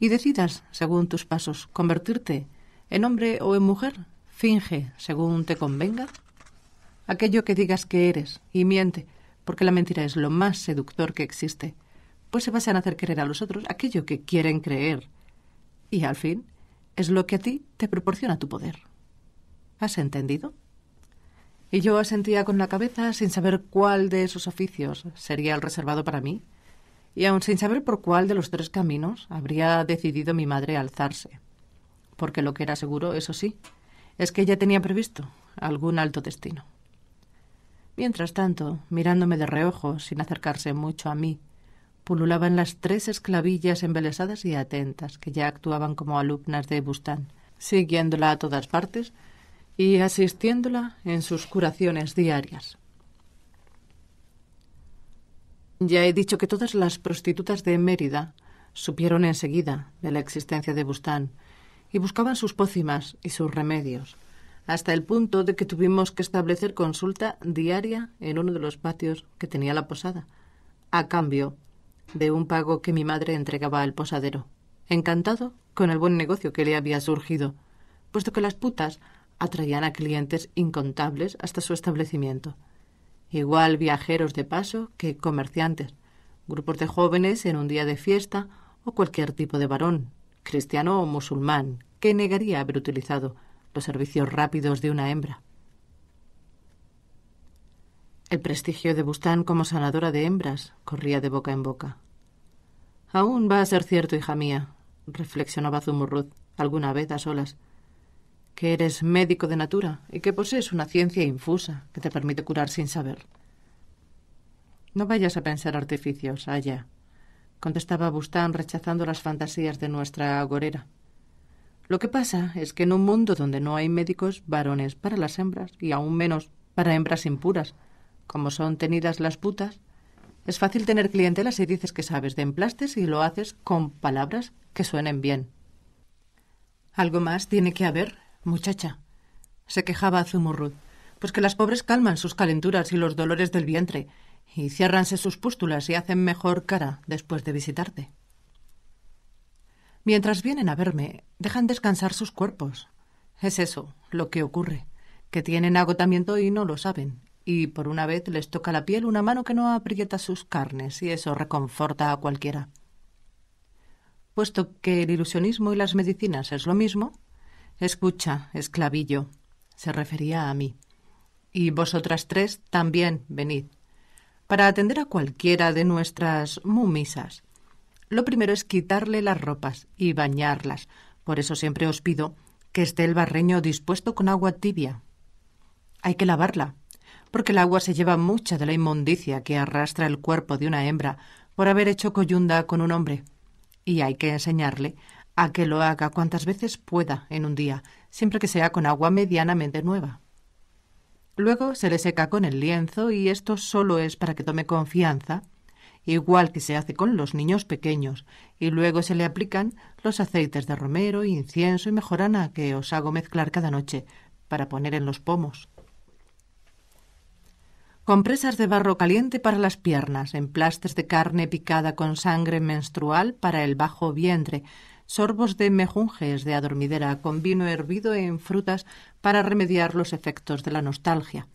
y decidas, según tus pasos, convertirte en hombre o en mujer, finge, según te convenga, aquello que digas que eres, y miente, porque la mentira es lo más seductor que existe, pues se basan en hacer creer a los otros aquello que quieren creer. Y al fin, es lo que a ti te proporciona tu poder. ¿Has entendido? Y yo asentía con la cabeza sin saber cuál de esos oficios sería el reservado para mí, y aún sin saber por cuál de los tres caminos habría decidido mi madre alzarse. Porque lo que era seguro, eso sí, es que ella tenía previsto algún alto destino. Mientras tanto, mirándome de reojo, sin acercarse mucho a mí, pululaban las tres esclavillas embelesadas y atentas que ya actuaban como alumnas de Bustán, siguiéndola a todas partes y asistiéndola en sus curaciones diarias. Ya he dicho que todas las prostitutas de Mérida supieron enseguida de la existencia de Bustán y buscaban sus pócimas y sus remedios hasta el punto de que tuvimos que establecer consulta diaria en uno de los patios que tenía la posada, a cambio de un pago que mi madre entregaba al posadero, encantado con el buen negocio que le había surgido, puesto que las putas atraían a clientes incontables hasta su establecimiento. Igual viajeros de paso que comerciantes, grupos de jóvenes en un día de fiesta o cualquier tipo de varón, cristiano o musulmán, que negaría haber utilizado servicios rápidos de una hembra. El prestigio de Bustán como sanadora de hembras corría de boca en boca. Aún va a ser cierto, hija mía, reflexionaba Zumurruz, alguna vez a solas, que eres médico de natura y que posees una ciencia infusa que te permite curar sin saber. No vayas a pensar artificios, allá, contestaba Bustán rechazando las fantasías de nuestra agorera. Lo que pasa es que en un mundo donde no hay médicos varones para las hembras y aún menos para hembras impuras, como son tenidas las putas, es fácil tener clientela si dices que sabes de emplastes y lo haces con palabras que suenen bien. Algo más tiene que haber, muchacha, se quejaba Zumurrud, pues que las pobres calman sus calenturas y los dolores del vientre, y ciérranse sus pústulas y hacen mejor cara después de visitarte. Mientras vienen a verme, dejan descansar sus cuerpos. Es eso lo que ocurre, que tienen agotamiento y no lo saben. Y por una vez les toca la piel una mano que no aprieta sus carnes, y eso reconforta a cualquiera. Puesto que el ilusionismo y las medicinas es lo mismo, escucha, esclavillo, se refería a mí. Y vosotras tres también venid, para atender a cualquiera de nuestras mumisas lo primero es quitarle las ropas y bañarlas. Por eso siempre os pido que esté el barreño dispuesto con agua tibia. Hay que lavarla, porque el agua se lleva mucha de la inmundicia que arrastra el cuerpo de una hembra por haber hecho coyunda con un hombre. Y hay que enseñarle a que lo haga cuantas veces pueda en un día, siempre que sea con agua medianamente nueva. Luego se le seca con el lienzo y esto solo es para que tome confianza igual que se hace con los niños pequeños, y luego se le aplican los aceites de romero, incienso y mejorana que os hago mezclar cada noche para poner en los pomos. Compresas de barro caliente para las piernas, emplastes de carne picada con sangre menstrual para el bajo vientre, sorbos de mejunjes de adormidera con vino hervido en frutas para remediar los efectos de la nostalgia.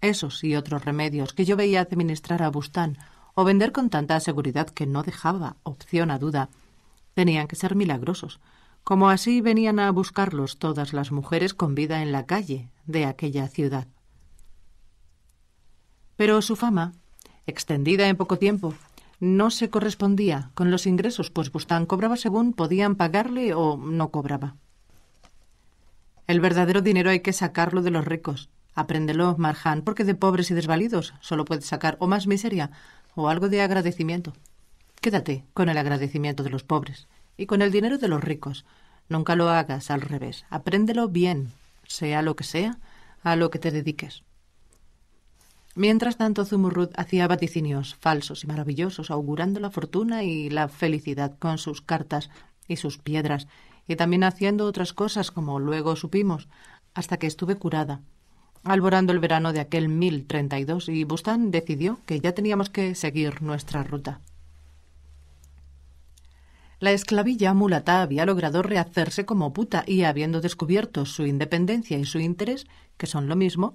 Esos y otros remedios que yo veía administrar a Bustán, o vender con tanta seguridad que no dejaba opción a duda, tenían que ser milagrosos, como así venían a buscarlos todas las mujeres con vida en la calle de aquella ciudad. Pero su fama, extendida en poco tiempo, no se correspondía con los ingresos, pues Bustán cobraba según podían pagarle o no cobraba. El verdadero dinero hay que sacarlo de los ricos. Apréndelo, Marján, porque de pobres y desvalidos solo puedes sacar o más miseria o algo de agradecimiento. Quédate con el agradecimiento de los pobres y con el dinero de los ricos. Nunca lo hagas al revés. Apréndelo bien, sea lo que sea, a lo que te dediques. Mientras tanto, Zumurrud hacía vaticinios falsos y maravillosos, augurando la fortuna y la felicidad con sus cartas y sus piedras, y también haciendo otras cosas, como luego supimos, hasta que estuve curada alborando el verano de aquel 1032 y Bustán decidió que ya teníamos que seguir nuestra ruta. La esclavilla mulata había logrado rehacerse como puta y, habiendo descubierto su independencia y su interés, que son lo mismo,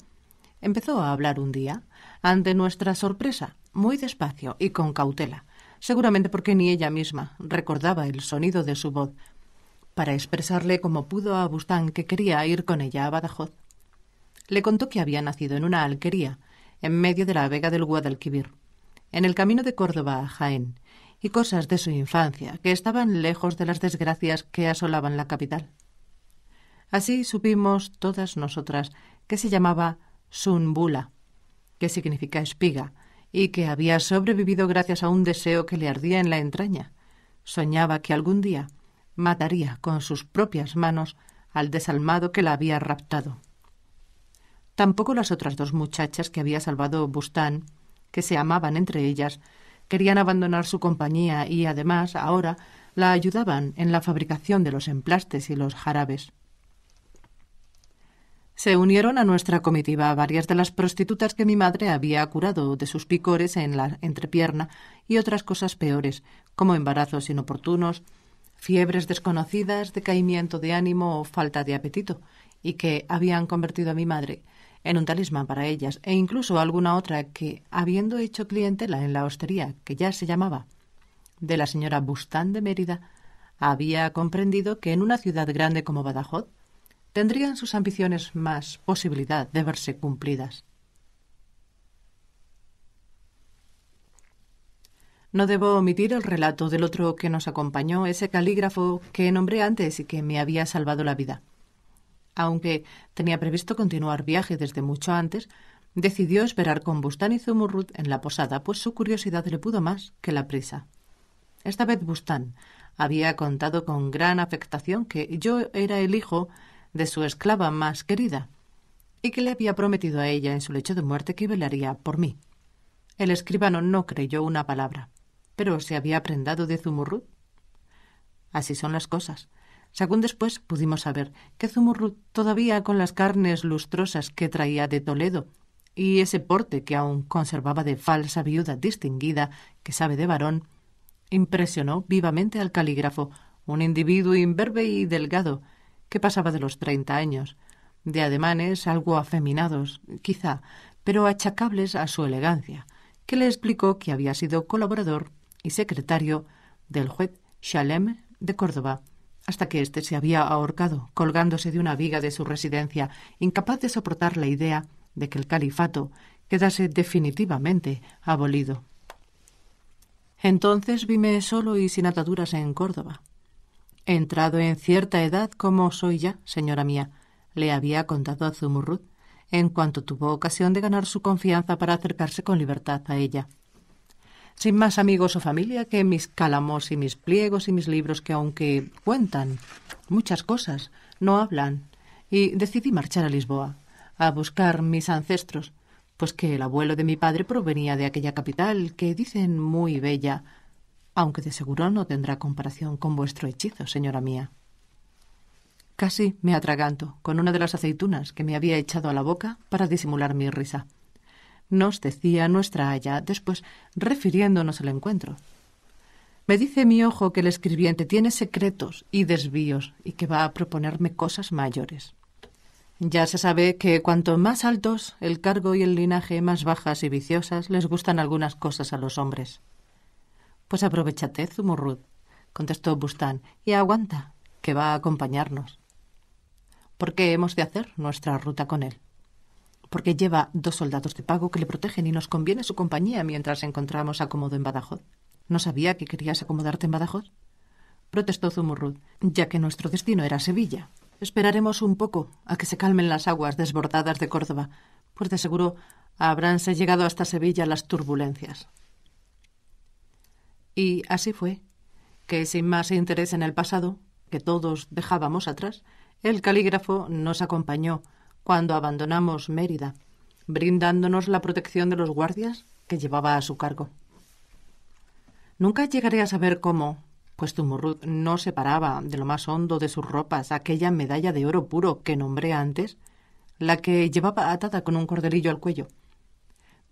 empezó a hablar un día, ante nuestra sorpresa, muy despacio y con cautela, seguramente porque ni ella misma recordaba el sonido de su voz, para expresarle como pudo a Bustán que quería ir con ella a Badajoz. Le contó que había nacido en una alquería, en medio de la vega del Guadalquivir, en el camino de Córdoba a Jaén, y cosas de su infancia que estaban lejos de las desgracias que asolaban la capital. Así supimos todas nosotras que se llamaba Sunbula, que significa espiga, y que había sobrevivido gracias a un deseo que le ardía en la entraña. Soñaba que algún día mataría con sus propias manos al desalmado que la había raptado. Tampoco las otras dos muchachas que había salvado Bustán, que se amaban entre ellas, querían abandonar su compañía y, además, ahora la ayudaban en la fabricación de los emplastes y los jarabes. Se unieron a nuestra comitiva varias de las prostitutas que mi madre había curado de sus picores en la entrepierna y otras cosas peores, como embarazos inoportunos, fiebres desconocidas, decaimiento de ánimo o falta de apetito, y que habían convertido a mi madre en un talismán para ellas e incluso alguna otra que, habiendo hecho clientela en la hostería que ya se llamaba de la señora Bustán de Mérida, había comprendido que en una ciudad grande como Badajoz tendrían sus ambiciones más posibilidad de verse cumplidas. No debo omitir el relato del otro que nos acompañó, ese calígrafo que nombré antes y que me había salvado la vida aunque tenía previsto continuar viaje desde mucho antes, decidió esperar con Bustán y Zumurrud en la posada, pues su curiosidad le pudo más que la prisa. Esta vez Bustán había contado con gran afectación que yo era el hijo de su esclava más querida, y que le había prometido a ella en su lecho de muerte que velaría por mí. El escribano no creyó una palabra, pero se había prendado de Zumurrud. Así son las cosas. Según después pudimos saber que Zumurrut todavía con las carnes lustrosas que traía de Toledo y ese porte que aún conservaba de falsa viuda distinguida que sabe de varón, impresionó vivamente al calígrafo, un individuo imberbe y delgado, que pasaba de los treinta años, de ademanes algo afeminados, quizá, pero achacables a su elegancia, que le explicó que había sido colaborador y secretario del juez Chalem de Córdoba, hasta que éste se había ahorcado, colgándose de una viga de su residencia, incapaz de soportar la idea de que el califato quedase definitivamente abolido. Entonces vime solo y sin ataduras en Córdoba. entrado en cierta edad como soy ya, señora mía, le había contado a Zumurrud, en cuanto tuvo ocasión de ganar su confianza para acercarse con libertad a ella sin más amigos o familia que mis cálamos y mis pliegos y mis libros que aunque cuentan muchas cosas, no hablan. Y decidí marchar a Lisboa, a buscar mis ancestros, pues que el abuelo de mi padre provenía de aquella capital que dicen muy bella, aunque de seguro no tendrá comparación con vuestro hechizo, señora mía. Casi me atraganto con una de las aceitunas que me había echado a la boca para disimular mi risa nos decía nuestra aya después refiriéndonos al encuentro. Me dice mi ojo que el escribiente tiene secretos y desvíos y que va a proponerme cosas mayores. Ya se sabe que cuanto más altos el cargo y el linaje, más bajas y viciosas les gustan algunas cosas a los hombres. Pues aprovechate, Zumurrud, contestó Bustán, y aguanta, que va a acompañarnos. Porque hemos de hacer nuestra ruta con él porque lleva dos soldados de pago que le protegen y nos conviene su compañía mientras encontramos acomodo en Badajoz. ¿No sabía que querías acomodarte en Badajoz? protestó Zumurrud, ya que nuestro destino era Sevilla. Esperaremos un poco a que se calmen las aguas desbordadas de Córdoba, pues de seguro habránse llegado hasta Sevilla las turbulencias. Y así fue, que sin más interés en el pasado, que todos dejábamos atrás, el calígrafo nos acompañó cuando abandonamos Mérida, brindándonos la protección de los guardias que llevaba a su cargo. Nunca llegaré a saber cómo, pues Tumurrut no separaba de lo más hondo de sus ropas aquella medalla de oro puro que nombré antes, la que llevaba atada con un cordelillo al cuello.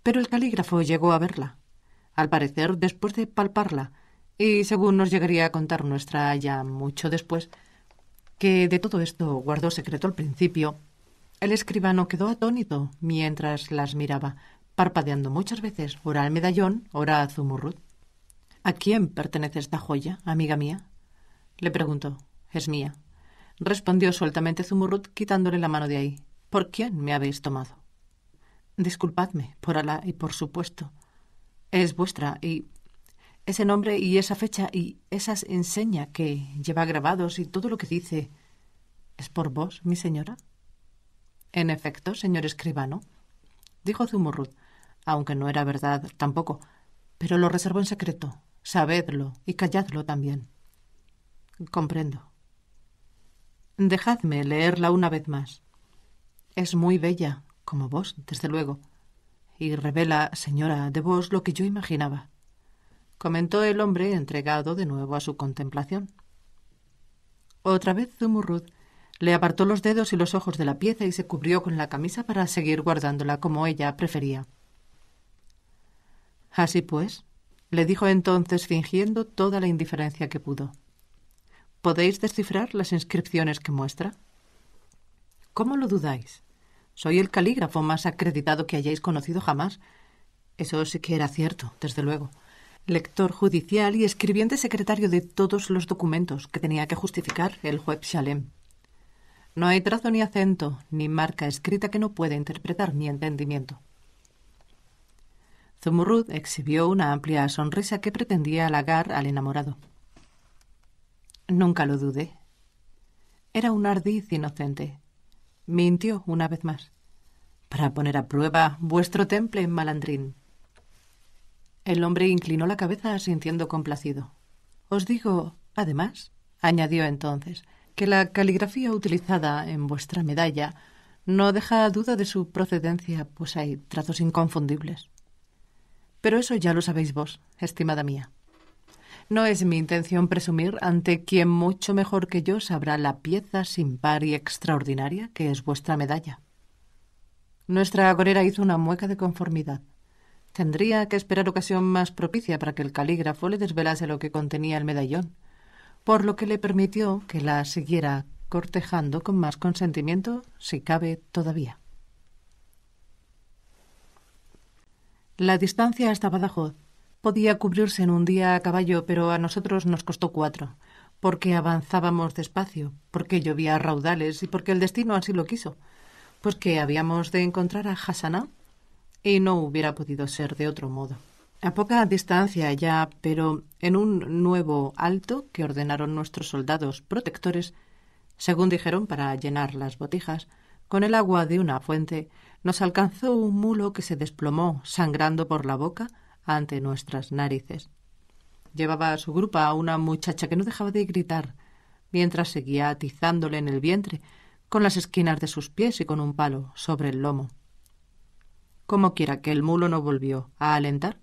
Pero el calígrafo llegó a verla, al parecer después de palparla, y según nos llegaría a contar nuestra ya mucho después, que de todo esto guardó secreto al principio el escribano quedó atónito mientras las miraba, parpadeando muchas veces, ora al medallón, ora a Zumurrut. ¿A quién pertenece esta joya, amiga mía? Le preguntó. Es mía. Respondió sueltamente Zumurrut, quitándole la mano de ahí. ¿Por quién me habéis tomado? Disculpadme, por ala y por supuesto. Es vuestra y ese nombre y esa fecha y esas enseña que lleva grabados y todo lo que dice. ¿Es por vos, mi señora? En efecto, señor escribano, dijo Zumurrud, aunque no era verdad tampoco, pero lo reservo en secreto. Sabedlo y calladlo también. Comprendo. Dejadme leerla una vez más. Es muy bella, como vos, desde luego, y revela, señora, de vos lo que yo imaginaba, comentó el hombre entregado de nuevo a su contemplación. Otra vez Zumurrud le apartó los dedos y los ojos de la pieza y se cubrió con la camisa para seguir guardándola como ella prefería. Así pues, le dijo entonces fingiendo toda la indiferencia que pudo. ¿Podéis descifrar las inscripciones que muestra? ¿Cómo lo dudáis? Soy el calígrafo más acreditado que hayáis conocido jamás. Eso sí que era cierto, desde luego. Lector judicial y escribiente secretario de todos los documentos que tenía que justificar el juez Shalem. No hay trazo ni acento, ni marca escrita que no pueda interpretar mi entendimiento. Zumurrud exhibió una amplia sonrisa que pretendía halagar al enamorado. Nunca lo dudé. Era un ardiz inocente. Mintió una vez más, para poner a prueba vuestro temple en malandrín. El hombre inclinó la cabeza sintiendo complacido. Os digo, además, añadió entonces, que la caligrafía utilizada en vuestra medalla no deja duda de su procedencia, pues hay trazos inconfundibles. Pero eso ya lo sabéis vos, estimada mía. No es mi intención presumir ante quien mucho mejor que yo sabrá la pieza sin par y extraordinaria que es vuestra medalla. Nuestra gorera hizo una mueca de conformidad. Tendría que esperar ocasión más propicia para que el calígrafo le desvelase lo que contenía el medallón por lo que le permitió que la siguiera cortejando con más consentimiento, si cabe todavía. La distancia hasta Badajoz podía cubrirse en un día a caballo, pero a nosotros nos costó cuatro, porque avanzábamos despacio, porque llovía a raudales y porque el destino así lo quiso, pues que habíamos de encontrar a Hassaná y no hubiera podido ser de otro modo. A poca distancia ya, pero en un nuevo alto que ordenaron nuestros soldados protectores, según dijeron para llenar las botijas, con el agua de una fuente, nos alcanzó un mulo que se desplomó, sangrando por la boca, ante nuestras narices. Llevaba a su grupa a una muchacha que no dejaba de gritar, mientras seguía atizándole en el vientre, con las esquinas de sus pies y con un palo sobre el lomo. Como quiera que el mulo no volvió a alentar,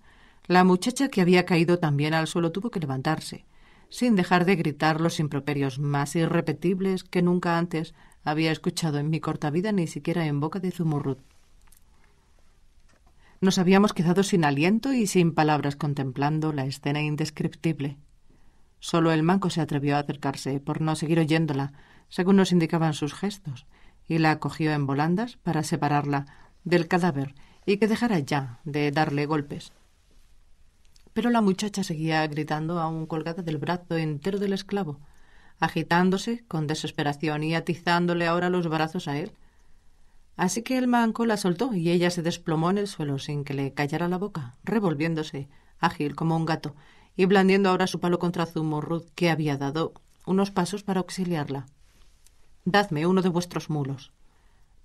la muchacha que había caído también al suelo tuvo que levantarse, sin dejar de gritar los improperios más irrepetibles que nunca antes había escuchado en mi corta vida ni siquiera en boca de zumurrut. Nos habíamos quedado sin aliento y sin palabras contemplando la escena indescriptible. Solo el manco se atrevió a acercarse por no seguir oyéndola, según nos indicaban sus gestos, y la cogió en volandas para separarla del cadáver y que dejara ya de darle golpes. Pero la muchacha seguía gritando aún colgada del brazo entero del esclavo, agitándose con desesperación y atizándole ahora los brazos a él. Así que el manco la soltó y ella se desplomó en el suelo sin que le callara la boca, revolviéndose, ágil como un gato, y blandiendo ahora su palo contra Zumurrud, que había dado unos pasos para auxiliarla. Dadme uno de vuestros mulos.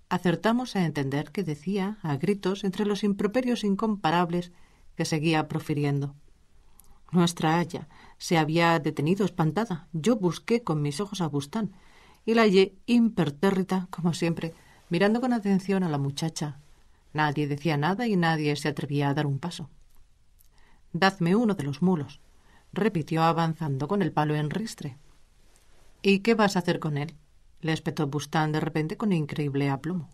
Acertamos a entender que decía, a gritos, entre los improperios incomparables que seguía profiriendo. Nuestra haya se había detenido espantada. Yo busqué con mis ojos a Bustán y la hallé impertérrita, como siempre, mirando con atención a la muchacha. Nadie decía nada y nadie se atrevía a dar un paso. Dadme uno de los mulos, repitió avanzando con el palo en ristre. ¿Y qué vas a hacer con él? le espetó Bustán de repente con increíble aplomo.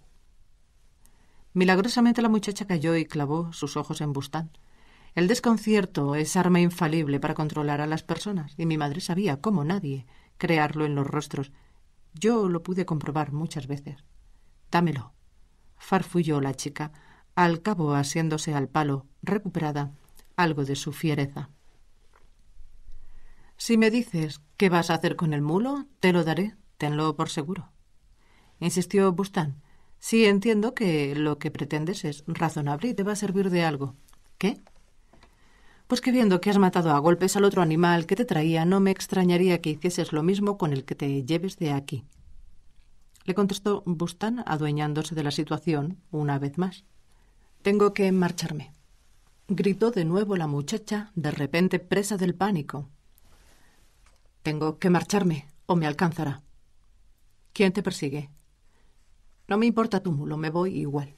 Milagrosamente la muchacha cayó y clavó sus ojos en Bustán. El desconcierto es arma infalible para controlar a las personas, y mi madre sabía, como nadie, crearlo en los rostros. Yo lo pude comprobar muchas veces. Dámelo. Farfulló la chica, al cabo asiéndose al palo, recuperada algo de su fiereza. Si me dices qué vas a hacer con el mulo, te lo daré, tenlo por seguro. Insistió Bustán. Sí, entiendo que lo que pretendes es razonable y te va a servir de algo. ¿Qué? Pues que viendo que has matado a golpes al otro animal que te traía, no me extrañaría que hicieses lo mismo con el que te lleves de aquí. Le contestó Bustan adueñándose de la situación una vez más. Tengo que marcharme. Gritó de nuevo la muchacha, de repente presa del pánico. Tengo que marcharme, o me alcanzará. ¿Quién te persigue? No me importa túmulo mulo, me voy igual.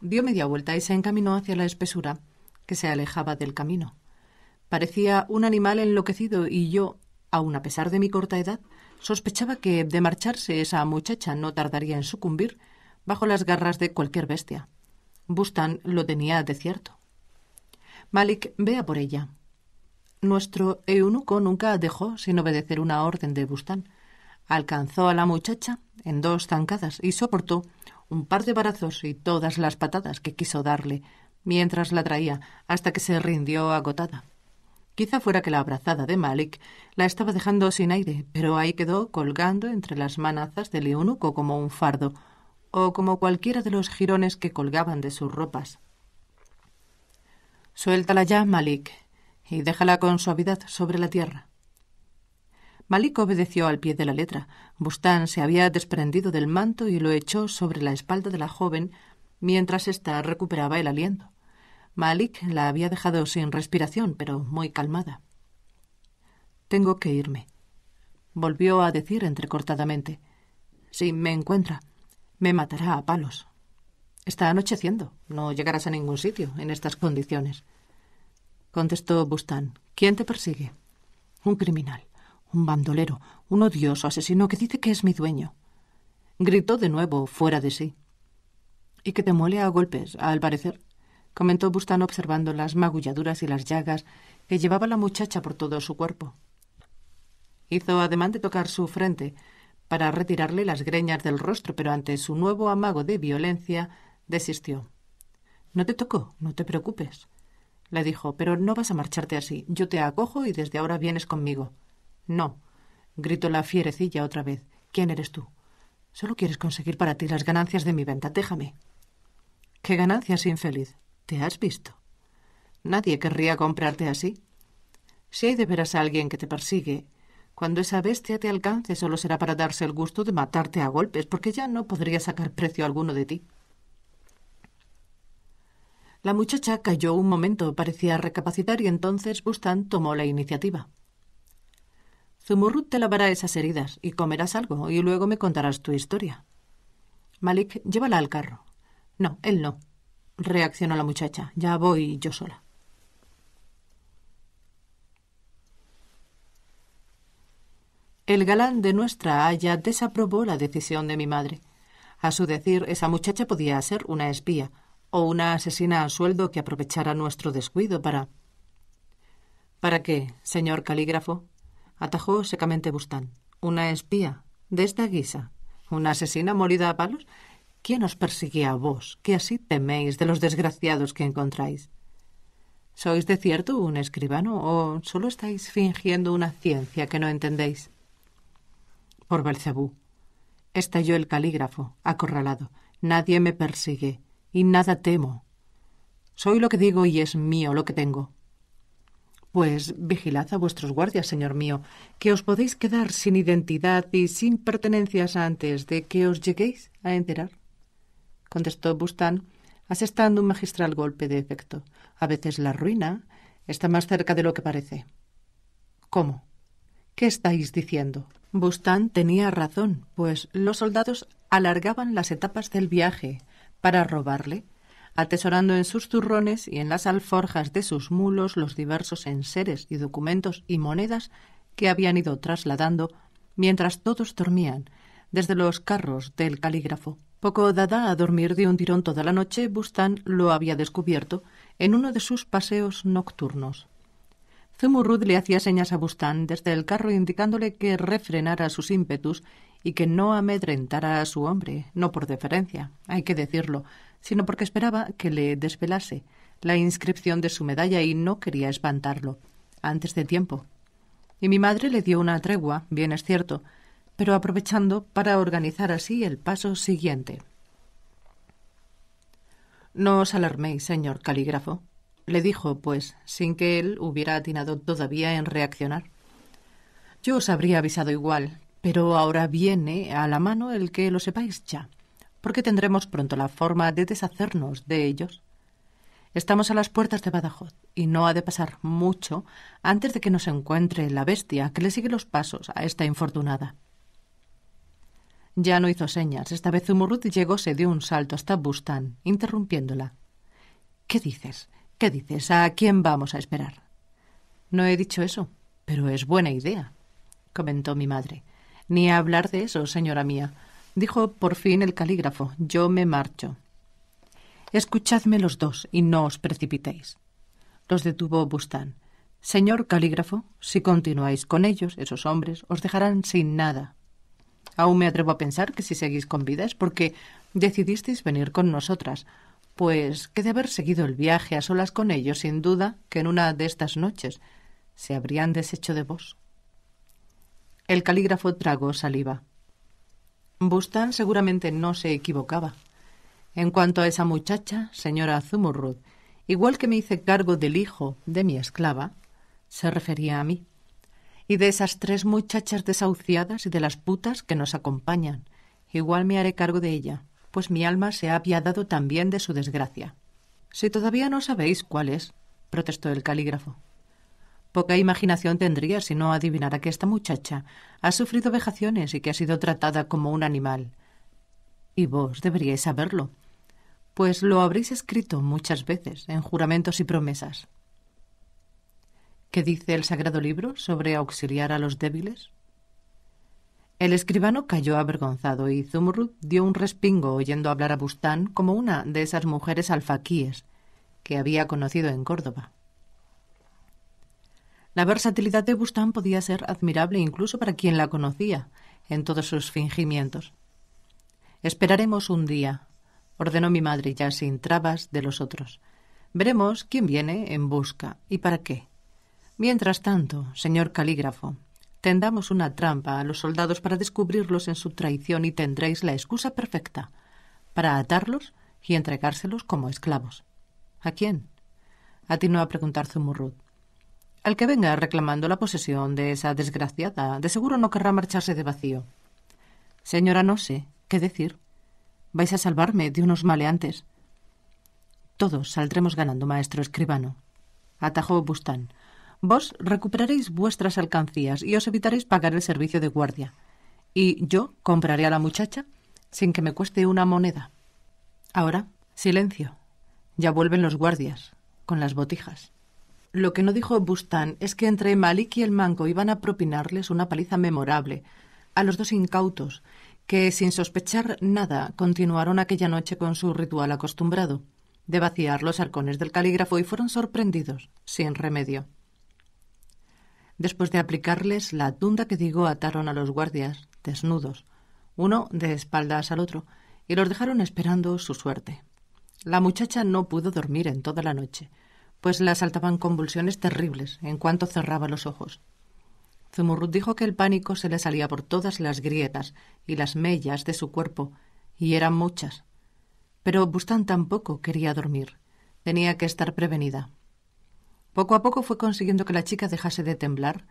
Dio media vuelta y se encaminó hacia la espesura, que se alejaba del camino. Parecía un animal enloquecido y yo, aun a pesar de mi corta edad, sospechaba que de marcharse esa muchacha no tardaría en sucumbir bajo las garras de cualquier bestia. Bustan lo tenía de cierto. Malik, vea por ella. Nuestro eunuco nunca dejó sin obedecer una orden de Bustán. Alcanzó a la muchacha en dos zancadas y soportó un par de barazos y todas las patadas que quiso darle mientras la traía, hasta que se rindió agotada. Quizá fuera que la abrazada de Malik la estaba dejando sin aire, pero ahí quedó colgando entre las manazas del eunuco como un fardo, o como cualquiera de los jirones que colgaban de sus ropas. Suéltala ya, Malik, y déjala con suavidad sobre la tierra. Malik obedeció al pie de la letra. Bustán se había desprendido del manto y lo echó sobre la espalda de la joven mientras ésta recuperaba el aliento. Malik la había dejado sin respiración, pero muy calmada. Tengo que irme, volvió a decir entrecortadamente. Si me encuentra, me matará a palos. Está anocheciendo, no llegarás a ningún sitio en estas condiciones. Contestó Bustán. ¿Quién te persigue? Un criminal, un bandolero, un odioso asesino que dice que es mi dueño. Gritó de nuevo, fuera de sí. Y que te muele a golpes, al parecer, comentó Bustán observando las magulladuras y las llagas que llevaba la muchacha por todo su cuerpo. Hizo ademán de tocar su frente para retirarle las greñas del rostro, pero ante su nuevo amago de violencia desistió. No te tocó, no te preocupes, le dijo, pero no vas a marcharte así. Yo te acojo y desde ahora vienes conmigo. No, gritó la fierecilla otra vez. ¿Quién eres tú? Solo quieres conseguir para ti las ganancias de mi venta. Déjame ganancias, infeliz! ¿Te has visto? Nadie querría comprarte así. Si hay de veras a alguien que te persigue, cuando esa bestia te alcance solo será para darse el gusto de matarte a golpes, porque ya no podría sacar precio alguno de ti. La muchacha calló un momento, parecía recapacitar, y entonces Bustán tomó la iniciativa. Zumurrut te lavará esas heridas y comerás algo, y luego me contarás tu historia. Malik, llévala al carro. No, él no, reaccionó la muchacha. Ya voy yo sola. El galán de nuestra Haya desaprobó la decisión de mi madre. A su decir, esa muchacha podía ser una espía o una asesina a sueldo que aprovechara nuestro descuido para. ¿Para qué, señor calígrafo? atajó secamente Bustán. ¿Una espía? ¿De esta guisa? ¿Una asesina molida a palos? ¿Quién os persigue a vos, que así teméis de los desgraciados que encontráis? ¿Sois de cierto un escribano o solo estáis fingiendo una ciencia que no entendéis? Por Belcebú. Estalló el calígrafo, acorralado. Nadie me persigue y nada temo. Soy lo que digo y es mío lo que tengo. Pues vigilad a vuestros guardias, señor mío, que os podéis quedar sin identidad y sin pertenencias antes de que os lleguéis a enterar contestó Bustan, asestando un magistral golpe de efecto. A veces la ruina está más cerca de lo que parece. ¿Cómo? ¿Qué estáis diciendo? Bustan tenía razón, pues los soldados alargaban las etapas del viaje para robarle, atesorando en sus turrones y en las alforjas de sus mulos los diversos enseres y documentos y monedas que habían ido trasladando mientras todos dormían desde los carros del calígrafo. Poco dada a dormir de un tirón toda la noche, Bustan lo había descubierto en uno de sus paseos nocturnos. Zumurrud le hacía señas a Bustan desde el carro indicándole que refrenara sus ímpetus y que no amedrentara a su hombre, no por deferencia, hay que decirlo, sino porque esperaba que le desvelase la inscripción de su medalla y no quería espantarlo, antes de tiempo. Y mi madre le dio una tregua, bien es cierto, pero aprovechando para organizar así el paso siguiente. No os alarméis, señor calígrafo, le dijo, pues, sin que él hubiera atinado todavía en reaccionar. Yo os habría avisado igual, pero ahora viene a la mano el que lo sepáis ya, porque tendremos pronto la forma de deshacernos de ellos. Estamos a las puertas de Badajoz y no ha de pasar mucho antes de que nos encuentre la bestia que le sigue los pasos a esta infortunada. Ya no hizo señas. Esta vez Zumurrut se dio un salto hasta Bustán, interrumpiéndola. ¿Qué dices? ¿Qué dices? ¿A quién vamos a esperar? No he dicho eso, pero es buena idea, comentó mi madre. Ni a hablar de eso, señora mía, dijo por fin el calígrafo. Yo me marcho. Escuchadme los dos y no os precipitéis. Los detuvo Bustán. Señor calígrafo, si continuáis con ellos, esos hombres os dejarán sin nada. Aún me atrevo a pensar que si seguís con vida es porque decidisteis venir con nosotras, pues que de haber seguido el viaje a solas con ellos, sin duda que en una de estas noches se habrían deshecho de vos. El calígrafo tragó saliva. Bustán seguramente no se equivocaba. En cuanto a esa muchacha, señora Zumurrud, igual que me hice cargo del hijo de mi esclava, se refería a mí y de esas tres muchachas desahuciadas y de las putas que nos acompañan. Igual me haré cargo de ella, pues mi alma se ha dado también de su desgracia. Si todavía no sabéis cuál es, protestó el calígrafo. Poca imaginación tendría si no adivinara que esta muchacha ha sufrido vejaciones y que ha sido tratada como un animal. Y vos deberíais saberlo, pues lo habréis escrito muchas veces en juramentos y promesas. ¿Qué dice el Sagrado Libro sobre auxiliar a los débiles? El escribano cayó avergonzado y Zumrud dio un respingo oyendo hablar a Bustán como una de esas mujeres alfaquíes que había conocido en Córdoba. La versatilidad de Bustán podía ser admirable incluso para quien la conocía en todos sus fingimientos. Esperaremos un día, ordenó mi madre ya sin trabas de los otros. Veremos quién viene en busca y para qué. Mientras tanto, señor calígrafo, tendamos una trampa a los soldados para descubrirlos en su traición y tendréis la excusa perfecta para atarlos y entregárselos como esclavos. ¿A quién? Atinó a preguntar Zumurrud. Al que venga reclamando la posesión de esa desgraciada, de seguro no querrá marcharse de vacío. Señora, no sé qué decir. Vais a salvarme de unos maleantes. Todos saldremos ganando, maestro escribano, atajó Bustán. Vos recuperaréis vuestras alcancías y os evitaréis pagar el servicio de guardia. Y yo compraré a la muchacha sin que me cueste una moneda. Ahora, silencio. Ya vuelven los guardias, con las botijas. Lo que no dijo Bustán es que entre Malik y el manco iban a propinarles una paliza memorable a los dos incautos, que sin sospechar nada continuaron aquella noche con su ritual acostumbrado de vaciar los arcones del calígrafo y fueron sorprendidos, sin remedio. Después de aplicarles la tunda que digo, ataron a los guardias, desnudos, uno de espaldas al otro, y los dejaron esperando su suerte. La muchacha no pudo dormir en toda la noche, pues la asaltaban convulsiones terribles en cuanto cerraba los ojos. Zumurrut dijo que el pánico se le salía por todas las grietas y las mellas de su cuerpo, y eran muchas. Pero Bustán tampoco quería dormir. Tenía que estar prevenida. Poco a poco fue consiguiendo que la chica dejase de temblar,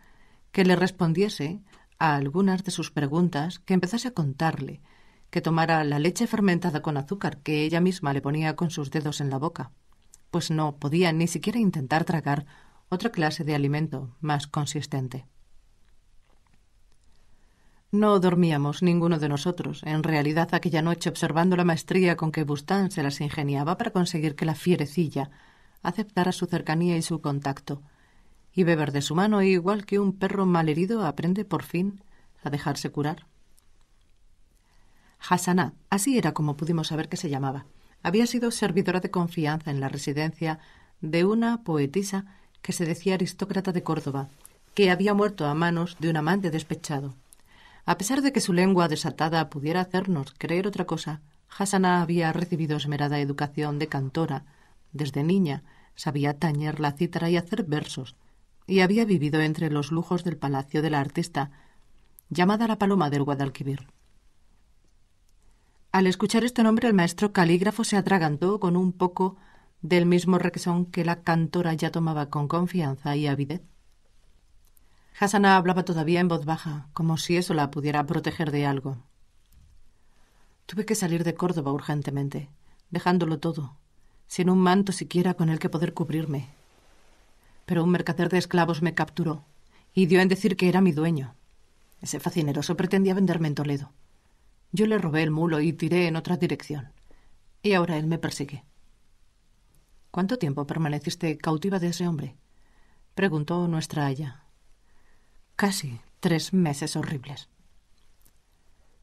que le respondiese a algunas de sus preguntas, que empezase a contarle, que tomara la leche fermentada con azúcar que ella misma le ponía con sus dedos en la boca, pues no podía ni siquiera intentar tragar otra clase de alimento más consistente. No dormíamos ninguno de nosotros, en realidad aquella noche observando la maestría con que Bustán se las ingeniaba para conseguir que la fierecilla aceptara su cercanía y su contacto, y beber de su mano, igual que un perro malherido aprende por fin a dejarse curar. Hassaná, así era como pudimos saber que se llamaba. Había sido servidora de confianza en la residencia de una poetisa que se decía aristócrata de Córdoba, que había muerto a manos de un amante despechado. A pesar de que su lengua desatada pudiera hacernos creer otra cosa, Hassaná había recibido esmerada educación de cantora desde niña sabía tañer la cítara y hacer versos, y había vivido entre los lujos del palacio de la artista, llamada la Paloma del Guadalquivir. Al escuchar este nombre, el maestro calígrafo se atragantó con un poco del mismo requesón que la cantora ya tomaba con confianza y avidez. Hasana hablaba todavía en voz baja, como si eso la pudiera proteger de algo. Tuve que salir de Córdoba urgentemente, dejándolo todo, sin un manto siquiera con el que poder cubrirme. Pero un mercader de esclavos me capturó y dio en decir que era mi dueño. Ese facineroso pretendía venderme en Toledo. Yo le robé el mulo y tiré en otra dirección. Y ahora él me persigue. ¿Cuánto tiempo permaneciste cautiva de ese hombre? preguntó nuestra aya. Casi tres meses horribles.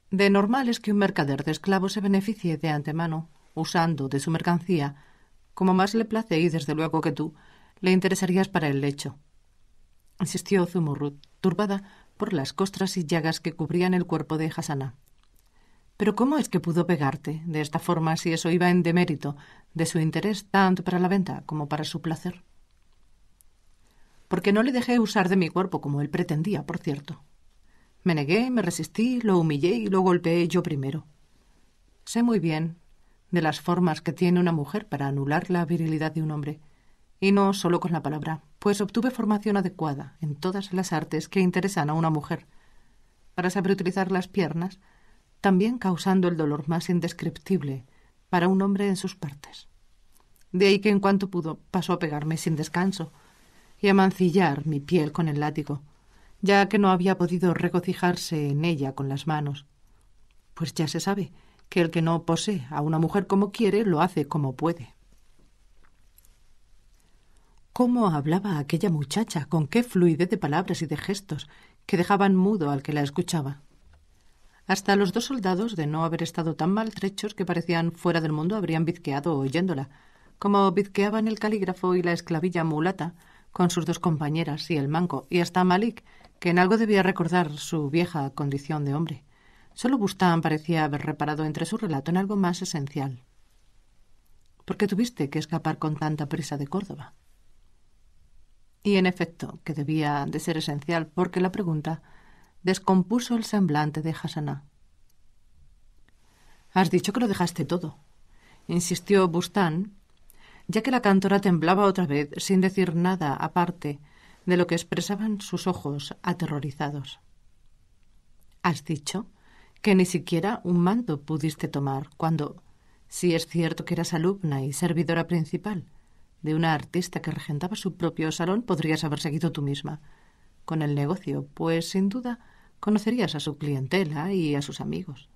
De normal es que un mercader de esclavos se beneficie de antemano, usando de su mercancía, como más le place y desde luego que tú, le interesarías para el lecho. Insistió Zumurrut, turbada por las costras y llagas que cubrían el cuerpo de Hasana. Pero ¿cómo es que pudo pegarte de esta forma si eso iba en demérito de su interés tanto para la venta como para su placer? Porque no le dejé usar de mi cuerpo como él pretendía, por cierto. Me negué, me resistí, lo humillé y lo golpeé yo primero. Sé muy bien de las formas que tiene una mujer para anular la virilidad de un hombre. Y no solo con la palabra, pues obtuve formación adecuada en todas las artes que interesan a una mujer, para saber utilizar las piernas, también causando el dolor más indescriptible para un hombre en sus partes. De ahí que en cuanto pudo pasó a pegarme sin descanso y a mancillar mi piel con el látigo, ya que no había podido regocijarse en ella con las manos. Pues ya se sabe, que el que no posee a una mujer como quiere lo hace como puede. ¿Cómo hablaba aquella muchacha? ¿Con qué fluidez de palabras y de gestos que dejaban mudo al que la escuchaba? Hasta los dos soldados, de no haber estado tan maltrechos que parecían fuera del mundo, habrían bizqueado oyéndola, como bizqueaban el calígrafo y la esclavilla mulata, con sus dos compañeras y el manco, y hasta Malik, que en algo debía recordar su vieja condición de hombre. Solo Bustán parecía haber reparado entre su relato en algo más esencial. ¿Por qué tuviste que escapar con tanta prisa de Córdoba? Y en efecto, que debía de ser esencial, porque la pregunta descompuso el semblante de Hassaná. Has dicho que lo dejaste todo, insistió Bustán, ya que la cantora temblaba otra vez sin decir nada aparte de lo que expresaban sus ojos aterrorizados. ¿Has dicho? que ni siquiera un mando pudiste tomar cuando, si es cierto que eras alumna y servidora principal de una artista que regentaba su propio salón, podrías haber seguido tú misma con el negocio, pues sin duda conocerías a su clientela y a sus amigos.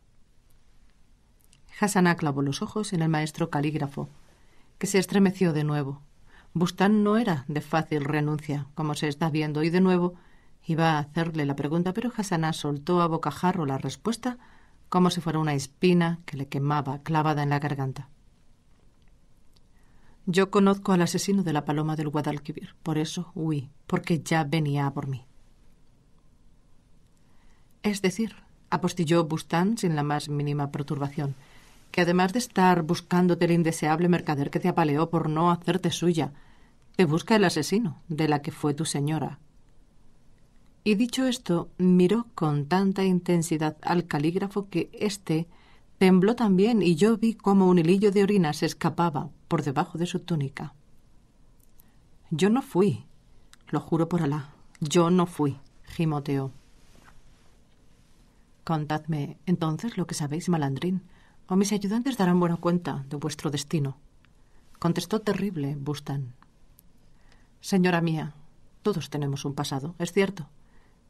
Hasana clavó los ojos en el maestro calígrafo, que se estremeció de nuevo. Bustán no era de fácil renuncia, como se está viendo, y de nuevo Iba a hacerle la pregunta, pero Hassaná soltó a bocajarro la respuesta como si fuera una espina que le quemaba clavada en la garganta. Yo conozco al asesino de la paloma del Guadalquivir, por eso huí, porque ya venía por mí. Es decir, apostilló Bustán sin la más mínima perturbación, que además de estar buscándote el indeseable mercader que te apaleó por no hacerte suya, te busca el asesino de la que fue tu señora, y dicho esto, miró con tanta intensidad al calígrafo que éste tembló también y yo vi cómo un hilillo de orina se escapaba por debajo de su túnica. Yo no fui, lo juro por Alá, yo no fui, gimoteó. Contadme entonces lo que sabéis, malandrín, o mis ayudantes darán buena cuenta de vuestro destino. Contestó terrible Bustan. Señora mía, todos tenemos un pasado, es cierto,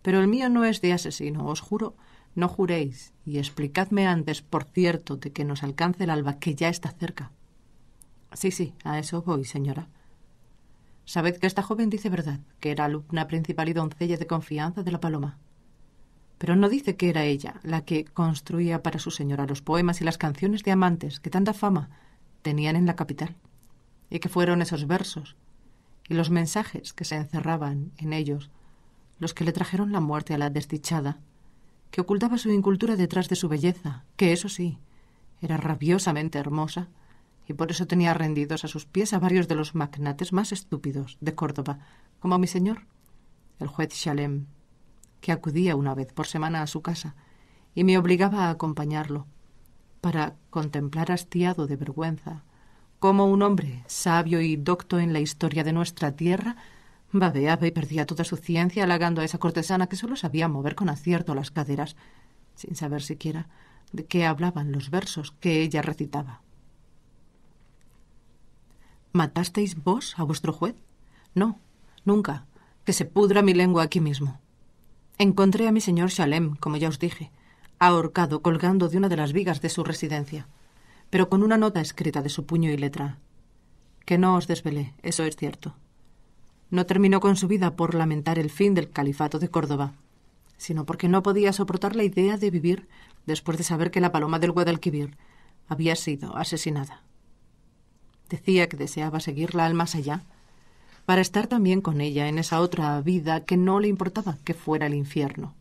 pero el mío no es de asesino, os juro, no juréis, y explicadme antes, por cierto, de que nos alcance el alba, que ya está cerca. Sí, sí, a eso voy, señora. Sabed que esta joven dice verdad, que era alumna principal y doncella de confianza de la paloma. Pero no dice que era ella la que construía para su señora los poemas y las canciones de amantes que tanta fama tenían en la capital, y que fueron esos versos y los mensajes que se encerraban en ellos los que le trajeron la muerte a la desdichada, que ocultaba su incultura detrás de su belleza, que eso sí, era rabiosamente hermosa, y por eso tenía rendidos a sus pies a varios de los magnates más estúpidos de Córdoba, como mi señor, el juez Chalem, que acudía una vez por semana a su casa y me obligaba a acompañarlo, para contemplar hastiado de vergüenza cómo un hombre sabio y docto en la historia de nuestra tierra Babeaba y perdía toda su ciencia halagando a esa cortesana que solo sabía mover con acierto las caderas, sin saber siquiera de qué hablaban los versos que ella recitaba. ¿Matasteis vos a vuestro juez? No, nunca. Que se pudra mi lengua aquí mismo. Encontré a mi señor Shalem, como ya os dije, ahorcado colgando de una de las vigas de su residencia, pero con una nota escrita de su puño y letra. Que no os desvelé, eso es cierto no terminó con su vida por lamentar el fin del califato de Córdoba, sino porque no podía soportar la idea de vivir después de saber que la paloma del Guadalquivir había sido asesinada. Decía que deseaba seguirla al más allá, para estar también con ella en esa otra vida que no le importaba que fuera el infierno.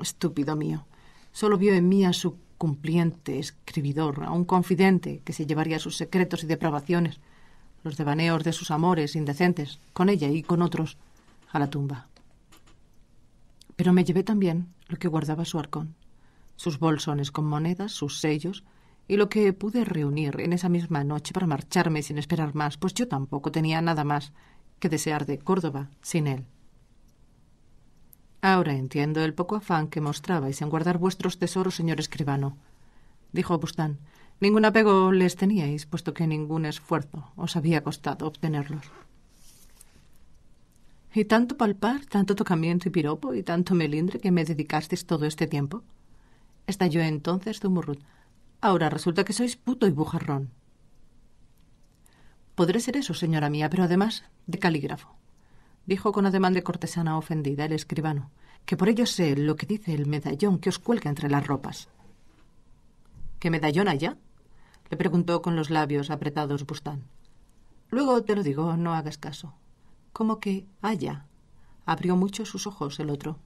Estúpido mío, solo vio en mí a su cumpliente escribidor, a un confidente que se llevaría sus secretos y depravaciones los devaneos de sus amores indecentes, con ella y con otros, a la tumba. Pero me llevé también lo que guardaba su arcón, sus bolsones con monedas, sus sellos, y lo que pude reunir en esa misma noche para marcharme sin esperar más, pues yo tampoco tenía nada más que desear de Córdoba sin él. Ahora entiendo el poco afán que mostrabais en guardar vuestros tesoros, señor escribano, dijo Bustán, Ningún apego les teníais, puesto que ningún esfuerzo os había costado obtenerlos. ¿Y tanto palpar, tanto tocamiento y piropo y tanto melindre que me dedicasteis todo este tiempo? Estalló entonces Dumurrut. Ahora resulta que sois puto y bujarrón. Podré ser eso, señora mía, pero además de calígrafo, dijo con ademán de cortesana ofendida el escribano, que por ello sé lo que dice el medallón que os cuelga entre las ropas. ¿Qué medallón allá? le preguntó con los labios apretados Bustán. Luego te lo digo, no hagas caso. Como que haya. Abrió mucho sus ojos el otro.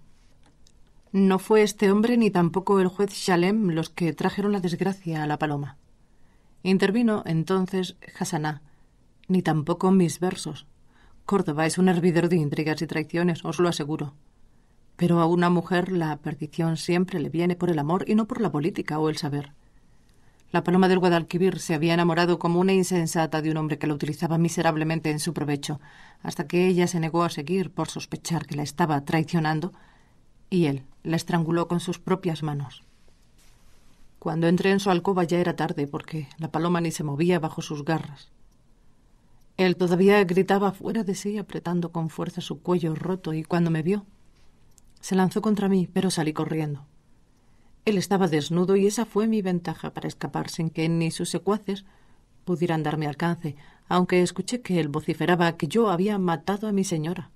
No fue este hombre ni tampoco el juez Shalem los que trajeron la desgracia a la paloma. Intervino entonces Hassaná, ni tampoco mis versos. Córdoba es un hervidero de intrigas y traiciones, os lo aseguro. Pero a una mujer la perdición siempre le viene por el amor y no por la política o el saber. La paloma del Guadalquivir se había enamorado como una insensata de un hombre que la utilizaba miserablemente en su provecho, hasta que ella se negó a seguir por sospechar que la estaba traicionando, y él la estranguló con sus propias manos. Cuando entré en su alcoba ya era tarde, porque la paloma ni se movía bajo sus garras. Él todavía gritaba fuera de sí, apretando con fuerza su cuello roto, y cuando me vio, se lanzó contra mí, pero salí corriendo. Él estaba desnudo y esa fue mi ventaja para escapar sin que ni sus secuaces pudieran darme alcance, aunque escuché que él vociferaba que yo había matado a mi señora.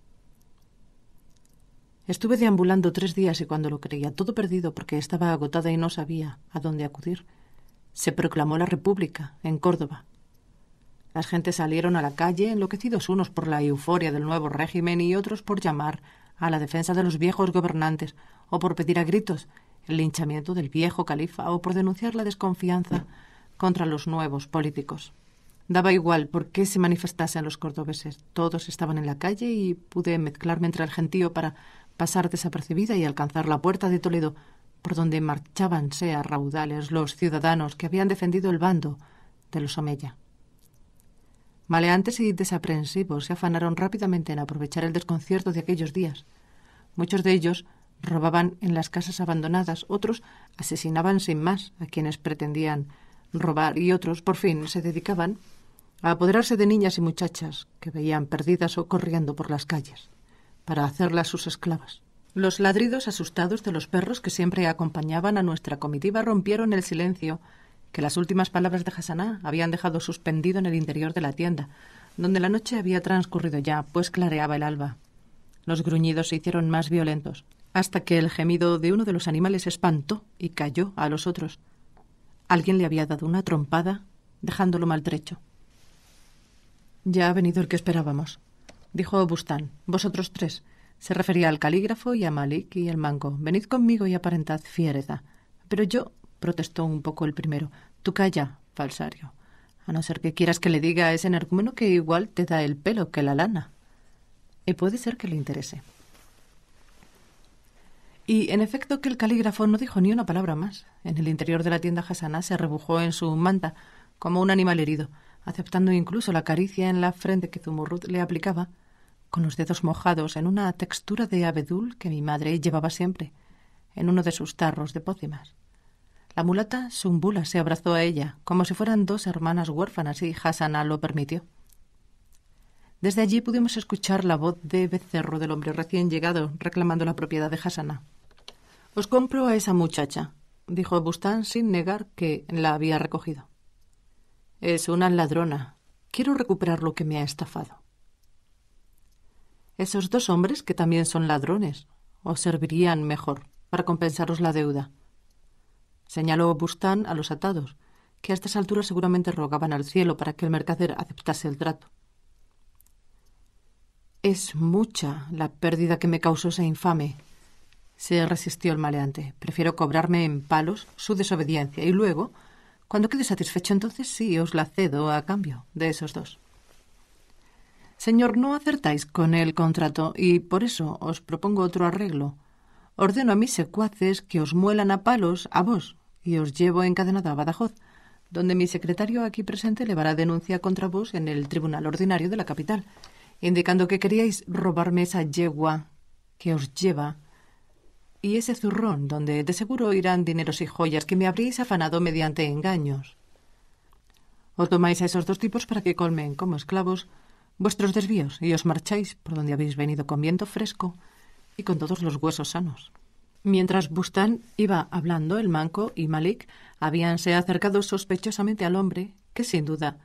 Estuve deambulando tres días y cuando lo creía todo perdido porque estaba agotada y no sabía a dónde acudir, se proclamó la República en Córdoba. Las gentes salieron a la calle, enloquecidos unos por la euforia del nuevo régimen y otros por llamar a la defensa de los viejos gobernantes o por pedir a gritos el linchamiento del viejo califa o por denunciar la desconfianza contra los nuevos políticos. Daba igual por qué se manifestasen los cordobeses. Todos estaban en la calle y pude mezclarme entre el gentío para pasar desapercibida y alcanzar la puerta de Toledo, por donde marchaban a raudales los ciudadanos que habían defendido el bando de los Omeya. Maleantes y desaprensivos se afanaron rápidamente en aprovechar el desconcierto de aquellos días. Muchos de ellos robaban en las casas abandonadas, otros asesinaban sin más a quienes pretendían robar y otros, por fin, se dedicaban a apoderarse de niñas y muchachas que veían perdidas o corriendo por las calles, para hacerlas sus esclavas. Los ladridos asustados de los perros que siempre acompañaban a nuestra comitiva rompieron el silencio que las últimas palabras de Hassaná habían dejado suspendido en el interior de la tienda, donde la noche había transcurrido ya, pues clareaba el alba. Los gruñidos se hicieron más violentos hasta que el gemido de uno de los animales espantó y cayó a los otros. Alguien le había dado una trompada, dejándolo maltrecho. Ya ha venido el que esperábamos, dijo Bustán. Vosotros tres. Se refería al calígrafo y a Malik y el mango. Venid conmigo y aparentad fiereza. Pero yo, protestó un poco el primero, tú calla, falsario. A no ser que quieras que le diga a ese energúmeno que igual te da el pelo que la lana. Y puede ser que le interese. Y en efecto que el calígrafo no dijo ni una palabra más. En el interior de la tienda Hasana se rebujó en su manta, como un animal herido, aceptando incluso la caricia en la frente que Zumurrut le aplicaba, con los dedos mojados en una textura de abedul que mi madre llevaba siempre, en uno de sus tarros de pócimas. La mulata Zumbula se abrazó a ella, como si fueran dos hermanas huérfanas, y Hasana lo permitió. Desde allí pudimos escuchar la voz de Becerro del hombre recién llegado, reclamando la propiedad de Hasana. Os pues compro a esa muchacha, dijo Bustán sin negar que la había recogido. Es una ladrona. Quiero recuperar lo que me ha estafado. Esos dos hombres, que también son ladrones, os servirían mejor para compensaros la deuda. Señaló Bustán a los atados, que a estas alturas seguramente rogaban al cielo para que el mercader aceptase el trato. Es mucha la pérdida que me causó esa infame, se resistió el maleante. Prefiero cobrarme en palos su desobediencia y luego, cuando quede satisfecho, entonces sí os la cedo a cambio de esos dos. Señor, no acertáis con el contrato y por eso os propongo otro arreglo. Ordeno a mis secuaces que os muelan a palos a vos y os llevo encadenado a Badajoz, donde mi secretario aquí presente levará denuncia contra vos en el Tribunal Ordinario de la capital, indicando que queríais robarme esa yegua que os lleva y ese zurrón donde de seguro irán dineros y joyas que me habréis afanado mediante engaños. Os tomáis a esos dos tipos para que colmen como esclavos vuestros desvíos y os marcháis por donde habéis venido con viento fresco y con todos los huesos sanos. Mientras Bustán iba hablando, el manco y Malik habíanse acercado sospechosamente al hombre, que sin duda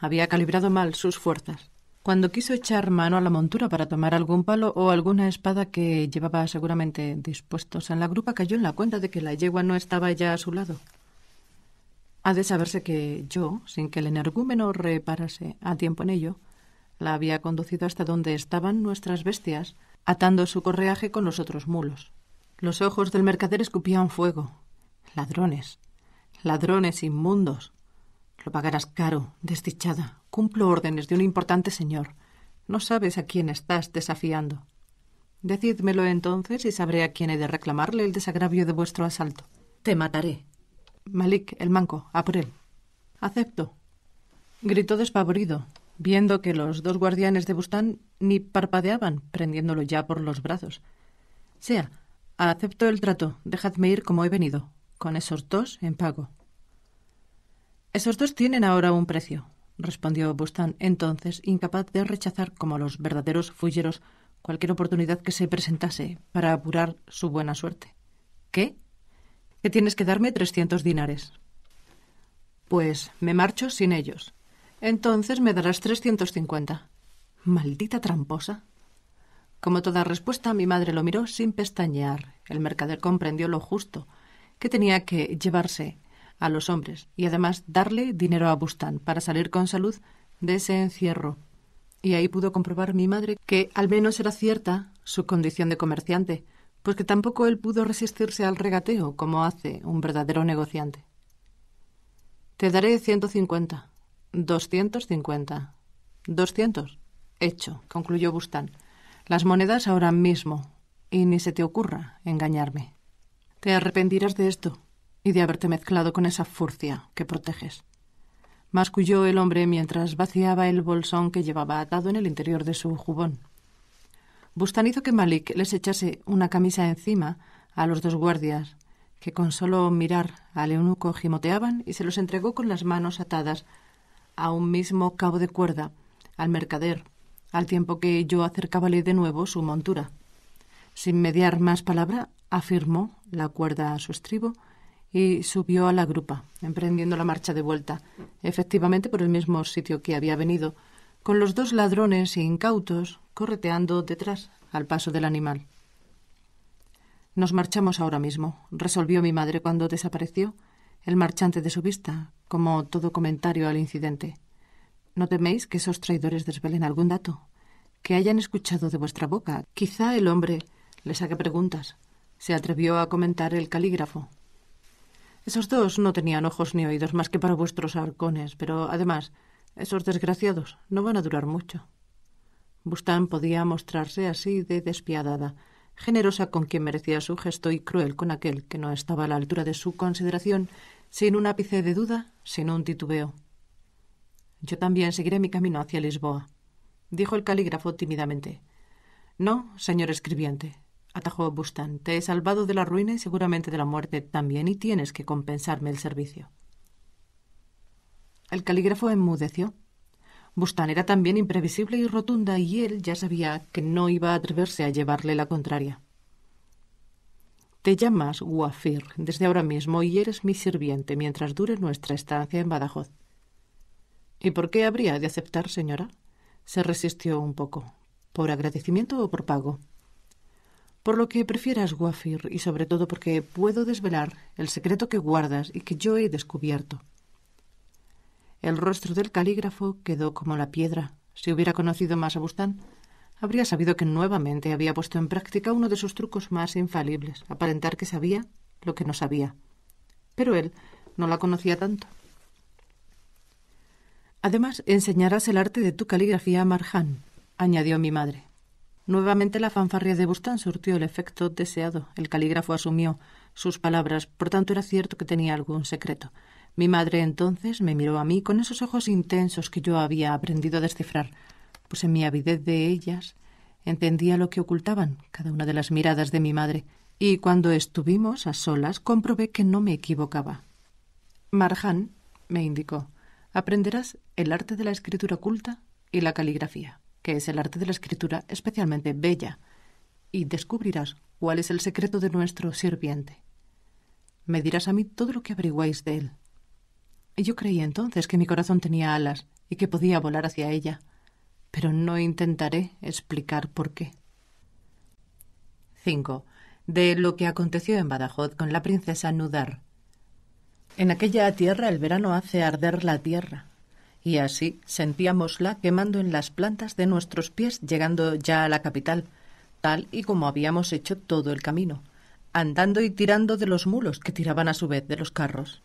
había calibrado mal sus fuerzas cuando quiso echar mano a la montura para tomar algún palo o alguna espada que llevaba seguramente dispuestos en la grupa, cayó en la cuenta de que la yegua no estaba ya a su lado. Ha de saberse que yo, sin que el energúmeno reparase a tiempo en ello, la había conducido hasta donde estaban nuestras bestias, atando su correaje con los otros mulos. Los ojos del mercader escupían fuego. Ladrones. Ladrones inmundos. Lo pagarás caro, desdichada. Cumplo órdenes de un importante señor. No sabes a quién estás desafiando. Decídmelo entonces y sabré a quién he de reclamarle el desagravio de vuestro asalto. Te mataré. Malik, el manco, a por él. Acepto. Gritó despavorido, viendo que los dos guardianes de Bustán ni parpadeaban, prendiéndolo ya por los brazos. Sea, acepto el trato, dejadme ir como he venido, con esos dos en pago. Esos dos tienen ahora un precio, respondió Bustán entonces, incapaz de rechazar como los verdaderos fulleros cualquier oportunidad que se presentase para apurar su buena suerte. ¿Qué? Que tienes que darme trescientos dinares. Pues me marcho sin ellos. Entonces me darás trescientos cincuenta. Maldita tramposa. Como toda respuesta, mi madre lo miró sin pestañear. El mercader comprendió lo justo que tenía que llevarse a los hombres y además darle dinero a Bustán para salir con salud de ese encierro. Y ahí pudo comprobar mi madre que al menos era cierta su condición de comerciante, pues que tampoco él pudo resistirse al regateo como hace un verdadero negociante. Te daré 150, 250, 200. Hecho, concluyó Bustán. Las monedas ahora mismo, y ni se te ocurra engañarme. Te arrepentirás de esto, de haberte mezclado con esa furcia que proteges. Masculló el hombre mientras vaciaba el bolsón que llevaba atado en el interior de su jubón. Bustan hizo que Malik les echase una camisa encima a los dos guardias, que con solo mirar al eunuco gimoteaban y se los entregó con las manos atadas a un mismo cabo de cuerda, al mercader, al tiempo que yo acercábale de nuevo su montura. Sin mediar más palabra, afirmó la cuerda a su estribo y subió a la grupa, emprendiendo la marcha de vuelta, efectivamente por el mismo sitio que había venido, con los dos ladrones incautos correteando detrás al paso del animal. Nos marchamos ahora mismo, resolvió mi madre cuando desapareció el marchante de su vista, como todo comentario al incidente. ¿No teméis que esos traidores desvelen algún dato? Que hayan escuchado de vuestra boca. Quizá el hombre les haga preguntas, se atrevió a comentar el calígrafo esos dos no tenían ojos ni oídos más que para vuestros arcones, pero además, esos desgraciados no van a durar mucho. Bustán podía mostrarse así de despiadada, generosa con quien merecía su gesto y cruel con aquel que no estaba a la altura de su consideración, sin un ápice de duda, sin un titubeo. Yo también seguiré mi camino hacia Lisboa, dijo el calígrafo tímidamente. No, señor escribiente, atajó Bustan. Te he salvado de la ruina y seguramente de la muerte también, y tienes que compensarme el servicio. El calígrafo enmudeció. Bustan era también imprevisible y rotunda, y él ya sabía que no iba a atreverse a llevarle la contraria. Te llamas Wafir desde ahora mismo y eres mi sirviente mientras dure nuestra estancia en Badajoz. ¿Y por qué habría de aceptar, señora? Se resistió un poco. ¿Por agradecimiento o por pago? Por lo que prefieras, Guafir, y sobre todo porque puedo desvelar el secreto que guardas y que yo he descubierto. El rostro del calígrafo quedó como la piedra. Si hubiera conocido más a Bustán, habría sabido que nuevamente había puesto en práctica uno de sus trucos más infalibles, aparentar que sabía lo que no sabía. Pero él no la conocía tanto. Además, enseñarás el arte de tu caligrafía a Marjan, añadió mi madre. Nuevamente la fanfarria de Bustán surtió el efecto deseado. El calígrafo asumió sus palabras, por tanto era cierto que tenía algún secreto. Mi madre entonces me miró a mí con esos ojos intensos que yo había aprendido a descifrar, pues en mi avidez de ellas entendía lo que ocultaban cada una de las miradas de mi madre, y cuando estuvimos a solas comprobé que no me equivocaba. Marjan, me indicó, aprenderás el arte de la escritura oculta y la caligrafía que es el arte de la escritura especialmente bella, y descubrirás cuál es el secreto de nuestro sirviente. Me dirás a mí todo lo que averiguáis de él. yo creí entonces que mi corazón tenía alas y que podía volar hacia ella, pero no intentaré explicar por qué. 5. De lo que aconteció en Badajoz con la princesa Nudar. En aquella tierra el verano hace arder la tierra, y así sentíamosla quemando en las plantas de nuestros pies llegando ya a la capital, tal y como habíamos hecho todo el camino, andando y tirando de los mulos que tiraban a su vez de los carros.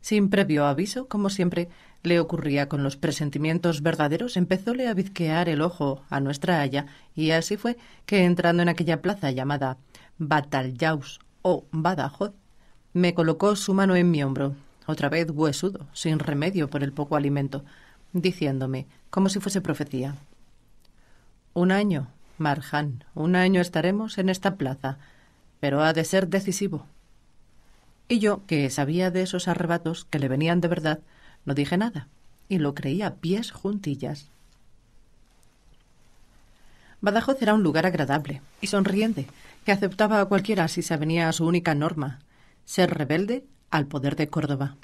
Sin previo aviso, como siempre le ocurría con los presentimientos verdaderos, empezóle a bizquear el ojo a nuestra haya, y así fue que entrando en aquella plaza llamada Bataljaus o Badajoz, me colocó su mano en mi hombro otra vez huesudo, sin remedio por el poco alimento, diciéndome, como si fuese profecía. Un año, Marjan, un año estaremos en esta plaza, pero ha de ser decisivo. Y yo, que sabía de esos arrebatos que le venían de verdad, no dije nada, y lo creía pies juntillas. Badajoz era un lugar agradable y sonriente, que aceptaba a cualquiera si se venía a su única norma, ser rebelde al poder de Córdoba.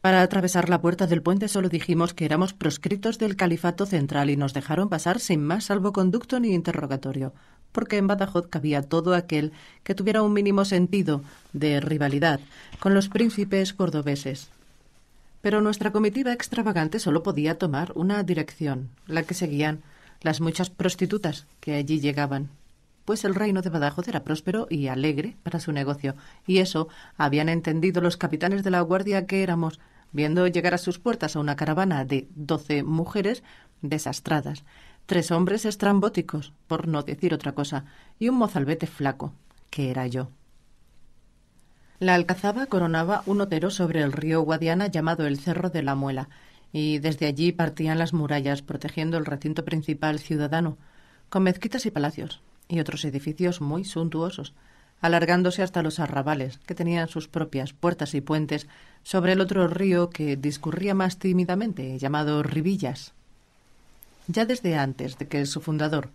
Para atravesar la puerta del puente solo dijimos que éramos proscritos del califato central y nos dejaron pasar sin más salvoconducto ni interrogatorio, porque en Badajoz cabía todo aquel que tuviera un mínimo sentido de rivalidad con los príncipes cordobeses. Pero nuestra comitiva extravagante solo podía tomar una dirección, la que seguían las muchas prostitutas que allí llegaban pues el reino de Badajoz era próspero y alegre para su negocio, y eso habían entendido los capitanes de la guardia que éramos, viendo llegar a sus puertas a una caravana de doce mujeres desastradas, tres hombres estrambóticos, por no decir otra cosa, y un mozalbete flaco, que era yo. La alcazaba coronaba un otero sobre el río Guadiana llamado el Cerro de la Muela, y desde allí partían las murallas protegiendo el recinto principal ciudadano, con mezquitas y palacios, y otros edificios muy suntuosos, alargándose hasta los arrabales, que tenían sus propias puertas y puentes sobre el otro río que discurría más tímidamente, llamado Ribillas. Ya desde antes de que su fundador,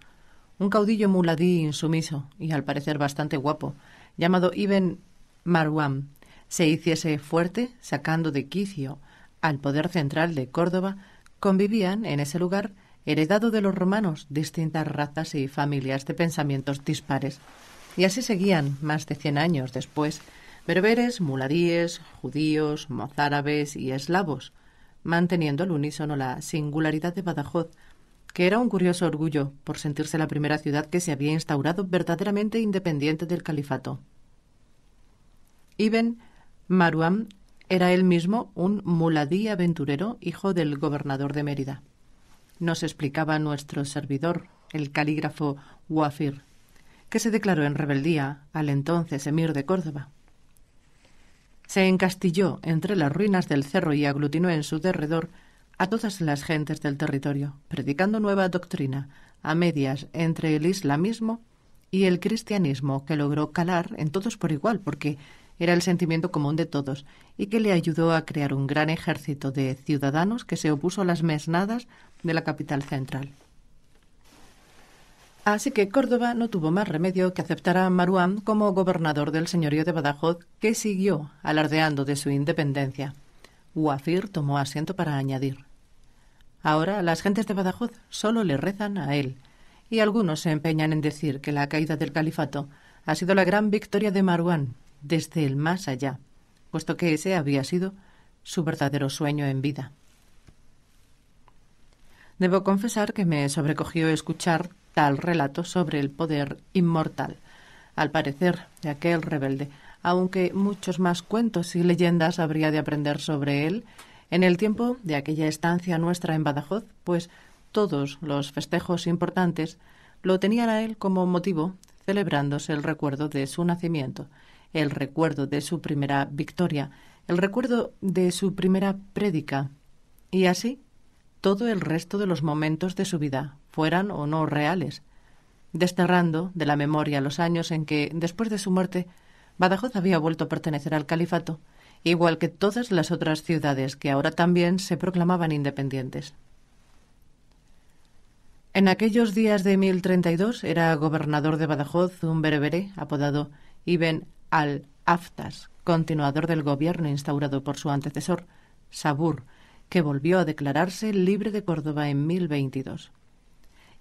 un caudillo muladí insumiso y al parecer bastante guapo, llamado Ibn Marwan, se hiciese fuerte sacando de quicio al poder central de Córdoba, convivían en ese lugar heredado de los romanos, distintas razas y familias de pensamientos dispares. Y así seguían más de cien años después berberes, muladíes, judíos, mozárabes y eslavos, manteniendo al unísono la singularidad de Badajoz, que era un curioso orgullo por sentirse la primera ciudad que se había instaurado verdaderamente independiente del califato. Ibn Maruam era él mismo un muladí aventurero, hijo del gobernador de Mérida nos explicaba nuestro servidor, el calígrafo Wafir, que se declaró en rebeldía al entonces emir de Córdoba. Se encastilló entre las ruinas del cerro y aglutinó en su derredor a todas las gentes del territorio, predicando nueva doctrina a medias entre el islamismo y el cristianismo que logró calar en todos por igual, porque era el sentimiento común de todos y que le ayudó a crear un gran ejército de ciudadanos que se opuso a las mesnadas de la capital central. Así que Córdoba no tuvo más remedio que aceptar a Maruán como gobernador del señorío de Badajoz, que siguió alardeando de su independencia. Wafir tomó asiento para añadir. Ahora las gentes de Badajoz solo le rezan a él, y algunos se empeñan en decir que la caída del califato ha sido la gran victoria de Maruán desde el más allá, puesto que ese había sido su verdadero sueño en vida. Debo confesar que me sobrecogió escuchar tal relato sobre el poder inmortal, al parecer, de aquel rebelde, aunque muchos más cuentos y leyendas habría de aprender sobre él en el tiempo de aquella estancia nuestra en Badajoz, pues todos los festejos importantes lo tenían a él como motivo, celebrándose el recuerdo de su nacimiento, el recuerdo de su primera victoria, el recuerdo de su primera prédica. Y así todo el resto de los momentos de su vida, fueran o no reales, desterrando de la memoria los años en que, después de su muerte, Badajoz había vuelto a pertenecer al califato, igual que todas las otras ciudades que ahora también se proclamaban independientes. En aquellos días de 1032 era gobernador de Badajoz un bereberé apodado Ibn al-Aftas, continuador del gobierno instaurado por su antecesor, Sabur, que volvió a declararse libre de Córdoba en 1022.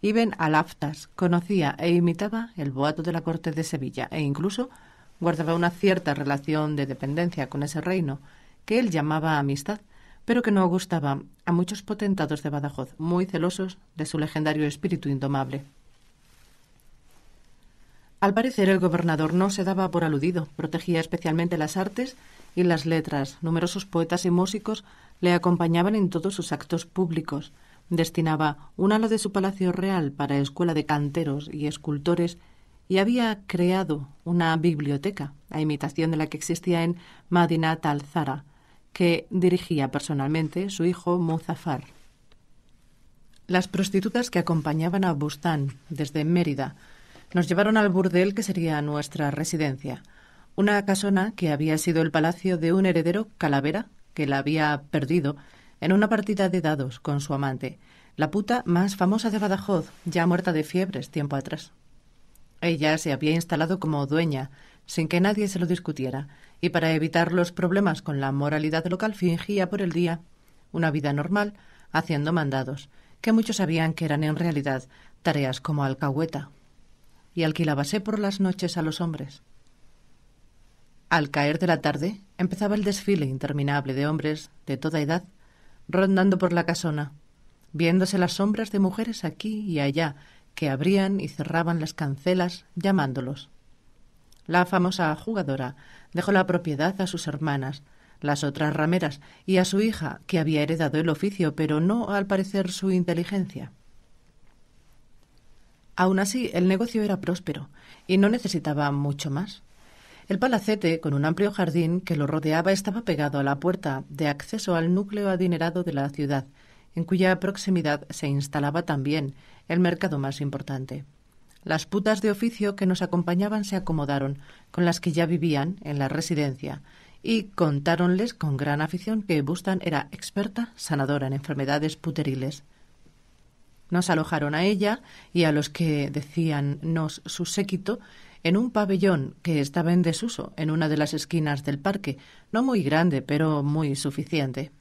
Ibn al-Aftas conocía e imitaba el boato de la corte de Sevilla e incluso guardaba una cierta relación de dependencia con ese reino que él llamaba amistad, pero que no gustaba a muchos potentados de Badajoz, muy celosos de su legendario espíritu indomable. Al parecer, el gobernador no se daba por aludido, protegía especialmente las artes y las letras. Numerosos poetas y músicos le acompañaban en todos sus actos públicos. Destinaba un ala de su palacio real para escuela de canteros y escultores y había creado una biblioteca, a imitación de la que existía en Madinat al-Zara, que dirigía personalmente su hijo Muzaffar. Las prostitutas que acompañaban a Bustán desde Mérida nos llevaron al burdel que sería nuestra residencia una casona que había sido el palacio de un heredero calavera que la había perdido en una partida de dados con su amante, la puta más famosa de Badajoz, ya muerta de fiebres tiempo atrás. Ella se había instalado como dueña, sin que nadie se lo discutiera, y para evitar los problemas con la moralidad local fingía por el día una vida normal, haciendo mandados, que muchos sabían que eran en realidad tareas como alcahueta, y alquilábase por las noches a los hombres. Al caer de la tarde empezaba el desfile interminable de hombres de toda edad rondando por la casona, viéndose las sombras de mujeres aquí y allá que abrían y cerraban las cancelas llamándolos. La famosa jugadora dejó la propiedad a sus hermanas, las otras rameras y a su hija, que había heredado el oficio, pero no al parecer su inteligencia. Aun así, el negocio era próspero y no necesitaba mucho más. El palacete, con un amplio jardín que lo rodeaba, estaba pegado a la puerta de acceso al núcleo adinerado de la ciudad, en cuya proximidad se instalaba también el mercado más importante. Las putas de oficio que nos acompañaban se acomodaron con las que ya vivían en la residencia y contáronles con gran afición que Bustan era experta sanadora en enfermedades puteriles. Nos alojaron a ella y a los que decían nos su séquito en un pabellón que estaba en desuso en una de las esquinas del parque, no muy grande, pero muy suficiente.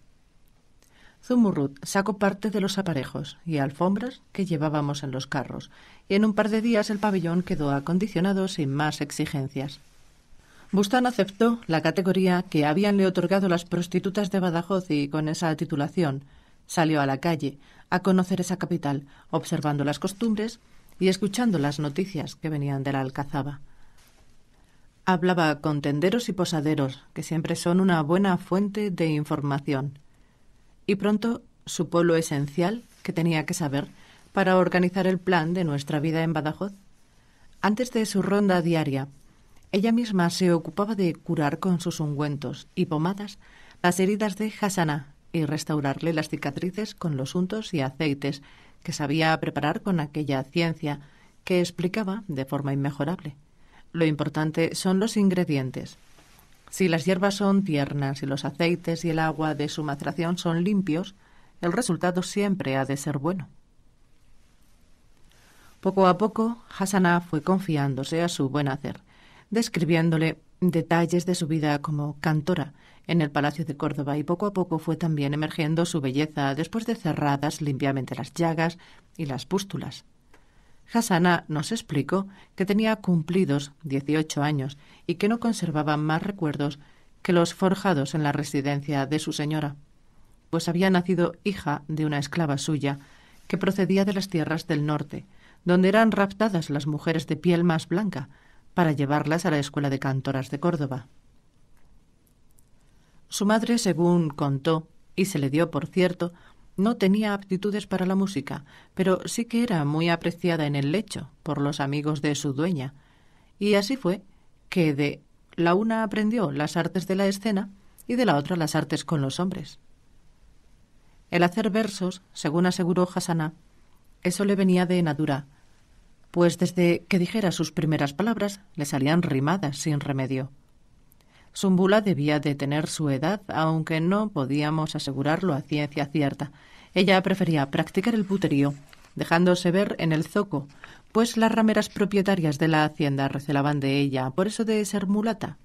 Zumurrut sacó parte de los aparejos y alfombras que llevábamos en los carros, y en un par de días el pabellón quedó acondicionado sin más exigencias. Bustán aceptó la categoría que habíanle otorgado las prostitutas de Badajoz y con esa titulación salió a la calle a conocer esa capital, observando las costumbres, y escuchando las noticias que venían de la alcazaba. Hablaba con tenderos y posaderos, que siempre son una buena fuente de información. Y pronto supo lo esencial que tenía que saber para organizar el plan de nuestra vida en Badajoz. Antes de su ronda diaria, ella misma se ocupaba de curar con sus ungüentos y pomadas las heridas de Hasana y restaurarle las cicatrices con los untos y aceites que sabía preparar con aquella ciencia que explicaba de forma inmejorable. Lo importante son los ingredientes. Si las hierbas son tiernas y los aceites y el agua de su maceración son limpios, el resultado siempre ha de ser bueno. Poco a poco, Hasana fue confiándose a su buen hacer, describiéndole detalles de su vida como cantora en el Palacio de Córdoba y poco a poco fue también emergiendo su belleza después de cerradas limpiamente las llagas y las pústulas. Hasana nos explicó que tenía cumplidos 18 años y que no conservaba más recuerdos que los forjados en la residencia de su señora, pues había nacido hija de una esclava suya que procedía de las tierras del norte, donde eran raptadas las mujeres de piel más blanca para llevarlas a la escuela de cantoras de Córdoba. Su madre, según contó, y se le dio por cierto, no tenía aptitudes para la música, pero sí que era muy apreciada en el lecho por los amigos de su dueña. Y así fue que de la una aprendió las artes de la escena y de la otra las artes con los hombres. El hacer versos, según aseguró Hasana, eso le venía de enadura, pues desde que dijera sus primeras palabras le salían rimadas sin remedio. Sumbula debía de tener su edad, aunque no podíamos asegurarlo a ciencia cierta. Ella prefería practicar el puterío, dejándose ver en el zoco, pues las rameras propietarias de la hacienda recelaban de ella por eso de ser mulata.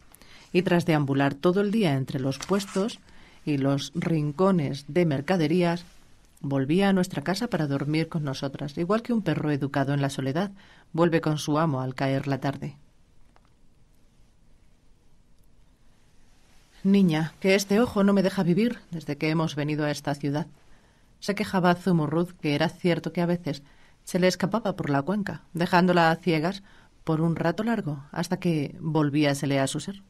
Y tras deambular todo el día entre los puestos y los rincones de mercaderías, volvía a nuestra casa para dormir con nosotras, igual que un perro educado en la soledad vuelve con su amo al caer la tarde. Niña, que este ojo no me deja vivir desde que hemos venido a esta ciudad. Se quejaba Zumurrud que era cierto que a veces se le escapaba por la cuenca, dejándola a ciegas por un rato largo hasta que volvíasele a su ser.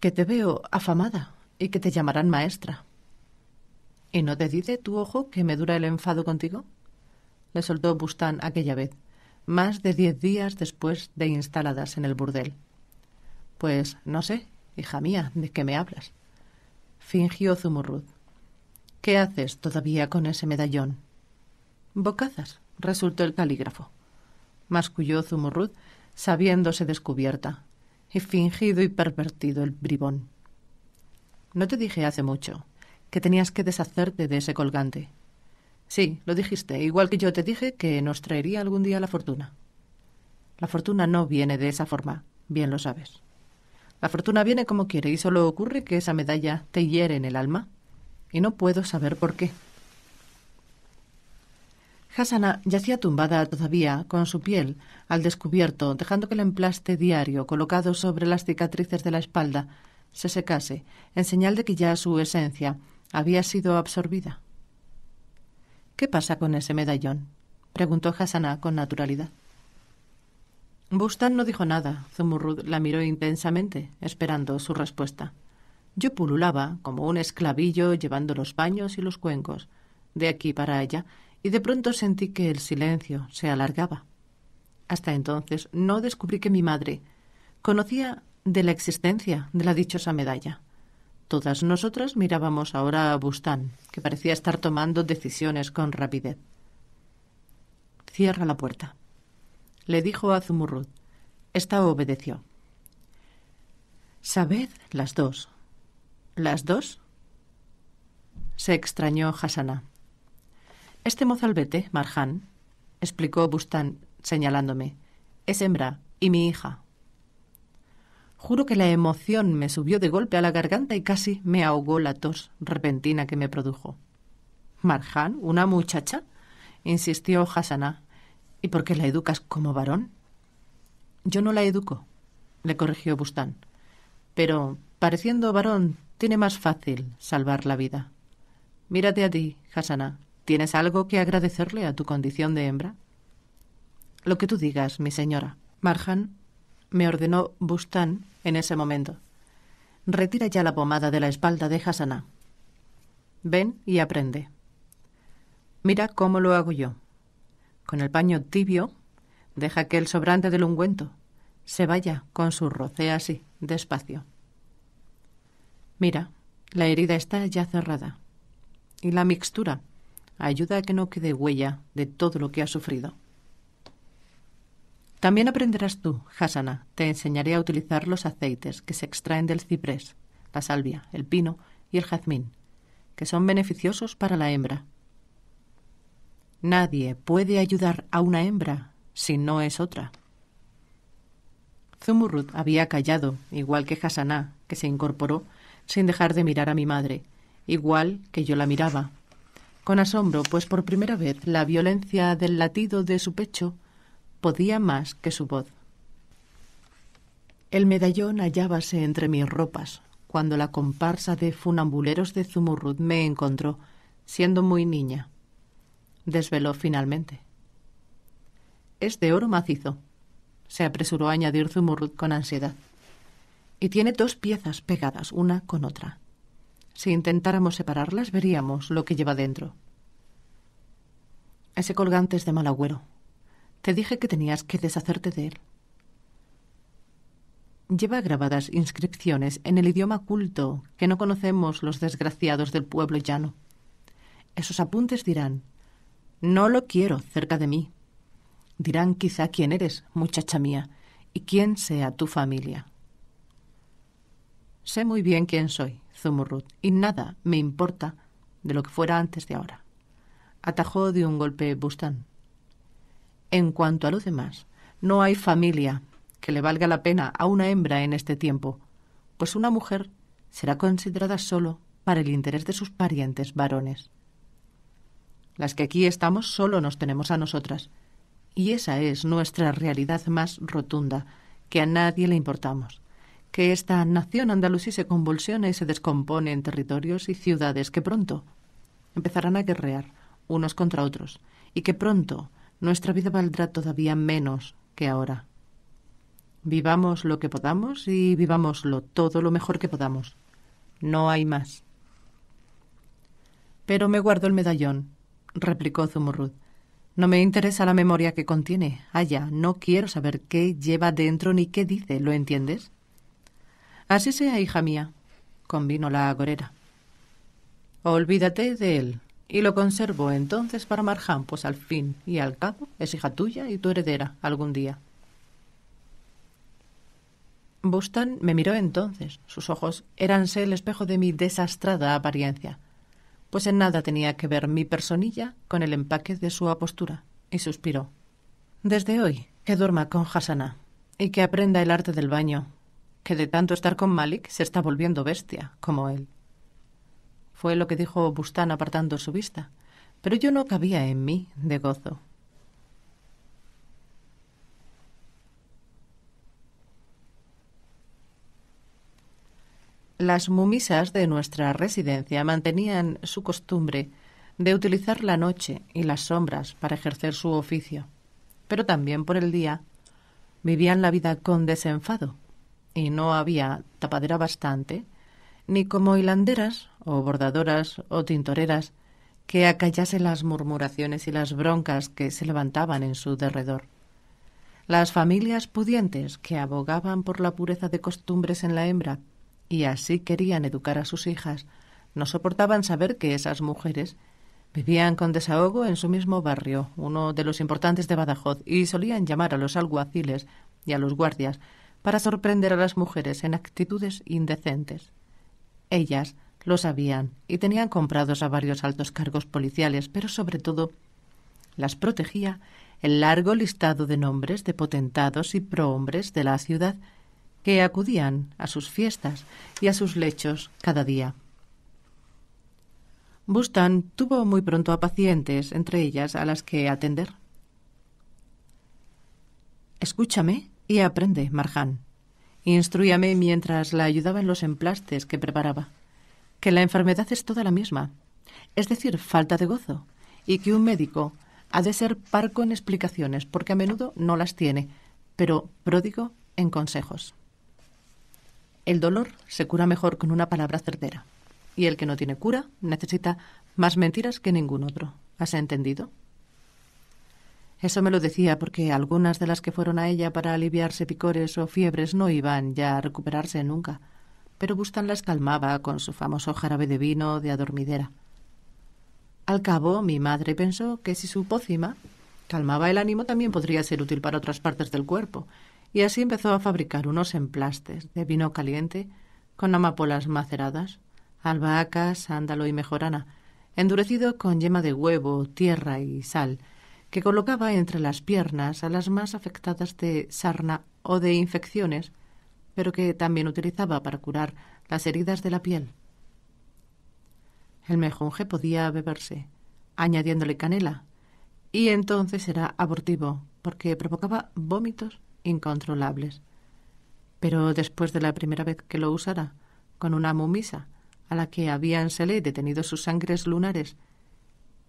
Que te veo afamada y que te llamarán maestra. ¿Y no te dice tu ojo que me dura el enfado contigo? Le soltó Bustán aquella vez, más de diez días después de instaladas en el burdel. Pues no sé, hija mía, ¿de qué me hablas? Fingió Zumurrud. ¿Qué haces todavía con ese medallón? Bocazas, resultó el calígrafo. Masculló Zumurrud, sabiéndose descubierta, y fingido y pervertido el bribón. No te dije hace mucho que tenías que deshacerte de ese colgante. Sí, lo dijiste, igual que yo te dije que nos traería algún día la fortuna. La fortuna no viene de esa forma, bien lo sabes. La fortuna viene como quiere y solo ocurre que esa medalla te hiere en el alma y no puedo saber por qué. Hasana yacía tumbada todavía, con su piel al descubierto, dejando que el emplaste diario colocado sobre las cicatrices de la espalda se secase, en señal de que ya su esencia había sido absorbida. ¿Qué pasa con ese medallón? preguntó Hasana con naturalidad. Bustan no dijo nada. Zumurrud la miró intensamente, esperando su respuesta. Yo pululaba, como un esclavillo, llevando los paños y los cuencos, de aquí para allá, y de pronto sentí que el silencio se alargaba. Hasta entonces no descubrí que mi madre conocía de la existencia de la dichosa medalla. Todas nosotras mirábamos ahora a Bustán, que parecía estar tomando decisiones con rapidez. Cierra la puerta, le dijo a Zumurrut. Esta obedeció. Sabed las dos. ¿Las dos? se extrañó Hasana. Este mozalbete, Marjan, explicó Bustán, señalándome, es hembra y mi hija. Juro que la emoción me subió de golpe a la garganta y casi me ahogó la tos repentina que me produjo. ¿Marjan, una muchacha? insistió Hasana, ¿Y por qué la educas como varón? Yo no la educo, le corrigió Bustán. Pero, pareciendo varón, tiene más fácil salvar la vida. Mírate a ti, Hasana. ¿Tienes algo que agradecerle a tu condición de hembra? Lo que tú digas, mi señora. Marjan me ordenó Bustán en ese momento. Retira ya la pomada de la espalda de Hasana. Ven y aprende. Mira cómo lo hago yo. Con el paño tibio, deja que el sobrante del ungüento se vaya con su roce así, despacio. Mira, la herida está ya cerrada. Y la mixtura ayuda a que no quede huella de todo lo que ha sufrido. También aprenderás tú, Hasana, te enseñaré a utilizar los aceites que se extraen del ciprés, la salvia, el pino y el jazmín, que son beneficiosos para la hembra Nadie puede ayudar a una hembra si no es otra. Zumurrut había callado, igual que Hasaná, que se incorporó, sin dejar de mirar a mi madre, igual que yo la miraba. Con asombro, pues por primera vez la violencia del latido de su pecho podía más que su voz. El medallón hallábase entre mis ropas cuando la comparsa de funambuleros de Zumurrut me encontró, siendo muy niña desveló finalmente. Es de oro macizo, se apresuró a añadir Zumurrut con ansiedad. Y tiene dos piezas pegadas una con otra. Si intentáramos separarlas, veríamos lo que lleva dentro. Ese colgante es de mal agüero. Te dije que tenías que deshacerte de él. Lleva grabadas inscripciones en el idioma culto que no conocemos los desgraciados del pueblo llano. Esos apuntes dirán no lo quiero cerca de mí. Dirán quizá quién eres, muchacha mía, y quién sea tu familia. Sé muy bien quién soy, Zumurrut, y nada me importa de lo que fuera antes de ahora. Atajó de un golpe Bustán. En cuanto a los demás, no hay familia que le valga la pena a una hembra en este tiempo, pues una mujer será considerada solo para el interés de sus parientes varones. Las que aquí estamos solo nos tenemos a nosotras. Y esa es nuestra realidad más rotunda, que a nadie le importamos. Que esta nación andalusí se convulsiona y se descompone en territorios y ciudades que pronto empezarán a guerrear unos contra otros y que pronto nuestra vida valdrá todavía menos que ahora. Vivamos lo que podamos y vivámoslo todo lo mejor que podamos. No hay más. Pero me guardo el medallón replicó Zumurrud. No me interesa la memoria que contiene. Allá, no quiero saber qué lleva dentro ni qué dice, ¿lo entiendes? Así sea, hija mía, convino la agorera. Olvídate de él, y lo conservo entonces para Marján, pues al fin y al cabo es hija tuya y tu heredera algún día. Bustan me miró entonces. Sus ojos éranse el espejo de mi desastrada apariencia pues en nada tenía que ver mi personilla con el empaque de su apostura, y suspiró. Desde hoy, que duerma con Hasana, y que aprenda el arte del baño, que de tanto estar con Malik se está volviendo bestia, como él. Fue lo que dijo Bustán apartando su vista, pero yo no cabía en mí de gozo. Las mumisas de nuestra residencia mantenían su costumbre de utilizar la noche y las sombras para ejercer su oficio, pero también por el día vivían la vida con desenfado, y no había tapadera bastante, ni como hilanderas o bordadoras o tintoreras que acallase las murmuraciones y las broncas que se levantaban en su derredor. Las familias pudientes que abogaban por la pureza de costumbres en la hembra y así querían educar a sus hijas, no soportaban saber que esas mujeres vivían con desahogo en su mismo barrio, uno de los importantes de Badajoz, y solían llamar a los alguaciles y a los guardias para sorprender a las mujeres en actitudes indecentes. Ellas lo sabían y tenían comprados a varios altos cargos policiales, pero sobre todo las protegía el largo listado de nombres de potentados y prohombres de la ciudad que acudían a sus fiestas y a sus lechos cada día. Bustan tuvo muy pronto a pacientes, entre ellas a las que atender. Escúchame y aprende, Marján. Instruíame mientras la ayudaba en los emplastes que preparaba. Que la enfermedad es toda la misma, es decir, falta de gozo, y que un médico ha de ser parco en explicaciones, porque a menudo no las tiene, pero pródigo en consejos. El dolor se cura mejor con una palabra certera. Y el que no tiene cura necesita más mentiras que ningún otro. ¿Has entendido? Eso me lo decía porque algunas de las que fueron a ella para aliviarse picores o fiebres no iban ya a recuperarse nunca, pero Bustan las calmaba con su famoso jarabe de vino de adormidera. Al cabo, mi madre pensó que si su pócima calmaba el ánimo también podría ser útil para otras partes del cuerpo, y así empezó a fabricar unos emplastes de vino caliente con amapolas maceradas, albahaca, sándalo y mejorana, endurecido con yema de huevo, tierra y sal, que colocaba entre las piernas a las más afectadas de sarna o de infecciones, pero que también utilizaba para curar las heridas de la piel. El mejunje podía beberse, añadiéndole canela, y entonces era abortivo, porque provocaba vómitos incontrolables. Pero después de la primera vez que lo usara, con una mumisa a la que había le detenido sus sangres lunares,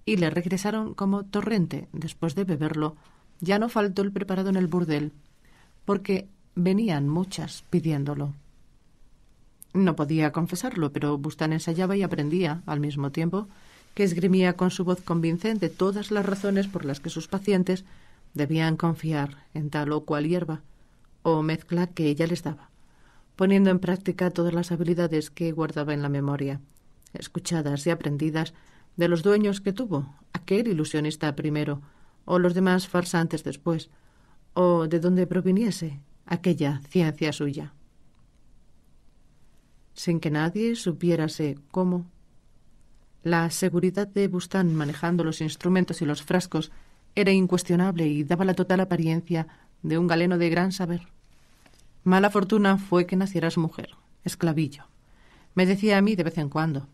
y le regresaron como torrente después de beberlo, ya no faltó el preparado en el burdel, porque venían muchas pidiéndolo. No podía confesarlo, pero Bustán ensayaba y aprendía, al mismo tiempo, que esgrimía con su voz convincente todas las razones por las que sus pacientes Debían confiar en tal o cual hierba o mezcla que ella les daba, poniendo en práctica todas las habilidades que guardaba en la memoria, escuchadas y aprendidas de los dueños que tuvo, aquel ilusionista primero, o los demás farsantes después, o de dónde proviniese aquella ciencia suya. Sin que nadie supiérase cómo, la seguridad de Bustán manejando los instrumentos y los frascos era incuestionable y daba la total apariencia de un galeno de gran saber. Mala fortuna fue que nacieras mujer, esclavillo. Me decía a mí de vez en cuando.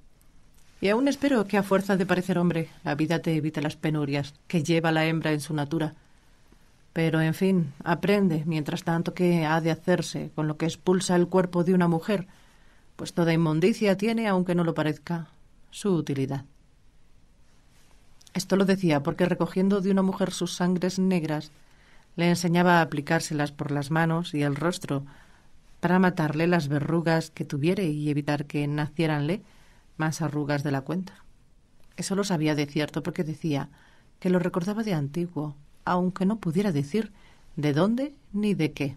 Y aún espero que a fuerza de parecer hombre, la vida te evite las penurias que lleva la hembra en su natura. Pero, en fin, aprende, mientras tanto, que ha de hacerse con lo que expulsa el cuerpo de una mujer, pues toda inmundicia tiene, aunque no lo parezca, su utilidad. Esto lo decía porque recogiendo de una mujer sus sangres negras, le enseñaba a aplicárselas por las manos y el rostro para matarle las verrugas que tuviere y evitar que naciéranle más arrugas de la cuenta. Eso lo sabía de cierto porque decía que lo recordaba de antiguo, aunque no pudiera decir de dónde ni de qué.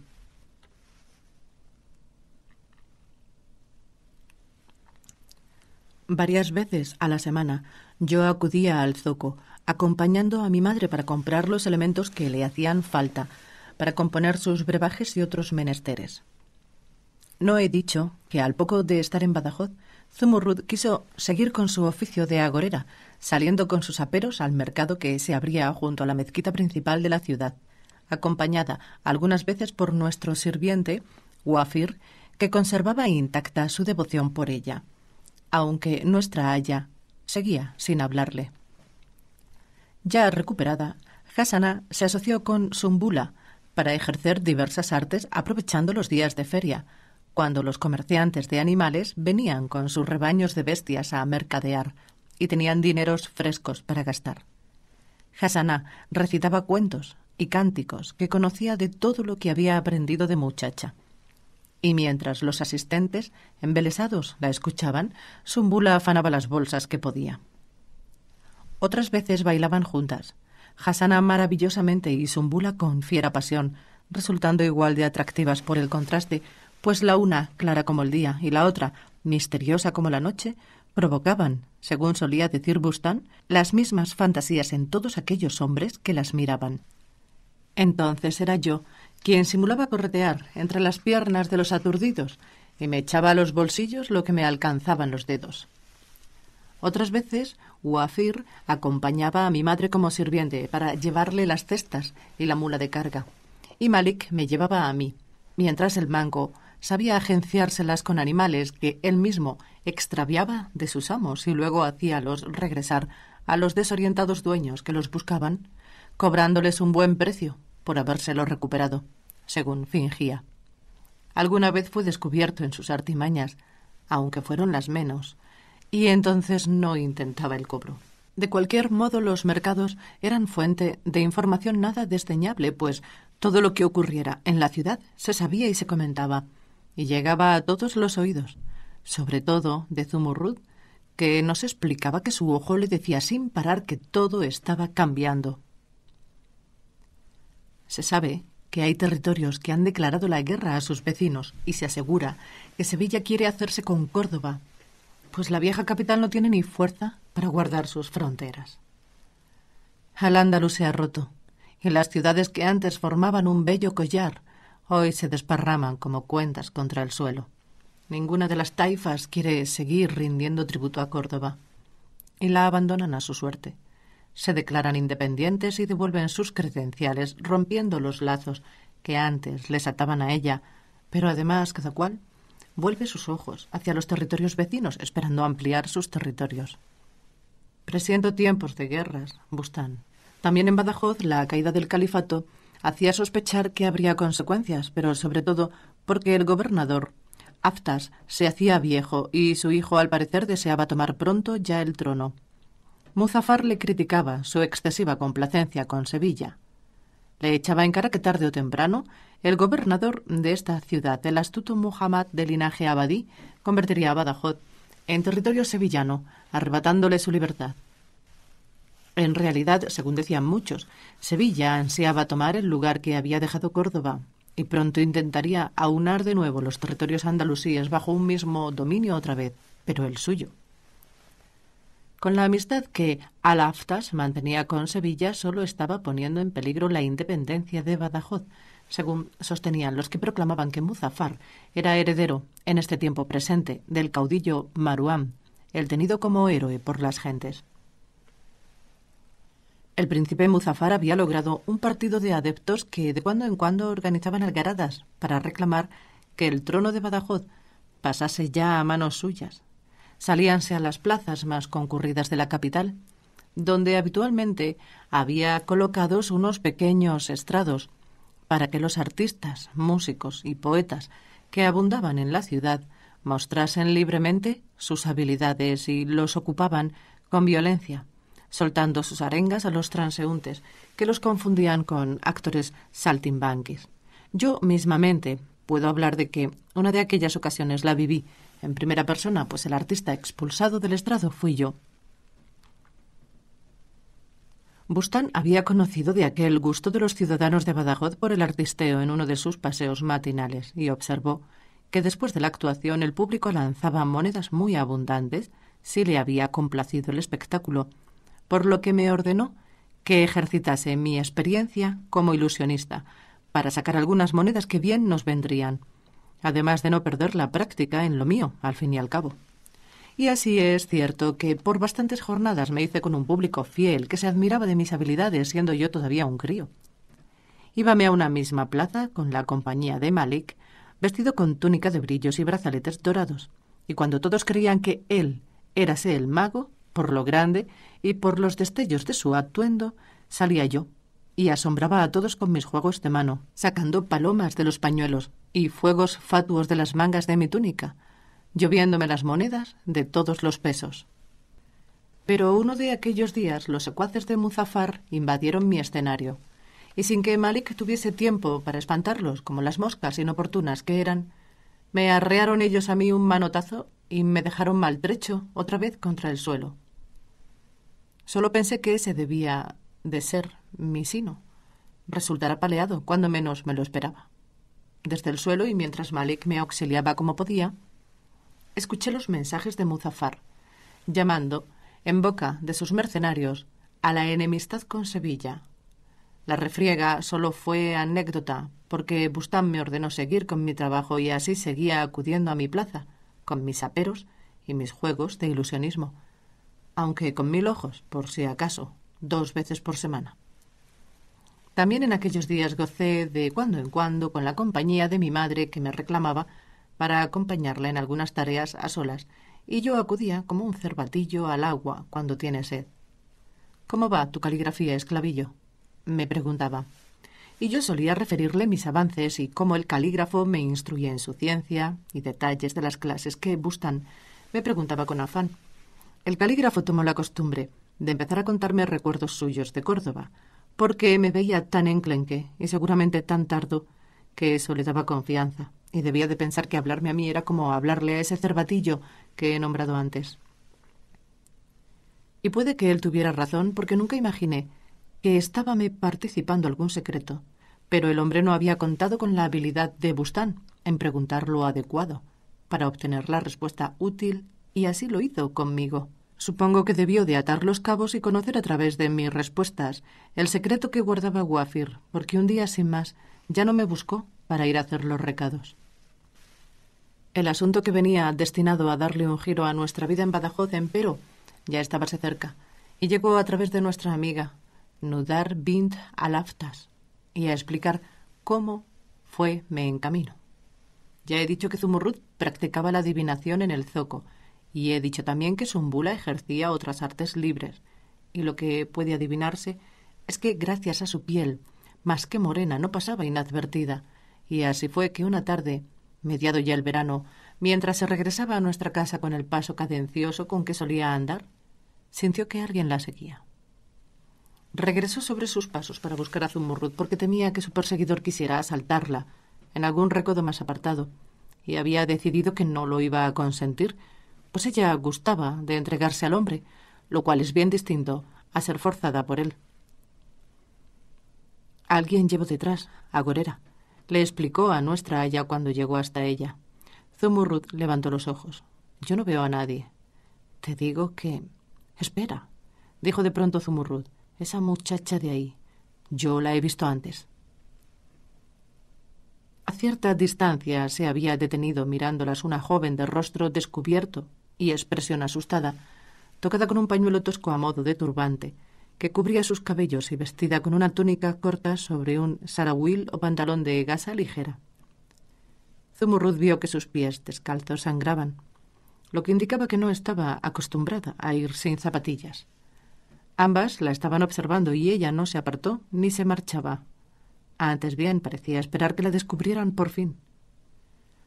Varias veces a la semana yo acudía al zoco, acompañando a mi madre para comprar los elementos que le hacían falta, para componer sus brebajes y otros menesteres. No he dicho que al poco de estar en Badajoz, Zumurrud quiso seguir con su oficio de agorera, saliendo con sus aperos al mercado que se abría junto a la mezquita principal de la ciudad, acompañada algunas veces por nuestro sirviente, Wafir, que conservaba intacta su devoción por ella. Aunque nuestra haya Seguía sin hablarle. Ya recuperada, Hasana se asoció con Sumbula para ejercer diversas artes aprovechando los días de feria, cuando los comerciantes de animales venían con sus rebaños de bestias a mercadear y tenían dineros frescos para gastar. Hasana recitaba cuentos y cánticos que conocía de todo lo que había aprendido de muchacha y mientras los asistentes, embelesados, la escuchaban, Sumbula afanaba las bolsas que podía. Otras veces bailaban juntas, Hasana maravillosamente y Sumbula con fiera pasión, resultando igual de atractivas por el contraste, pues la una, clara como el día, y la otra, misteriosa como la noche, provocaban, según solía decir Bustán, las mismas fantasías en todos aquellos hombres que las miraban. Entonces era yo quien simulaba corretear entre las piernas de los aturdidos y me echaba a los bolsillos lo que me alcanzaban los dedos. Otras veces, Wafir acompañaba a mi madre como sirviente para llevarle las cestas y la mula de carga, y Malik me llevaba a mí, mientras el mango sabía agenciárselas con animales que él mismo extraviaba de sus amos y luego hacíalos regresar a los desorientados dueños que los buscaban, cobrándoles un buen precio por habérselo recuperado, según fingía. Alguna vez fue descubierto en sus artimañas, aunque fueron las menos, y entonces no intentaba el cobro. De cualquier modo, los mercados eran fuente de información nada desdeñable, pues todo lo que ocurriera en la ciudad se sabía y se comentaba, y llegaba a todos los oídos, sobre todo de Zumurrud, que nos explicaba que su ojo le decía sin parar que todo estaba cambiando, se sabe que hay territorios que han declarado la guerra a sus vecinos y se asegura que Sevilla quiere hacerse con Córdoba, pues la vieja capital no tiene ni fuerza para guardar sus fronteras. Al Andaluz se ha roto y las ciudades que antes formaban un bello collar hoy se desparraman como cuentas contra el suelo. Ninguna de las taifas quiere seguir rindiendo tributo a Córdoba y la abandonan a su suerte se declaran independientes y devuelven sus credenciales, rompiendo los lazos que antes les ataban a ella, pero además cada cual vuelve sus ojos hacia los territorios vecinos, esperando ampliar sus territorios. Presiento tiempos de guerras, Bustán. También en Badajoz la caída del califato hacía sospechar que habría consecuencias, pero sobre todo porque el gobernador Aftas se hacía viejo y su hijo al parecer deseaba tomar pronto ya el trono. Muzaffar le criticaba su excesiva complacencia con Sevilla. Le echaba en cara que tarde o temprano el gobernador de esta ciudad, el astuto Muhammad de linaje abadí, convertiría a Badajoz en territorio sevillano, arrebatándole su libertad. En realidad, según decían muchos, Sevilla ansiaba tomar el lugar que había dejado Córdoba y pronto intentaría aunar de nuevo los territorios andalusíes bajo un mismo dominio otra vez, pero el suyo. Con la amistad que al mantenía con Sevilla, solo estaba poniendo en peligro la independencia de Badajoz, según sostenían los que proclamaban que Muzaffar era heredero, en este tiempo presente, del caudillo Maruán, el tenido como héroe por las gentes. El príncipe Muzaffar había logrado un partido de adeptos que de cuando en cuando organizaban algaradas para reclamar que el trono de Badajoz pasase ya a manos suyas salíanse a las plazas más concurridas de la capital, donde habitualmente había colocados unos pequeños estrados para que los artistas, músicos y poetas que abundaban en la ciudad mostrasen libremente sus habilidades y los ocupaban con violencia, soltando sus arengas a los transeúntes, que los confundían con actores saltimbanquis. Yo mismamente puedo hablar de que una de aquellas ocasiones la viví en primera persona, pues el artista expulsado del estrado fui yo. Bustán había conocido de aquel gusto de los ciudadanos de Badajoz por el artisteo en uno de sus paseos matinales y observó que después de la actuación el público lanzaba monedas muy abundantes si le había complacido el espectáculo, por lo que me ordenó que ejercitase mi experiencia como ilusionista para sacar algunas monedas que bien nos vendrían además de no perder la práctica en lo mío, al fin y al cabo. Y así es cierto que por bastantes jornadas me hice con un público fiel que se admiraba de mis habilidades siendo yo todavía un crío. Íbame a una misma plaza con la compañía de Malik, vestido con túnica de brillos y brazaletes dorados, y cuando todos creían que él érase el mago, por lo grande y por los destellos de su atuendo, salía yo, y asombraba a todos con mis juegos de mano, sacando palomas de los pañuelos, y fuegos fatuos de las mangas de mi túnica, lloviéndome las monedas de todos los pesos. Pero uno de aquellos días los secuaces de Muzafar invadieron mi escenario, y sin que Malik tuviese tiempo para espantarlos como las moscas inoportunas que eran, me arrearon ellos a mí un manotazo y me dejaron maltrecho otra vez contra el suelo. Solo pensé que ese debía de ser mi sino. Resultará paleado, cuando menos me lo esperaba. Desde el suelo y mientras Malik me auxiliaba como podía, escuché los mensajes de Muzaffar, llamando, en boca de sus mercenarios, a la enemistad con Sevilla. La refriega solo fue anécdota, porque Bustam me ordenó seguir con mi trabajo y así seguía acudiendo a mi plaza, con mis aperos y mis juegos de ilusionismo, aunque con mil ojos, por si acaso, dos veces por semana. También en aquellos días gocé de cuando en cuando con la compañía de mi madre que me reclamaba para acompañarla en algunas tareas a solas, y yo acudía como un cervatillo al agua cuando tiene sed. ¿Cómo va tu caligrafía, esclavillo? me preguntaba. Y yo solía referirle mis avances y cómo el calígrafo me instruye en su ciencia y detalles de las clases que buscan, me preguntaba con afán. El calígrafo tomó la costumbre de empezar a contarme recuerdos suyos de Córdoba, porque me veía tan enclenque y seguramente tan tardo que eso le daba confianza, y debía de pensar que hablarme a mí era como hablarle a ese cervatillo que he nombrado antes. Y puede que él tuviera razón, porque nunca imaginé que estábame participando algún secreto, pero el hombre no había contado con la habilidad de Bustán en preguntar lo adecuado para obtener la respuesta útil, y así lo hizo conmigo. Supongo que debió de atar los cabos y conocer a través de mis respuestas el secreto que guardaba Wafir, porque un día sin más ya no me buscó para ir a hacer los recados. El asunto que venía destinado a darle un giro a nuestra vida en Badajoz, empero, ya estaba cerca, y llegó a través de nuestra amiga, Nudar Bint Alaftas, y a explicar cómo fue me encamino. Ya he dicho que Zumurrut practicaba la adivinación en el zoco, y he dicho también que Zumbula ejercía otras artes libres, y lo que puede adivinarse es que gracias a su piel, más que morena, no pasaba inadvertida, y así fue que una tarde, mediado ya el verano, mientras se regresaba a nuestra casa con el paso cadencioso con que solía andar, sintió que alguien la seguía. Regresó sobre sus pasos para buscar a Zumurrut porque temía que su perseguidor quisiera asaltarla en algún recodo más apartado, y había decidido que no lo iba a consentir, pues ella gustaba de entregarse al hombre, lo cual es bien distinto a ser forzada por él. Alguien llevó detrás, agorera, le explicó a nuestra Aya cuando llegó hasta ella. Zumurrut levantó los ojos. Yo no veo a nadie. Te digo que. Espera, dijo de pronto Zumurrut. Esa muchacha de ahí. Yo la he visto antes. A cierta distancia se había detenido mirándolas una joven de rostro descubierto y expresión asustada, tocada con un pañuelo tosco a modo de turbante, que cubría sus cabellos y vestida con una túnica corta sobre un sarawil o pantalón de gasa ligera. Zumurrut vio que sus pies descalzos sangraban, lo que indicaba que no estaba acostumbrada a ir sin zapatillas. Ambas la estaban observando y ella no se apartó ni se marchaba. Antes bien, parecía esperar que la descubrieran por fin.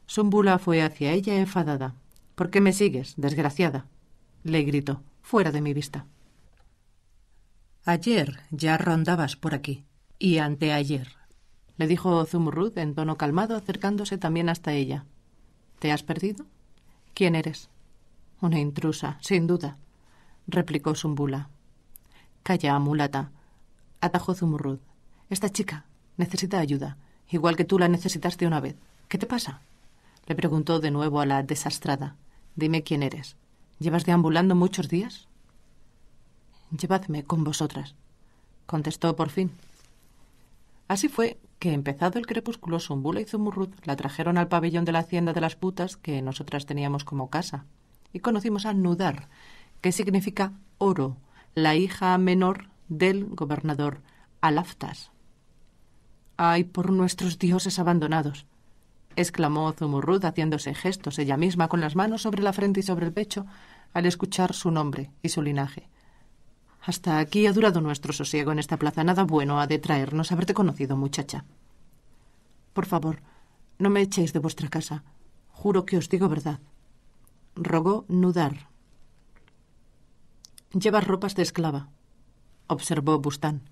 Zumbula fue hacia ella enfadada. ¿Por qué me sigues, desgraciada? le gritó, fuera de mi vista. Ayer ya rondabas por aquí, y anteayer, le dijo Zumurrud en tono calmado, acercándose también hasta ella. ¿Te has perdido? ¿Quién eres? Una intrusa, sin duda, replicó Zumbula. Calla, mulata, atajó Zumurrud. Esta chica necesita ayuda, igual que tú la necesitaste una vez. ¿Qué te pasa? le preguntó de nuevo a la desastrada. Dime quién eres. ¿Llevas deambulando muchos días? Llevadme con vosotras, contestó por fin. Así fue que, empezado el crepúsculo, Sumbula y Zumurrut la trajeron al pabellón de la hacienda de las putas que nosotras teníamos como casa, y conocimos a Nudar, que significa oro, la hija menor del gobernador Alaftas. Ay, por nuestros dioses abandonados exclamó Zumurrud haciéndose gestos ella misma con las manos sobre la frente y sobre el pecho al escuchar su nombre y su linaje. Hasta aquí ha durado nuestro sosiego en esta plaza. Nada bueno ha de traernos haberte conocido, muchacha. Por favor, no me echéis de vuestra casa. Juro que os digo verdad. Rogó Nudar. Llevas ropas de esclava, observó Bustán.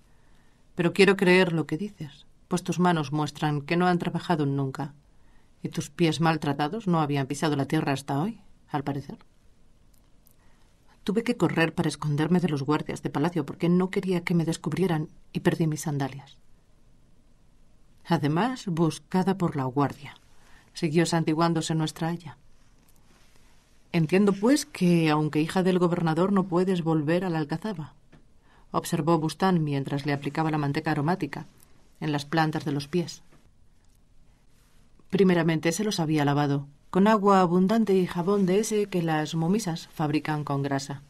Pero quiero creer lo que dices, pues tus manos muestran que no han trabajado nunca ¿Y tus pies maltratados no habían pisado la tierra hasta hoy, al parecer? Tuve que correr para esconderme de los guardias de palacio porque no quería que me descubrieran y perdí mis sandalias. Además, buscada por la guardia, siguió santiguándose nuestra haya. Entiendo, pues, que aunque hija del gobernador no puedes volver a la alcazaba, observó Bustán mientras le aplicaba la manteca aromática en las plantas de los pies. Primeramente se los había lavado, con agua abundante y jabón de ese que las momisas fabrican con grasa.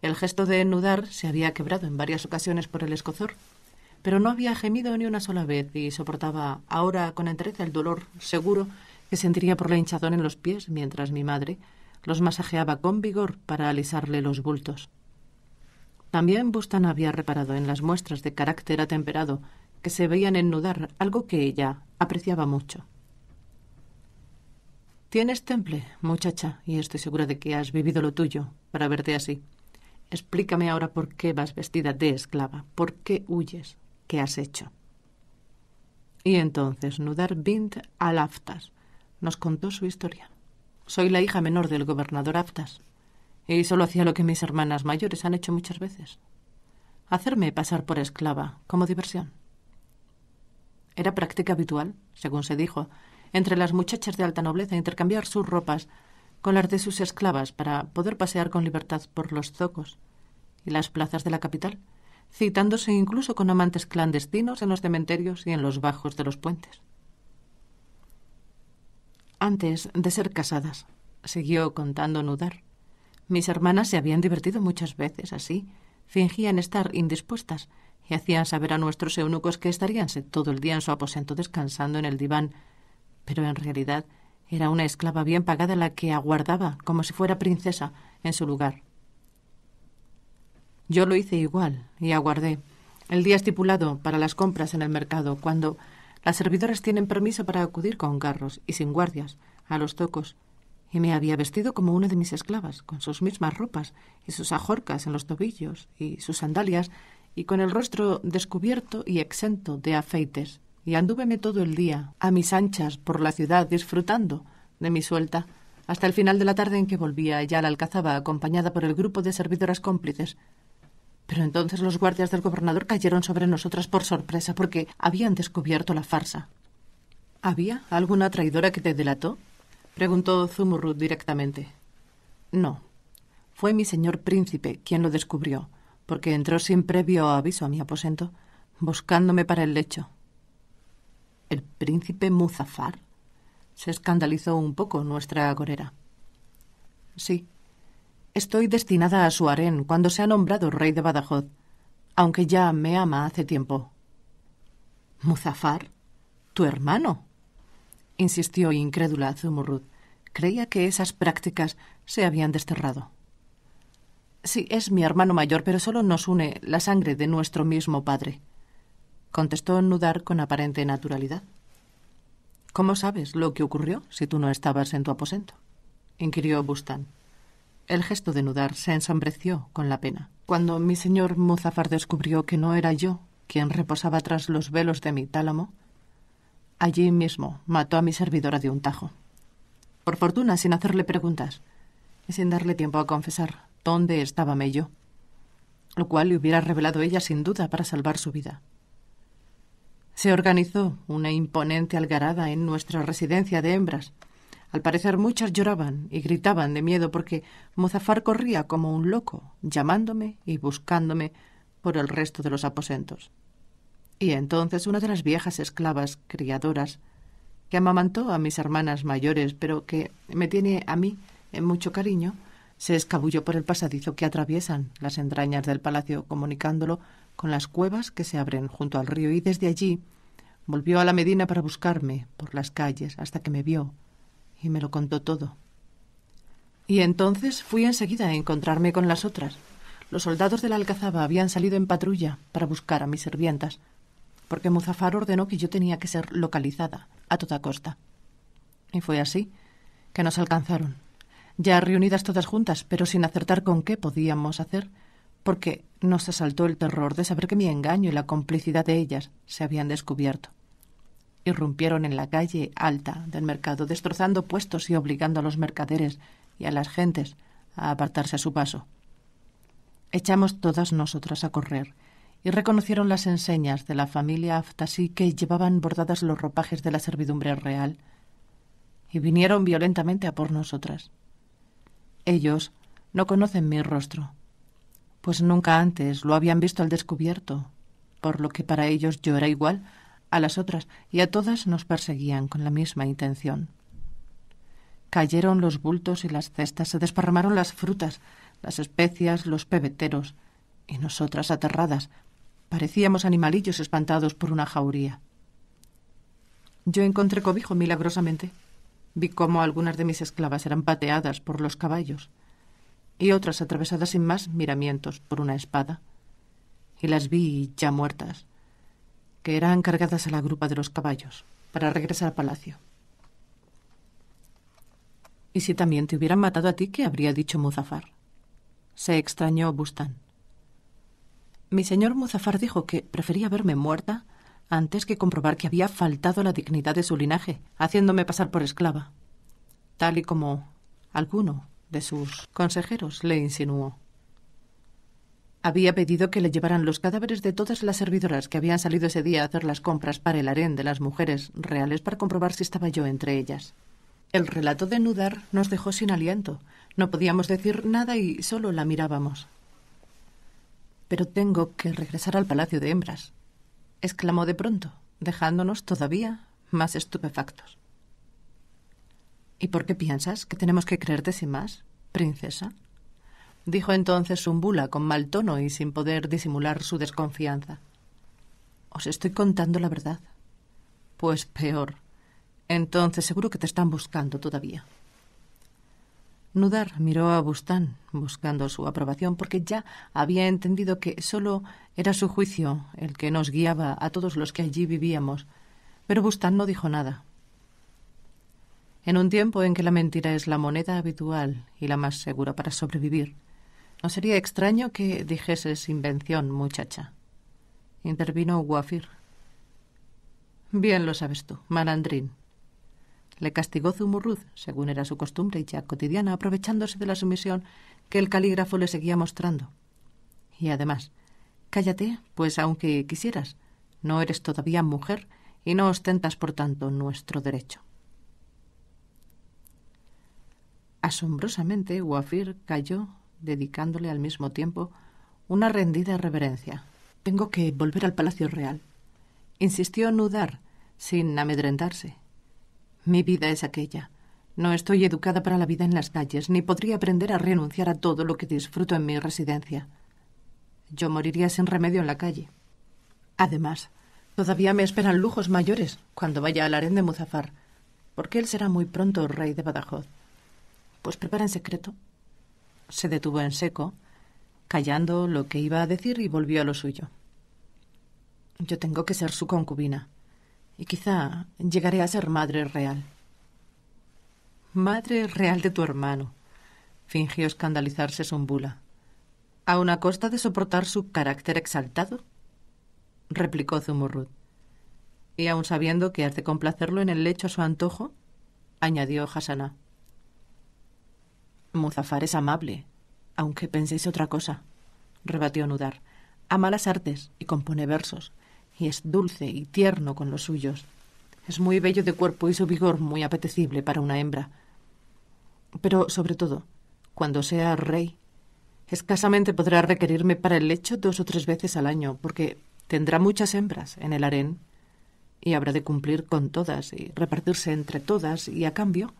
El gesto de enudar se había quebrado en varias ocasiones por el escozor, pero no había gemido ni una sola vez y soportaba ahora con entereza el dolor seguro que sentiría por la hinchazón en los pies mientras mi madre los masajeaba con vigor para alisarle los bultos. También Bustan había reparado en las muestras de carácter atemperado que se veían ennudar, algo que ella apreciaba mucho. Tienes temple, muchacha, y estoy segura de que has vivido lo tuyo para verte así. Explícame ahora por qué vas vestida de esclava, por qué huyes, qué has hecho. Y entonces Nudar bint al Aftas nos contó su historia. Soy la hija menor del gobernador Aftas, y solo hacía lo que mis hermanas mayores han hecho muchas veces. Hacerme pasar por esclava, como diversión. Era práctica habitual, según se dijo, entre las muchachas de alta nobleza, intercambiar sus ropas con las de sus esclavas para poder pasear con libertad por los zocos y las plazas de la capital, citándose incluso con amantes clandestinos en los cementerios y en los bajos de los puentes. Antes de ser casadas, siguió contando Nudar, mis hermanas se habían divertido muchas veces así, fingían estar indispuestas y hacían saber a nuestros eunucos que estaríanse todo el día en su aposento descansando en el diván pero en realidad era una esclava bien pagada la que aguardaba, como si fuera princesa, en su lugar. Yo lo hice igual y aguardé el día estipulado para las compras en el mercado, cuando las servidoras tienen permiso para acudir con carros y sin guardias a los tocos, y me había vestido como una de mis esclavas, con sus mismas ropas y sus ajorcas en los tobillos y sus sandalias, y con el rostro descubierto y exento de afeites y andúveme todo el día, a mis anchas, por la ciudad, disfrutando de mi suelta, hasta el final de la tarde en que volvía ya la alcazaba acompañada por el grupo de servidoras cómplices. Pero entonces los guardias del gobernador cayeron sobre nosotras por sorpresa porque habían descubierto la farsa. ¿Había alguna traidora que te delató? preguntó Zumurrut directamente. No. Fue mi señor príncipe quien lo descubrió, porque entró sin previo aviso a mi aposento, buscándome para el lecho. El príncipe Muzafar. Se escandalizó un poco nuestra agorera. Sí. Estoy destinada a su harén cuando se ha nombrado rey de Badajoz, aunque ya me ama hace tiempo. Muzafar, tu hermano, insistió incrédula Zumurrud. Creía que esas prácticas se habían desterrado. Sí, es mi hermano mayor, pero solo nos une la sangre de nuestro mismo padre contestó Nudar con aparente naturalidad. ¿Cómo sabes lo que ocurrió si tú no estabas en tu aposento? inquirió Bustán. El gesto de Nudar se ensombreció con la pena. Cuando mi señor Muzafar descubrió que no era yo quien reposaba tras los velos de mi tálamo, allí mismo mató a mi servidora de un tajo. Por fortuna, sin hacerle preguntas y sin darle tiempo a confesar dónde estaba yo, lo cual le hubiera revelado ella sin duda para salvar su vida. Se organizó una imponente algarada en nuestra residencia de hembras. Al parecer muchas lloraban y gritaban de miedo porque Mozafar corría como un loco, llamándome y buscándome por el resto de los aposentos. Y entonces una de las viejas esclavas criadoras, que amamantó a mis hermanas mayores, pero que me tiene a mí en mucho cariño, se escabulló por el pasadizo que atraviesan las entrañas del palacio, comunicándolo con las cuevas que se abren junto al río y desde allí volvió a la Medina para buscarme por las calles hasta que me vio y me lo contó todo. Y entonces fui enseguida a encontrarme con las otras. Los soldados de la Alcazaba habían salido en patrulla para buscar a mis sirvientas, porque Muzafar ordenó que yo tenía que ser localizada a toda costa. Y fue así que nos alcanzaron, ya reunidas todas juntas, pero sin acertar con qué podíamos hacer porque nos asaltó el terror de saber que mi engaño y la complicidad de ellas se habían descubierto. Irrumpieron en la calle alta del mercado, destrozando puestos y obligando a los mercaderes y a las gentes a apartarse a su paso. Echamos todas nosotras a correr y reconocieron las enseñas de la familia Aftasí que llevaban bordadas los ropajes de la servidumbre real y vinieron violentamente a por nosotras. Ellos no conocen mi rostro, pues nunca antes lo habían visto al descubierto, por lo que para ellos yo era igual a las otras y a todas nos perseguían con la misma intención. Cayeron los bultos y las cestas, se desparramaron las frutas, las especias, los pebeteros, y nosotras aterradas. Parecíamos animalillos espantados por una jauría. Yo encontré cobijo milagrosamente. Vi cómo algunas de mis esclavas eran pateadas por los caballos y otras atravesadas sin más miramientos por una espada. Y las vi ya muertas, que eran cargadas a la grupa de los caballos para regresar al palacio. ¿Y si también te hubieran matado a ti, qué habría dicho Muzafar? Se extrañó Bustán. Mi señor Muzafar dijo que prefería verme muerta antes que comprobar que había faltado la dignidad de su linaje, haciéndome pasar por esclava, tal y como alguno de sus consejeros, le insinuó. Había pedido que le llevaran los cadáveres de todas las servidoras que habían salido ese día a hacer las compras para el harén de las mujeres reales para comprobar si estaba yo entre ellas. El relato de Nudar nos dejó sin aliento. No podíamos decir nada y solo la mirábamos. Pero tengo que regresar al palacio de hembras, exclamó de pronto, dejándonos todavía más estupefactos. ¿Y por qué piensas que tenemos que creerte sin más, princesa? dijo entonces Zumbula con mal tono y sin poder disimular su desconfianza. Os estoy contando la verdad. Pues peor. Entonces seguro que te están buscando todavía. Nudar miró a Bustán buscando su aprobación porque ya había entendido que solo era su juicio el que nos guiaba a todos los que allí vivíamos. Pero Bustán no dijo nada. En un tiempo en que la mentira es la moneda habitual y la más segura para sobrevivir, no sería extraño que dijeses invención, muchacha. Intervino Guafir. Bien lo sabes tú, malandrín. Le castigó Zumurruz, según era su costumbre y ya cotidiana, aprovechándose de la sumisión que el calígrafo le seguía mostrando. Y además, cállate, pues aunque quisieras, no eres todavía mujer y no ostentas por tanto nuestro derecho. Asombrosamente, Wafir cayó, dedicándole al mismo tiempo una rendida reverencia. Tengo que volver al Palacio Real. Insistió Nudar, sin amedrentarse. Mi vida es aquella. No estoy educada para la vida en las calles, ni podría aprender a renunciar a todo lo que disfruto en mi residencia. Yo moriría sin remedio en la calle. Además, todavía me esperan lujos mayores cuando vaya al harén de Muzafar, porque él será muy pronto rey de Badajoz. Pues prepara en secreto. Se detuvo en seco, callando lo que iba a decir y volvió a lo suyo. Yo tengo que ser su concubina. Y quizá llegaré a ser madre real. Madre real de tu hermano, fingió escandalizarse Sumbula. ¿A una costa de soportar su carácter exaltado? replicó Zumurrud. Y aun sabiendo que has de complacerlo en el lecho a su antojo, añadió Hasana. Muzafar es amable, aunque penséis otra cosa, rebatió Nudar. «Ama las artes y compone versos, y es dulce y tierno con los suyos. Es muy bello de cuerpo y su vigor muy apetecible para una hembra. Pero, sobre todo, cuando sea rey, escasamente podrá requerirme para el lecho dos o tres veces al año, porque tendrá muchas hembras en el harén y habrá de cumplir con todas y repartirse entre todas y a cambio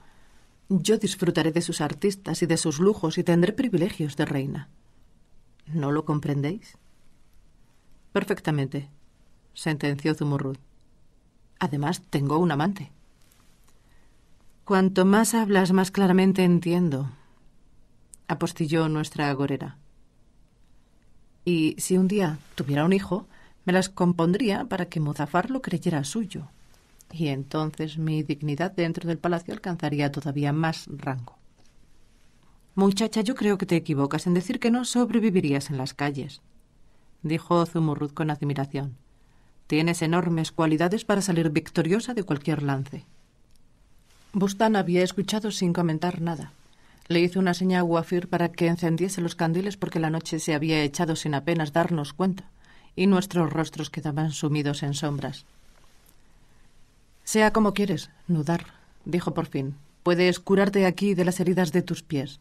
yo disfrutaré de sus artistas y de sus lujos y tendré privilegios de reina. ¿No lo comprendéis? Perfectamente, sentenció Zumurrud. Además, tengo un amante. Cuanto más hablas, más claramente entiendo, apostilló nuestra agorera. Y si un día tuviera un hijo, me las compondría para que Mozafar lo creyera suyo y entonces mi dignidad dentro del palacio alcanzaría todavía más rango. Muchacha, yo creo que te equivocas en decir que no sobrevivirías en las calles, dijo Zumurrud con admiración. Tienes enormes cualidades para salir victoriosa de cualquier lance. Bustán había escuchado sin comentar nada. Le hizo una seña a Wafir para que encendiese los candiles porque la noche se había echado sin apenas darnos cuenta y nuestros rostros quedaban sumidos en sombras. Sea como quieres, Nudar, dijo por fin. Puedes curarte aquí de las heridas de tus pies.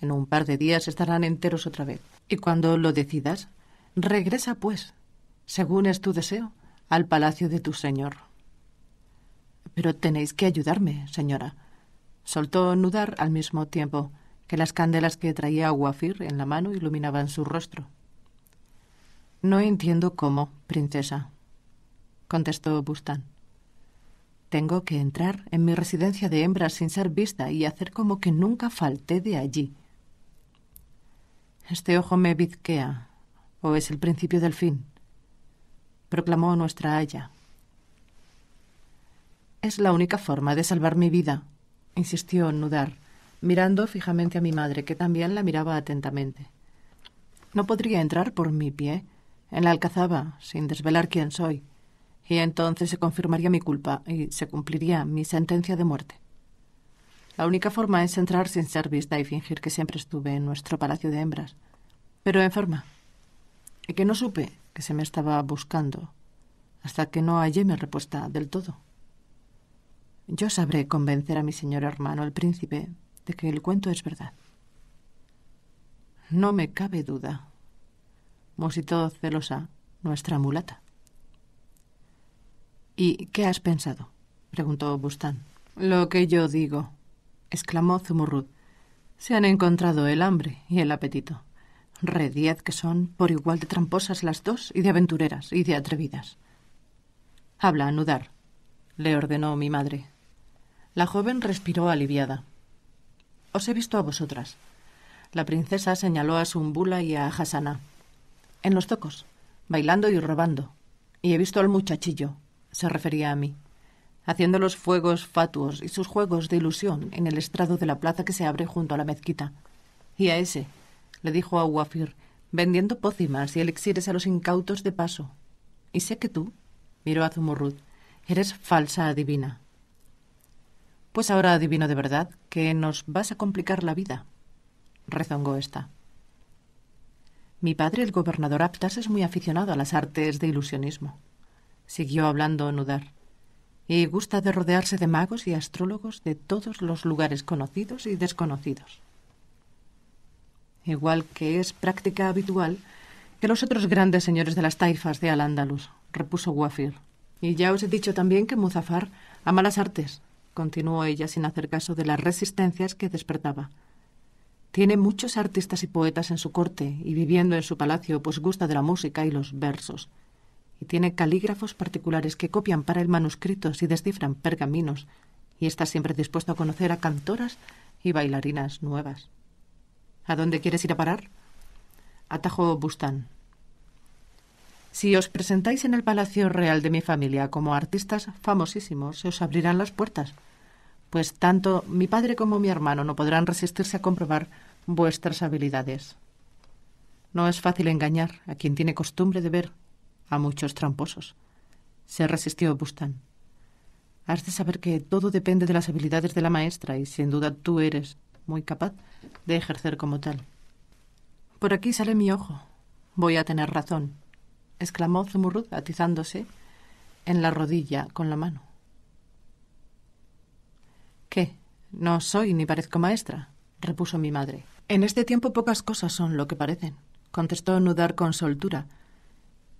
En un par de días estarán enteros otra vez. Y cuando lo decidas, regresa, pues, según es tu deseo, al palacio de tu señor. Pero tenéis que ayudarme, señora. Soltó Nudar al mismo tiempo que las candelas que traía Wafir en la mano iluminaban su rostro. No entiendo cómo, princesa, contestó Bustán. Tengo que entrar en mi residencia de hembras sin ser vista y hacer como que nunca falté de allí. Este ojo me bizquea, o es el principio del fin, proclamó nuestra Haya. Es la única forma de salvar mi vida, insistió Nudar, mirando fijamente a mi madre, que también la miraba atentamente. No podría entrar por mi pie en la alcazaba sin desvelar quién soy. Y entonces se confirmaría mi culpa y se cumpliría mi sentencia de muerte. La única forma es entrar sin ser vista y fingir que siempre estuve en nuestro palacio de hembras. Pero forma. Y que no supe que se me estaba buscando hasta que no hallé mi respuesta del todo. Yo sabré convencer a mi señor hermano, el príncipe, de que el cuento es verdad. No me cabe duda, Mosito celosa nuestra mulata. ¿Y qué has pensado? preguntó Bustán. Lo que yo digo, exclamó Zumurrud. Se han encontrado el hambre y el apetito. Rediez que son por igual de tramposas las dos y de aventureras y de atrevidas. Habla, anudar, le ordenó mi madre. La joven respiró aliviada. Os he visto a vosotras. La princesa señaló a Sumbula y a Hasana. En los tocos, bailando y robando. Y he visto al muchachillo, se refería a mí, haciendo los fuegos fatuos y sus juegos de ilusión en el estrado de la plaza que se abre junto a la mezquita. Y a ese, le dijo a Wafir, vendiendo pócimas y elixires a los incautos de paso. Y sé que tú, miró a Zumurrud, eres falsa adivina. Pues ahora adivino de verdad que nos vas a complicar la vida, rezongó esta. Mi padre, el gobernador Aptas, es muy aficionado a las artes de ilusionismo siguió hablando Nudar. Y gusta de rodearse de magos y astrólogos de todos los lugares conocidos y desconocidos. Igual que es práctica habitual que los otros grandes señores de las taifas de Al-Ándalus, repuso Wafir. Y ya os he dicho también que Muzafar ama las artes, continuó ella sin hacer caso de las resistencias que despertaba. Tiene muchos artistas y poetas en su corte, y viviendo en su palacio, pues gusta de la música y los versos y tiene calígrafos particulares que copian para el manuscrito si descifran pergaminos, y está siempre dispuesto a conocer a cantoras y bailarinas nuevas. ¿A dónde quieres ir a parar? Atajo Bustán. Si os presentáis en el Palacio Real de mi familia como artistas famosísimos, se os abrirán las puertas, pues tanto mi padre como mi hermano no podrán resistirse a comprobar vuestras habilidades. No es fácil engañar a quien tiene costumbre de ver a muchos tramposos. Se resistió Bustán. Has de saber que todo depende de las habilidades de la maestra y sin duda tú eres muy capaz de ejercer como tal. Por aquí sale mi ojo. Voy a tener razón, exclamó Zumurrut, atizándose en la rodilla con la mano. ¿Qué? No soy ni parezco maestra, repuso mi madre. En este tiempo pocas cosas son lo que parecen, contestó Nudar con soltura,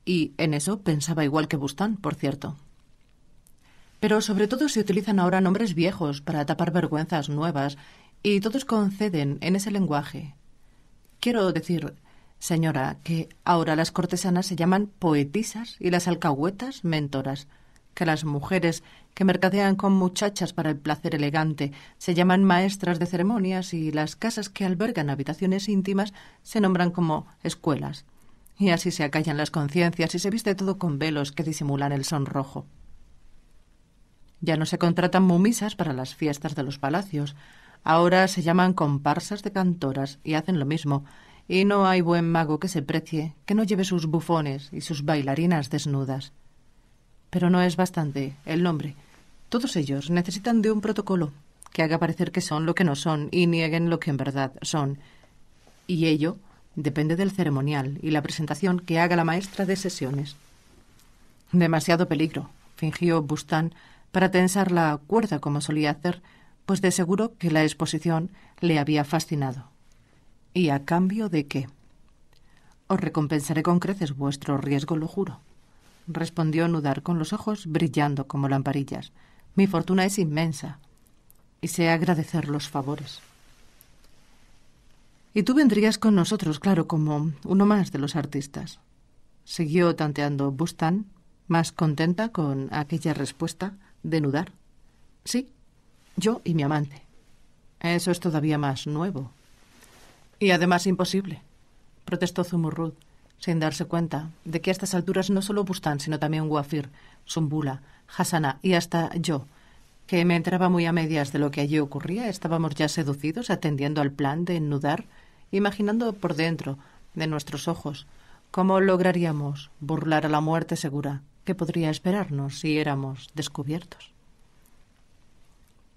y en eso pensaba igual que Bustán, por cierto. Pero sobre todo se utilizan ahora nombres viejos para tapar vergüenzas nuevas y todos conceden en ese lenguaje. Quiero decir, señora, que ahora las cortesanas se llaman poetisas y las alcahuetas mentoras, que las mujeres que mercadean con muchachas para el placer elegante se llaman maestras de ceremonias y las casas que albergan habitaciones íntimas se nombran como escuelas y así se acallan las conciencias y se viste todo con velos que disimulan el sonrojo. Ya no se contratan mumisas para las fiestas de los palacios, ahora se llaman comparsas de cantoras y hacen lo mismo, y no hay buen mago que se precie que no lleve sus bufones y sus bailarinas desnudas. Pero no es bastante el nombre. Todos ellos necesitan de un protocolo que haga parecer que son lo que no son y nieguen lo que en verdad son. Y ello Depende del ceremonial y la presentación que haga la maestra de sesiones. Demasiado peligro, fingió Bustán para tensar la cuerda como solía hacer, pues de seguro que la exposición le había fascinado. ¿Y a cambio de qué? Os recompensaré con creces vuestro riesgo, lo juro. Respondió Nudar con los ojos brillando como lamparillas. Mi fortuna es inmensa y sé agradecer los favores. Y tú vendrías con nosotros, claro, como uno más de los artistas. Siguió tanteando Bustan, más contenta con aquella respuesta de nudar. Sí, yo y mi amante. Eso es todavía más nuevo. Y además imposible, protestó Zumurrud, sin darse cuenta de que a estas alturas no solo Bustan, sino también Guafir, Zumbula, Hasana y hasta yo, que me entraba muy a medias de lo que allí ocurría, estábamos ya seducidos atendiendo al plan de ennudar imaginando por dentro de nuestros ojos cómo lograríamos burlar a la muerte segura que podría esperarnos si éramos descubiertos.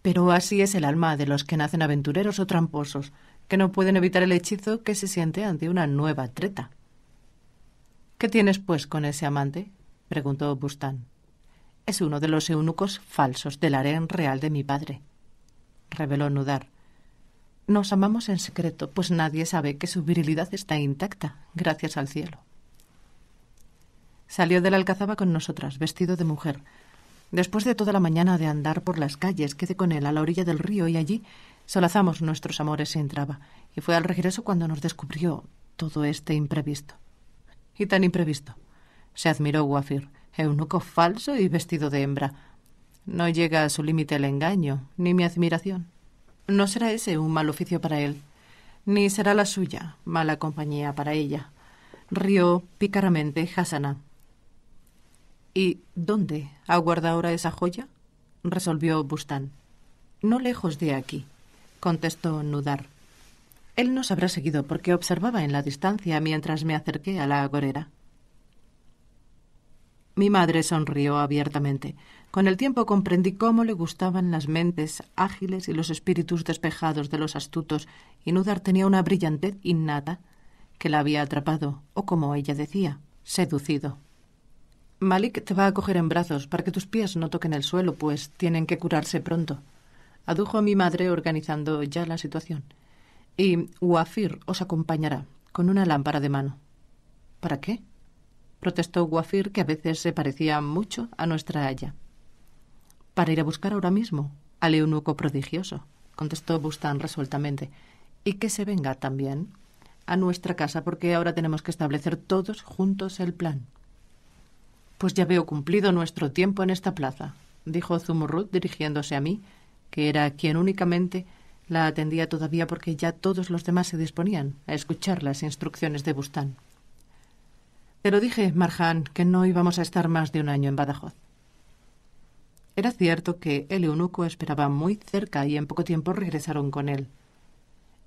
Pero así es el alma de los que nacen aventureros o tramposos, que no pueden evitar el hechizo que se siente ante una nueva treta. ¿Qué tienes, pues, con ese amante? preguntó Bustán. Es uno de los eunucos falsos del harén real de mi padre, reveló Nudar, nos amamos en secreto, pues nadie sabe que su virilidad está intacta, gracias al cielo. Salió de la alcazaba con nosotras, vestido de mujer. Después de toda la mañana de andar por las calles, quedé con él a la orilla del río y allí solazamos nuestros amores sin traba. Y fue al regreso cuando nos descubrió todo este imprevisto. Y tan imprevisto. Se admiró Wafir, eunuco falso y vestido de hembra. No llega a su límite el engaño, ni mi admiración. No será ese un mal oficio para él, ni será la suya mala compañía para ella. Rió pícaramente Hasana. ¿Y dónde aguarda ahora esa joya? resolvió Bustán. No lejos de aquí, contestó Nudar. Él nos habrá seguido porque observaba en la distancia mientras me acerqué a la agorera. Mi madre sonrió abiertamente. Con el tiempo comprendí cómo le gustaban las mentes ágiles y los espíritus despejados de los astutos, y Nudar tenía una brillantez innata que la había atrapado, o como ella decía, seducido. Malik te va a coger en brazos para que tus pies no toquen el suelo, pues tienen que curarse pronto. Adujo mi madre organizando ya la situación. Y Wafir os acompañará con una lámpara de mano. ¿Para qué? protestó Wafir, que a veces se parecía mucho a nuestra Haya para ir a buscar ahora mismo al eunuco prodigioso, contestó Bustán resueltamente, y que se venga también a nuestra casa, porque ahora tenemos que establecer todos juntos el plan. Pues ya veo cumplido nuestro tiempo en esta plaza, dijo Zumurrut dirigiéndose a mí, que era quien únicamente la atendía todavía porque ya todos los demás se disponían a escuchar las instrucciones de Bustán. Te lo dije, Marján, que no íbamos a estar más de un año en Badajoz. Era cierto que el eunuco esperaba muy cerca y en poco tiempo regresaron con él.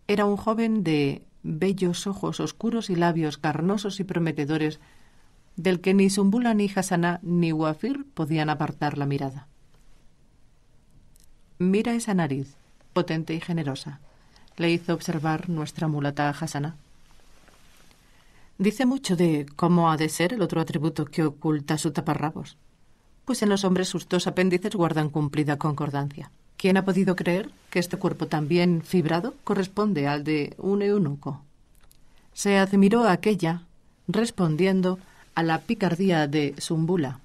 Era un joven de bellos ojos oscuros y labios carnosos y prometedores, del que ni Sumbula ni Hasana ni Wafir podían apartar la mirada. Mira esa nariz, potente y generosa, le hizo observar nuestra mulata a Hasana. Dice mucho de cómo ha de ser el otro atributo que oculta su taparrabos pues en los hombres sus dos apéndices guardan cumplida concordancia. ¿Quién ha podido creer que este cuerpo tan bien fibrado corresponde al de un eunuco? Se admiró aquella, respondiendo a la picardía de Zumbula.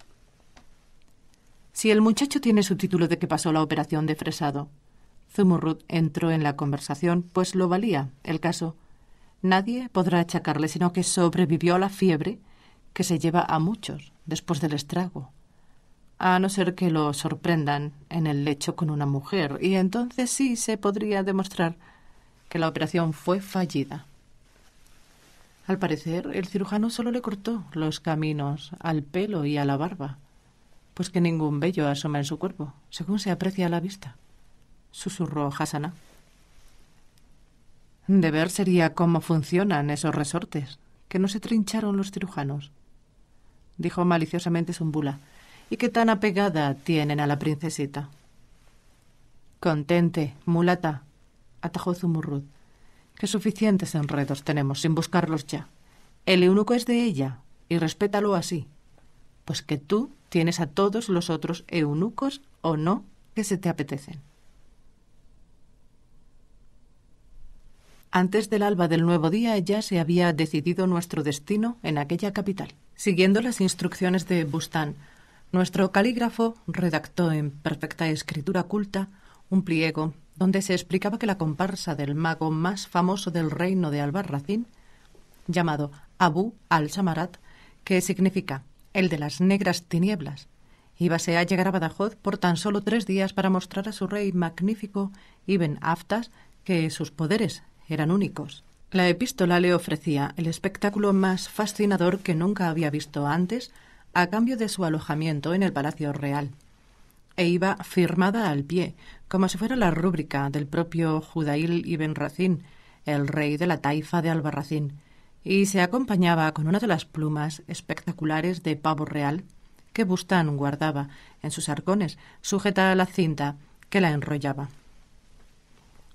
Si el muchacho tiene su título de que pasó la operación de fresado, Zumurrut entró en la conversación, pues lo valía el caso. Nadie podrá achacarle sino que sobrevivió a la fiebre que se lleva a muchos después del estrago a no ser que lo sorprendan en el lecho con una mujer, y entonces sí se podría demostrar que la operación fue fallida. Al parecer, el cirujano solo le cortó los caminos al pelo y a la barba, pues que ningún vello asoma en su cuerpo, según se aprecia a la vista, susurró Hasana. De ver sería cómo funcionan esos resortes, que no se trincharon los cirujanos, dijo maliciosamente Zumbula y qué tan apegada tienen a la princesita. Contente, mulata, atajó Zumurrud, que suficientes enredos tenemos sin buscarlos ya. El eunuco es de ella, y respétalo así, pues que tú tienes a todos los otros eunucos o no que se te apetecen. Antes del alba del nuevo día ya se había decidido nuestro destino en aquella capital. Siguiendo las instrucciones de Bustán, nuestro calígrafo redactó en perfecta escritura culta un pliego donde se explicaba que la comparsa del mago más famoso del reino de Albarracín, llamado Abu al-Samarat, que significa el de las negras tinieblas, iba a llegar a Badajoz por tan solo tres días para mostrar a su rey magnífico Ibn Aftas que sus poderes eran únicos. La epístola le ofrecía el espectáculo más fascinador que nunca había visto antes a cambio de su alojamiento en el Palacio Real, e iba firmada al pie, como si fuera la rúbrica del propio Judail ibn Racín, el rey de la taifa de Albarracín, y se acompañaba con una de las plumas espectaculares de pavo real que Bustán guardaba en sus arcones, sujeta a la cinta que la enrollaba.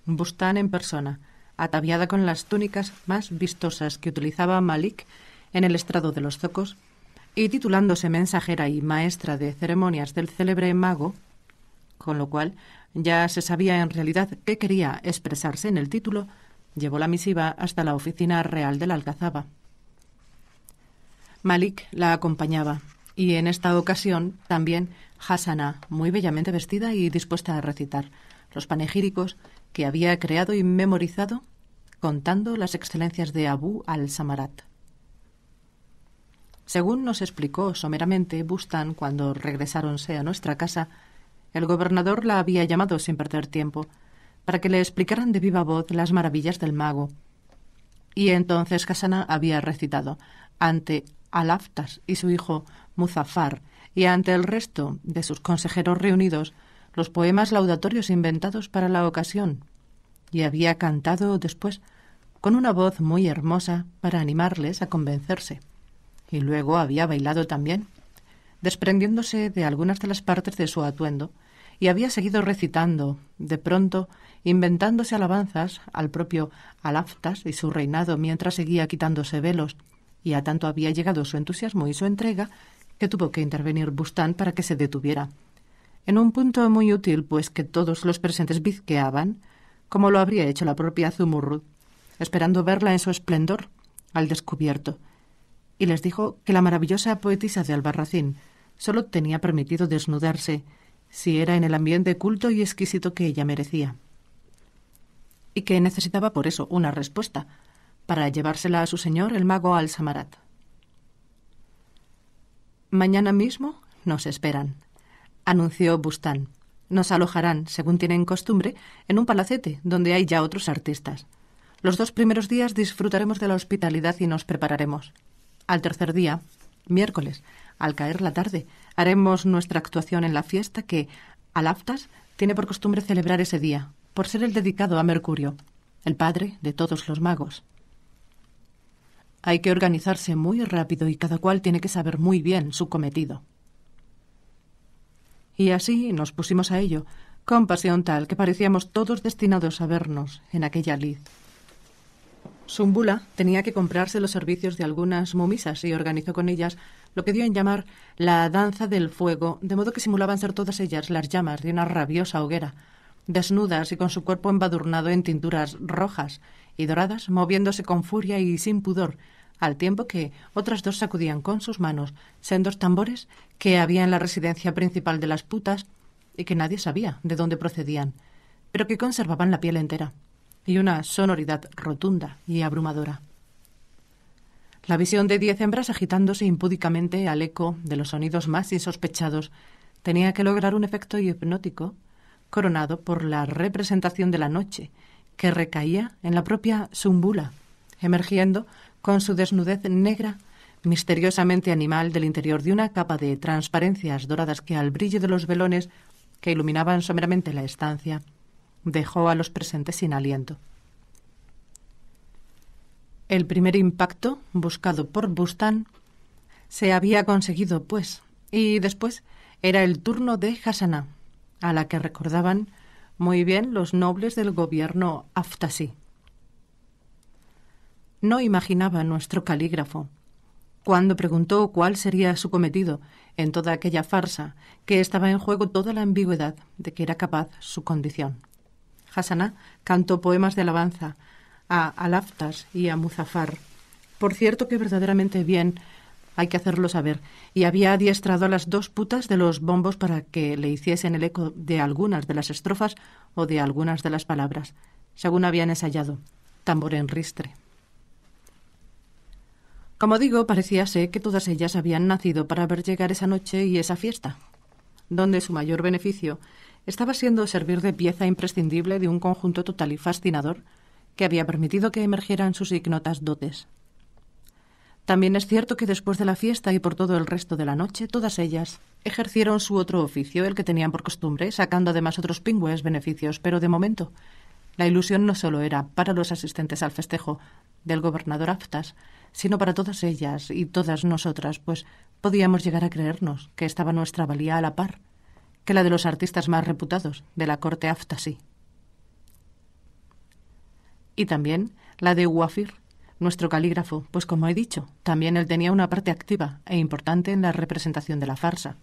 Bustán en persona, ataviada con las túnicas más vistosas que utilizaba Malik en el estrado de los zocos, y titulándose mensajera y maestra de ceremonias del célebre mago, con lo cual ya se sabía en realidad qué quería expresarse en el título, llevó la misiva hasta la oficina real de la Alcazaba. Malik la acompañaba, y en esta ocasión también Hasana, muy bellamente vestida y dispuesta a recitar los panegíricos que había creado y memorizado contando las excelencias de Abu al-Samarat. Según nos explicó someramente Bustan cuando regresáronse a nuestra casa, el gobernador la había llamado sin perder tiempo para que le explicaran de viva voz las maravillas del mago. Y entonces Kasana había recitado ante Alaftas y su hijo Muzaffar y ante el resto de sus consejeros reunidos los poemas laudatorios inventados para la ocasión, y había cantado después con una voz muy hermosa para animarles a convencerse y luego había bailado también, desprendiéndose de algunas de las partes de su atuendo, y había seguido recitando, de pronto inventándose alabanzas al propio Alaftas y su reinado mientras seguía quitándose velos, y a tanto había llegado su entusiasmo y su entrega que tuvo que intervenir Bustán para que se detuviera. En un punto muy útil, pues que todos los presentes bizqueaban, como lo habría hecho la propia Zumurrud, esperando verla en su esplendor, al descubierto, y les dijo que la maravillosa poetisa de Albarracín solo tenía permitido desnudarse si era en el ambiente culto y exquisito que ella merecía, y que necesitaba por eso una respuesta para llevársela a su señor el mago al-Samarat. Mañana mismo nos esperan, anunció Bustán. Nos alojarán, según tienen costumbre, en un palacete donde hay ya otros artistas. Los dos primeros días disfrutaremos de la hospitalidad y nos prepararemos. Al tercer día, miércoles, al caer la tarde, haremos nuestra actuación en la fiesta que Alaptas tiene por costumbre celebrar ese día, por ser el dedicado a Mercurio, el padre de todos los magos. Hay que organizarse muy rápido y cada cual tiene que saber muy bien su cometido. Y así nos pusimos a ello, con pasión tal que parecíamos todos destinados a vernos en aquella lid. Sumbula tenía que comprarse los servicios de algunas momisas y organizó con ellas lo que dio en llamar la danza del fuego, de modo que simulaban ser todas ellas las llamas de una rabiosa hoguera, desnudas y con su cuerpo embadurnado en tinturas rojas y doradas, moviéndose con furia y sin pudor, al tiempo que otras dos sacudían con sus manos sendos tambores que había en la residencia principal de las putas y que nadie sabía de dónde procedían, pero que conservaban la piel entera y una sonoridad rotunda y abrumadora. La visión de diez hembras agitándose impúdicamente al eco de los sonidos más insospechados tenía que lograr un efecto hipnótico coronado por la representación de la noche que recaía en la propia Zumbula, emergiendo con su desnudez negra misteriosamente animal del interior de una capa de transparencias doradas que al brillo de los velones que iluminaban someramente la estancia dejó a los presentes sin aliento. El primer impacto, buscado por Bustan, se había conseguido, pues, y después era el turno de Hassaná, a la que recordaban muy bien los nobles del gobierno Aftasi. No imaginaba nuestro calígrafo, cuando preguntó cuál sería su cometido en toda aquella farsa, que estaba en juego toda la ambigüedad de que era capaz su condición. Hassaná cantó poemas de alabanza a Alaftas y a Muzafar. Por cierto que verdaderamente bien, hay que hacerlo saber, y había adiestrado a las dos putas de los bombos para que le hiciesen el eco de algunas de las estrofas o de algunas de las palabras, según habían ensayado, tambor en ristre. Como digo, parecíase que todas ellas habían nacido para ver llegar esa noche y esa fiesta, donde su mayor beneficio estaba siendo servir de pieza imprescindible de un conjunto total y fascinador que había permitido que emergieran sus ignotas dotes. También es cierto que después de la fiesta y por todo el resto de la noche, todas ellas ejercieron su otro oficio, el que tenían por costumbre, sacando además otros pingües beneficios, pero de momento la ilusión no solo era para los asistentes al festejo del gobernador Aftas, sino para todas ellas y todas nosotras, pues podíamos llegar a creernos que estaba nuestra valía a la par que la de los artistas más reputados de la corte aftasi. Y también la de Wafir, nuestro calígrafo, pues como he dicho, también él tenía una parte activa e importante en la representación de la farsa.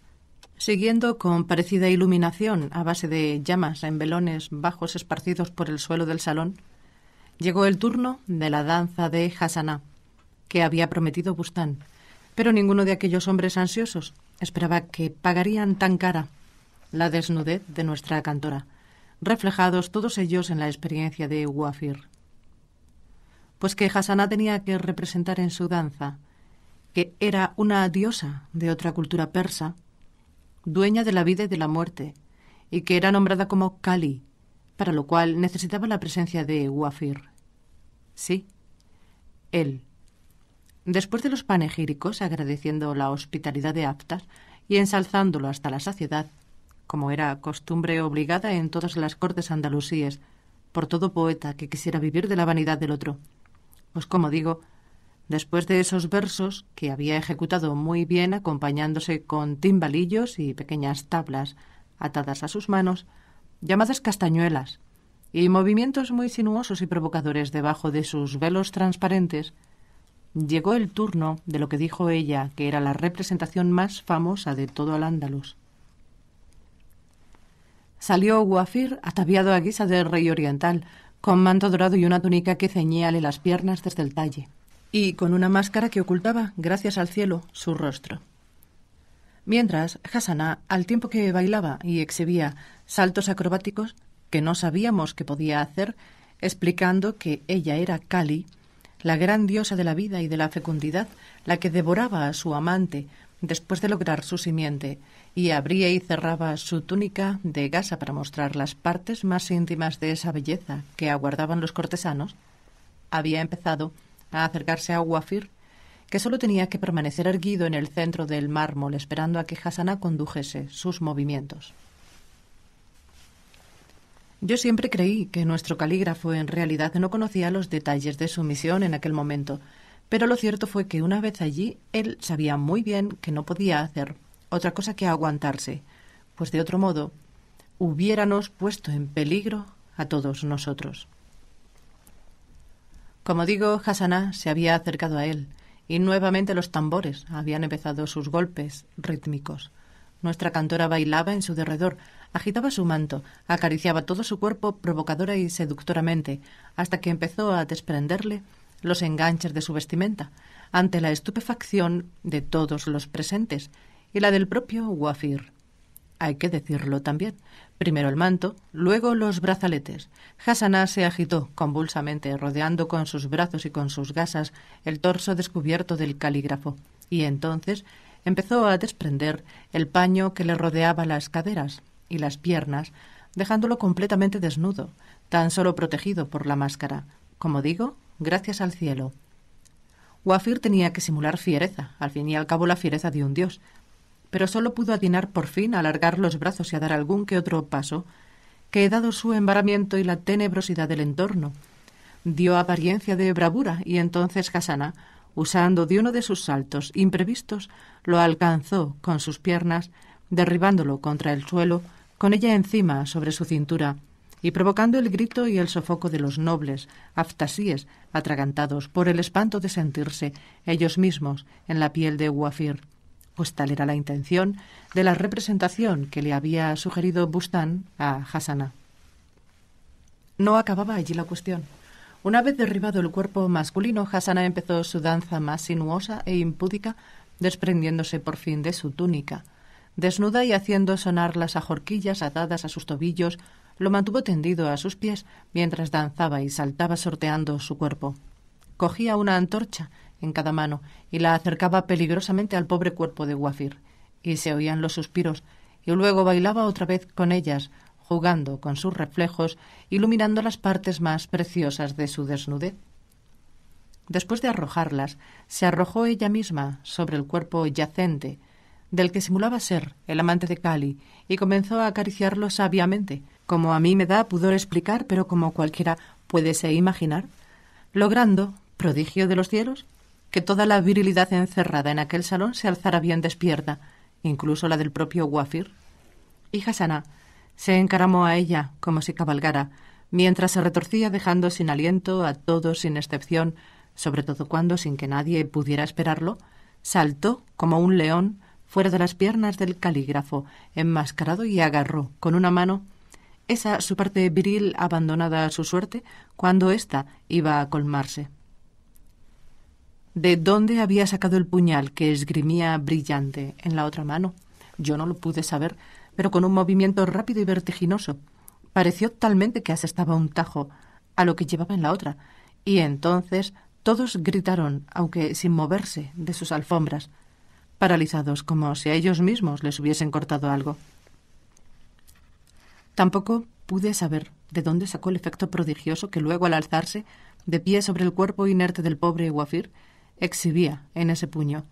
Siguiendo con parecida iluminación a base de llamas en velones bajos esparcidos por el suelo del salón, llegó el turno de la danza de Hassaná, que había prometido Bustán, pero ninguno de aquellos hombres ansiosos esperaba que pagarían tan cara la desnudez de nuestra cantora, reflejados todos ellos en la experiencia de Wafir. Pues que Hasana tenía que representar en su danza, que era una diosa de otra cultura persa, dueña de la vida y de la muerte, y que era nombrada como Kali, para lo cual necesitaba la presencia de Wafir. Sí, él. Después de los panegíricos, agradeciendo la hospitalidad de Aptas y ensalzándolo hasta la saciedad, como era costumbre obligada en todas las cortes andalusíes, por todo poeta que quisiera vivir de la vanidad del otro. Pues como digo, después de esos versos, que había ejecutado muy bien acompañándose con timbalillos y pequeñas tablas atadas a sus manos, llamadas castañuelas, y movimientos muy sinuosos y provocadores debajo de sus velos transparentes, llegó el turno de lo que dijo ella, que era la representación más famosa de todo el andaluz salió Guafir ataviado a guisa del rey oriental, con manto dorado y una túnica que ceñíale las piernas desde el talle, y con una máscara que ocultaba, gracias al cielo, su rostro. Mientras, Hasana, al tiempo que bailaba y exhibía saltos acrobáticos que no sabíamos que podía hacer, explicando que ella era Kali, la gran diosa de la vida y de la fecundidad, la que devoraba a su amante después de lograr su simiente, y abría y cerraba su túnica de gasa para mostrar las partes más íntimas de esa belleza que aguardaban los cortesanos, había empezado a acercarse a Wafir, que solo tenía que permanecer erguido en el centro del mármol esperando a que Hasana condujese sus movimientos. Yo siempre creí que nuestro calígrafo en realidad no conocía los detalles de su misión en aquel momento, pero lo cierto fue que una vez allí él sabía muy bien que no podía hacer otra cosa que aguantarse, pues de otro modo hubiéramos puesto en peligro a todos nosotros. Como digo, Hassaná se había acercado a él, y nuevamente los tambores habían empezado sus golpes rítmicos. Nuestra cantora bailaba en su derredor, agitaba su manto, acariciaba todo su cuerpo provocadora y seductoramente, hasta que empezó a desprenderle los enganches de su vestimenta, ante la estupefacción de todos los presentes, y la del propio Wafir. Hay que decirlo también. Primero el manto, luego los brazaletes. Hassaná se agitó convulsamente, rodeando con sus brazos y con sus gasas el torso descubierto del calígrafo, y entonces empezó a desprender el paño que le rodeaba las caderas y las piernas, dejándolo completamente desnudo, tan solo protegido por la máscara. Como digo, gracias al cielo. Wafir tenía que simular fiereza, al fin y al cabo la fiereza de un dios, pero sólo pudo adinar por fin a alargar los brazos y a dar algún que otro paso, que, dado su embaramiento y la tenebrosidad del entorno, dio apariencia de bravura, y entonces Kasana, usando de uno de sus saltos imprevistos, lo alcanzó con sus piernas, derribándolo contra el suelo, con ella encima sobre su cintura, y provocando el grito y el sofoco de los nobles, aftasíes, atragantados por el espanto de sentirse ellos mismos en la piel de Wafir pues tal era la intención de la representación que le había sugerido Bustán a Hasana. No acababa allí la cuestión. Una vez derribado el cuerpo masculino, Hasana empezó su danza más sinuosa e impúdica, desprendiéndose por fin de su túnica. Desnuda y haciendo sonar las ajorquillas atadas a sus tobillos, lo mantuvo tendido a sus pies mientras danzaba y saltaba sorteando su cuerpo. Cogía una antorcha en cada mano y la acercaba peligrosamente al pobre cuerpo de Guafir, y se oían los suspiros, y luego bailaba otra vez con ellas, jugando con sus reflejos, iluminando las partes más preciosas de su desnudez. Después de arrojarlas, se arrojó ella misma sobre el cuerpo yacente, del que simulaba ser el amante de Cali, y comenzó a acariciarlo sabiamente, como a mí me da pudor explicar, pero como cualquiera puede se imaginar, logrando, prodigio de los cielos, que toda la virilidad encerrada en aquel salón se alzara bien despierta, incluso la del propio Wafir. Y Hasana se encaramó a ella como si cabalgara, mientras se retorcía dejando sin aliento a todos sin excepción, sobre todo cuando, sin que nadie pudiera esperarlo, saltó como un león fuera de las piernas del calígrafo, enmascarado y agarró con una mano esa su parte viril abandonada a su suerte cuando ésta iba a colmarse de dónde había sacado el puñal que esgrimía brillante en la otra mano. Yo no lo pude saber, pero con un movimiento rápido y vertiginoso. Pareció talmente que asestaba un tajo a lo que llevaba en la otra, y entonces todos gritaron, aunque sin moverse, de sus alfombras, paralizados como si a ellos mismos les hubiesen cortado algo. Tampoco pude saber de dónde sacó el efecto prodigioso que luego al alzarse, de pie sobre el cuerpo inerte del pobre Wafir, exhibía en ese puño.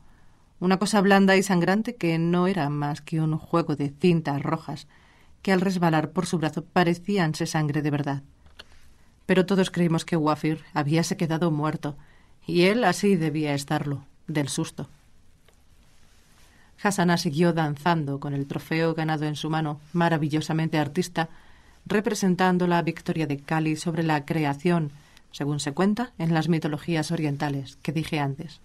Una cosa blanda y sangrante que no era más que un juego de cintas rojas que al resbalar por su brazo parecíanse sangre de verdad. Pero todos creímos que Wafir habíase quedado muerto, y él así debía estarlo, del susto. Hasana siguió danzando con el trofeo ganado en su mano, maravillosamente artista, representando la victoria de Cali sobre la creación según se cuenta en las mitologías orientales que dije antes.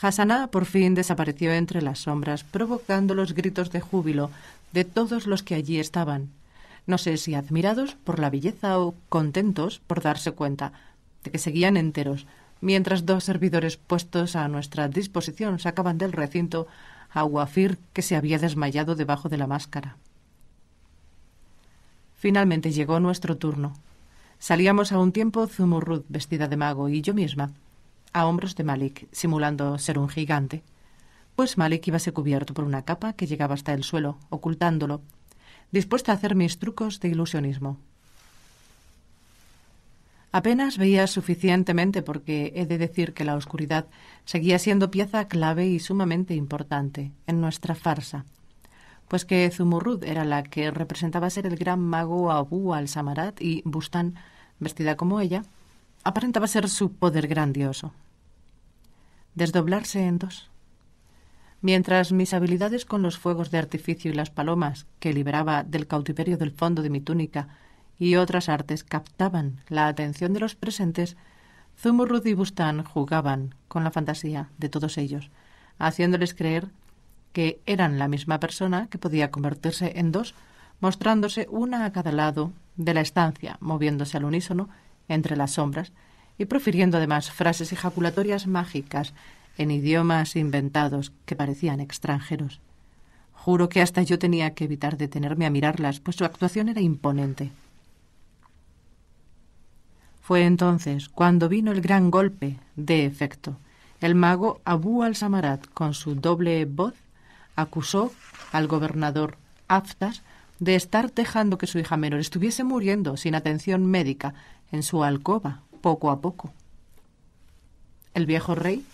Hassaná por fin desapareció entre las sombras, provocando los gritos de júbilo de todos los que allí estaban. No sé si admirados por la belleza o contentos por darse cuenta de que seguían enteros, mientras dos servidores puestos a nuestra disposición sacaban del recinto a Wafir que se había desmayado debajo de la máscara. Finalmente llegó nuestro turno. Salíamos a un tiempo Zumurrud vestida de mago y yo misma, a hombros de Malik, simulando ser un gigante, pues Malik ibase cubierto por una capa que llegaba hasta el suelo, ocultándolo, dispuesta a hacer mis trucos de ilusionismo. Apenas veía suficientemente porque he de decir que la oscuridad seguía siendo pieza clave y sumamente importante en nuestra farsa pues que Zumurrud era la que representaba ser el gran mago Abu al-Samarat y Bustán, vestida como ella, aparentaba ser su poder grandioso. Desdoblarse en dos. Mientras mis habilidades con los fuegos de artificio y las palomas que liberaba del cautiverio del fondo de mi túnica y otras artes captaban la atención de los presentes, Zumurrud y Bustán jugaban con la fantasía de todos ellos, haciéndoles creer que eran la misma persona que podía convertirse en dos, mostrándose una a cada lado de la estancia, moviéndose al unísono entre las sombras y profiriendo además frases ejaculatorias mágicas en idiomas inventados que parecían extranjeros. Juro que hasta yo tenía que evitar detenerme a mirarlas, pues su actuación era imponente. Fue entonces cuando vino el gran golpe de efecto. El mago Abu al-Samarat, con su doble voz, acusó al gobernador Aftas de estar dejando que su hija menor estuviese muriendo sin atención médica en su alcoba, poco a poco. El viejo rey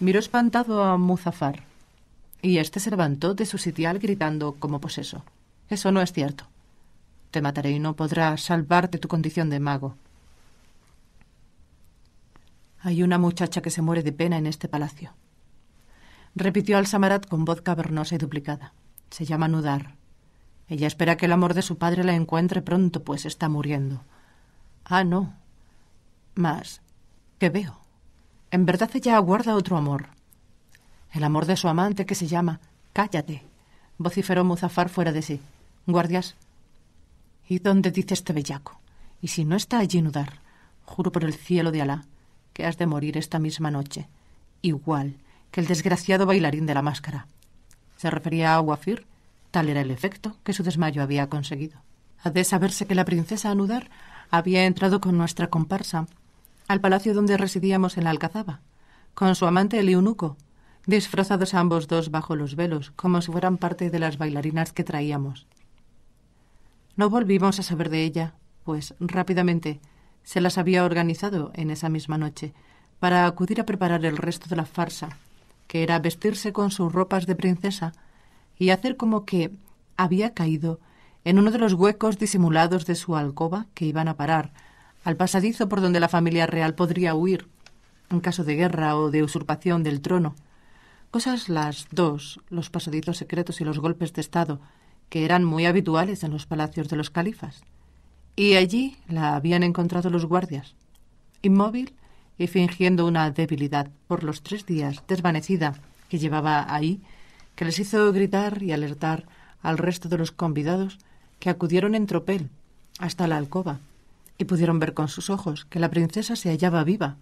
miró espantado a Muzaffar, y este se levantó de su sitial gritando como poseso. Eso no es cierto. Te mataré y no podrás salvarte tu condición de mago. Hay una muchacha que se muere de pena en este palacio repitió al Samarat con voz cavernosa y duplicada. Se llama Nudar. Ella espera que el amor de su padre la encuentre pronto, pues está muriendo. Ah, no. Mas ¿Qué veo? En verdad ella aguarda otro amor. El amor de su amante que se llama Cállate, vociferó Muzafar fuera de sí. Guardias. ¿Y dónde dice este bellaco? Y si no está allí Nudar, juro por el cielo de Alá que has de morir esta misma noche. Igual que el desgraciado bailarín de la máscara. Se refería a Wafir, tal era el efecto que su desmayo había conseguido. Ha de saberse que la princesa Anudar había entrado con nuestra comparsa al palacio donde residíamos en la Alcazaba, con su amante el eunuco, disfrazados ambos dos bajo los velos, como si fueran parte de las bailarinas que traíamos. No volvimos a saber de ella, pues rápidamente se las había organizado en esa misma noche para acudir a preparar el resto de la farsa que era vestirse con sus ropas de princesa y hacer como que había caído en uno de los huecos disimulados de su alcoba que iban a parar, al pasadizo por donde la familia real podría huir en caso de guerra o de usurpación del trono. Cosas las dos, los pasadizos secretos y los golpes de Estado, que eran muy habituales en los palacios de los califas. Y allí la habían encontrado los guardias, inmóvil y fingiendo una debilidad por los tres días desvanecida que llevaba ahí, que les hizo gritar y alertar al resto de los convidados que acudieron en tropel hasta la alcoba y pudieron ver con sus ojos que la princesa se hallaba viva,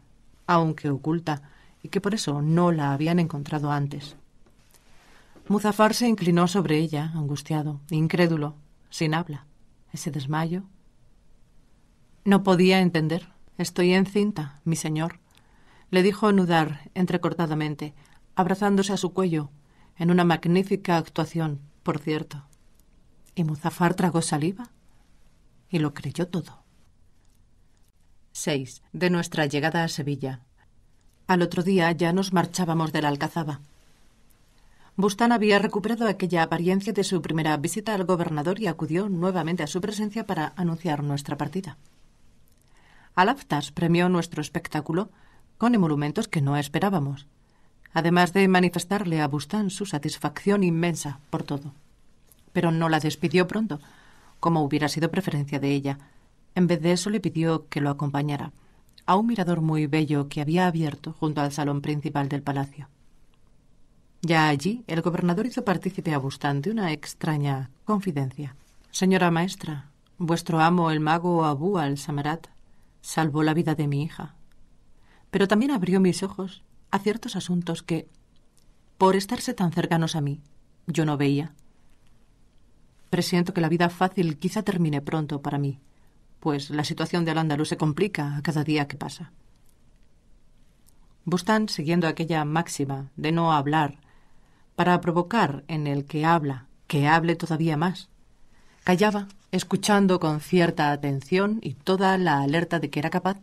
aunque oculta, y que por eso no la habían encontrado antes. Muzafar se inclinó sobre ella, angustiado, incrédulo, sin habla. Ese desmayo. No podía entender. Estoy encinta, mi señor, le dijo Nudar entrecortadamente, abrazándose a su cuello, en una magnífica actuación, por cierto. Y Muzafar tragó saliva y lo creyó todo. 6. De nuestra llegada a Sevilla. Al otro día ya nos marchábamos de la Alcazaba. Bustán había recuperado aquella apariencia de su primera visita al gobernador y acudió nuevamente a su presencia para anunciar nuestra partida. Al-Aftas premió nuestro espectáculo con emolumentos que no esperábamos, además de manifestarle a Bustán su satisfacción inmensa por todo. Pero no la despidió pronto, como hubiera sido preferencia de ella. En vez de eso le pidió que lo acompañara a un mirador muy bello que había abierto junto al salón principal del palacio. Ya allí, el gobernador hizo partícipe a Bustán de una extraña confidencia. Señora maestra, vuestro amo el mago Abu al-Samarat salvó la vida de mi hija. Pero también abrió mis ojos a ciertos asuntos que, por estarse tan cercanos a mí, yo no veía. Presiento que la vida fácil quizá termine pronto para mí, pues la situación de al se complica a cada día que pasa. Bustán, siguiendo aquella máxima de no hablar, para provocar en el que habla que hable todavía más, callaba escuchando con cierta atención y toda la alerta de que era capaz,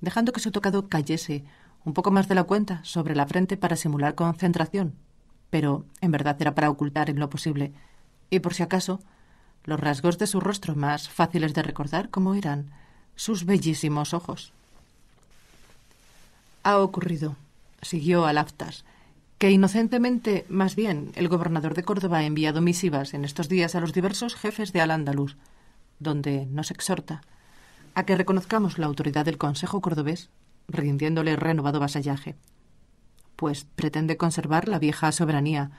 dejando que su tocado cayese un poco más de la cuenta sobre la frente para simular concentración, pero en verdad era para ocultar en lo posible, y por si acaso, los rasgos de su rostro más fáciles de recordar como eran sus bellísimos ojos. Ha ocurrido, siguió aftas que inocentemente, más bien, el gobernador de Córdoba ha enviado misivas en estos días a los diversos jefes de al andalus donde nos exhorta a que reconozcamos la autoridad del Consejo cordobés, rindiéndole renovado vasallaje, pues pretende conservar la vieja soberanía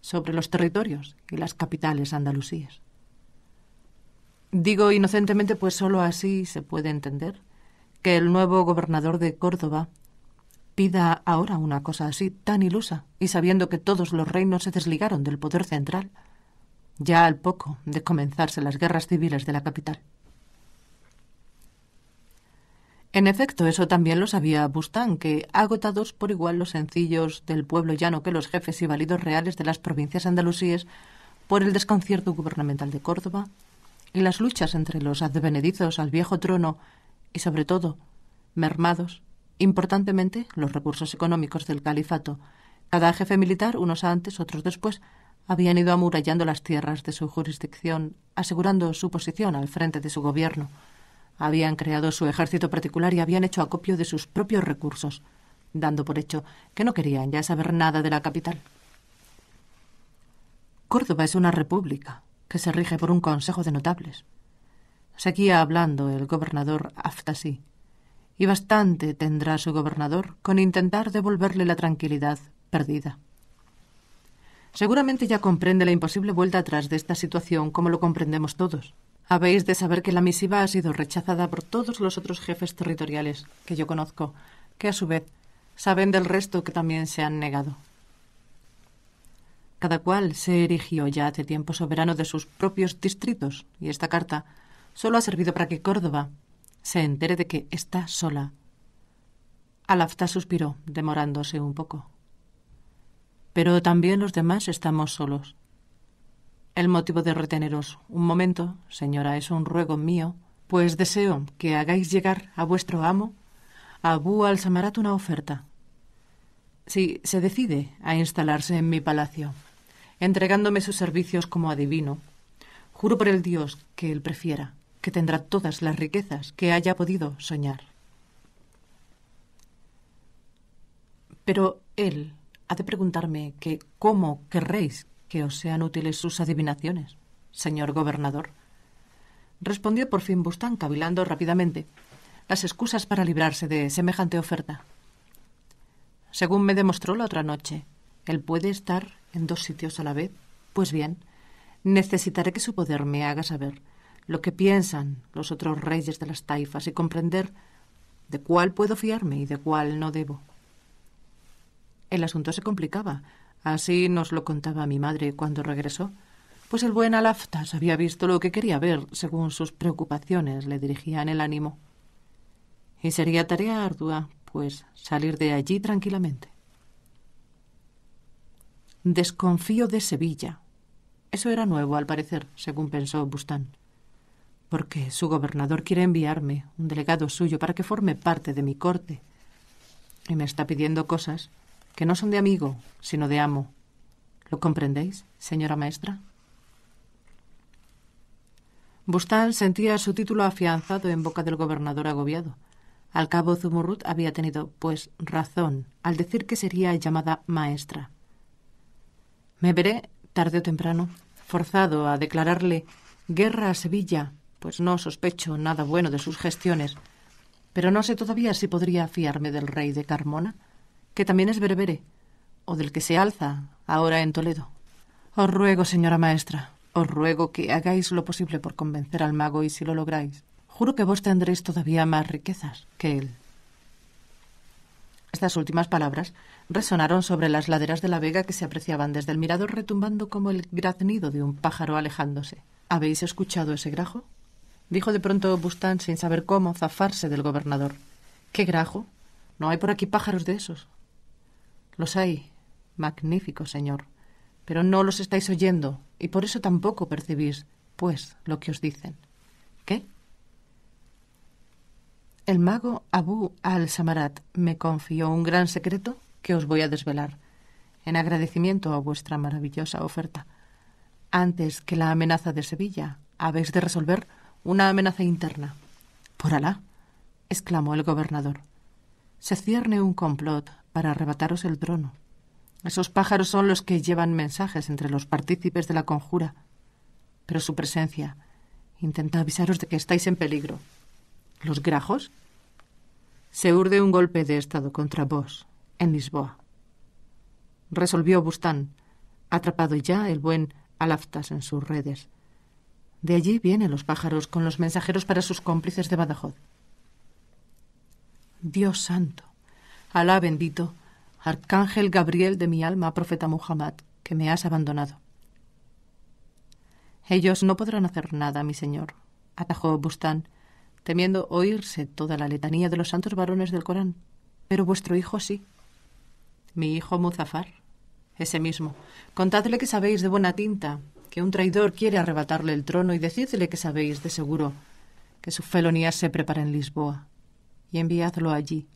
sobre los territorios y las capitales andalusíes. Digo inocentemente, pues sólo así se puede entender que el nuevo gobernador de Córdoba pida ahora una cosa así tan ilusa, y sabiendo que todos los reinos se desligaron del poder central, ya al poco de comenzarse las guerras civiles de la capital. En efecto, eso también lo sabía Bustán, que, agotados por igual los sencillos del pueblo llano que los jefes y validos reales de las provincias andalusíes, por el desconcierto gubernamental de Córdoba, y las luchas entre los advenedizos al viejo trono, y sobre todo, mermados Importantemente, los recursos económicos del califato. Cada jefe militar, unos antes, otros después, habían ido amurallando las tierras de su jurisdicción, asegurando su posición al frente de su gobierno. Habían creado su ejército particular y habían hecho acopio de sus propios recursos, dando por hecho que no querían ya saber nada de la capital. Córdoba es una república que se rige por un consejo de notables. Seguía hablando el gobernador Aftasí, y bastante tendrá su gobernador con intentar devolverle la tranquilidad perdida. Seguramente ya comprende la imposible vuelta atrás de esta situación como lo comprendemos todos. Habéis de saber que la misiva ha sido rechazada por todos los otros jefes territoriales que yo conozco, que a su vez saben del resto que también se han negado. Cada cual se erigió ya hace tiempo soberano de sus propios distritos, y esta carta solo ha servido para que Córdoba se entere de que está sola. Alafta suspiró, demorándose un poco. Pero también los demás estamos solos. El motivo de reteneros un momento, señora, es un ruego mío, pues deseo que hagáis llegar a vuestro amo, Abu al-Samarat, una oferta. Si se decide a instalarse en mi palacio, entregándome sus servicios como adivino, juro por el Dios que él prefiera, tendrá todas las riquezas que haya podido soñar. Pero él ha de preguntarme que cómo querréis que os sean útiles sus adivinaciones, señor gobernador. Respondió por fin Bustán, cavilando rápidamente las excusas para librarse de semejante oferta. Según me demostró la otra noche, él puede estar en dos sitios a la vez. Pues bien, necesitaré que su poder me haga saber lo que piensan los otros reyes de las taifas y comprender de cuál puedo fiarme y de cuál no debo. El asunto se complicaba. Así nos lo contaba mi madre cuando regresó, pues el buen Alaftas había visto lo que quería ver, según sus preocupaciones le dirigían el ánimo. Y sería tarea ardua, pues, salir de allí tranquilamente. Desconfío de Sevilla. Eso era nuevo, al parecer, según pensó Bustán porque su gobernador quiere enviarme un delegado suyo para que forme parte de mi corte. Y me está pidiendo cosas que no son de amigo, sino de amo. ¿Lo comprendéis, señora maestra? Bustán sentía su título afianzado en boca del gobernador agobiado. Al cabo Zumurrut había tenido, pues, razón al decir que sería llamada maestra. Me veré, tarde o temprano, forzado a declararle guerra a Sevilla pues no sospecho nada bueno de sus gestiones. Pero no sé todavía si podría fiarme del rey de Carmona, que también es berbere, o del que se alza ahora en Toledo. Os ruego, señora maestra, os ruego que hagáis lo posible por convencer al mago y si lo lográis, juro que vos tendréis todavía más riquezas que él. Estas últimas palabras resonaron sobre las laderas de la vega que se apreciaban desde el mirador retumbando como el graznido de un pájaro alejándose. ¿Habéis escuchado ese grajo? dijo de pronto Bustán sin saber cómo zafarse del gobernador. ¿Qué grajo? No hay por aquí pájaros de esos. Los hay, magnífico señor, pero no los estáis oyendo y por eso tampoco percibís, pues, lo que os dicen. ¿Qué? El mago Abu al-Samarat me confió un gran secreto que os voy a desvelar, en agradecimiento a vuestra maravillosa oferta. Antes que la amenaza de Sevilla, habéis de resolver una amenaza interna. Por Alá, exclamó el gobernador. Se cierne un complot para arrebataros el trono. Esos pájaros son los que llevan mensajes entre los partícipes de la conjura. Pero su presencia intenta avisaros de que estáis en peligro. ¿Los grajos? Se urde un golpe de Estado contra vos, en Lisboa. Resolvió Bustán, atrapado ya el buen Alaftas en sus redes de allí vienen los pájaros con los mensajeros para sus cómplices de Badajoz. Dios santo, Alá bendito, Arcángel Gabriel de mi alma, profeta Muhammad, que me has abandonado. Ellos no podrán hacer nada, mi señor, atajó Bustán, temiendo oírse toda la letanía de los santos varones del Corán. Pero vuestro hijo sí. Mi hijo Muzafar, ese mismo. Contadle que sabéis de buena tinta un traidor quiere arrebatarle el trono y decidle que sabéis de seguro que su felonía se prepara en Lisboa, y enviadlo allí,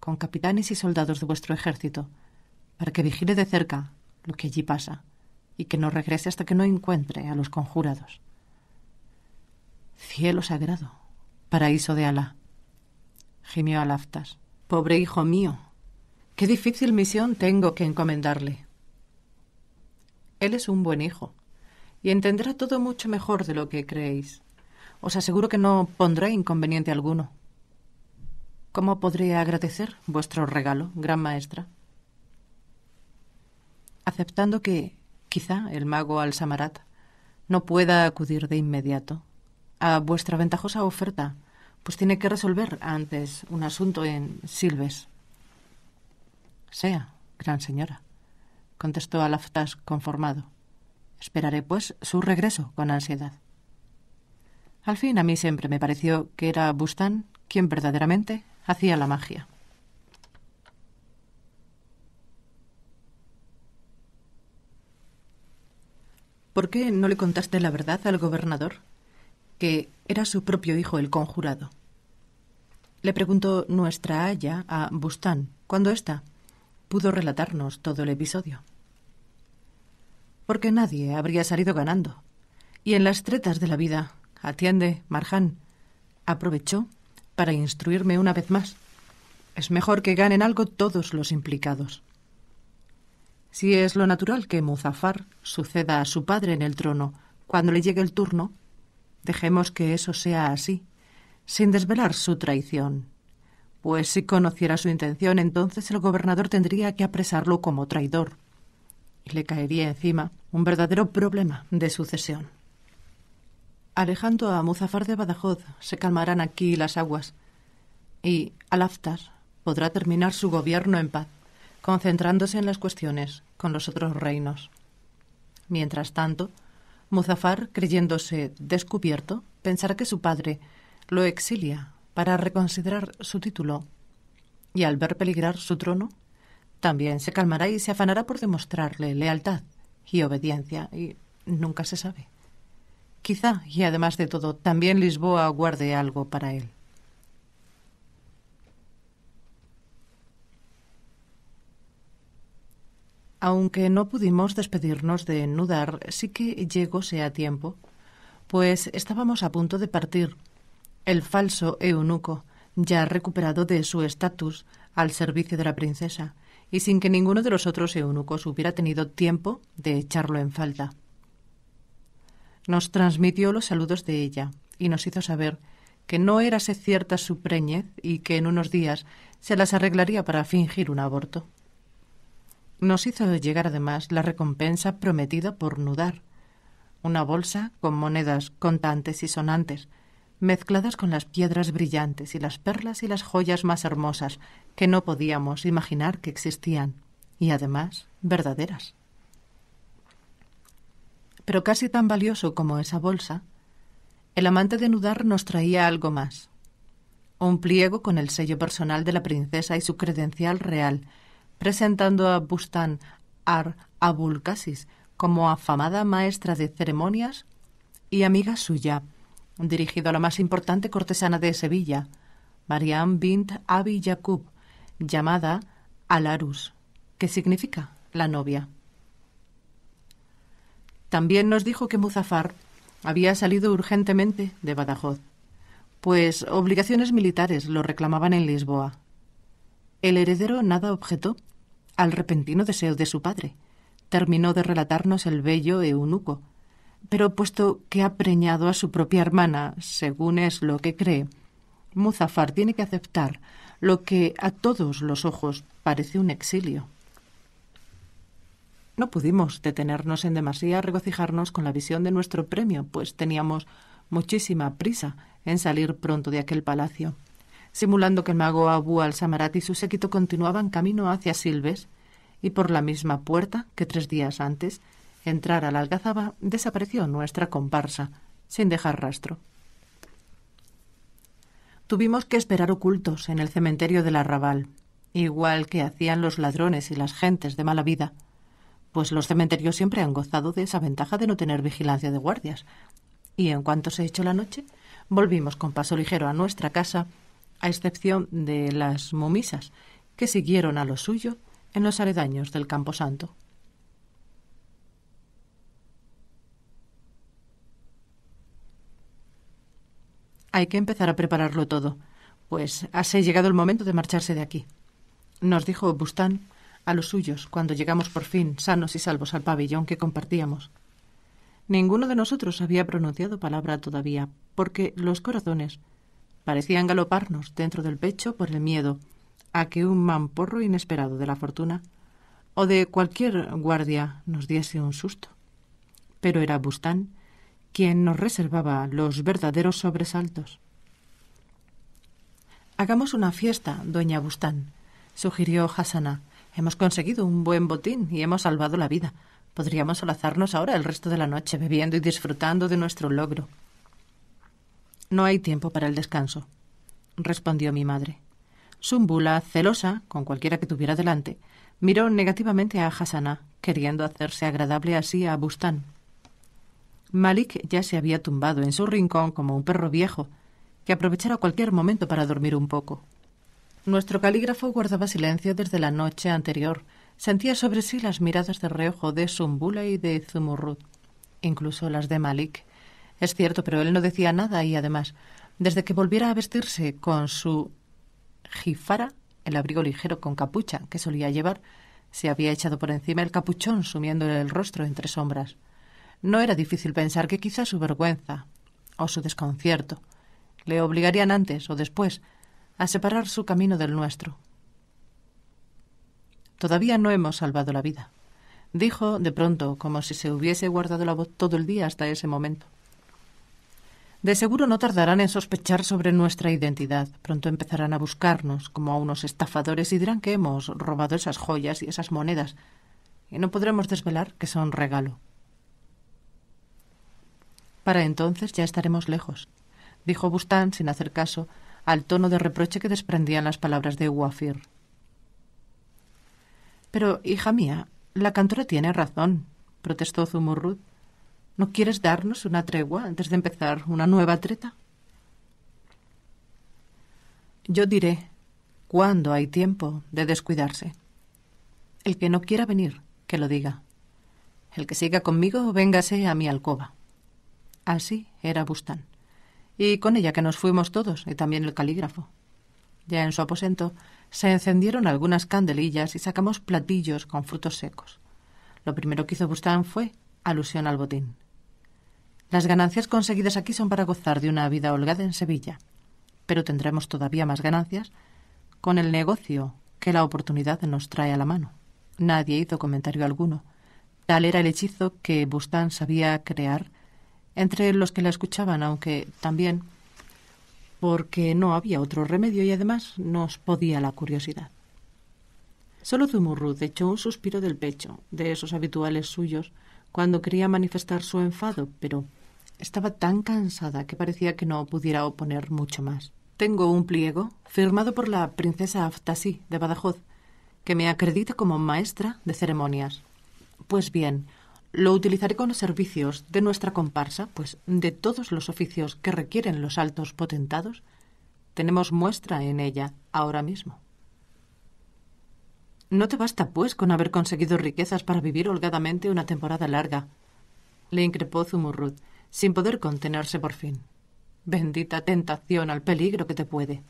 con capitanes y soldados de vuestro ejército, para que vigile de cerca lo que allí pasa, y que no regrese hasta que no encuentre a los conjurados. Cielo sagrado, paraíso de Alá, gimió Alaftas. Pobre hijo mío, qué difícil misión tengo que encomendarle. Él es un buen hijo, y entenderá todo mucho mejor de lo que creéis. Os aseguro que no pondré inconveniente alguno. ¿Cómo podré agradecer vuestro regalo, gran maestra? Aceptando que quizá el mago Al-Samarat no pueda acudir de inmediato a vuestra ventajosa oferta, pues tiene que resolver antes un asunto en Silves. Sea, gran señora, contestó Alaftas conformado. Esperaré, pues, su regreso con ansiedad. Al fin, a mí siempre me pareció que era Bustán quien verdaderamente hacía la magia. ¿Por qué no le contaste la verdad al gobernador? Que era su propio hijo el conjurado. Le preguntó nuestra haya a Bustán cuando está? pudo relatarnos todo el episodio porque nadie habría salido ganando. Y en las tretas de la vida, atiende, Marján, aprovechó para instruirme una vez más. Es mejor que ganen algo todos los implicados. Si es lo natural que Muzafar suceda a su padre en el trono cuando le llegue el turno, dejemos que eso sea así, sin desvelar su traición. Pues si conociera su intención, entonces el gobernador tendría que apresarlo como traidor y le caería encima un verdadero problema de sucesión. Alejando a Muzafar de Badajoz, se calmarán aquí las aguas y Al-Aftar podrá terminar su gobierno en paz, concentrándose en las cuestiones con los otros reinos. Mientras tanto, Muzafar, creyéndose descubierto, pensará que su padre lo exilia para reconsiderar su título y al ver peligrar su trono, también se calmará y se afanará por demostrarle lealtad y obediencia, y nunca se sabe. Quizá, y además de todo, también Lisboa guarde algo para él. Aunque no pudimos despedirnos de Nudar, sí que llegóse a tiempo, pues estábamos a punto de partir. El falso eunuco, ya recuperado de su estatus al servicio de la princesa, y sin que ninguno de los otros eunucos hubiera tenido tiempo de echarlo en falta. Nos transmitió los saludos de ella y nos hizo saber que no érase cierta su preñez y que en unos días se las arreglaría para fingir un aborto. Nos hizo llegar además la recompensa prometida por Nudar, una bolsa con monedas contantes y sonantes, mezcladas con las piedras brillantes y las perlas y las joyas más hermosas que no podíamos imaginar que existían, y además verdaderas. Pero casi tan valioso como esa bolsa, el amante de Nudar nos traía algo más, un pliego con el sello personal de la princesa y su credencial real, presentando a Bustan Ar Abulkasis como afamada maestra de ceremonias y amiga suya dirigido a la más importante cortesana de Sevilla, Mariam bint Abi Yacub, llamada Alarus, que significa la novia. También nos dijo que Muzaffar había salido urgentemente de Badajoz, pues obligaciones militares lo reclamaban en Lisboa. El heredero nada objetó al repentino deseo de su padre. Terminó de relatarnos el bello eunuco, pero puesto que ha preñado a su propia hermana, según es lo que cree, Muzaffar tiene que aceptar lo que a todos los ojos parece un exilio. No pudimos detenernos en demasía a regocijarnos con la visión de nuestro premio, pues teníamos muchísima prisa en salir pronto de aquel palacio. Simulando que el mago Abu al-Samarat y su séquito continuaban camino hacia Silves, y por la misma puerta que tres días antes entrar a la algazaba, desapareció nuestra comparsa, sin dejar rastro. Tuvimos que esperar ocultos en el cementerio del arrabal, igual que hacían los ladrones y las gentes de mala vida, pues los cementerios siempre han gozado de esa ventaja de no tener vigilancia de guardias. Y en cuanto se echó la noche, volvimos con paso ligero a nuestra casa, a excepción de las momisas, que siguieron a lo suyo en los aledaños del Camposanto. Hay que empezar a prepararlo todo, pues hase llegado el momento de marcharse de aquí. Nos dijo Bustán a los suyos cuando llegamos por fin sanos y salvos al pabellón que compartíamos. Ninguno de nosotros había pronunciado palabra todavía, porque los corazones parecían galoparnos dentro del pecho por el miedo a que un mamporro inesperado de la fortuna o de cualquier guardia nos diese un susto. Pero era Bustán quien nos reservaba los verdaderos sobresaltos. Hagamos una fiesta, doña Bustán, sugirió Hasana. Hemos conseguido un buen botín y hemos salvado la vida. Podríamos solazarnos ahora el resto de la noche bebiendo y disfrutando de nuestro logro. No hay tiempo para el descanso, respondió mi madre. Sumbula, celosa, con cualquiera que tuviera delante, miró negativamente a Hasana, queriendo hacerse agradable así a Bustán. Malik ya se había tumbado en su rincón como un perro viejo, que aprovechara cualquier momento para dormir un poco. Nuestro calígrafo guardaba silencio desde la noche anterior. Sentía sobre sí las miradas de reojo de Zumbula y de Zumurrut, incluso las de Malik. Es cierto, pero él no decía nada y además, desde que volviera a vestirse con su jifara, el abrigo ligero con capucha que solía llevar, se había echado por encima el capuchón sumiéndole el rostro entre sombras. No era difícil pensar que quizá su vergüenza o su desconcierto le obligarían antes o después a separar su camino del nuestro. Todavía no hemos salvado la vida, dijo de pronto, como si se hubiese guardado la voz todo el día hasta ese momento. De seguro no tardarán en sospechar sobre nuestra identidad. Pronto empezarán a buscarnos como a unos estafadores y dirán que hemos robado esas joyas y esas monedas, y no podremos desvelar que son regalo. Para entonces ya estaremos lejos, dijo Bustán sin hacer caso al tono de reproche que desprendían las palabras de Wafir. Pero, hija mía, la cantora tiene razón, protestó Zumurrud. ¿No quieres darnos una tregua antes de empezar una nueva treta? Yo diré cuándo hay tiempo de descuidarse. El que no quiera venir, que lo diga. El que siga conmigo, véngase a mi alcoba. Así ah, era Bustán. Y con ella que nos fuimos todos, y también el calígrafo. Ya en su aposento se encendieron algunas candelillas y sacamos platillos con frutos secos. Lo primero que hizo Bustán fue alusión al botín. Las ganancias conseguidas aquí son para gozar de una vida holgada en Sevilla, pero tendremos todavía más ganancias con el negocio que la oportunidad nos trae a la mano. Nadie hizo comentario alguno. Tal era el hechizo que Bustán sabía crear entre los que la escuchaban, aunque también porque no había otro remedio y además nos podía la curiosidad. Solo Zumurrud echó un suspiro del pecho, de esos habituales suyos, cuando quería manifestar su enfado, pero estaba tan cansada que parecía que no pudiera oponer mucho más. Tengo un pliego firmado por la princesa Aftasí de Badajoz, que me acredita como maestra de ceremonias. Pues bien, lo utilizaré con los servicios de nuestra comparsa, pues de todos los oficios que requieren los altos potentados, tenemos muestra en ella ahora mismo. No te basta, pues, con haber conseguido riquezas para vivir holgadamente una temporada larga, le increpó Zumurrut, sin poder contenerse por fin. Bendita tentación al peligro que te puede.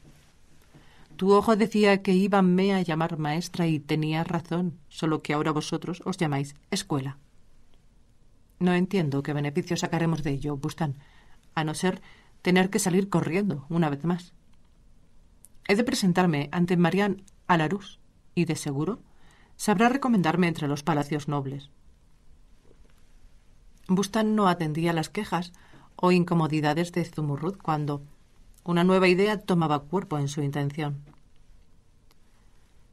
Tu ojo decía que íbanme a llamar maestra y tenía razón, solo que ahora vosotros os llamáis escuela. No entiendo qué beneficio sacaremos de ello, Bustán, a no ser tener que salir corriendo una vez más. He de presentarme ante Marián Alarús y de seguro sabrá recomendarme entre los palacios nobles. Bustán no atendía las quejas o incomodidades de Zumurrud cuando una nueva idea tomaba cuerpo en su intención.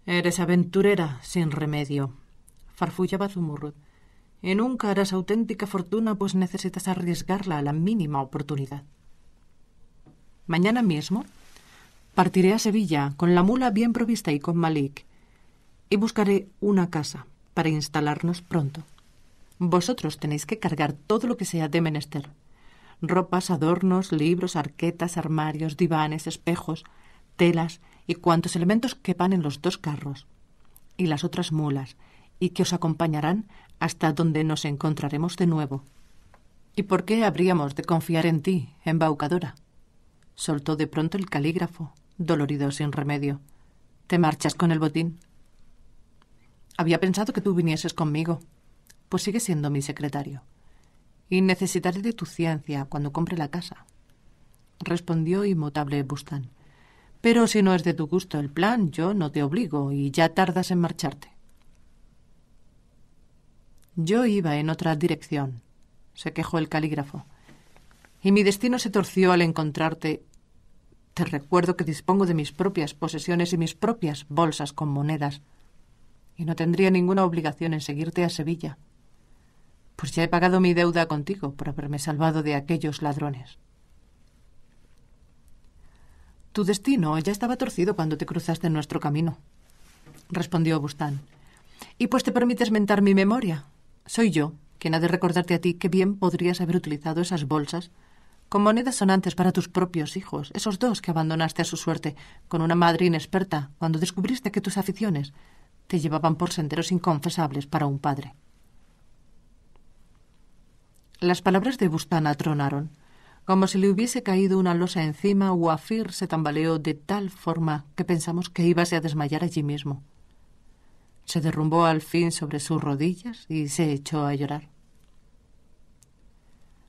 Eres aventurera sin remedio, farfullaba Zumurrut— y e nunca harás auténtica fortuna, pues necesitas arriesgarla a la mínima oportunidad. Mañana mismo partiré a Sevilla con la mula bien provista y con Malik, y buscaré una casa para instalarnos pronto. Vosotros tenéis que cargar todo lo que sea de menester. Ropas, adornos, libros, arquetas, armarios, divanes, espejos, telas y cuantos elementos quepan en los dos carros y las otras mulas, y que os acompañarán hasta donde nos encontraremos de nuevo. ¿Y por qué habríamos de confiar en ti, embaucadora? Soltó de pronto el calígrafo, dolorido sin remedio. ¿Te marchas con el botín? Había pensado que tú vinieses conmigo, pues sigue siendo mi secretario. Y necesitaré de tu ciencia cuando compre la casa. Respondió inmutable Bustán. Pero si no es de tu gusto el plan, yo no te obligo y ya tardas en marcharte. Yo iba en otra dirección, se quejó el calígrafo. Y mi destino se torció al encontrarte. Te recuerdo que dispongo de mis propias posesiones y mis propias bolsas con monedas, y no tendría ninguna obligación en seguirte a Sevilla. Pues ya he pagado mi deuda contigo por haberme salvado de aquellos ladrones. Tu destino ya estaba torcido cuando te cruzaste en nuestro camino, respondió Bustán. ¿Y pues te permites mentar mi memoria? Soy yo quien ha de recordarte a ti qué bien podrías haber utilizado esas bolsas con monedas sonantes para tus propios hijos, esos dos que abandonaste a su suerte con una madre inexperta cuando descubriste que tus aficiones te llevaban por senderos inconfesables para un padre. Las palabras de Bustana tronaron, como si le hubiese caído una losa encima, Wafir se tambaleó de tal forma que pensamos que íbase a desmayar allí mismo. Se derrumbó al fin sobre sus rodillas y se echó a llorar.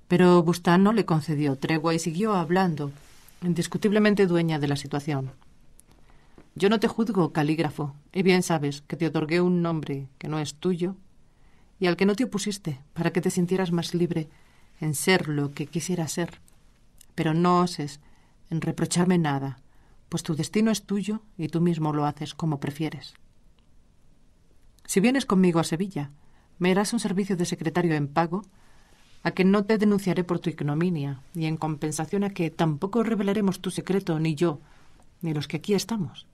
Pero Bustán no le concedió tregua y siguió hablando, indiscutiblemente dueña de la situación. Yo no te juzgo, calígrafo, y bien sabes que te otorgué un nombre que no es tuyo y al que no te opusiste para que te sintieras más libre en ser lo que quisieras ser. Pero no oses en reprocharme nada, pues tu destino es tuyo y tú mismo lo haces como prefieres. Si vienes conmigo a Sevilla, me harás un servicio de secretario en pago, a que no te denunciaré por tu ignominia, y en compensación a que tampoco revelaremos tu secreto, ni yo, ni los que aquí estamos.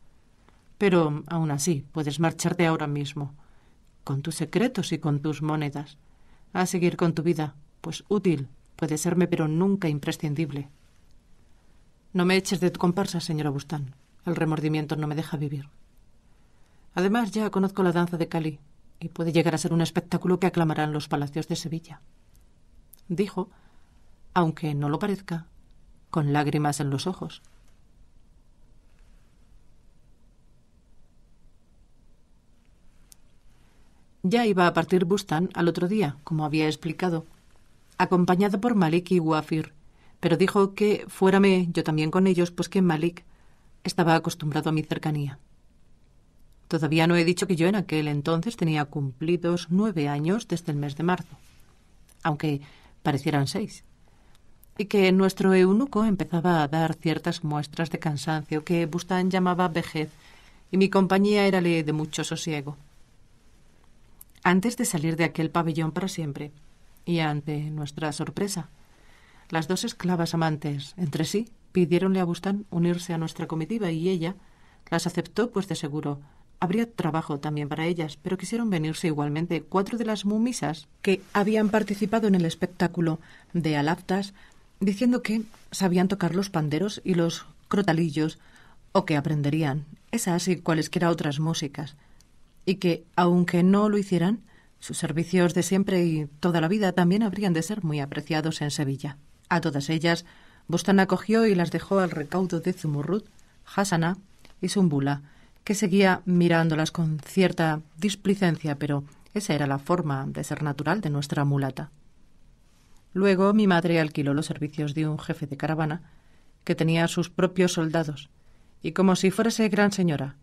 Pero aún así, puedes marcharte ahora mismo, con tus secretos y con tus monedas, a seguir con tu vida, pues útil puede serme, pero nunca imprescindible. No me eches de tu comparsa, señora Bustán. El remordimiento no me deja vivir. Además, ya conozco la danza de Cali y puede llegar a ser un espectáculo que aclamarán los palacios de Sevilla. Dijo, aunque no lo parezca, con lágrimas en los ojos. Ya iba a partir Bustan al otro día, como había explicado, acompañado por Malik y Wafir, pero dijo que fuérame yo también con ellos, pues que Malik estaba acostumbrado a mi cercanía. Todavía no he dicho que yo en aquel entonces tenía cumplidos nueve años desde el mes de marzo, aunque parecieran seis, y que nuestro eunuco empezaba a dar ciertas muestras de cansancio que Bustán llamaba vejez, y mi compañía era de mucho sosiego. Antes de salir de aquel pabellón para siempre, y ante nuestra sorpresa, las dos esclavas amantes entre sí pidiéronle a Bustán unirse a nuestra comitiva y ella las aceptó, pues de seguro habría trabajo también para ellas, pero quisieron venirse igualmente cuatro de las mumisas que habían participado en el espectáculo de Alaptas, diciendo que sabían tocar los panderos y los crotalillos, o que aprenderían esas y cualesquiera otras músicas, y que, aunque no lo hicieran, sus servicios de siempre y toda la vida también habrían de ser muy apreciados en Sevilla. A todas ellas, Bostana acogió y las dejó al recaudo de Zumurrut, Hasana y Zumbula, que seguía mirándolas con cierta displicencia, pero esa era la forma de ser natural de nuestra mulata. Luego mi madre alquiló los servicios de un jefe de caravana que tenía sus propios soldados, y como si fuese gran señora,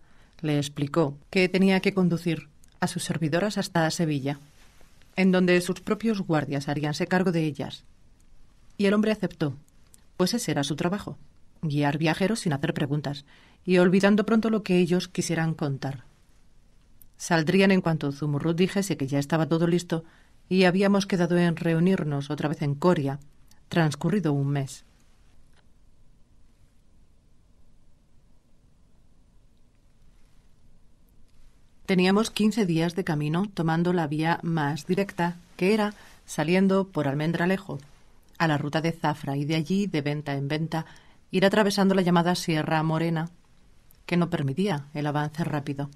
le explicó que tenía que conducir a sus servidoras hasta Sevilla, en donde sus propios guardias haríanse cargo de ellas. Y el hombre aceptó, pues ese era su trabajo, guiar viajeros sin hacer preguntas, y olvidando pronto lo que ellos quisieran contar. Saldrían en cuanto Zumurrud dijese que ya estaba todo listo y habíamos quedado en reunirnos otra vez en Coria, transcurrido un mes. Teníamos quince días de camino tomando la vía más directa, que era saliendo por Almendralejo, a la ruta de Zafra y de allí, de venta en venta, ir atravesando la llamada Sierra Morena, que no permitía el avance rápido.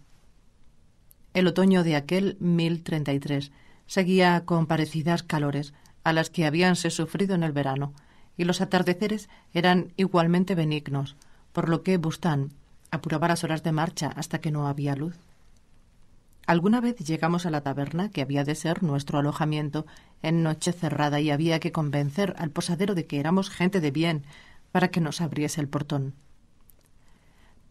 El otoño de aquel 1033 seguía con parecidas calores a las que habíanse sufrido en el verano, y los atardeceres eran igualmente benignos, por lo que Bustán apuraba las horas de marcha hasta que no había luz. Alguna vez llegamos a la taberna que había de ser nuestro alojamiento en noche cerrada y había que convencer al posadero de que éramos gente de bien para que nos abriese el portón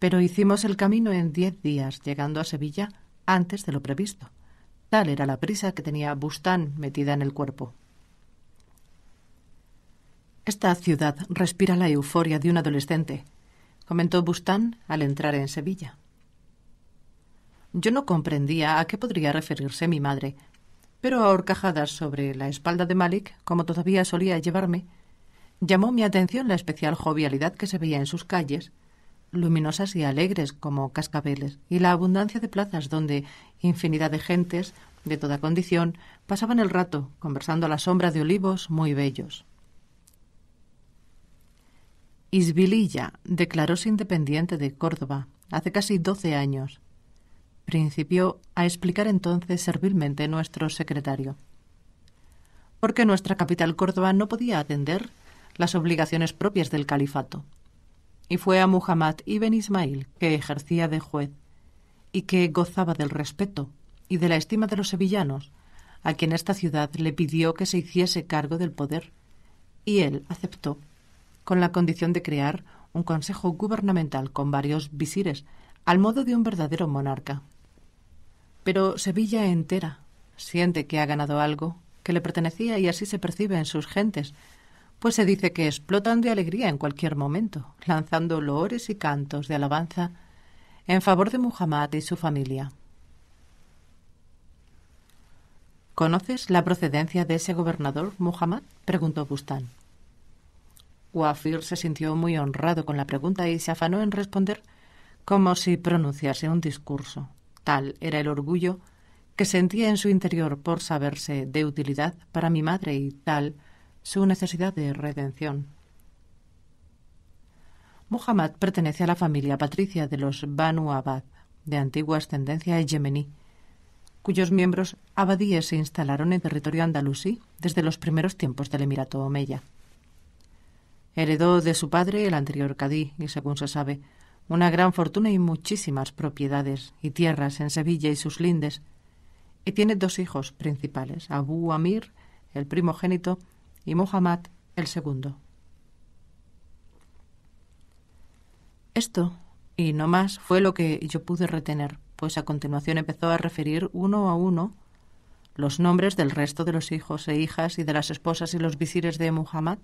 pero hicimos el camino en diez días, llegando a Sevilla antes de lo previsto. Tal era la prisa que tenía Bustán metida en el cuerpo. Esta ciudad respira la euforia de un adolescente, comentó Bustán al entrar en Sevilla. Yo no comprendía a qué podría referirse mi madre, pero a sobre la espalda de Malik, como todavía solía llevarme, llamó mi atención la especial jovialidad que se veía en sus calles luminosas y alegres como cascabeles, y la abundancia de plazas donde infinidad de gentes, de toda condición, pasaban el rato conversando a la sombra de olivos muy bellos. Isbililla declaróse independiente de Córdoba hace casi doce años. Principió a explicar entonces servilmente nuestro secretario. Porque nuestra capital Córdoba no podía atender las obligaciones propias del califato y fue a Muhammad ibn Ismail que ejercía de juez y que gozaba del respeto y de la estima de los sevillanos, a quien esta ciudad le pidió que se hiciese cargo del poder, y él aceptó, con la condición de crear un consejo gubernamental con varios visires, al modo de un verdadero monarca. Pero Sevilla entera siente que ha ganado algo que le pertenecía y así se percibe en sus gentes, pues se dice que explotan de alegría en cualquier momento, lanzando loores y cantos de alabanza en favor de Muhammad y su familia. ¿Conoces la procedencia de ese gobernador, Muhammad? preguntó Bustán. Wafir se sintió muy honrado con la pregunta y se afanó en responder como si pronunciase un discurso. Tal era el orgullo que sentía en su interior por saberse de utilidad para mi madre y tal su necesidad de redención. Muhammad pertenece a la familia patricia de los Banu Abad, de antigua ascendencia yemení, cuyos miembros abadíes se instalaron en territorio andalusí desde los primeros tiempos del Emirato Omeya. Heredó de su padre, el anterior cadí, y según se sabe, una gran fortuna y muchísimas propiedades y tierras en Sevilla y sus lindes, y tiene dos hijos principales, Abu Amir, el primogénito, y Muhammad el segundo. Esto, y no más, fue lo que yo pude retener, pues a continuación empezó a referir uno a uno los nombres del resto de los hijos e hijas y de las esposas y los visires de Muhammad,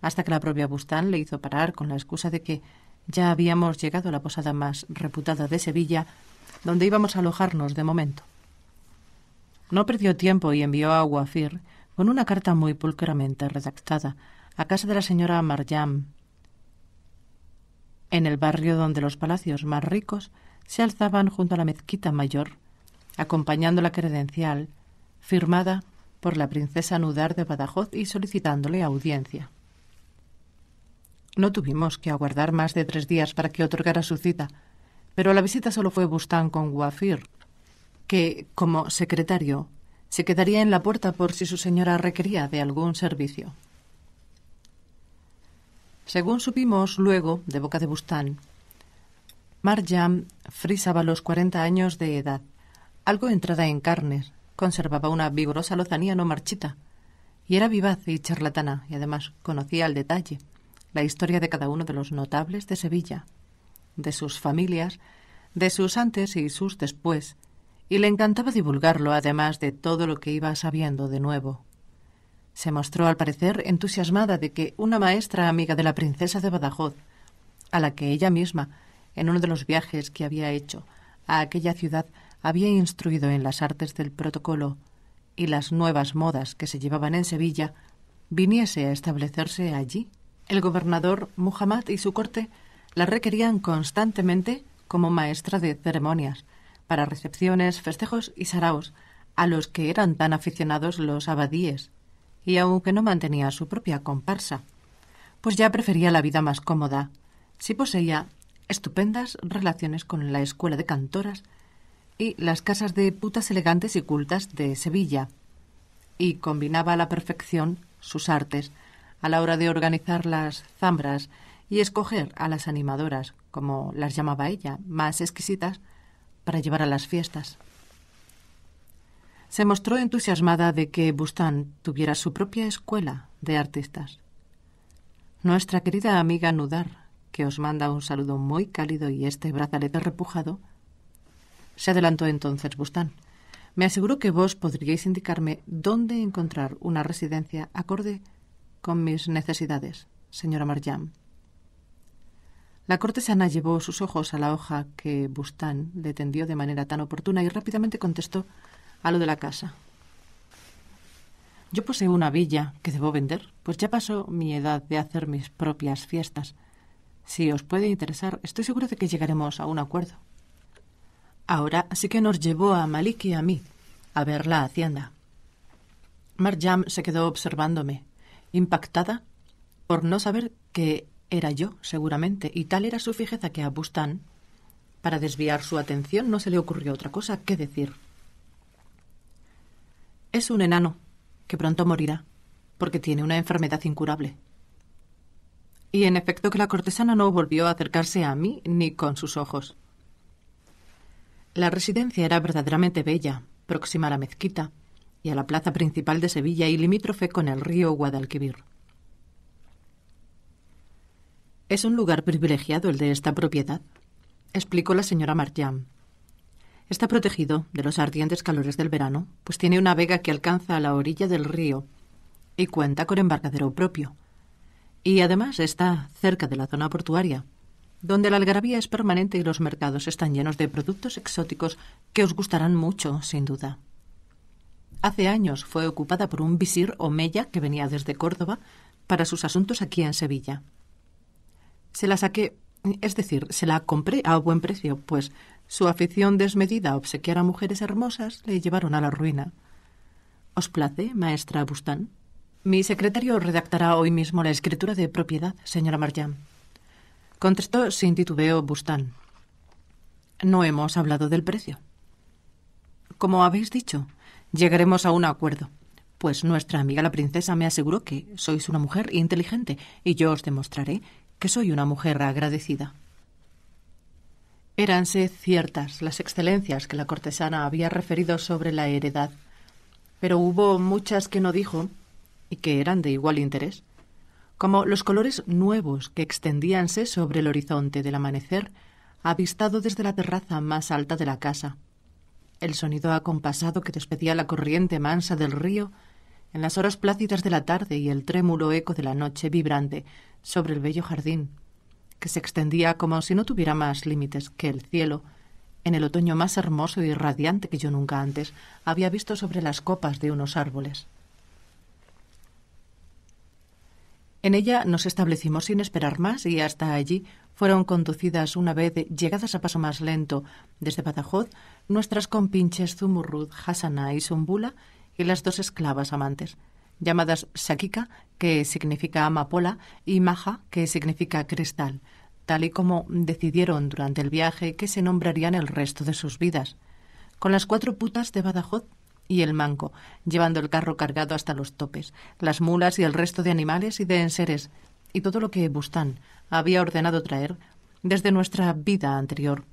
hasta que la propia Bustán le hizo parar con la excusa de que ya habíamos llegado a la posada más reputada de Sevilla, donde íbamos a alojarnos de momento. No perdió tiempo y envió a Wafir con una carta muy pulcramente redactada a casa de la señora Marjam, en el barrio donde los palacios más ricos se alzaban junto a la mezquita mayor, acompañando la credencial firmada por la princesa Nudar de Badajoz y solicitándole audiencia. No tuvimos que aguardar más de tres días para que otorgara su cita, pero la visita solo fue Bustán con Guafir, que, como secretario, se quedaría en la puerta por si su señora requería de algún servicio. Según supimos luego, de boca de Bustán, Marjam frisaba los cuarenta años de edad, algo entrada en carnes, conservaba una vigorosa lozanía no marchita, y era vivaz y charlatana, y además conocía al detalle la historia de cada uno de los notables de Sevilla, de sus familias, de sus antes y sus después, y le encantaba divulgarlo además de todo lo que iba sabiendo de nuevo. Se mostró, al parecer, entusiasmada de que una maestra amiga de la princesa de Badajoz, a la que ella misma, en uno de los viajes que había hecho a aquella ciudad, había instruido en las artes del protocolo y las nuevas modas que se llevaban en Sevilla, viniese a establecerse allí. El gobernador Muhammad y su corte la requerían constantemente como maestra de ceremonias, para recepciones, festejos y saraos, a los que eran tan aficionados los abadíes, y aunque no mantenía su propia comparsa, pues ya prefería la vida más cómoda, si poseía estupendas relaciones con la escuela de cantoras y las casas de putas elegantes y cultas de Sevilla, y combinaba a la perfección sus artes a la hora de organizar las zambras y escoger a las animadoras, como las llamaba ella, más exquisitas, para llevar a las fiestas. Se mostró entusiasmada de que Bustán tuviera su propia escuela de artistas. Nuestra querida amiga Nudar, que os manda un saludo muy cálido y este brazalete repujado, se adelantó entonces Bustán. Me aseguro que vos podríais indicarme dónde encontrar una residencia acorde con mis necesidades, señora Marjam. La cortesana llevó sus ojos a la hoja que Bustán le tendió de manera tan oportuna y rápidamente contestó a lo de la casa. Yo poseo una villa que debo vender, pues ya pasó mi edad de hacer mis propias fiestas. Si os puede interesar, estoy seguro de que llegaremos a un acuerdo. Ahora sí que nos llevó a Malik y a mí a ver la hacienda. Marjam se quedó observándome, impactada por no saber que era yo, seguramente, y tal era su fijeza que a Bustán, para desviar su atención, no se le ocurrió otra cosa que decir. Es un enano, que pronto morirá, porque tiene una enfermedad incurable. Y en efecto que la cortesana no volvió a acercarse a mí ni con sus ojos. La residencia era verdaderamente bella, próxima a la mezquita y a la plaza principal de Sevilla y limítrofe con el río Guadalquivir. Es un lugar privilegiado el de esta propiedad, explicó la señora Marjam. Está protegido de los ardientes calores del verano, pues tiene una vega que alcanza a la orilla del río y cuenta con embarcadero propio. Y además está cerca de la zona portuaria, donde la algarabía es permanente y los mercados están llenos de productos exóticos que os gustarán mucho, sin duda. Hace años fue ocupada por un visir omeya que venía desde Córdoba para sus asuntos aquí en Sevilla. Se la saqué, es decir, se la compré a buen precio, pues su afición desmedida a obsequiar a mujeres hermosas le llevaron a la ruina. ¿Os place, maestra Bustán? Mi secretario redactará hoy mismo la escritura de propiedad, señora Marjan. Contestó sin titubeo Bustán. No hemos hablado del precio. Como habéis dicho, llegaremos a un acuerdo, pues nuestra amiga la princesa me aseguró que sois una mujer inteligente y yo os demostraré que soy una mujer agradecida. Éranse ciertas las excelencias que la cortesana había referido sobre la heredad, pero hubo muchas que no dijo y que eran de igual interés, como los colores nuevos que extendíanse sobre el horizonte del amanecer, avistado desde la terraza más alta de la casa, el sonido acompasado que despedía la corriente mansa del río en las horas plácidas de la tarde y el trémulo eco de la noche vibrante sobre el bello jardín, que se extendía como si no tuviera más límites que el cielo, en el otoño más hermoso y radiante que yo nunca antes había visto sobre las copas de unos árboles. En ella nos establecimos sin esperar más y hasta allí fueron conducidas una vez llegadas a paso más lento desde Badajoz nuestras compinches Zumurrud, Hasana y Sumbula y las dos esclavas amantes, llamadas Shakika, que significa amapola, y Maja, que significa cristal, tal y como decidieron durante el viaje que se nombrarían el resto de sus vidas. Con las cuatro putas de Badajoz y el manco, llevando el carro cargado hasta los topes, las mulas y el resto de animales y de enseres, y todo lo que Bustán había ordenado traer desde nuestra vida anterior.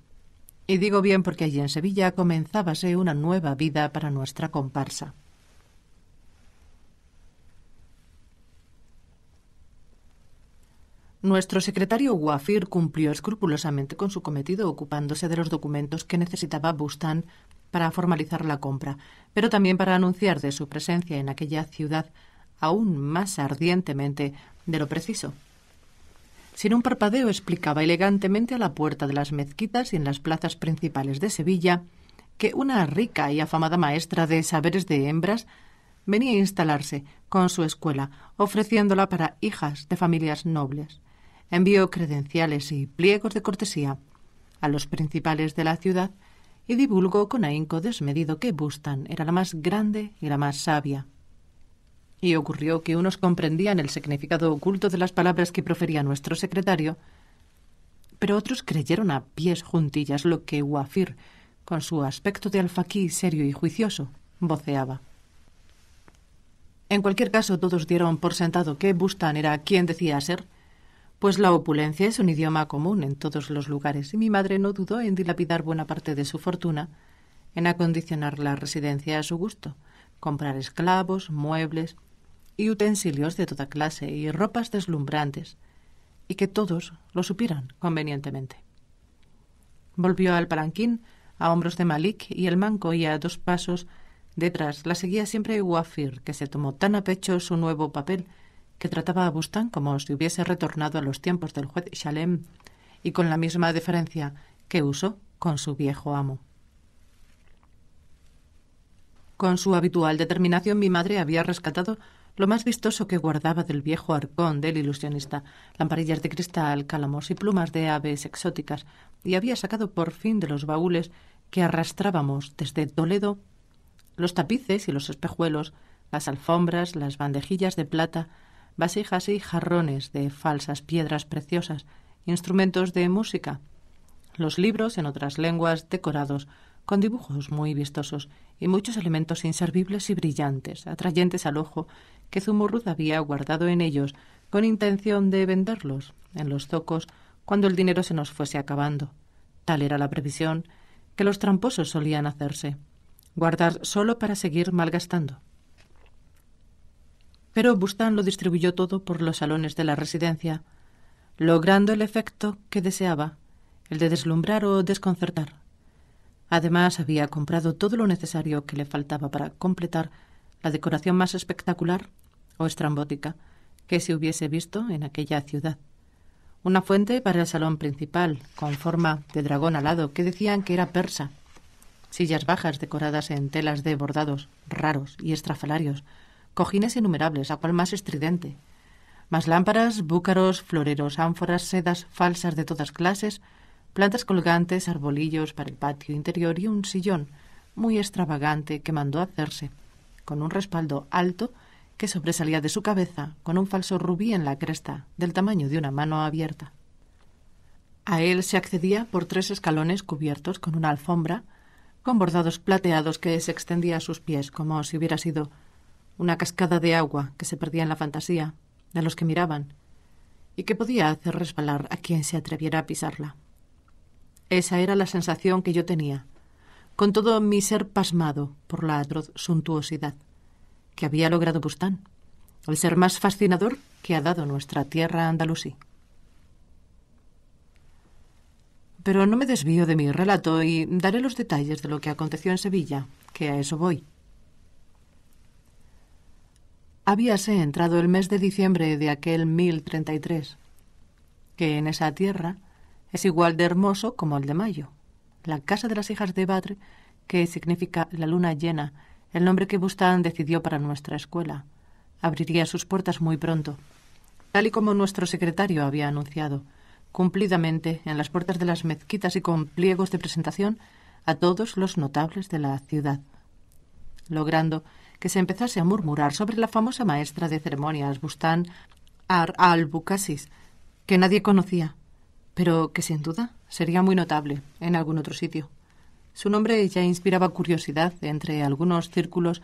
Y digo bien porque allí en Sevilla comenzábase una nueva vida para nuestra comparsa. Nuestro secretario Wafir cumplió escrupulosamente con su cometido, ocupándose de los documentos que necesitaba Bustán para formalizar la compra, pero también para anunciar de su presencia en aquella ciudad aún más ardientemente de lo preciso. Sin un parpadeo explicaba elegantemente a la puerta de las mezquitas y en las plazas principales de Sevilla que una rica y afamada maestra de saberes de hembras venía a instalarse con su escuela, ofreciéndola para hijas de familias nobles envió credenciales y pliegos de cortesía a los principales de la ciudad y divulgó con ahínco desmedido que Bustan era la más grande y la más sabia. Y ocurrió que unos comprendían el significado oculto de las palabras que profería nuestro secretario, pero otros creyeron a pies juntillas lo que Wafir, con su aspecto de alfaquí serio y juicioso, voceaba. En cualquier caso, todos dieron por sentado que Bustan era quien decía ser, pues la opulencia es un idioma común en todos los lugares y mi madre no dudó en dilapidar buena parte de su fortuna en acondicionar la residencia a su gusto, comprar esclavos, muebles y utensilios de toda clase y ropas deslumbrantes, y que todos lo supieran convenientemente. Volvió al palanquín a hombros de Malik y el manco y a dos pasos detrás la seguía siempre Wafir, que se tomó tan a pecho su nuevo papel que trataba a Bustán como si hubiese retornado a los tiempos del juez Shalem y con la misma deferencia que usó con su viejo amo. Con su habitual determinación mi madre había rescatado lo más vistoso que guardaba del viejo arcón del ilusionista, lamparillas de cristal, cálamos y plumas de aves exóticas, y había sacado por fin de los baúles que arrastrábamos desde Toledo los tapices y los espejuelos, las alfombras, las bandejillas de plata, vasijas y jarrones de falsas piedras preciosas, instrumentos de música, los libros en otras lenguas decorados, con dibujos muy vistosos y muchos elementos inservibles y brillantes, atrayentes al ojo, que Zumurrud había guardado en ellos con intención de venderlos en los zocos cuando el dinero se nos fuese acabando. Tal era la previsión que los tramposos solían hacerse, guardar solo para seguir malgastando pero Bustan lo distribuyó todo por los salones de la residencia, logrando el efecto que deseaba, el de deslumbrar o desconcertar. Además, había comprado todo lo necesario que le faltaba para completar la decoración más espectacular o estrambótica que se hubiese visto en aquella ciudad. Una fuente para el salón principal, con forma de dragón alado, que decían que era persa. Sillas bajas decoradas en telas de bordados raros y estrafalarios, cojines innumerables, a cual más estridente, más lámparas, búcaros, floreros, ánforas, sedas falsas de todas clases, plantas colgantes, arbolillos para el patio interior y un sillón muy extravagante que mandó hacerse, con un respaldo alto que sobresalía de su cabeza, con un falso rubí en la cresta, del tamaño de una mano abierta. A él se accedía por tres escalones cubiertos con una alfombra, con bordados plateados que se extendía a sus pies como si hubiera sido una cascada de agua que se perdía en la fantasía de los que miraban y que podía hacer resbalar a quien se atreviera a pisarla. Esa era la sensación que yo tenía, con todo mi ser pasmado por la atroz suntuosidad que había logrado Bustán, el ser más fascinador que ha dado nuestra tierra andalusí. Pero no me desvío de mi relato y daré los detalles de lo que aconteció en Sevilla, que a eso voy. Habíase entrado el mes de diciembre de aquel 1033, que en esa tierra es igual de hermoso como el de mayo. La casa de las hijas de Badr, que significa la luna llena, el nombre que Bustán decidió para nuestra escuela, abriría sus puertas muy pronto, tal y como nuestro secretario había anunciado, cumplidamente en las puertas de las mezquitas y con pliegos de presentación a todos los notables de la ciudad, logrando que se empezase a murmurar sobre la famosa maestra de ceremonias Bustan Ar bukasis que nadie conocía, pero que sin duda sería muy notable en algún otro sitio. Su nombre ya inspiraba curiosidad entre algunos círculos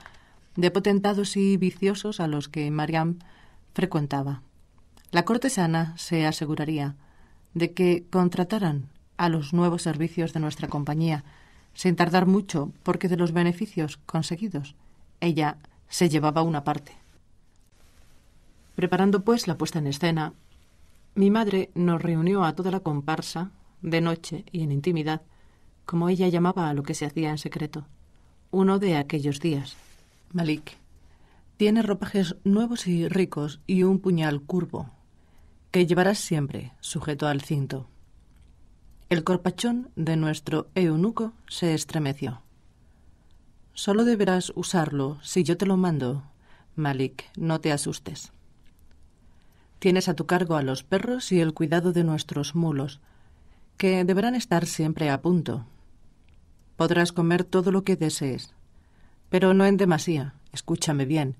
de potentados y viciosos a los que Mariam frecuentaba. La cortesana se aseguraría de que contrataran a los nuevos servicios de nuestra compañía, sin tardar mucho, porque de los beneficios conseguidos ella se llevaba una parte. Preparando pues la puesta en escena, mi madre nos reunió a toda la comparsa, de noche y en intimidad, como ella llamaba a lo que se hacía en secreto, uno de aquellos días. Malik tiene ropajes nuevos y ricos y un puñal curvo, que llevarás siempre sujeto al cinto. El corpachón de nuestro eunuco se estremeció. Solo deberás usarlo si yo te lo mando. Malik, no te asustes. Tienes a tu cargo a los perros y el cuidado de nuestros mulos, que deberán estar siempre a punto. Podrás comer todo lo que desees, pero no en demasía, escúchame bien,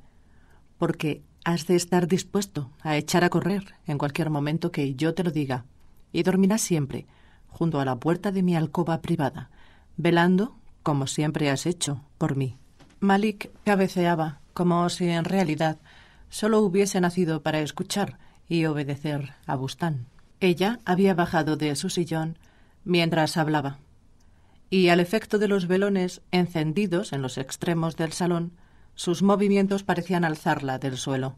porque has de estar dispuesto a echar a correr en cualquier momento que yo te lo diga, y dormirás siempre junto a la puerta de mi alcoba privada, velando como siempre has hecho, por mí. Malik cabeceaba, como si en realidad solo hubiese nacido para escuchar y obedecer a Bustán. Ella había bajado de su sillón mientras hablaba, y al efecto de los velones encendidos en los extremos del salón, sus movimientos parecían alzarla del suelo,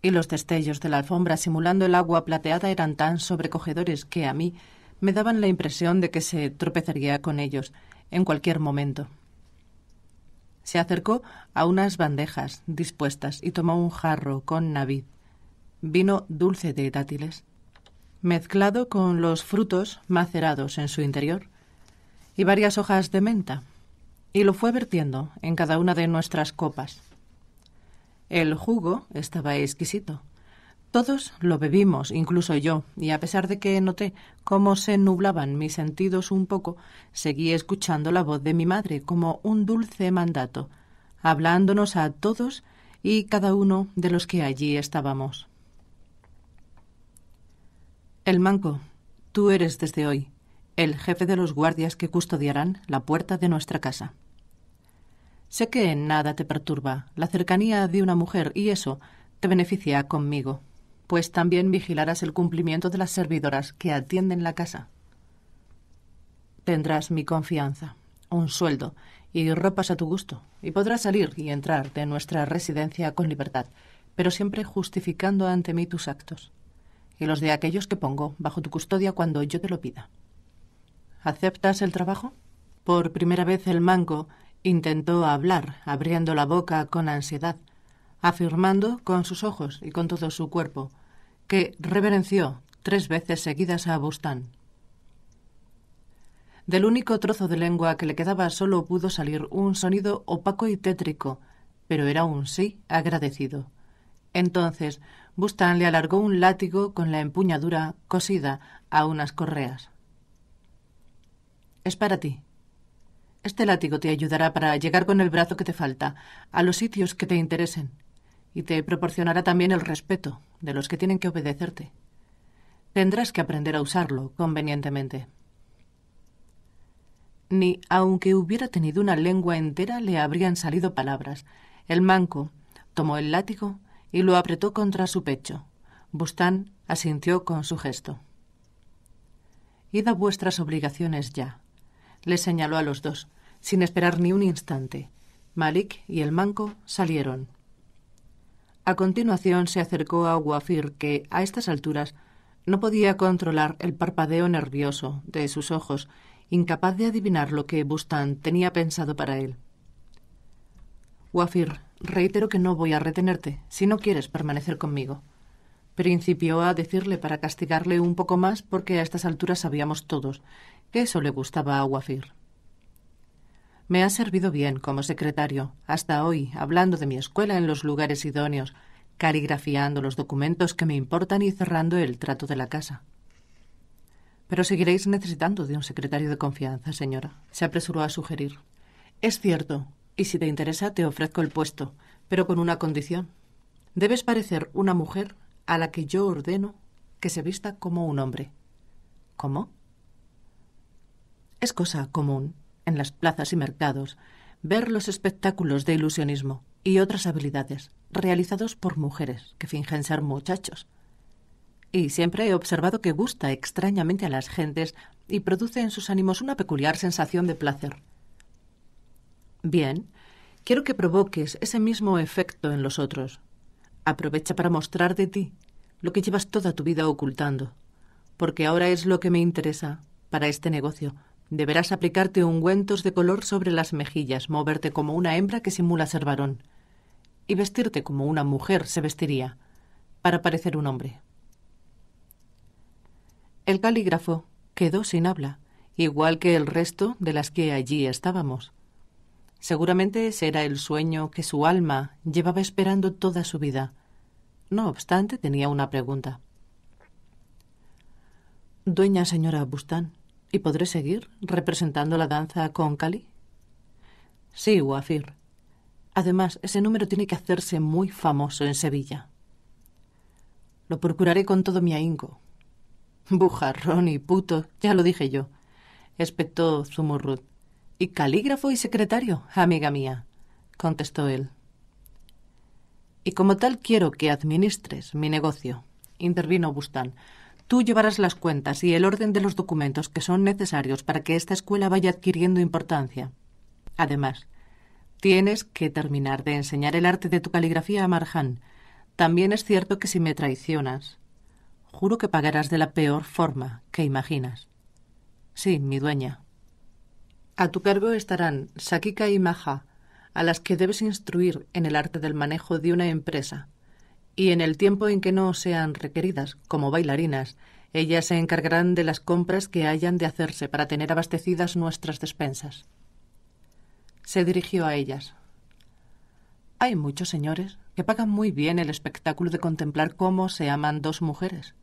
y los destellos de la alfombra simulando el agua plateada eran tan sobrecogedores que a mí me daban la impresión de que se tropezaría con ellos en cualquier momento. Se acercó a unas bandejas dispuestas y tomó un jarro con navid, vino dulce de dátiles, mezclado con los frutos macerados en su interior y varias hojas de menta, y lo fue vertiendo en cada una de nuestras copas. El jugo estaba exquisito todos lo bebimos, incluso yo, y a pesar de que noté cómo se nublaban mis sentidos un poco, seguí escuchando la voz de mi madre como un dulce mandato, hablándonos a todos y cada uno de los que allí estábamos. El manco, tú eres desde hoy el jefe de los guardias que custodiarán la puerta de nuestra casa. Sé que en nada te perturba la cercanía de una mujer y eso te beneficia conmigo pues también vigilarás el cumplimiento de las servidoras que atienden la casa. Tendrás mi confianza, un sueldo y ropas a tu gusto, y podrás salir y entrar de nuestra residencia con libertad, pero siempre justificando ante mí tus actos y los de aquellos que pongo bajo tu custodia cuando yo te lo pida. ¿Aceptas el trabajo? Por primera vez el manco intentó hablar, abriendo la boca con ansiedad, afirmando con sus ojos y con todo su cuerpo que reverenció tres veces seguidas a Bustán. Del único trozo de lengua que le quedaba solo pudo salir un sonido opaco y tétrico, pero era un sí agradecido. Entonces, Bustán le alargó un látigo con la empuñadura cosida a unas correas. Es para ti. Este látigo te ayudará para llegar con el brazo que te falta a los sitios que te interesen y te proporcionará también el respeto de los que tienen que obedecerte. Tendrás que aprender a usarlo convenientemente. Ni aunque hubiera tenido una lengua entera le habrían salido palabras. El manco tomó el látigo y lo apretó contra su pecho. Bustán asintió con su gesto. Id a vuestras obligaciones ya, le señaló a los dos, sin esperar ni un instante. Malik y el manco salieron. A continuación se acercó a Wafir, que a estas alturas no podía controlar el parpadeo nervioso de sus ojos, incapaz de adivinar lo que Bustan tenía pensado para él. Wafir, reitero que no voy a retenerte, si no quieres permanecer conmigo. Principió a decirle para castigarle un poco más porque a estas alturas sabíamos todos que eso le gustaba a Wafir. Me ha servido bien como secretario, hasta hoy, hablando de mi escuela en los lugares idóneos, caligrafiando los documentos que me importan y cerrando el trato de la casa. Pero seguiréis necesitando de un secretario de confianza, señora, se apresuró a sugerir. Es cierto, y si te interesa te ofrezco el puesto, pero con una condición. Debes parecer una mujer a la que yo ordeno que se vista como un hombre. ¿Cómo? Es cosa común, en las plazas y mercados, ver los espectáculos de ilusionismo y otras habilidades realizados por mujeres que fingen ser muchachos. Y siempre he observado que gusta extrañamente a las gentes y produce en sus ánimos una peculiar sensación de placer. Bien, quiero que provoques ese mismo efecto en los otros. Aprovecha para mostrar de ti lo que llevas toda tu vida ocultando, porque ahora es lo que me interesa para este negocio, Deberás aplicarte ungüentos de color sobre las mejillas, moverte como una hembra que simula ser varón, y vestirte como una mujer se vestiría, para parecer un hombre. El calígrafo quedó sin habla, igual que el resto de las que allí estábamos. Seguramente ese era el sueño que su alma llevaba esperando toda su vida. No obstante, tenía una pregunta. Dueña señora Bustán, ¿Y podré seguir representando la danza con Cali? Sí, Wafir. Además, ese número tiene que hacerse muy famoso en Sevilla. Lo procuraré con todo mi ahínco. Bujarrón y puto, ya lo dije yo, espetó Zumurrut. Y calígrafo y secretario, amiga mía, contestó él. Y como tal quiero que administres mi negocio, intervino Bustán Tú llevarás las cuentas y el orden de los documentos que son necesarios para que esta escuela vaya adquiriendo importancia. Además, tienes que terminar de enseñar el arte de tu caligrafía a Marjan. También es cierto que si me traicionas, juro que pagarás de la peor forma que imaginas. Sí, mi dueña. A tu cargo estarán Sakika y Maja, a las que debes instruir en el arte del manejo de una empresa, y en el tiempo en que no sean requeridas como bailarinas, ellas se encargarán de las compras que hayan de hacerse para tener abastecidas nuestras despensas. Se dirigió a ellas. Hay muchos señores que pagan muy bien el espectáculo de contemplar cómo se aman dos mujeres.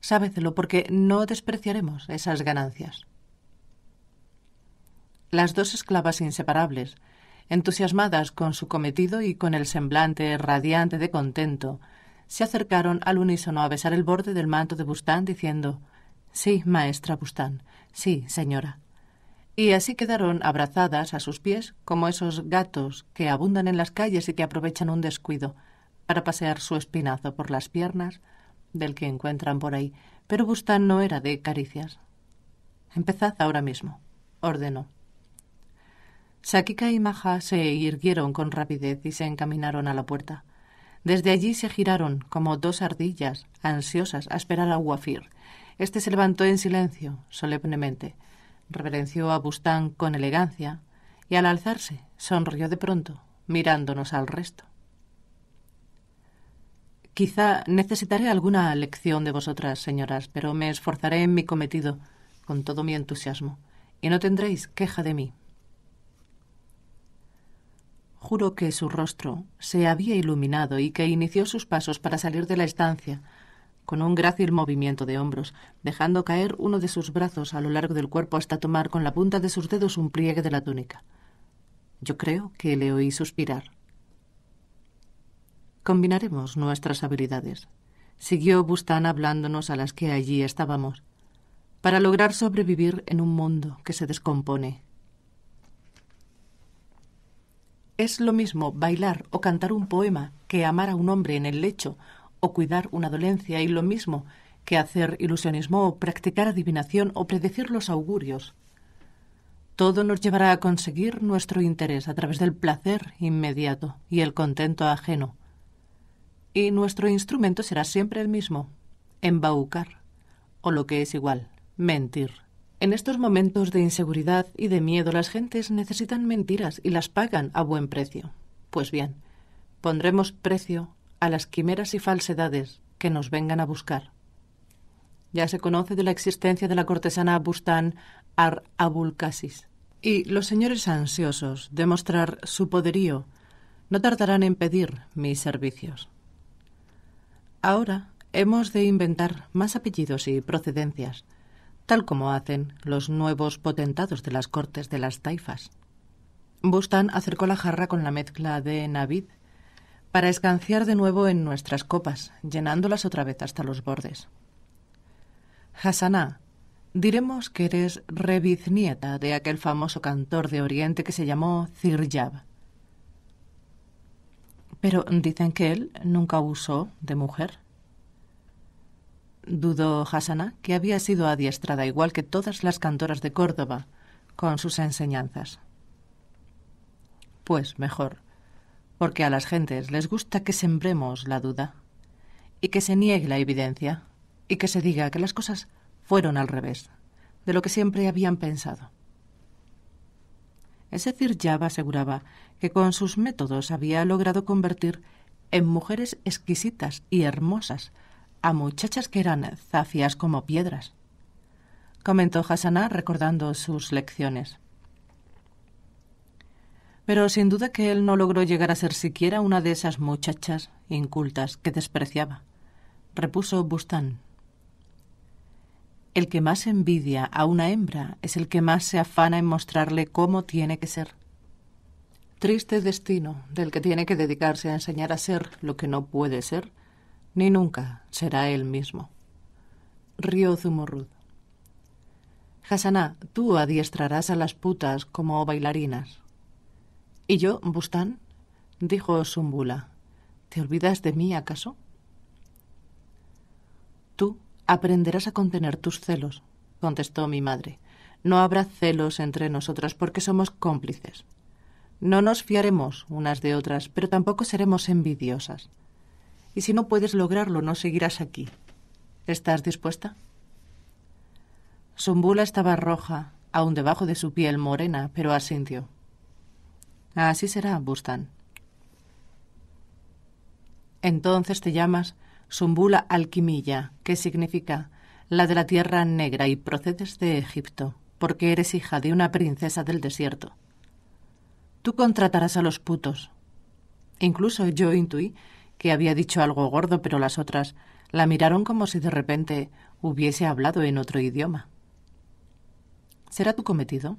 Sábecelo, porque no despreciaremos esas ganancias. Las dos esclavas inseparables entusiasmadas con su cometido y con el semblante radiante de contento, se acercaron al unísono a besar el borde del manto de Bustán, diciendo Sí, maestra Bustán, sí, señora. Y así quedaron abrazadas a sus pies como esos gatos que abundan en las calles y que aprovechan un descuido para pasear su espinazo por las piernas del que encuentran por ahí. Pero Bustán no era de caricias. Empezad ahora mismo, ordenó. Sakika y Maja se irguieron con rapidez y se encaminaron a la puerta. Desde allí se giraron, como dos ardillas, ansiosas, a esperar a Wafir. Este se levantó en silencio, solemnemente, reverenció a Bustán con elegancia y al alzarse sonrió de pronto, mirándonos al resto. Quizá necesitaré alguna lección de vosotras, señoras, pero me esforzaré en mi cometido con todo mi entusiasmo, y no tendréis queja de mí. Juro que su rostro se había iluminado y que inició sus pasos para salir de la estancia, con un grácil movimiento de hombros, dejando caer uno de sus brazos a lo largo del cuerpo hasta tomar con la punta de sus dedos un pliegue de la túnica. Yo creo que le oí suspirar. Combinaremos nuestras habilidades, siguió Bustán hablándonos a las que allí estábamos, para lograr sobrevivir en un mundo que se descompone Es lo mismo bailar o cantar un poema que amar a un hombre en el lecho o cuidar una dolencia y lo mismo que hacer ilusionismo o practicar adivinación o predecir los augurios. Todo nos llevará a conseguir nuestro interés a través del placer inmediato y el contento ajeno. Y nuestro instrumento será siempre el mismo, embaucar, o lo que es igual, mentir. En estos momentos de inseguridad y de miedo las gentes necesitan mentiras y las pagan a buen precio. Pues bien, pondremos precio a las quimeras y falsedades que nos vengan a buscar. Ya se conoce de la existencia de la cortesana Bustán Ar Abulcasis. Y los señores ansiosos de mostrar su poderío no tardarán en pedir mis servicios. Ahora hemos de inventar más apellidos y procedencias tal como hacen los nuevos potentados de las cortes de las taifas. Bustan acercó la jarra con la mezcla de navid para escanciar de nuevo en nuestras copas, llenándolas otra vez hasta los bordes. Hasaná, diremos que eres reviznieta de aquel famoso cantor de Oriente que se llamó Ziryab. Pero dicen que él nunca usó de mujer. Dudó Hasana, que había sido adiestrada igual que todas las cantoras de Córdoba, con sus enseñanzas. Pues mejor, porque a las gentes les gusta que sembremos la duda, y que se niegue la evidencia, y que se diga que las cosas fueron al revés de lo que siempre habían pensado. es decir Java aseguraba que con sus métodos había logrado convertir en mujeres exquisitas y hermosas a muchachas que eran zafias como piedras, comentó Hassaná recordando sus lecciones. Pero sin duda que él no logró llegar a ser siquiera una de esas muchachas incultas que despreciaba, repuso Bustán. El que más envidia a una hembra es el que más se afana en mostrarle cómo tiene que ser. Triste destino del que tiene que dedicarse a enseñar a ser lo que no puede ser ni nunca será él mismo. Río Zumurrud. Hasaná, tú adiestrarás a las putas como bailarinas. ¿Y yo, Bustán? dijo Sumbula. ¿Te olvidas de mí, acaso? Tú aprenderás a contener tus celos, contestó mi madre. No habrá celos entre nosotras porque somos cómplices. No nos fiaremos unas de otras, pero tampoco seremos envidiosas. Y si no puedes lograrlo, no seguirás aquí. ¿Estás dispuesta? Sumbula estaba roja, aún debajo de su piel morena, pero asintió. Así será, Bustan. Entonces te llamas Sumbula Alquimilla, que significa la de la tierra negra y procedes de Egipto, porque eres hija de una princesa del desierto. Tú contratarás a los putos. Incluso yo intuí que había dicho algo gordo, pero las otras la miraron como si de repente hubiese hablado en otro idioma. ¿Será tu cometido?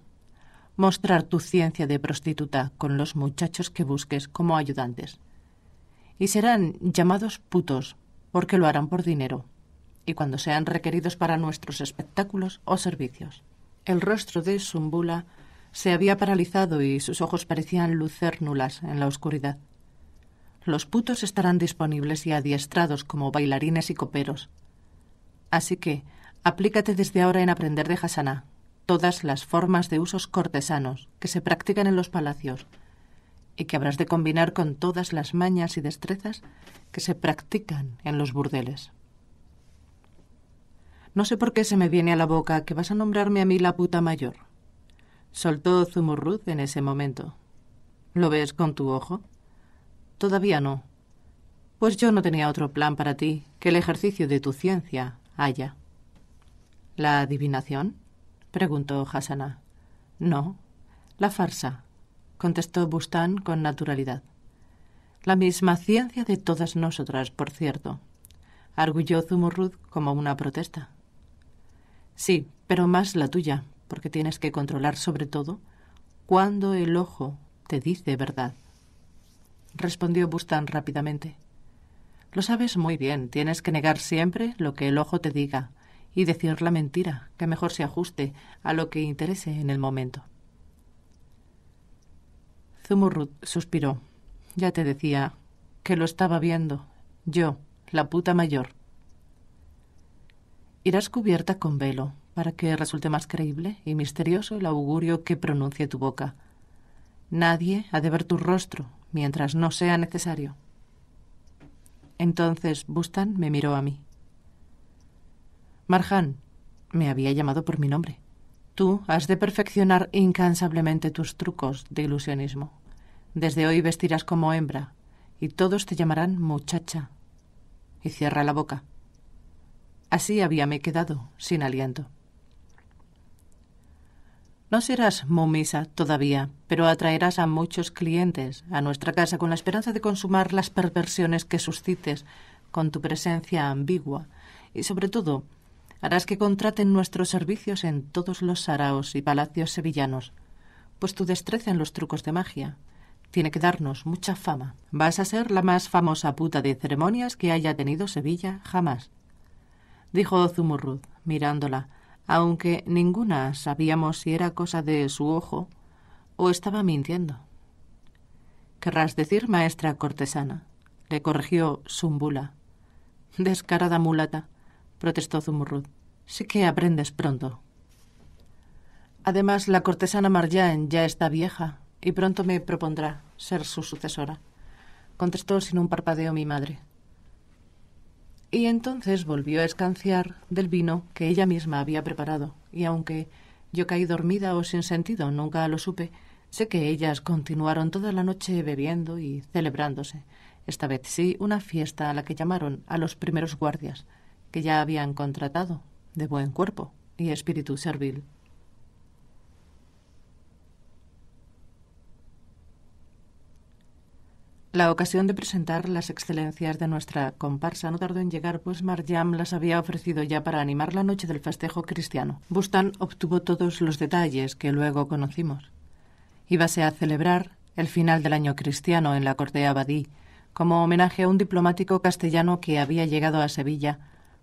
Mostrar tu ciencia de prostituta con los muchachos que busques como ayudantes. Y serán llamados putos, porque lo harán por dinero, y cuando sean requeridos para nuestros espectáculos o servicios. El rostro de Sumbula se había paralizado y sus ojos parecían lucernulas en la oscuridad los putos estarán disponibles y adiestrados como bailarines y coperos. Así que, aplícate desde ahora en aprender de Hasaná todas las formas de usos cortesanos que se practican en los palacios y que habrás de combinar con todas las mañas y destrezas que se practican en los burdeles. No sé por qué se me viene a la boca que vas a nombrarme a mí la puta mayor. Soltó Zumurruz en ese momento. ¿Lo ves con tu ojo? Todavía no. Pues yo no tenía otro plan para ti que el ejercicio de tu ciencia, haya. ¿La adivinación? preguntó Hasana. No, la farsa, contestó Bustán con naturalidad. La misma ciencia de todas nosotras, por cierto, arguyó Zumurrud como una protesta. Sí, pero más la tuya, porque tienes que controlar sobre todo cuando el ojo te dice verdad respondió Bustán rápidamente. Lo sabes muy bien, tienes que negar siempre lo que el ojo te diga y decir la mentira que mejor se ajuste a lo que interese en el momento. Zumurrut suspiró. Ya te decía que lo estaba viendo. Yo, la puta mayor. Irás cubierta con velo para que resulte más creíble y misterioso el augurio que pronuncie tu boca. Nadie ha de ver tu rostro mientras no sea necesario. Entonces Bustan me miró a mí. Marjan, me había llamado por mi nombre. Tú has de perfeccionar incansablemente tus trucos de ilusionismo. Desde hoy vestirás como hembra y todos te llamarán muchacha. Y cierra la boca. Así habíame quedado, sin aliento. No serás momisa todavía, pero atraerás a muchos clientes a nuestra casa con la esperanza de consumar las perversiones que suscites con tu presencia ambigua y, sobre todo, harás que contraten nuestros servicios en todos los saraos y palacios sevillanos, pues tu destreza en los trucos de magia tiene que darnos mucha fama. Vas a ser la más famosa puta de ceremonias que haya tenido Sevilla jamás, dijo Zumurrud, mirándola aunque ninguna sabíamos si era cosa de su ojo o estaba mintiendo. Querrás decir maestra cortesana, le corrigió Zumbula. Descarada mulata, protestó Zumurrud. Sí que aprendes pronto. Además, la cortesana Marjan ya está vieja y pronto me propondrá ser su sucesora, contestó sin un parpadeo mi madre y entonces volvió a escanciar del vino que ella misma había preparado, y aunque yo caí dormida o sin sentido, nunca lo supe, sé que ellas continuaron toda la noche bebiendo y celebrándose, esta vez sí una fiesta a la que llamaron a los primeros guardias, que ya habían contratado, de buen cuerpo y espíritu servil. la ocasión de presentar las excelencias de nuestra comparsa no tardó en llegar, pues Marjam las había ofrecido ya para animar la noche del festejo cristiano. Bustan obtuvo todos los detalles que luego conocimos. Íbase a celebrar el final del año cristiano en la corte abadí, como homenaje a un diplomático castellano que había llegado a Sevilla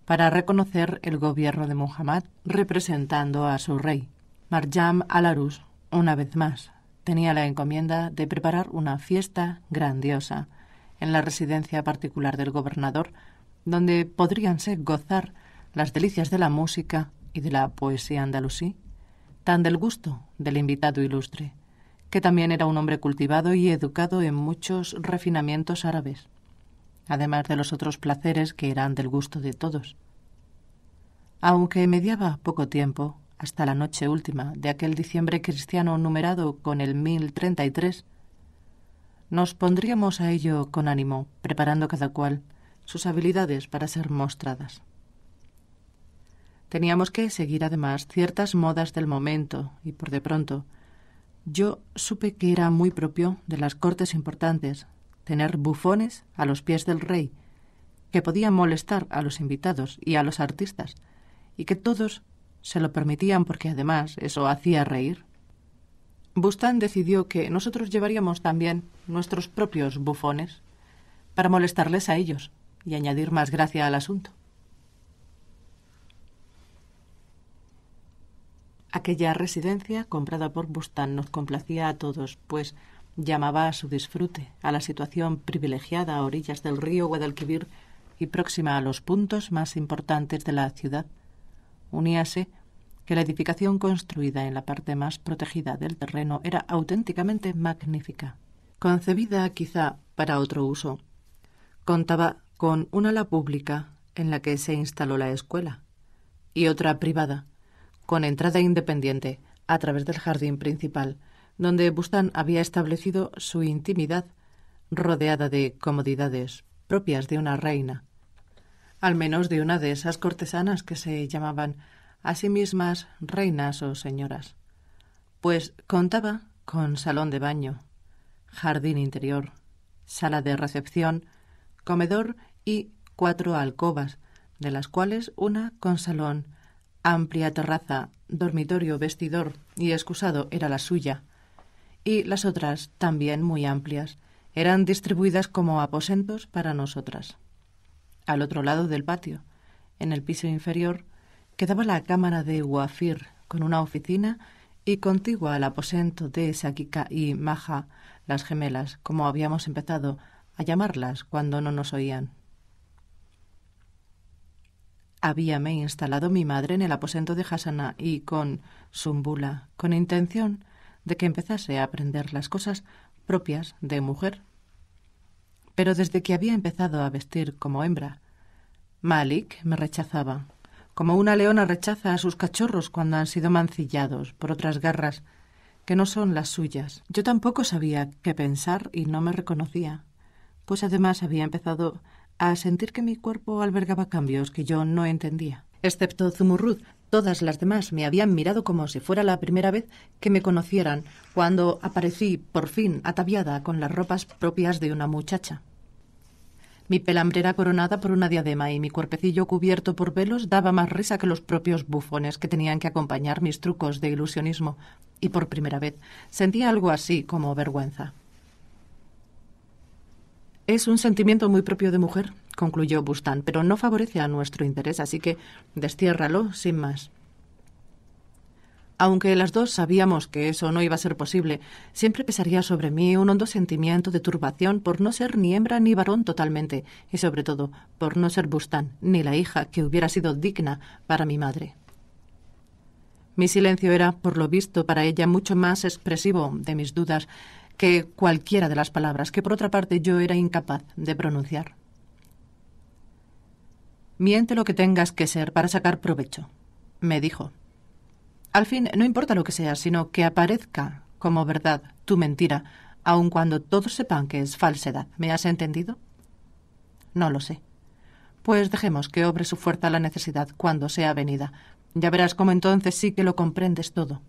para reconocer el gobierno de Muhammad representando a su rey, Marjam Alarus, una vez más, tenía la encomienda de preparar una fiesta grandiosa en la residencia particular del gobernador, donde podríanse gozar las delicias de la música y de la poesía andalusí, tan del gusto del invitado ilustre, que también era un hombre cultivado y educado en muchos refinamientos árabes, además de los otros placeres que eran del gusto de todos. Aunque mediaba poco tiempo, hasta la noche última de aquel diciembre cristiano numerado con el 1033, nos pondríamos a ello con ánimo, preparando cada cual sus habilidades para ser mostradas. Teníamos que seguir además ciertas modas del momento y por de pronto yo supe que era muy propio de las cortes importantes tener bufones a los pies del rey, que podían molestar a los invitados y a los artistas, y que todos se lo permitían porque además eso hacía reír. Bustan decidió que nosotros llevaríamos también nuestros propios bufones para molestarles a ellos y añadir más gracia al asunto. Aquella residencia comprada por Bustan nos complacía a todos, pues llamaba a su disfrute a la situación privilegiada a orillas del río Guadalquivir y próxima a los puntos más importantes de la ciudad. Uníase que la edificación construida en la parte más protegida del terreno era auténticamente magnífica. Concebida quizá para otro uso, contaba con una ala pública en la que se instaló la escuela y otra privada, con entrada independiente a través del jardín principal, donde Bustán había establecido su intimidad, rodeada de comodidades propias de una reina, al menos de una de esas cortesanas que se llamaban ...asimismas mismas reinas o señoras, pues contaba con salón de baño, jardín interior, sala de recepción, comedor y cuatro alcobas, de las cuales una con salón, amplia terraza, dormitorio, vestidor y excusado era la suya, y las otras, también muy amplias, eran distribuidas como aposentos para nosotras. Al otro lado del patio, en el piso inferior, quedaba la cámara de Wafir con una oficina y contigua al aposento de Sakika y Maja, las gemelas, como habíamos empezado a llamarlas cuando no nos oían. Habíame instalado mi madre en el aposento de Hasana y con Sumbula, con intención de que empezase a aprender las cosas propias de mujer. Pero desde que había empezado a vestir como hembra, Malik me rechazaba como una leona rechaza a sus cachorros cuando han sido mancillados por otras garras que no son las suyas. Yo tampoco sabía qué pensar y no me reconocía, pues además había empezado a sentir que mi cuerpo albergaba cambios que yo no entendía. Excepto Zumurrud, todas las demás me habían mirado como si fuera la primera vez que me conocieran cuando aparecí por fin ataviada con las ropas propias de una muchacha. Mi pelambrera coronada por una diadema y mi cuerpecillo cubierto por velos daba más risa que los propios bufones que tenían que acompañar mis trucos de ilusionismo, y por primera vez sentía algo así como vergüenza. Es un sentimiento muy propio de mujer, concluyó Bustán, pero no favorece a nuestro interés, así que destiérralo sin más. Aunque las dos sabíamos que eso no iba a ser posible, siempre pesaría sobre mí un hondo sentimiento de turbación por no ser ni hembra ni varón totalmente, y sobre todo por no ser Bustán, ni la hija que hubiera sido digna para mi madre. Mi silencio era, por lo visto, para ella mucho más expresivo de mis dudas que cualquiera de las palabras que, por otra parte, yo era incapaz de pronunciar. Miente lo que tengas que ser para sacar provecho, me dijo, al fin, no importa lo que sea, sino que aparezca como verdad tu mentira, aun cuando todos sepan que es falsedad. ¿Me has entendido? No lo sé. Pues dejemos que obre su fuerza la necesidad cuando sea venida. Ya verás cómo entonces sí que lo comprendes todo.